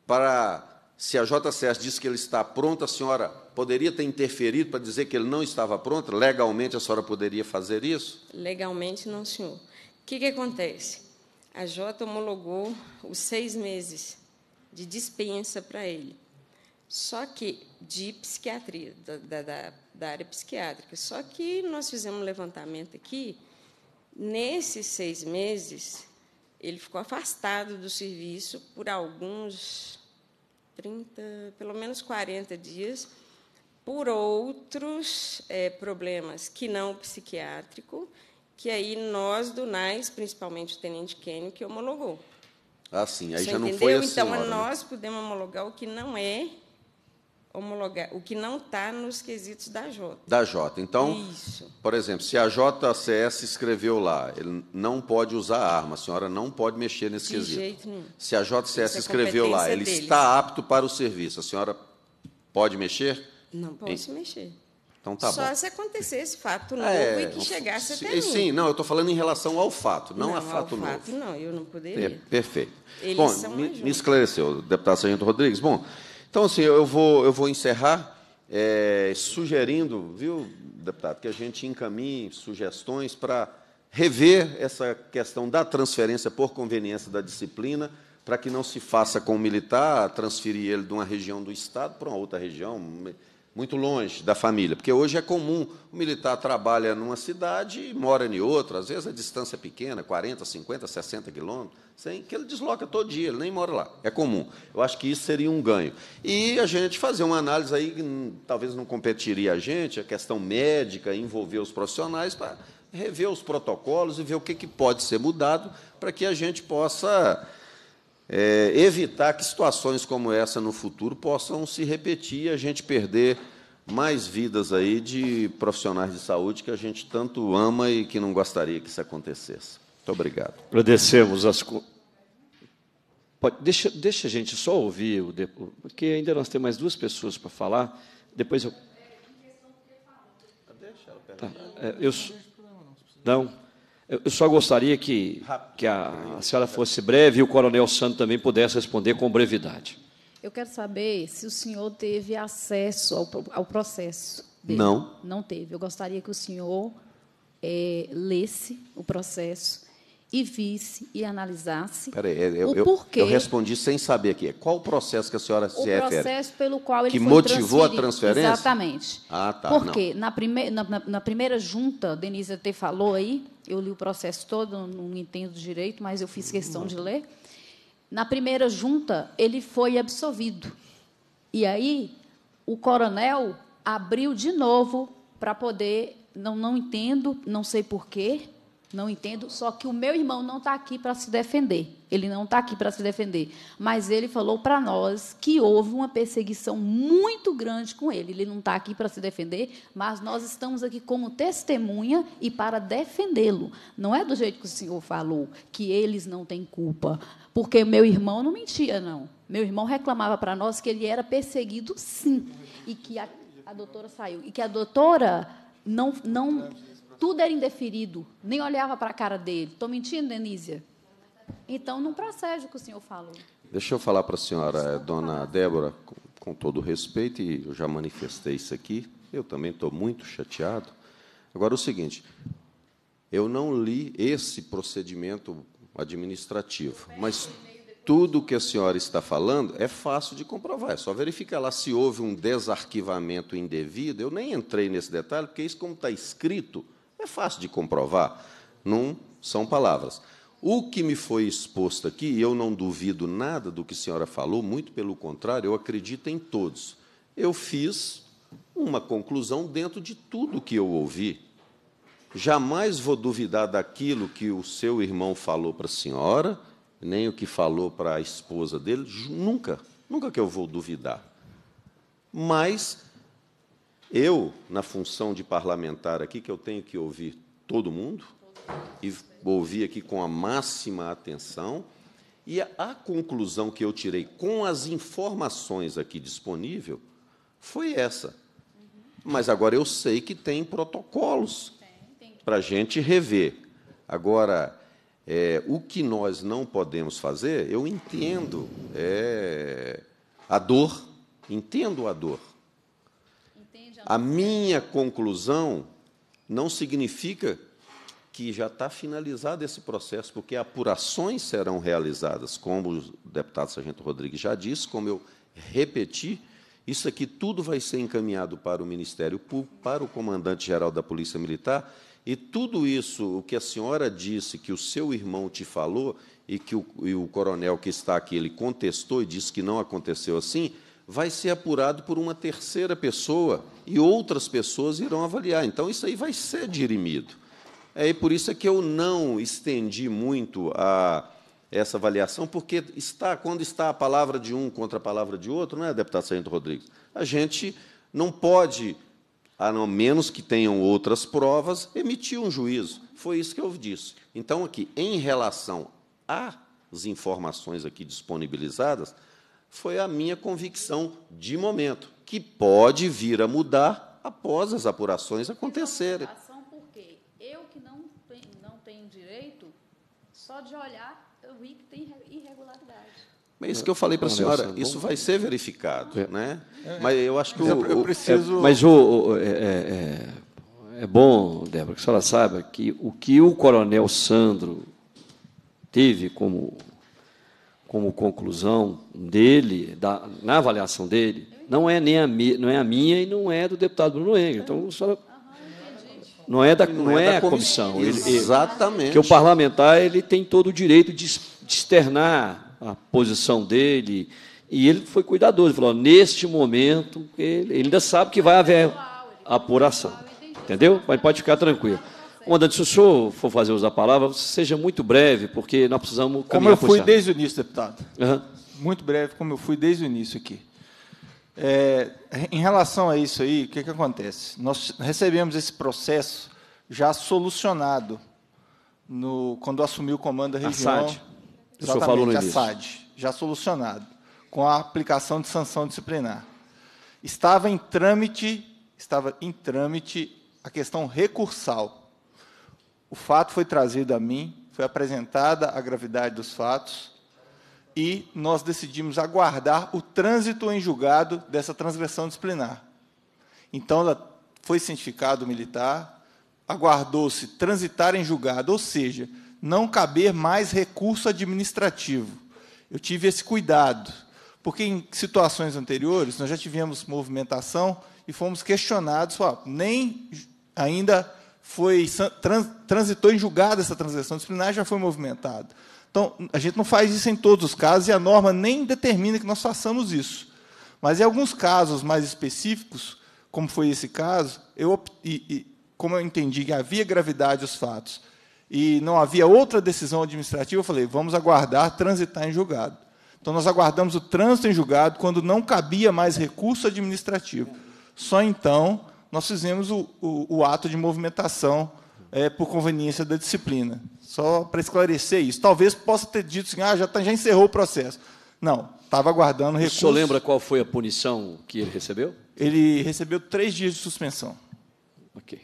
[SPEAKER 14] para. Se a JCS diz que ele está pronto, a senhora poderia ter interferido para dizer que ele não estava pronto? Legalmente a senhora poderia fazer isso?
[SPEAKER 12] Legalmente não, senhor. O que, que acontece? A J homologou os seis meses de dispensa para ele. Só que de psiquiatria, da, da, da área psiquiátrica. Só que nós fizemos um levantamento aqui Nesses seis meses, ele ficou afastado do serviço por alguns 30, pelo menos 40 dias, por outros é, problemas que não o psiquiátrico, que aí nós do NAIS, principalmente o Tenente Kenny, que homologou.
[SPEAKER 14] Ah, sim, aí Você já entendeu? não foi assim. Então, senhora, né?
[SPEAKER 12] nós né? podemos homologar o que não é homologar, o que não está nos quesitos da J.
[SPEAKER 14] Da J. Então, Isso. por exemplo, se a JCS escreveu lá, ele não pode usar arma, a senhora não pode mexer nesse De quesito. Jeito nenhum. Se a JCS é escreveu lá, ele deles. está apto para o serviço, a senhora pode mexer? Não posso em... mexer. Então tá Só bom.
[SPEAKER 12] se acontecer esse fato é, novo é, e que chegasse se, até mim. Sim, não,
[SPEAKER 14] eu estou falando em relação ao fato, não, não a fato ao novo. fato não,
[SPEAKER 12] eu não poderia. É,
[SPEAKER 14] perfeito. Eles bom, me, me esclareceu, deputado Sargento Rodrigues. Bom, então, assim, eu vou, eu vou encerrar é, sugerindo, viu, deputado, que a gente encaminhe sugestões para rever essa questão da transferência por conveniência da disciplina, para que não se faça com o militar transferir ele de uma região do Estado para uma outra região, muito longe da família, porque hoje é comum o militar trabalha numa cidade e mora em outra, às vezes a distância é pequena, 40, 50, 60 quilômetros, sem que ele desloca todo dia, ele nem mora lá, é comum. Eu acho que isso seria um ganho. E a gente fazer uma análise aí que talvez não competiria a gente, a questão médica, envolver os profissionais para rever os protocolos e ver o que, que pode ser mudado para que a gente possa é, evitar que situações como essa no futuro possam se repetir e a gente perder mais vidas aí de profissionais de saúde que a gente tanto ama e que não gostaria que isso acontecesse.
[SPEAKER 1] Muito obrigado. Agradecemos as. Pode, deixa, deixa a gente só ouvir, o, porque ainda nós temos mais duas pessoas para falar. Depois eu. Tá, é, eu não. Eu só gostaria que, que a, a senhora fosse breve e o coronel Santos também pudesse responder com brevidade.
[SPEAKER 4] Eu quero saber se o senhor teve acesso ao, ao processo. Dele. Não. Não teve. Eu gostaria que o senhor é, lesse o processo e visse e analisasse
[SPEAKER 14] Peraí, eu, o porquê. Eu, eu respondi sem saber aqui. Qual o processo que a senhora se refere? O processo
[SPEAKER 4] pelo qual ele que foi motivou a transferência? Exatamente. Ah, tá. Porque na, prime, na, na, primeira junta, Denise até falou aí, eu li o processo todo, não entendo direito, mas eu fiz questão de ler. Na primeira junta, ele foi absolvido. E aí, o coronel abriu de novo para poder, não, não entendo, não sei porquê, não entendo, só que o meu irmão não está aqui para se defender. Ele não está aqui para se defender. Mas ele falou para nós que houve uma perseguição muito grande com ele. Ele não está aqui para se defender, mas nós estamos aqui como testemunha e para defendê-lo. Não é do jeito que o senhor falou, que eles não têm culpa. Porque meu irmão não mentia, não. Meu irmão reclamava para nós que ele era perseguido, sim. E que a, a doutora saiu. E que a doutora não. não tudo era indeferido, nem olhava para a cara dele. Estou mentindo, Denísia? Então, não procede o que o senhor falou.
[SPEAKER 14] Deixa eu falar para a senhora, eh, dona Débora, com, com todo respeito, e eu já manifestei isso aqui, eu também estou muito chateado. Agora, o seguinte, eu não li esse procedimento administrativo, mas tudo que a senhora está falando é fácil de comprovar. É só verificar lá se houve um desarquivamento indevido. Eu nem entrei nesse detalhe, porque isso, como está escrito, é fácil de comprovar, não são palavras. O que me foi exposto aqui, eu não duvido nada do que a senhora falou, muito pelo contrário, eu acredito em todos. Eu fiz uma conclusão dentro de tudo que eu ouvi. Jamais vou duvidar daquilo que o seu irmão falou para a senhora, nem o que falou para a esposa dele, nunca, nunca que eu vou duvidar. Mas eu, na função de parlamentar aqui, que eu tenho que ouvir todo mundo, e ouvir aqui com a máxima atenção, e a, a conclusão que eu tirei com as informações aqui disponível foi essa. Mas agora eu sei que tem protocolos para a gente rever. Agora, é, o que nós não podemos fazer, eu entendo é, a dor, entendo a dor. A minha conclusão não significa que já está finalizado esse processo, porque apurações serão realizadas, como o deputado Sargento Rodrigues já disse, como eu repeti, isso aqui tudo vai ser encaminhado para o Ministério Público, para o comandante-geral da Polícia Militar, e tudo isso, o que a senhora disse, que o seu irmão te falou, e que o, e o coronel que está aqui, ele contestou e disse que não aconteceu assim, vai ser apurado por uma terceira pessoa e outras pessoas irão avaliar. Então, isso aí vai ser dirimido. É por isso é que eu não estendi muito a essa avaliação, porque está quando está a palavra de um contra a palavra de outro, não é, deputado Sargento Rodrigues? A gente não pode, a não menos que tenham outras provas, emitir um juízo. Foi isso que eu disse. Então, aqui, em relação às informações aqui disponibilizadas, foi a minha convicção de momento, que pode vir a mudar após as apurações acontecerem.
[SPEAKER 4] Ação por quê? Eu que não tenho, não tenho direito, só de olhar, eu vi que tem
[SPEAKER 14] irregularidade. Mas é isso que eu falei para a senhora, isso vai ser verificado, é. né? É. Mas eu acho que o, eu preciso. É, mas
[SPEAKER 1] o, o é, é, é, bom, Débora, que a senhora saiba que o que o Coronel Sandro teve como como conclusão dele, da, na avaliação dele, não é, nem a, não é a minha e não é do deputado Bruno Engel. Então, só, não é da, não, não é, é da comissão. comissão. Exatamente. Porque o parlamentar ele tem todo o direito de, de externar a posição dele. E ele foi cuidadoso. falou, neste momento, ele, ele ainda sabe que vai haver é apuração. Entendeu? Mas pode ficar tranquilo. Comandante, se o senhor for fazer usar a palavra, seja muito breve, porque nós precisamos Como eu fui
[SPEAKER 10] desde o início, deputado. Uhum. Muito breve, como eu fui desde o início aqui. É, em relação a isso aí, o que, que acontece? Nós recebemos esse processo já solucionado no, quando assumiu o comando da região. Assad. O senhor falou no início. Assad, já solucionado, com a aplicação de sanção disciplinar. Estava em trâmite, estava em trâmite a questão recursal o fato foi trazido a mim, foi apresentada a gravidade dos fatos e nós decidimos aguardar o trânsito em julgado dessa transgressão disciplinar. Então, ela foi cientificado militar, aguardou-se transitar em julgado, ou seja, não caber mais recurso administrativo. Eu tive esse cuidado, porque em situações anteriores nós já tivemos movimentação e fomos questionados, nem ainda foi trans, transitou em julgado essa transação disciplinar, já foi movimentado. Então, a gente não faz isso em todos os casos e a norma nem determina que nós façamos isso. Mas em alguns casos mais específicos, como foi esse caso, eu, e, e, como eu entendi que havia gravidade os fatos e não havia outra decisão administrativa, eu falei, vamos aguardar transitar em julgado. Então, nós aguardamos o trânsito em julgado quando não cabia mais recurso administrativo. Só então nós fizemos o, o, o ato de movimentação é, por conveniência da disciplina. Só para esclarecer isso. Talvez possa ter dito assim, ah, já, tá, já encerrou o processo. Não, estava aguardando recurso. O senhor lembra
[SPEAKER 1] qual foi a punição que ele recebeu? Ele recebeu três dias de suspensão. Ok.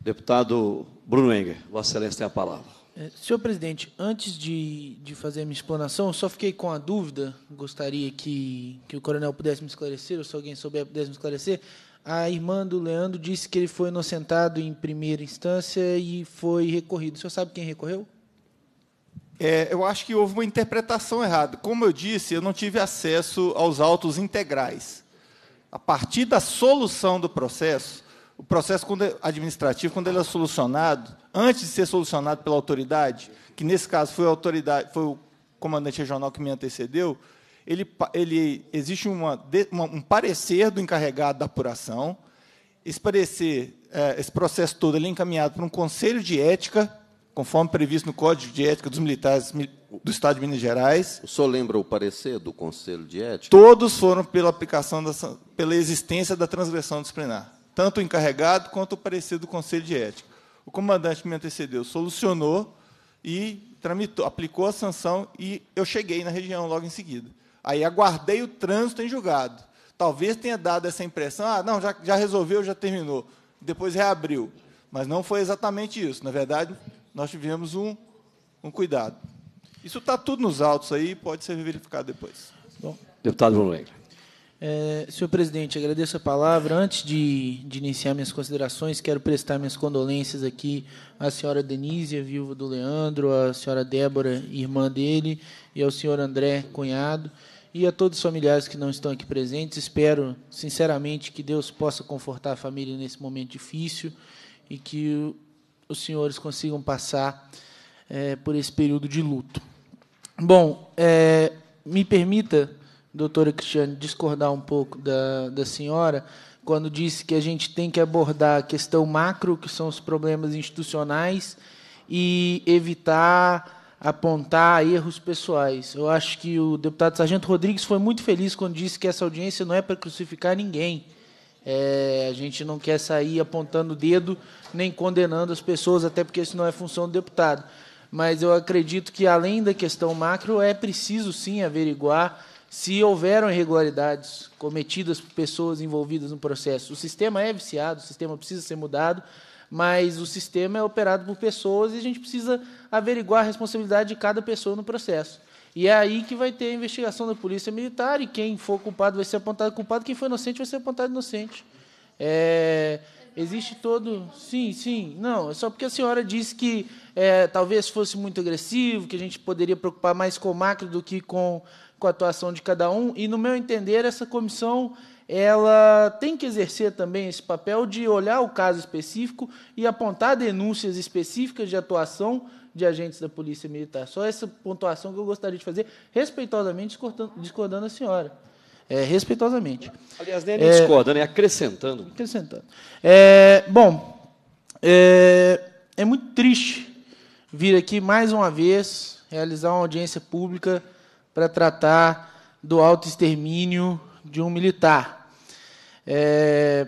[SPEAKER 1] Deputado Bruno Enger, Vossa Excelência tem a palavra.
[SPEAKER 15] É, senhor presidente, antes de, de fazer minha explanação, eu só fiquei com a dúvida, gostaria que, que o coronel pudesse me esclarecer, ou se alguém souber pudesse me esclarecer. A irmã do Leandro disse que ele foi inocentado em primeira instância e foi recorrido. O senhor sabe quem recorreu?
[SPEAKER 10] É, eu acho que houve uma interpretação errada. Como eu disse, eu não tive acesso aos autos integrais. A partir da solução do processo, o processo é administrativo, quando ele é solucionado, antes de ser solucionado pela autoridade, que nesse caso foi, a autoridade, foi o comandante regional que me antecedeu, ele, ele existe uma, uma, um parecer do encarregado da apuração. Esse parecer, é, esse processo todo ele é encaminhado para um conselho de ética, conforme previsto no Código de Ética dos Militares do Estado de Minas Gerais.
[SPEAKER 14] O senhor lembra o parecer do conselho de
[SPEAKER 10] ética? Todos foram pela aplicação da, pela existência da transgressão disciplinar, tanto o encarregado quanto o parecer do conselho de ética. O comandante me antecedeu solucionou e tramitou, aplicou a sanção e eu cheguei na região logo em seguida. Aí aguardei o trânsito em julgado. Talvez tenha dado essa impressão, ah, não, já, já resolveu, já terminou. Depois reabriu. Mas não foi exatamente isso. Na verdade, nós tivemos um, um cuidado. Isso está tudo nos autos aí, pode ser verificado depois.
[SPEAKER 15] Bom.
[SPEAKER 1] Deputado Volvenga.
[SPEAKER 15] É, senhor presidente, agradeço a palavra. Antes de, de, iniciar minhas considerações, quero prestar minhas condolências aqui à senhora Denise, viúva do Leandro, à senhora Débora, irmã dele, e ao senhor André, cunhado e a todos os familiares que não estão aqui presentes. Espero, sinceramente, que Deus possa confortar a família nesse momento difícil e que os senhores consigam passar é, por esse período de luto. Bom, é, me permita, doutora Cristiane, discordar um pouco da, da senhora quando disse que a gente tem que abordar a questão macro, que são os problemas institucionais, e evitar apontar erros pessoais. Eu acho que o deputado Sargento Rodrigues foi muito feliz quando disse que essa audiência não é para crucificar ninguém. É, a gente não quer sair apontando o dedo nem condenando as pessoas, até porque isso não é função do deputado. Mas eu acredito que, além da questão macro, é preciso sim averiguar se houveram irregularidades cometidas por pessoas envolvidas no processo. O sistema é viciado, o sistema precisa ser mudado, mas o sistema é operado por pessoas e a gente precisa averiguar a responsabilidade de cada pessoa no processo. E é aí que vai ter a investigação da polícia militar e quem for culpado vai ser apontado culpado, quem for inocente vai ser apontado inocente. É, existe todo. Sim, sim. Não, é só porque a senhora disse que é, talvez fosse muito agressivo, que a gente poderia preocupar mais com o macro do que com, com a atuação de cada um. E, no meu entender, essa comissão ela tem que exercer também esse papel de olhar o caso específico e apontar denúncias específicas de atuação de agentes da Polícia Militar. Só essa pontuação que eu gostaria de fazer, respeitosamente discordando a senhora. É,
[SPEAKER 1] respeitosamente.
[SPEAKER 15] Aliás, nem é, discordando, é acrescentando. Acrescentando. É, bom, é, é muito triste vir aqui mais uma vez realizar uma audiência pública para tratar do autoextermínio de um militar. É,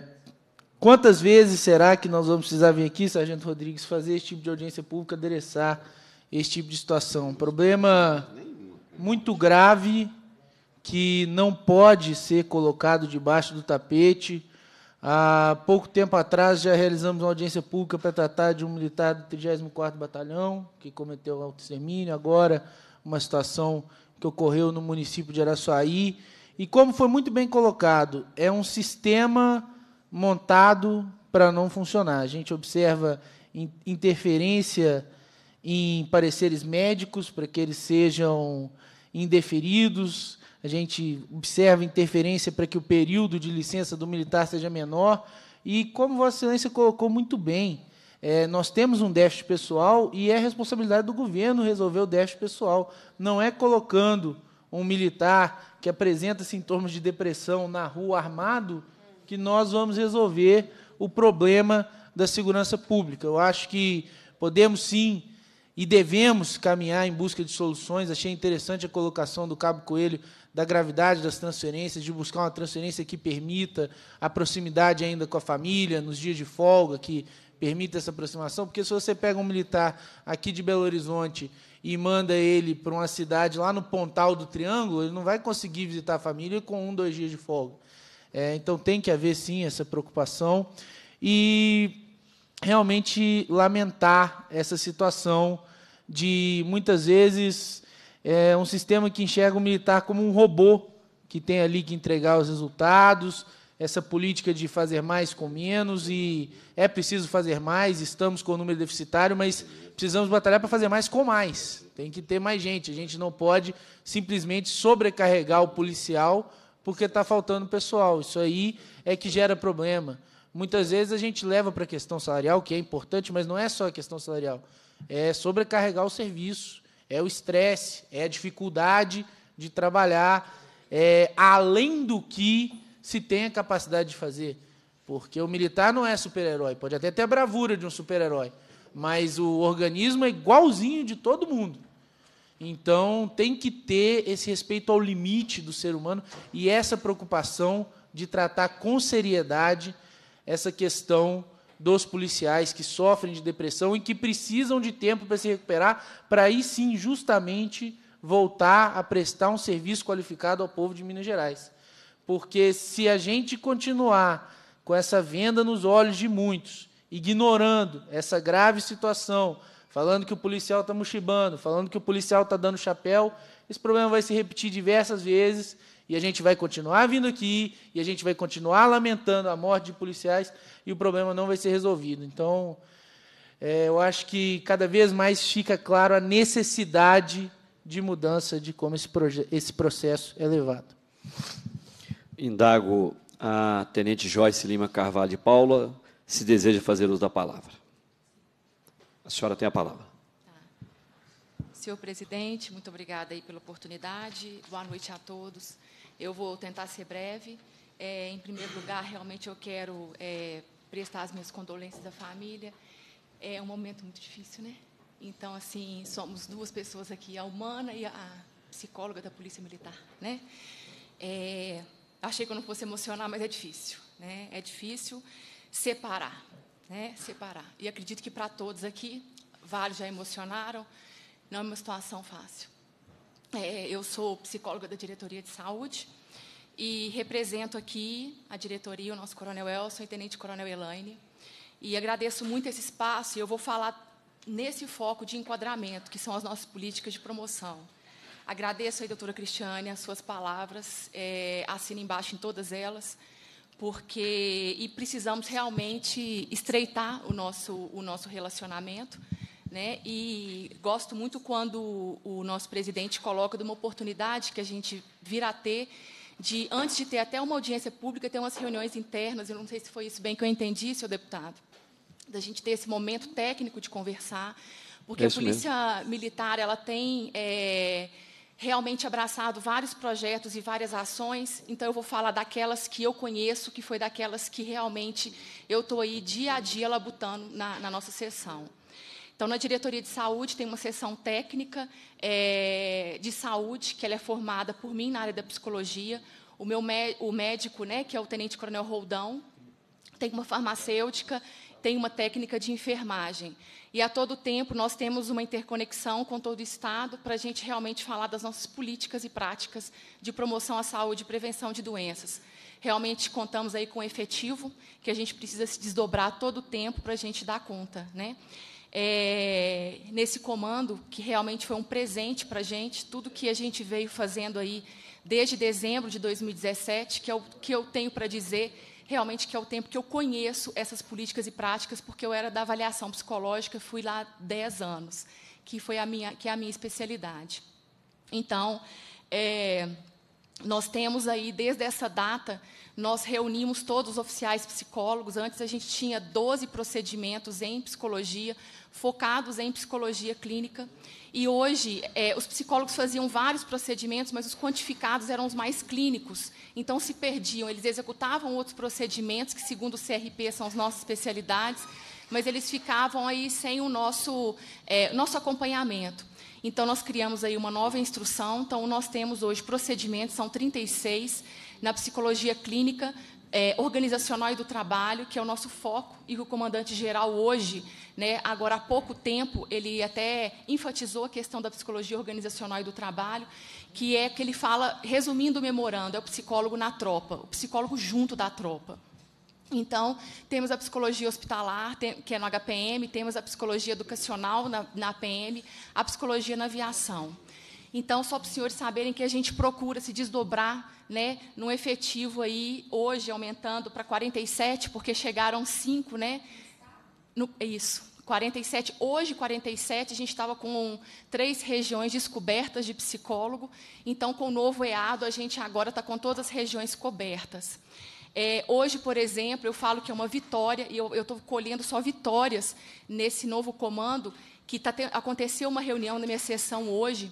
[SPEAKER 15] quantas vezes será que nós vamos precisar vir aqui, Sargento Rodrigues, fazer esse tipo de audiência pública, adereçar esse tipo de situação? Um problema muito grave que não pode ser colocado debaixo do tapete. Há pouco tempo atrás já realizamos uma audiência pública para tratar de um militar do 34º Batalhão que cometeu auto-extermínio, agora uma situação que ocorreu no município de Araçuaí. E como foi muito bem colocado, é um sistema montado para não funcionar. A gente observa interferência em pareceres médicos para que eles sejam indeferidos. A gente observa interferência para que o período de licença do militar seja menor. E como Vossa Excelência colocou muito bem, é, nós temos um déficit pessoal e é responsabilidade do governo resolver o déficit pessoal. Não é colocando um militar que apresenta sintomas de depressão na rua armado, que nós vamos resolver o problema da segurança pública. Eu acho que podemos sim e devemos caminhar em busca de soluções. Achei interessante a colocação do Cabo Coelho da gravidade das transferências, de buscar uma transferência que permita a proximidade ainda com a família, nos dias de folga, que permita essa aproximação, porque se você pega um militar aqui de Belo Horizonte e manda ele para uma cidade lá no Pontal do Triângulo, ele não vai conseguir visitar a família com um, dois dias de folga. É, então tem que haver sim essa preocupação e realmente lamentar essa situação de muitas vezes é, um sistema que enxerga o militar como um robô que tem ali que entregar os resultados essa política de fazer mais com menos e é preciso fazer mais, estamos com o número deficitário, mas precisamos batalhar para fazer mais com mais. Tem que ter mais gente. A gente não pode simplesmente sobrecarregar o policial porque está faltando pessoal. Isso aí é que gera problema. Muitas vezes a gente leva para a questão salarial, que é importante, mas não é só a questão salarial. É sobrecarregar o serviço, é o estresse, é a dificuldade de trabalhar, é, além do que se tem a capacidade de fazer. Porque o militar não é super-herói, pode até ter a bravura de um super-herói, mas o organismo é igualzinho de todo mundo. Então, tem que ter esse respeito ao limite do ser humano e essa preocupação de tratar com seriedade essa questão dos policiais que sofrem de depressão e que precisam de tempo para se recuperar, para aí sim, justamente, voltar a prestar um serviço qualificado ao povo de Minas Gerais. Porque se a gente continuar com essa venda nos olhos de muitos, ignorando essa grave situação, falando que o policial está mochibando, falando que o policial está dando chapéu, esse problema vai se repetir diversas vezes e a gente vai continuar vindo aqui e a gente vai continuar lamentando a morte de policiais e o problema não vai ser resolvido. Então, é, eu acho que cada vez mais fica claro a necessidade de mudança de como esse, esse processo é levado
[SPEAKER 1] indago a Tenente Joyce Lima Carvalho de Paula se deseja fazer uso da palavra. A senhora tem a palavra. Tá.
[SPEAKER 16] Senhor presidente, muito obrigada aí pela oportunidade. Boa noite a todos. Eu vou tentar ser breve. É, em primeiro lugar, realmente eu quero é, prestar as minhas condolências à família. É um momento muito difícil, né? Então, assim, somos duas pessoas aqui, a humana e a psicóloga da Polícia Militar, né? É, Achei que eu não fosse emocionar, mas é difícil. Né? É difícil separar. Né? Separar. E acredito que para todos aqui, vários já emocionaram, não é uma situação fácil. É, eu sou psicóloga da diretoria de saúde e represento aqui a diretoria, o nosso coronel Elson e tenente coronel Elaine. E agradeço muito esse espaço e eu vou falar nesse foco de enquadramento, que são as nossas políticas de promoção. Agradeço aí, doutora Cristiane, as suas palavras, é, assino embaixo em todas elas, porque e precisamos realmente estreitar o nosso, o nosso relacionamento. Né? E gosto muito quando o nosso presidente coloca de uma oportunidade que a gente virá a ter de, antes de ter até uma audiência pública, ter umas reuniões internas, eu não sei se foi isso bem que eu entendi, seu deputado, da gente ter esse momento técnico de conversar, porque é a polícia mesmo. militar ela tem... É, realmente abraçado vários projetos e várias ações, então eu vou falar daquelas que eu conheço, que foi daquelas que realmente eu estou aí dia a dia labutando na, na, nossa sessão. Então, na diretoria de saúde tem uma sessão técnica é, de saúde, que ela é formada por mim na área da psicologia, o meu o médico, né, que é o tenente coronel Roldão, tem uma farmacêutica tem uma técnica de enfermagem. E a todo tempo nós temos uma interconexão com todo o Estado para a gente realmente falar das nossas políticas e práticas de promoção à saúde e prevenção de doenças. Realmente contamos aí com o efetivo, que a gente precisa se desdobrar todo o tempo para a gente dar conta. Né? É, nesse comando, que realmente foi um presente para a gente, tudo que a gente veio fazendo aí desde dezembro de 2017, que é o que eu tenho para dizer realmente que é o tempo que eu conheço essas políticas e práticas, porque eu era da avaliação psicológica, fui lá 10 anos, que foi a minha, que é a minha especialidade. Então, é, nós temos aí, desde essa data, nós reunimos todos os oficiais psicólogos. Antes a gente tinha 12 procedimentos em psicologia, focados em psicologia clínica. E hoje, é, os psicólogos faziam vários procedimentos, mas os quantificados eram os mais clínicos. Então, se perdiam, eles executavam outros procedimentos, que, segundo o CRP, são as nossas especialidades, mas eles ficavam aí sem o nosso, é, nosso acompanhamento. Então, nós criamos aí uma nova instrução. Então, nós temos hoje procedimentos, são 36, na psicologia clínica, é, organizacional e do trabalho, que é o nosso foco, e o comandante-geral hoje, né, agora há pouco tempo, ele até enfatizou a questão da psicologia organizacional e do trabalho, que é que ele fala, resumindo o memorando, é o psicólogo na tropa, o psicólogo junto da tropa. Então, temos a psicologia hospitalar, que é no HPM, temos a psicologia educacional na, na PM, a psicologia na aviação. Então, só para os senhores saberem que a gente procura se desdobrar né, no efetivo aí, hoje aumentando para 47, porque chegaram cinco, né? No, é isso. 47, hoje 47, a gente estava com três regiões descobertas de psicólogo, então com o novo EADO a gente agora está com todas as regiões cobertas. É, hoje, por exemplo, eu falo que é uma vitória, e eu estou colhendo só vitórias nesse novo comando, que tá aconteceu uma reunião na minha sessão hoje,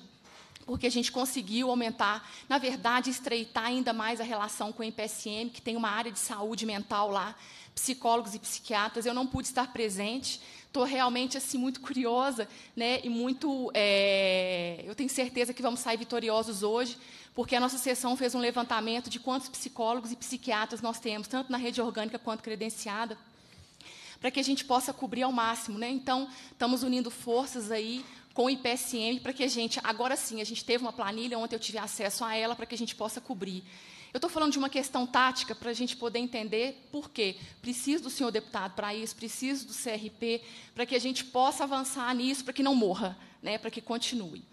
[SPEAKER 16] porque a gente conseguiu aumentar, na verdade, estreitar ainda mais a relação com o IPSM, que tem uma área de saúde mental lá, psicólogos e psiquiatras. Eu não pude estar presente. Estou realmente assim muito curiosa, né? E muito, é... eu tenho certeza que vamos sair vitoriosos hoje, porque a nossa sessão fez um levantamento de quantos psicólogos e psiquiatras nós temos, tanto na rede orgânica quanto credenciada para que a gente possa cobrir ao máximo. Né? Então, estamos unindo forças aí com o IPSM para que a gente, agora sim, a gente teve uma planilha, ontem eu tive acesso a ela para que a gente possa cobrir. Eu estou falando de uma questão tática para a gente poder entender por quê. Preciso do senhor deputado para isso, preciso do CRP para que a gente possa avançar nisso, para que não morra, né, para que continue.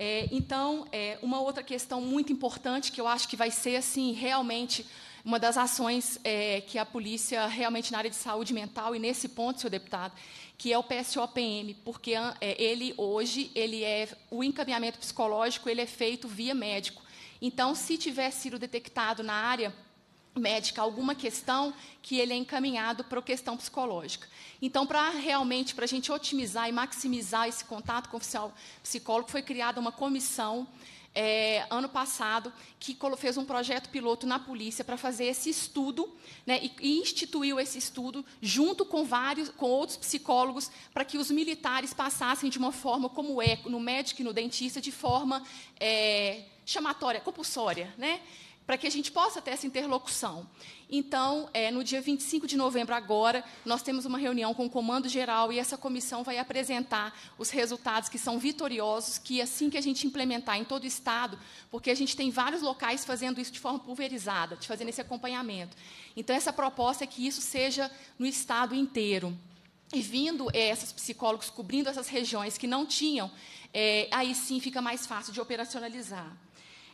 [SPEAKER 16] É, então, é, uma outra questão muito importante que eu acho que vai ser assim realmente uma das ações é, que a polícia realmente na área de saúde mental e nesse ponto, senhor deputado, que é o PSOPM, porque é, ele hoje ele é o encaminhamento psicológico ele é feito via médico. Então, se tiver sido detectado na área médica alguma questão que ele é encaminhado para a questão psicológica. Então, para realmente para a gente otimizar e maximizar esse contato com o oficial psicólogo, foi criada uma comissão é, ano passado, que fez um projeto piloto na polícia para fazer esse estudo, né, e, instituiu esse estudo junto com vários, com outros psicólogos, para que os militares passassem de uma forma como é no médico e no dentista, de forma é, chamatória, compulsória, né? para que a gente possa ter essa interlocução. Então, é, no dia 25 de novembro, agora, nós temos uma reunião com o Comando Geral e essa comissão vai apresentar os resultados que são vitoriosos, que é assim que a gente implementar em todo o Estado, porque a gente tem vários locais fazendo isso de forma pulverizada, de fazendo esse acompanhamento. Então, essa proposta é que isso seja no Estado inteiro e vindo é, esses psicólogos cobrindo essas regiões que não tinham, é, aí sim fica mais fácil de operacionalizar.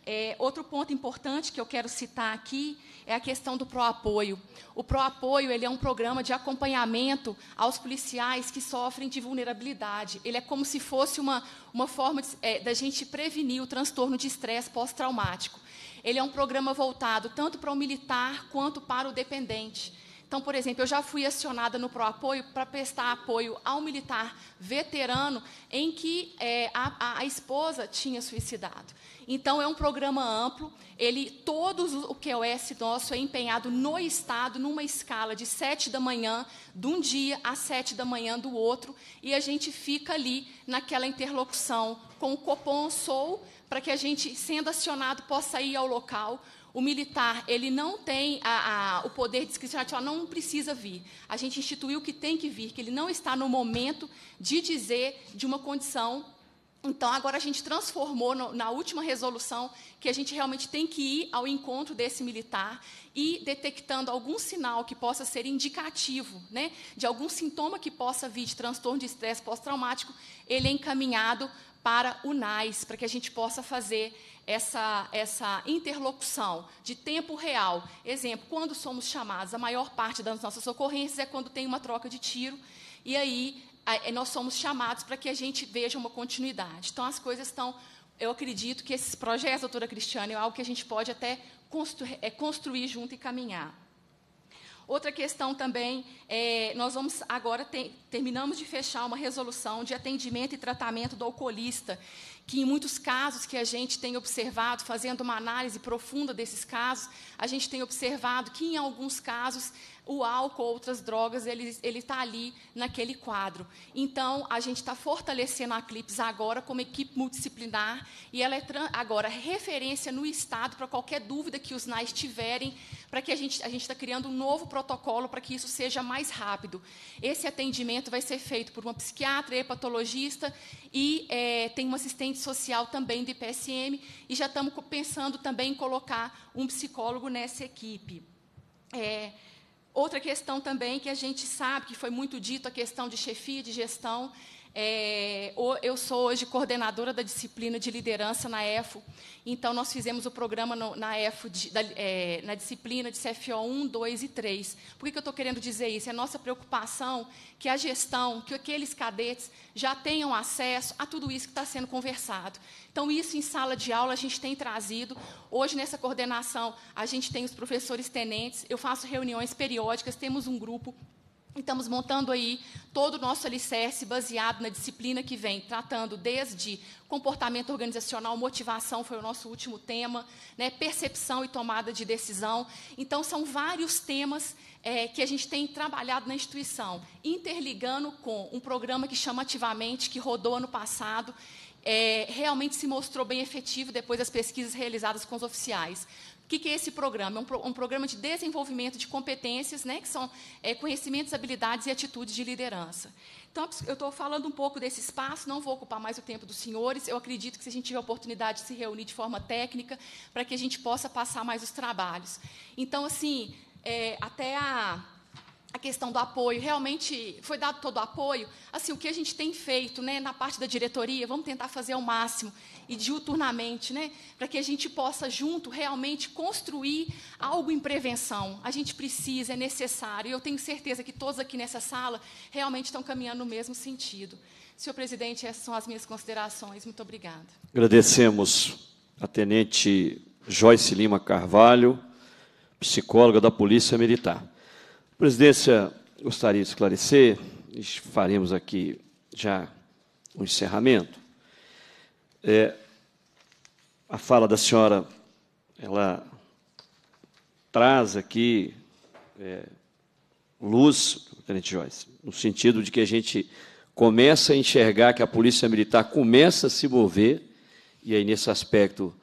[SPEAKER 16] É, outro ponto importante que eu quero citar aqui é a questão do Apoio. O Proapoio ele é um programa de acompanhamento aos policiais que sofrem de vulnerabilidade. Ele é como se fosse uma, uma forma de, é, da gente prevenir o transtorno de estresse pós-traumático. Ele é um programa voltado tanto para o militar quanto para o dependente. Então, por exemplo, eu já fui acionada no Proapoio para prestar apoio ao militar veterano em que é, a, a, esposa tinha suicidado. Então, é um programa amplo, ele, todos o QS nosso é empenhado no Estado, numa escala de 7 da manhã de um dia às 7 da manhã do outro, e a gente fica ali naquela interlocução com o Copom Sou, para que a gente, sendo acionado, possa ir ao local. O militar, ele não tem a, a, o poder discricionativo, não precisa vir. A gente instituiu que tem que vir, que ele não está no momento de dizer de uma condição então, agora a gente transformou no, na última resolução que a gente realmente tem que ir ao encontro desse militar e detectando algum sinal que possa ser indicativo, né, de algum sintoma que possa vir de transtorno de estresse pós-traumático, ele é encaminhado para o NAIS, para que a gente possa fazer essa, essa interlocução de tempo real. Exemplo, quando somos chamados, a maior parte das nossas ocorrências é quando tem uma troca de tiro, e aí a, é, nós somos chamados para que a gente veja uma continuidade. Então, as coisas estão. Eu acredito que esses projetos, doutora Cristiane, é algo que a gente pode até constru, é, construir junto e caminhar. Outra questão também, é, nós vamos agora, ter, terminamos de fechar uma resolução de atendimento e tratamento do alcoolista, que em muitos casos que a gente tem observado, fazendo uma análise profunda desses casos, a gente tem observado que em alguns casos o álcool, outras drogas, ele está ali naquele quadro. Então, a gente está fortalecendo a CLIPS agora como equipe multidisciplinar e ela é agora referência no Estado para qualquer dúvida que os NAIS tiverem, para que a gente a está criando um novo protocolo para que isso seja mais rápido. Esse atendimento vai ser feito por uma psiquiatra, hepatologista e é, tem um assistente social também do IPSM e já estamos pensando também em colocar um psicólogo nessa equipe. É, Outra questão também que a gente sabe que foi muito dito, a questão de chefia de gestão, é, eu sou hoje coordenadora da disciplina de liderança na EFO. Então, nós fizemos o programa no, na EFO, de, da, é, na disciplina de CFO 1, 2 e 3. Por que, que eu estou querendo dizer isso? É nossa preocupação que a gestão, que aqueles cadetes já tenham acesso a tudo isso que está sendo conversado. Então, isso em sala de aula a gente tem trazido. Hoje, nessa coordenação, a gente tem os professores tenentes, eu faço reuniões periódicas, temos um grupo Estamos montando aí todo o nosso alicerce baseado na disciplina que vem, tratando desde comportamento organizacional, motivação foi o nosso último tema, né, percepção e tomada de decisão. Então, são vários temas é, que a gente tem trabalhado na instituição, interligando com um programa que chama Ativamente, que rodou ano passado, é, realmente se mostrou bem efetivo depois das pesquisas realizadas com os oficiais que, que é esse programa? É um, pro, um programa de desenvolvimento de competências, né, que são é, conhecimentos, habilidades e atitudes de liderança. Então, eu estou falando um pouco desse espaço, não vou ocupar mais o tempo dos senhores. Eu acredito que, se a gente tiver a oportunidade de se reunir de forma técnica, para que a gente possa passar mais os trabalhos. Então, assim, é, até a a questão do apoio, realmente foi dado todo o apoio. Assim, o que a gente tem feito né, na parte da diretoria, vamos tentar fazer o máximo e diuturnamente, né, para que a gente possa, junto, realmente construir algo em prevenção. A gente precisa, é necessário. E eu tenho certeza que todos aqui nessa sala realmente estão caminhando no mesmo sentido. Senhor presidente, essas são as minhas considerações. Muito obrigada.
[SPEAKER 1] Agradecemos a tenente Joyce Lima Carvalho, psicóloga da Polícia Militar. A presidência gostaria de esclarecer, e faremos aqui já um encerramento. É, a fala da senhora, ela traz aqui é, luz, Tenente Joyce, no sentido de que a gente começa a enxergar que a Polícia Militar começa a se mover, e aí nesse aspecto,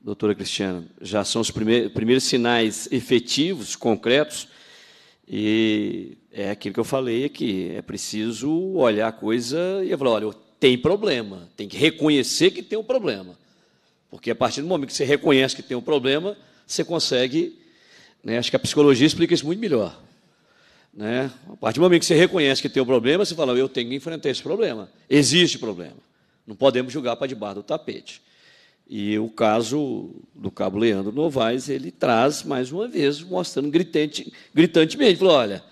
[SPEAKER 1] doutora Cristiana, já são os primeiros, primeiros sinais efetivos, concretos, e é aquilo que eu falei aqui, é preciso olhar a coisa e falar, olha, tem problema, tem que reconhecer que tem um problema. Porque a partir do momento que você reconhece que tem um problema, você consegue, né, acho que a psicologia explica isso muito melhor. Né? A partir do momento que você reconhece que tem um problema, você fala, eu tenho que enfrentar esse problema. Existe problema. Não podemos julgar para debaixo do tapete. E o caso do cabo Leandro Novaes, ele traz mais uma vez, mostrando gritante, gritantemente, falou, olha,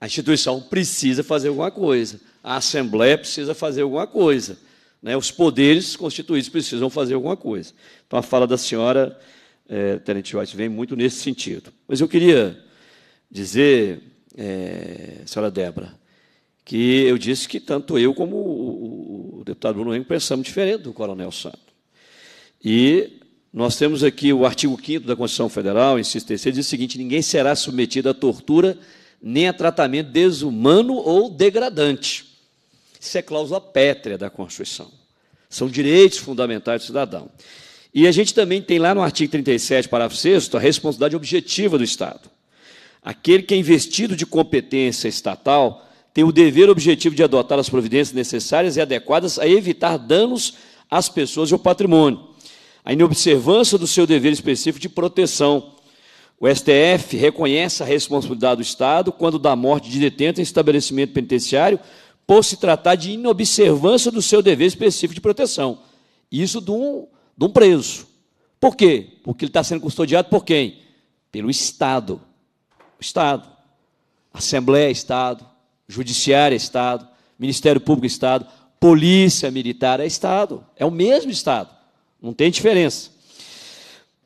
[SPEAKER 1] a instituição precisa fazer alguma coisa, a Assembleia precisa fazer alguma coisa, né? os poderes constituídos precisam fazer alguma coisa. Então, a fala da senhora, é, Tenente White, vem muito nesse sentido. Mas eu queria dizer, é, senhora Débora, que eu disse que tanto eu como o, o deputado Bruno Henrique pensamos diferente do coronel Santos. E nós temos aqui o artigo 5 da Constituição Federal, inciso terceiro, diz o seguinte: ninguém será submetido à tortura nem a tratamento desumano ou degradante. Isso é cláusula pétrea da Constituição. São direitos fundamentais do cidadão. E a gente também tem lá no artigo 37, parágrafo 6, a responsabilidade objetiva do Estado. Aquele que é investido de competência estatal tem o dever objetivo de adotar as providências necessárias e adequadas a evitar danos às pessoas e ao patrimônio a inobservância do seu dever específico de proteção. O STF reconhece a responsabilidade do Estado quando da morte de detento em estabelecimento penitenciário por se tratar de inobservância do seu dever específico de proteção. Isso de um, de um preso. Por quê? Porque ele está sendo custodiado por quem? Pelo Estado. O Estado. Assembleia, Estado. Judiciário, Estado. Ministério Público, Estado. Polícia Militar, é Estado. É o mesmo Estado. Não tem diferença.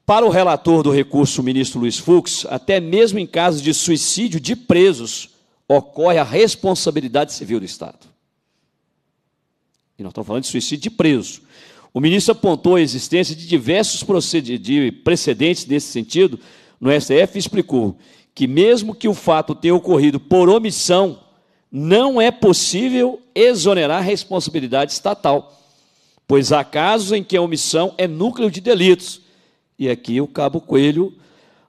[SPEAKER 1] Para o relator do recurso, o ministro Luiz Fux, até mesmo em casos de suicídio de presos, ocorre a responsabilidade civil do Estado. E nós estamos falando de suicídio de preso. O ministro apontou a existência de diversos precedentes nesse sentido no STF e explicou que, mesmo que o fato tenha ocorrido por omissão, não é possível exonerar a responsabilidade estatal pois há casos em que a omissão é núcleo de delitos. E aqui o Cabo Coelho,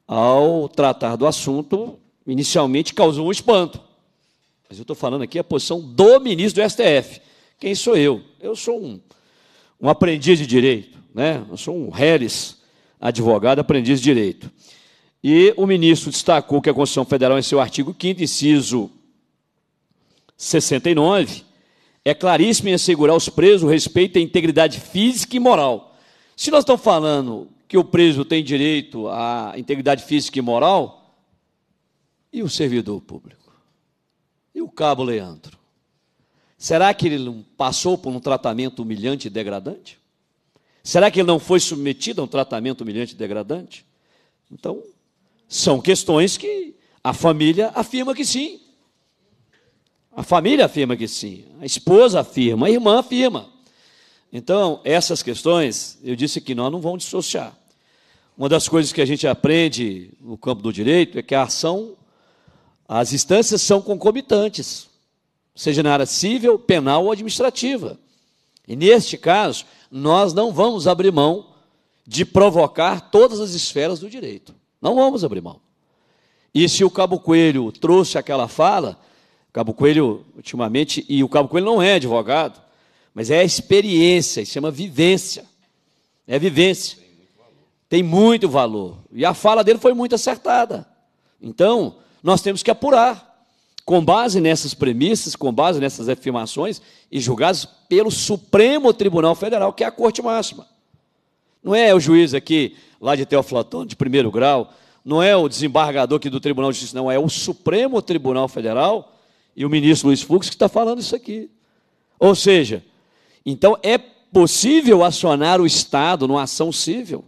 [SPEAKER 1] ao tratar do assunto, inicialmente causou um espanto. Mas eu estou falando aqui a posição do ministro do STF. Quem sou eu? Eu sou um, um aprendiz de direito, né? eu sou um Harris, advogado, aprendiz de direito. E o ministro destacou que a Constituição Federal, em seu artigo 5, inciso 69, é claríssimo em assegurar aos presos o respeito à integridade física e moral. Se nós estamos falando que o preso tem direito à integridade física e moral, e o servidor público? E o cabo Leandro? Será que ele não passou por um tratamento humilhante e degradante? Será que ele não foi submetido a um tratamento humilhante e degradante? Então, são questões que a família afirma que sim, a família afirma que sim, a esposa afirma, a irmã afirma. Então, essas questões, eu disse que nós não vamos dissociar. Uma das coisas que a gente aprende no campo do direito é que a ação, as instâncias são concomitantes, seja na área civil, penal ou administrativa. E neste caso, nós não vamos abrir mão de provocar todas as esferas do direito. Não vamos abrir mão. E se o Cabo Coelho trouxe aquela fala, Cabo Coelho, ultimamente, e o Cabo Coelho não é advogado, mas é experiência, se chama vivência. É vivência. Tem muito, Tem muito valor. E a fala dele foi muito acertada. Então, nós temos que apurar. Com base nessas premissas, com base nessas afirmações, e julgados pelo Supremo Tribunal Federal, que é a Corte Máxima. Não é o juiz aqui, lá de Teoflotone, de primeiro grau, não é o desembargador aqui do Tribunal de Justiça, não, é o Supremo Tribunal Federal e o ministro Luiz Fux que está falando isso aqui. Ou seja, então é possível acionar o Estado numa ação civil.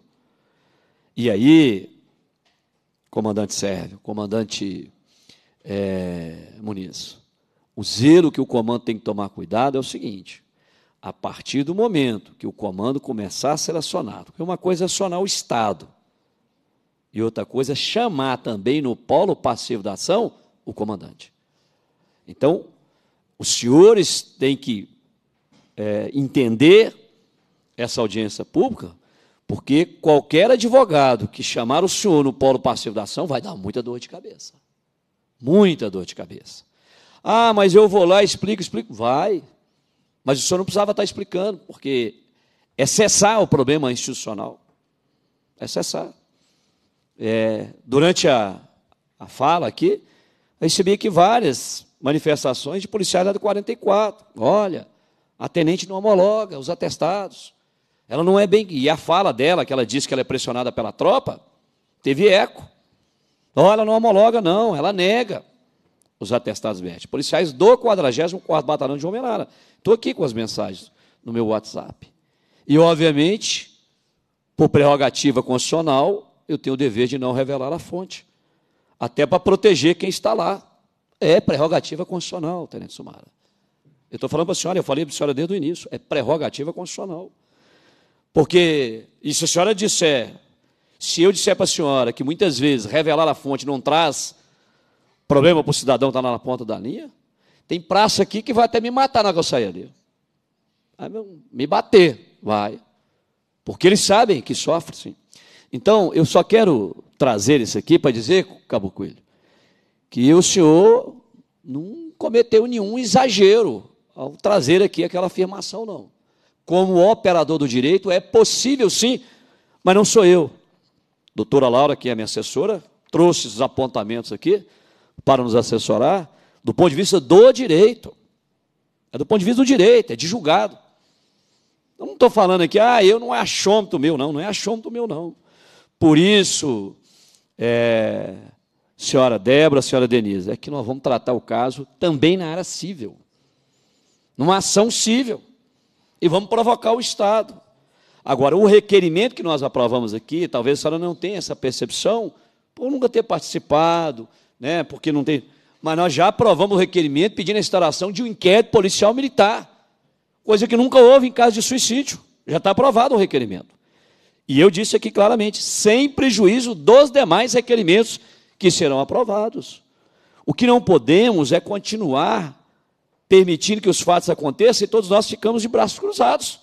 [SPEAKER 1] E aí, comandante Sérgio, comandante é, Muniz, o zelo que o comando tem que tomar cuidado é o seguinte: a partir do momento que o comando começar a ser acionado, porque uma coisa é acionar o Estado, e outra coisa é chamar também no polo passivo da ação o comandante. Então, os senhores têm que é, entender essa audiência pública, porque qualquer advogado que chamar o senhor no polo passivo da ação vai dar muita dor de cabeça. Muita dor de cabeça. Ah, mas eu vou lá, explico, explico. Vai. Mas o senhor não precisava estar explicando, porque é cessar o problema institucional. É cessar. É, durante a, a fala aqui, eu recebi aqui várias manifestações de policiais lá do 44. Olha, a tenente não homologa os atestados. Ela não é bem. E a fala dela, que ela diz que ela é pressionada pela tropa, teve eco. Não, ela não homologa, não, ela nega os atestados médicos. Policiais do 44 Batalhão de Homenara. Estou aqui com as mensagens no meu WhatsApp. E, obviamente, por prerrogativa constitucional, eu tenho o dever de não revelar a fonte até para proteger quem está lá. É prerrogativa constitucional, Tenente Sumara. Eu estou falando para a senhora, eu falei para a senhora desde o início, é prerrogativa constitucional. Porque, e se a senhora disser, se eu disser para a senhora que muitas vezes revelar a fonte não traz problema para o cidadão estar lá na ponta da linha, tem praça aqui que vai até me matar na hora dele. Vai me bater, vai. Porque eles sabem que sofrem, sim. Então, eu só quero trazer isso aqui para dizer, Cabo Coelho, que o senhor não cometeu nenhum exagero ao trazer aqui aquela afirmação, não. Como operador do direito, é possível sim, mas não sou eu. Doutora Laura, que é minha assessora, trouxe os apontamentos aqui para nos assessorar do ponto de vista do direito. É do ponto de vista do direito, é de julgado. Eu não estou falando aqui, ah, eu não é achômetro meu, não, não é achômetro meu, não. Por isso, é, senhora Débora, senhora Denise, é que nós vamos tratar o caso também na área civil, numa ação civil, e vamos provocar o Estado. Agora, o requerimento que nós aprovamos aqui, talvez a senhora não tenha essa percepção, por nunca ter participado, né, porque não tem. Mas nós já aprovamos o requerimento pedindo a instalação de um inquérito policial militar, coisa que nunca houve em caso de suicídio. Já está aprovado o requerimento. E eu disse aqui claramente, sem prejuízo dos demais requerimentos que serão aprovados. O que não podemos é continuar permitindo que os fatos aconteçam e todos nós ficamos de braços cruzados.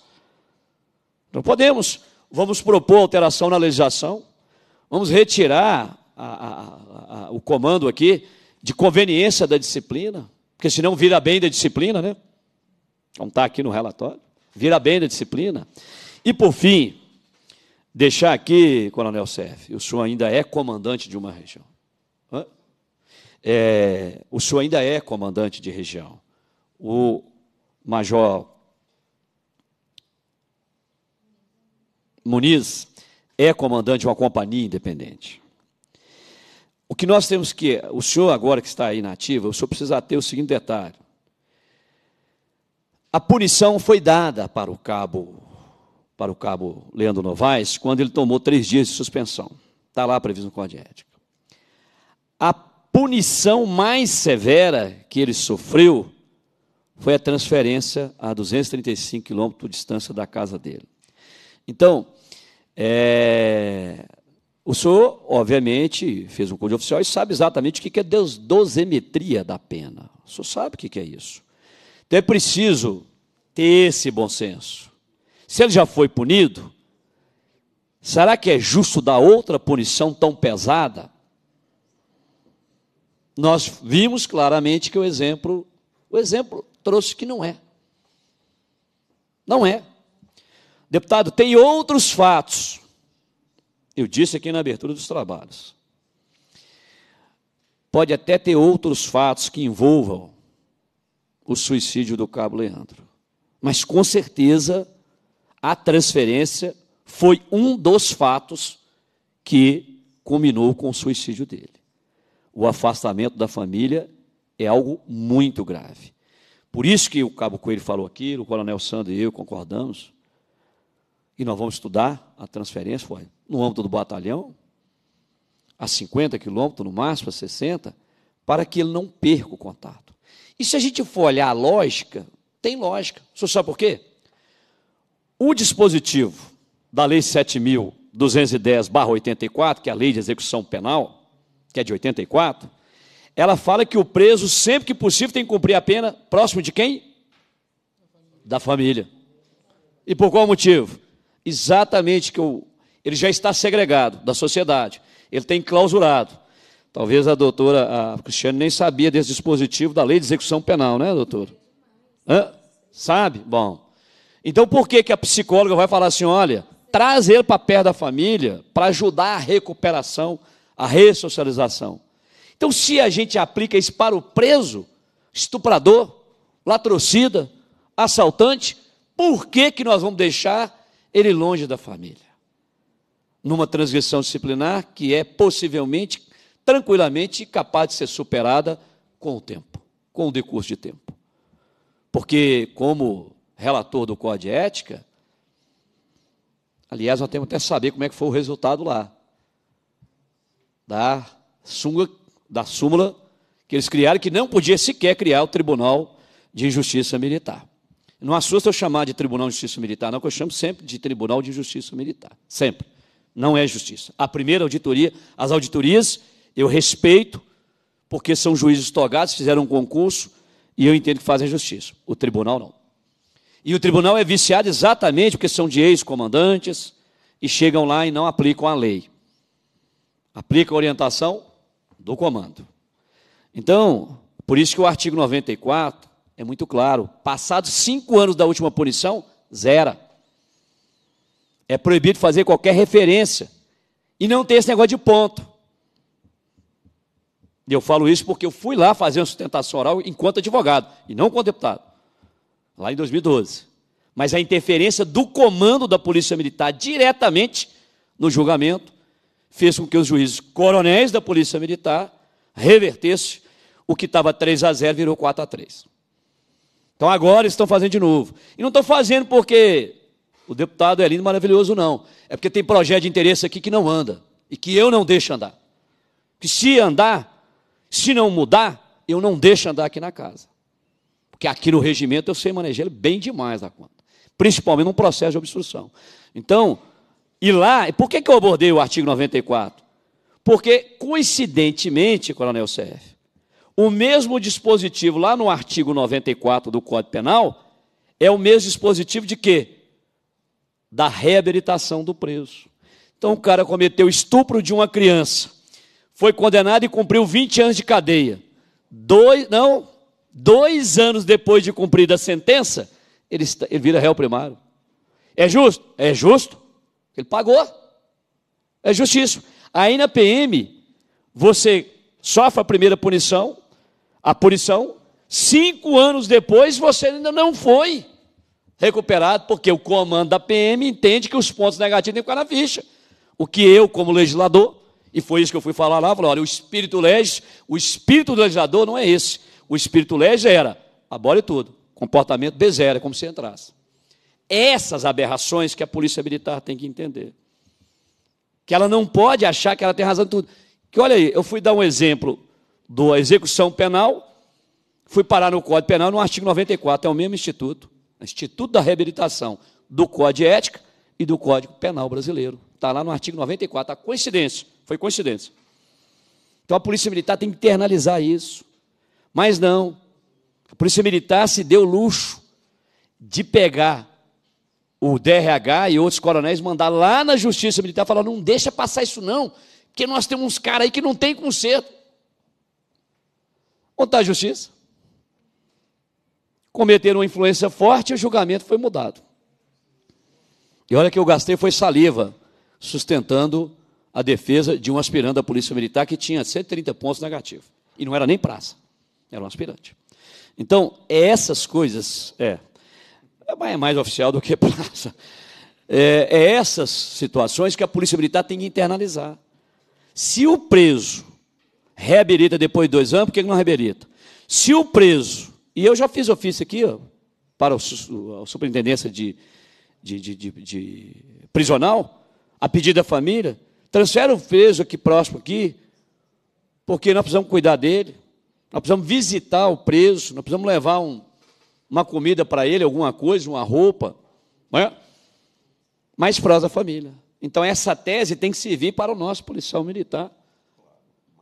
[SPEAKER 1] Não podemos. Vamos propor alteração na legislação, vamos retirar a, a, a, o comando aqui de conveniência da disciplina, porque senão vira bem da disciplina, né? Não está aqui no relatório. Vira bem da disciplina. E por fim, deixar aqui, Coronel Serf, o senhor ainda é comandante de uma região é, o senhor ainda é comandante de região. O major Muniz é comandante de uma companhia independente. O que nós temos que. O senhor, agora que está aí na ativa, o senhor precisa ter o seguinte detalhe. A punição foi dada para o cabo, para o cabo Leandro Novaes, quando ele tomou três dias de suspensão. Está lá previsto no Código de Ética. A punição mais severa que ele sofreu foi a transferência a 235 quilômetros de distância da casa dele. Então, é, o senhor, obviamente, fez um código oficial e sabe exatamente o que é dosemetria da pena. O senhor sabe o que é isso. Então é preciso ter esse bom senso. Se ele já foi punido, será que é justo dar outra punição tão pesada? Nós vimos claramente que o exemplo, o exemplo trouxe que não é. Não é. Deputado, tem outros fatos. Eu disse aqui na abertura dos trabalhos. Pode até ter outros fatos que envolvam o suicídio do cabo Leandro. Mas com certeza a transferência foi um dos fatos que combinou com o suicídio dele o afastamento da família é algo muito grave. Por isso que o Cabo Coelho falou aqui, o Coronel Sandro e eu concordamos, e nós vamos estudar a transferência foi, no âmbito do batalhão, a 50 quilômetros, no máximo a 60, para que ele não perca o contato. E se a gente for olhar a lógica, tem lógica. senhor sabe por quê? O dispositivo da Lei 7.210-84, que é a Lei de Execução Penal, que é de 84, ela fala que o preso, sempre que possível, tem que cumprir a pena próximo de quem? Da família. E por qual motivo? Exatamente que o, ele já está segregado da sociedade, ele tem clausurado. Talvez a doutora a Cristiane nem sabia desse dispositivo da lei de execução penal, né, doutora? Hã? Sabe? Bom. Então por que, que a psicóloga vai falar assim, olha, traz ele para perto da família para ajudar a recuperação a ressocialização. Então, se a gente aplica isso para o preso, estuprador, latrocida, assaltante, por que, que nós vamos deixar ele longe da família? Numa transgressão disciplinar que é possivelmente, tranquilamente, capaz de ser superada com o tempo, com o decurso de tempo. Porque, como relator do Código de Ética, aliás, nós temos até saber como é que foi o resultado lá da, sunga, da súmula que eles criaram, que não podia sequer criar o Tribunal de Justiça Militar. Não assusta eu chamar de Tribunal de Justiça Militar, não, que eu chamo sempre de Tribunal de Justiça Militar. Sempre. Não é justiça. A primeira auditoria, as auditorias, eu respeito, porque são juízes togados, fizeram um concurso, e eu entendo que fazem justiça. O tribunal não. E o tribunal é viciado exatamente porque são de ex-comandantes e chegam lá e não aplicam a lei aplica a orientação do comando. Então, por isso que o artigo 94 é muito claro. Passados cinco anos da última punição, zera. É proibido fazer qualquer referência. E não ter esse negócio de ponto. E eu falo isso porque eu fui lá fazer uma sustentação oral enquanto advogado, e não enquanto deputado, lá em 2012. Mas a interferência do comando da Polícia Militar diretamente no julgamento fez com que os juízes coronéis da Polícia Militar revertessem o que estava 3 a 0 virou 4 a 3. Então agora estão fazendo de novo. E não estão fazendo porque o deputado é lindo maravilhoso, não. É porque tem projeto de interesse aqui que não anda e que eu não deixo andar. Que se andar, se não mudar, eu não deixo andar aqui na casa. Porque aqui no regimento eu sei manejar ele bem demais da conta. Principalmente num processo de obstrução. Então, e lá, por que, que eu abordei o artigo 94? Porque, coincidentemente, Coronel Sérgio, o mesmo dispositivo lá no artigo 94 do Código Penal é o mesmo dispositivo de quê? Da reabilitação do preso. Então o cara cometeu estupro de uma criança, foi condenado e cumpriu 20 anos de cadeia. Dois, não, dois anos depois de cumprida a sentença, ele, ele vira réu primário. É justo? É justo? Ele pagou. É justiça. Aí na PM, você sofre a primeira punição, a punição, cinco anos depois você ainda não foi recuperado, porque o comando da PM entende que os pontos negativos têm que ficar na ficha. O que eu, como legislador, e foi isso que eu fui falar lá, falei, olha, o espírito legis, o espírito do legislador não é esse. O espírito legis era, abole tudo, comportamento deserto, é como se entrasse. Essas aberrações que a polícia militar tem que entender. Que ela não pode achar que ela tem razão em tudo. Que olha aí, eu fui dar um exemplo da execução penal, fui parar no Código Penal no artigo 94, é o mesmo instituto, Instituto da Reabilitação do Código Ética e do Código Penal Brasileiro. Está lá no artigo 94, a coincidência, foi coincidência. Então a Polícia Militar tem que internalizar isso. Mas não, a Polícia Militar se deu luxo de pegar o DRH e outros coronéis mandar lá na Justiça Militar falar: não deixa passar isso não, porque nós temos uns caras aí que não tem conserto. Onde está a justiça? Cometeram uma influência forte e o julgamento foi mudado. E olha que eu gastei foi saliva, sustentando a defesa de um aspirante da Polícia Militar que tinha 130 pontos negativos. E não era nem praça, era um aspirante. Então, essas coisas, é, é mais oficial do que praça. É, é essas situações que a polícia militar tem que internalizar. Se o preso reabilita depois de dois anos, por que não reabilita? Se o preso, e eu já fiz ofício aqui ó, para o, a superintendência de, de, de, de, de prisional, a pedido da família, transfere o preso aqui próximo aqui, porque nós precisamos cuidar dele, nós precisamos visitar o preso, nós precisamos levar um uma comida para ele, alguma coisa, uma roupa, é? mas para a família. Então essa tese tem que servir para o nosso policial militar.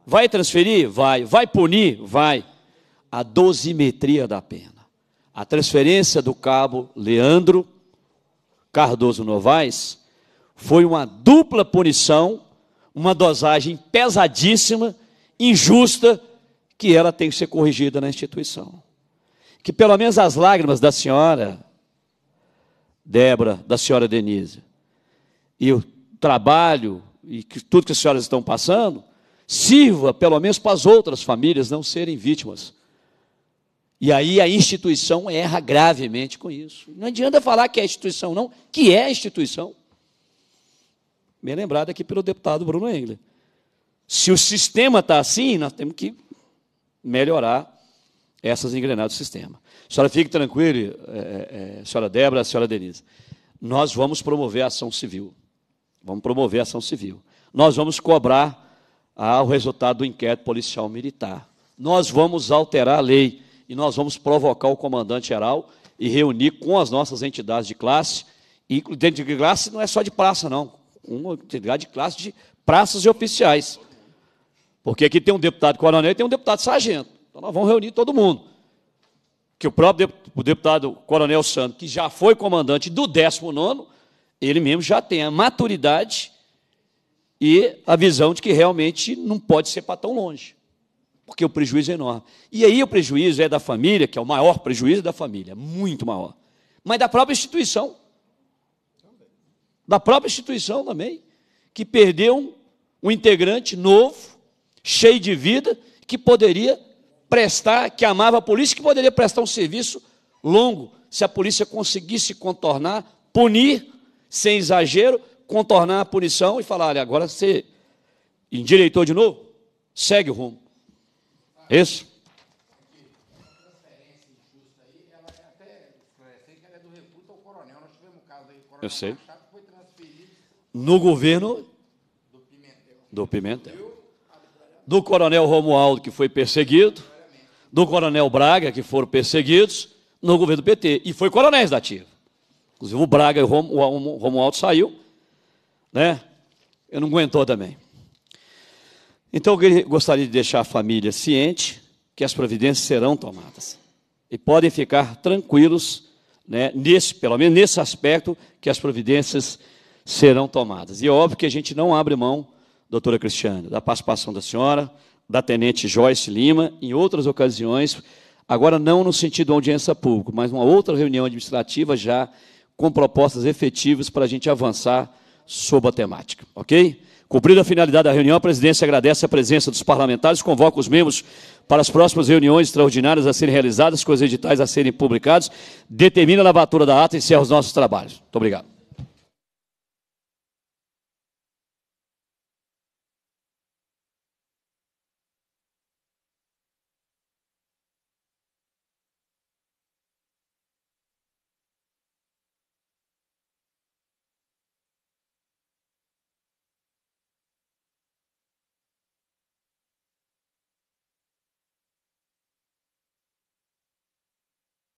[SPEAKER 1] Vai transferir? Vai. Vai punir? Vai. A dosimetria da pena. A transferência do cabo Leandro Cardoso Novaes foi uma dupla punição, uma dosagem pesadíssima, injusta, que ela tem que ser corrigida na instituição que pelo menos as lágrimas da senhora Débora, da senhora Denise, e o trabalho e que tudo que as senhoras estão passando, sirva pelo menos para as outras famílias não serem vítimas. E aí a instituição erra gravemente com isso. Não adianta falar que é instituição, não, que é instituição. Bem lembrado aqui pelo deputado Bruno Engler. Se o sistema está assim, nós temos que melhorar essas engrenadas do sistema. senhora fique tranquila, é, é, é, senhora Débora, senhora Denise. Nós vamos promover a ação civil. Vamos promover a ação civil. Nós vamos cobrar ah, o resultado do inquérito policial militar. Nós vamos alterar a lei e nós vamos provocar o comandante geral e reunir com as nossas entidades de classe. E dentro de classe não é só de praça, não. Uma entidade de classe de praças e oficiais. Porque aqui tem um deputado coronel e tem um deputado sargento. Então nós vamos reunir todo mundo. Que o próprio deputado Coronel Santos, que já foi comandante do 19, ele mesmo já tem a maturidade e a visão de que realmente não pode ser para tão longe, porque o prejuízo é enorme. E aí o prejuízo é da família, que é o maior prejuízo da família, muito maior, mas da própria instituição. Da própria instituição também, que perdeu um, um integrante novo, cheio de vida, que poderia prestar, que amava a polícia, que poderia prestar um serviço longo, se a polícia conseguisse contornar, punir, sem exagero, contornar a punição e falar: olha, agora você endireitou de novo, segue o rumo. É isso? Eu sei. No governo do Pimentel. Do Coronel Romualdo, que foi perseguido do coronel Braga, que foram perseguidos no governo do PT, e foi coronéis da ativa. Inclusive o Braga e o Romualdo saiu, né? Eu não aguentou também. Então eu gostaria de deixar a família ciente que as providências serão tomadas. E podem ficar tranquilos, né, nesse, pelo menos nesse aspecto, que as providências serão tomadas. E é óbvio que a gente não abre mão, doutora Cristiane, da participação da senhora, da tenente Joyce Lima, em outras ocasiões, agora não no sentido de audiência pública, mas uma outra reunião administrativa já com propostas efetivas para a gente avançar sobre a temática, ok? Cumprida a finalidade da reunião, a presidência agradece a presença dos parlamentares, convoca os membros para as próximas reuniões extraordinárias a serem realizadas, com os editais a serem publicados, determina a lavatura da ata e encerra os nossos trabalhos. Muito obrigado.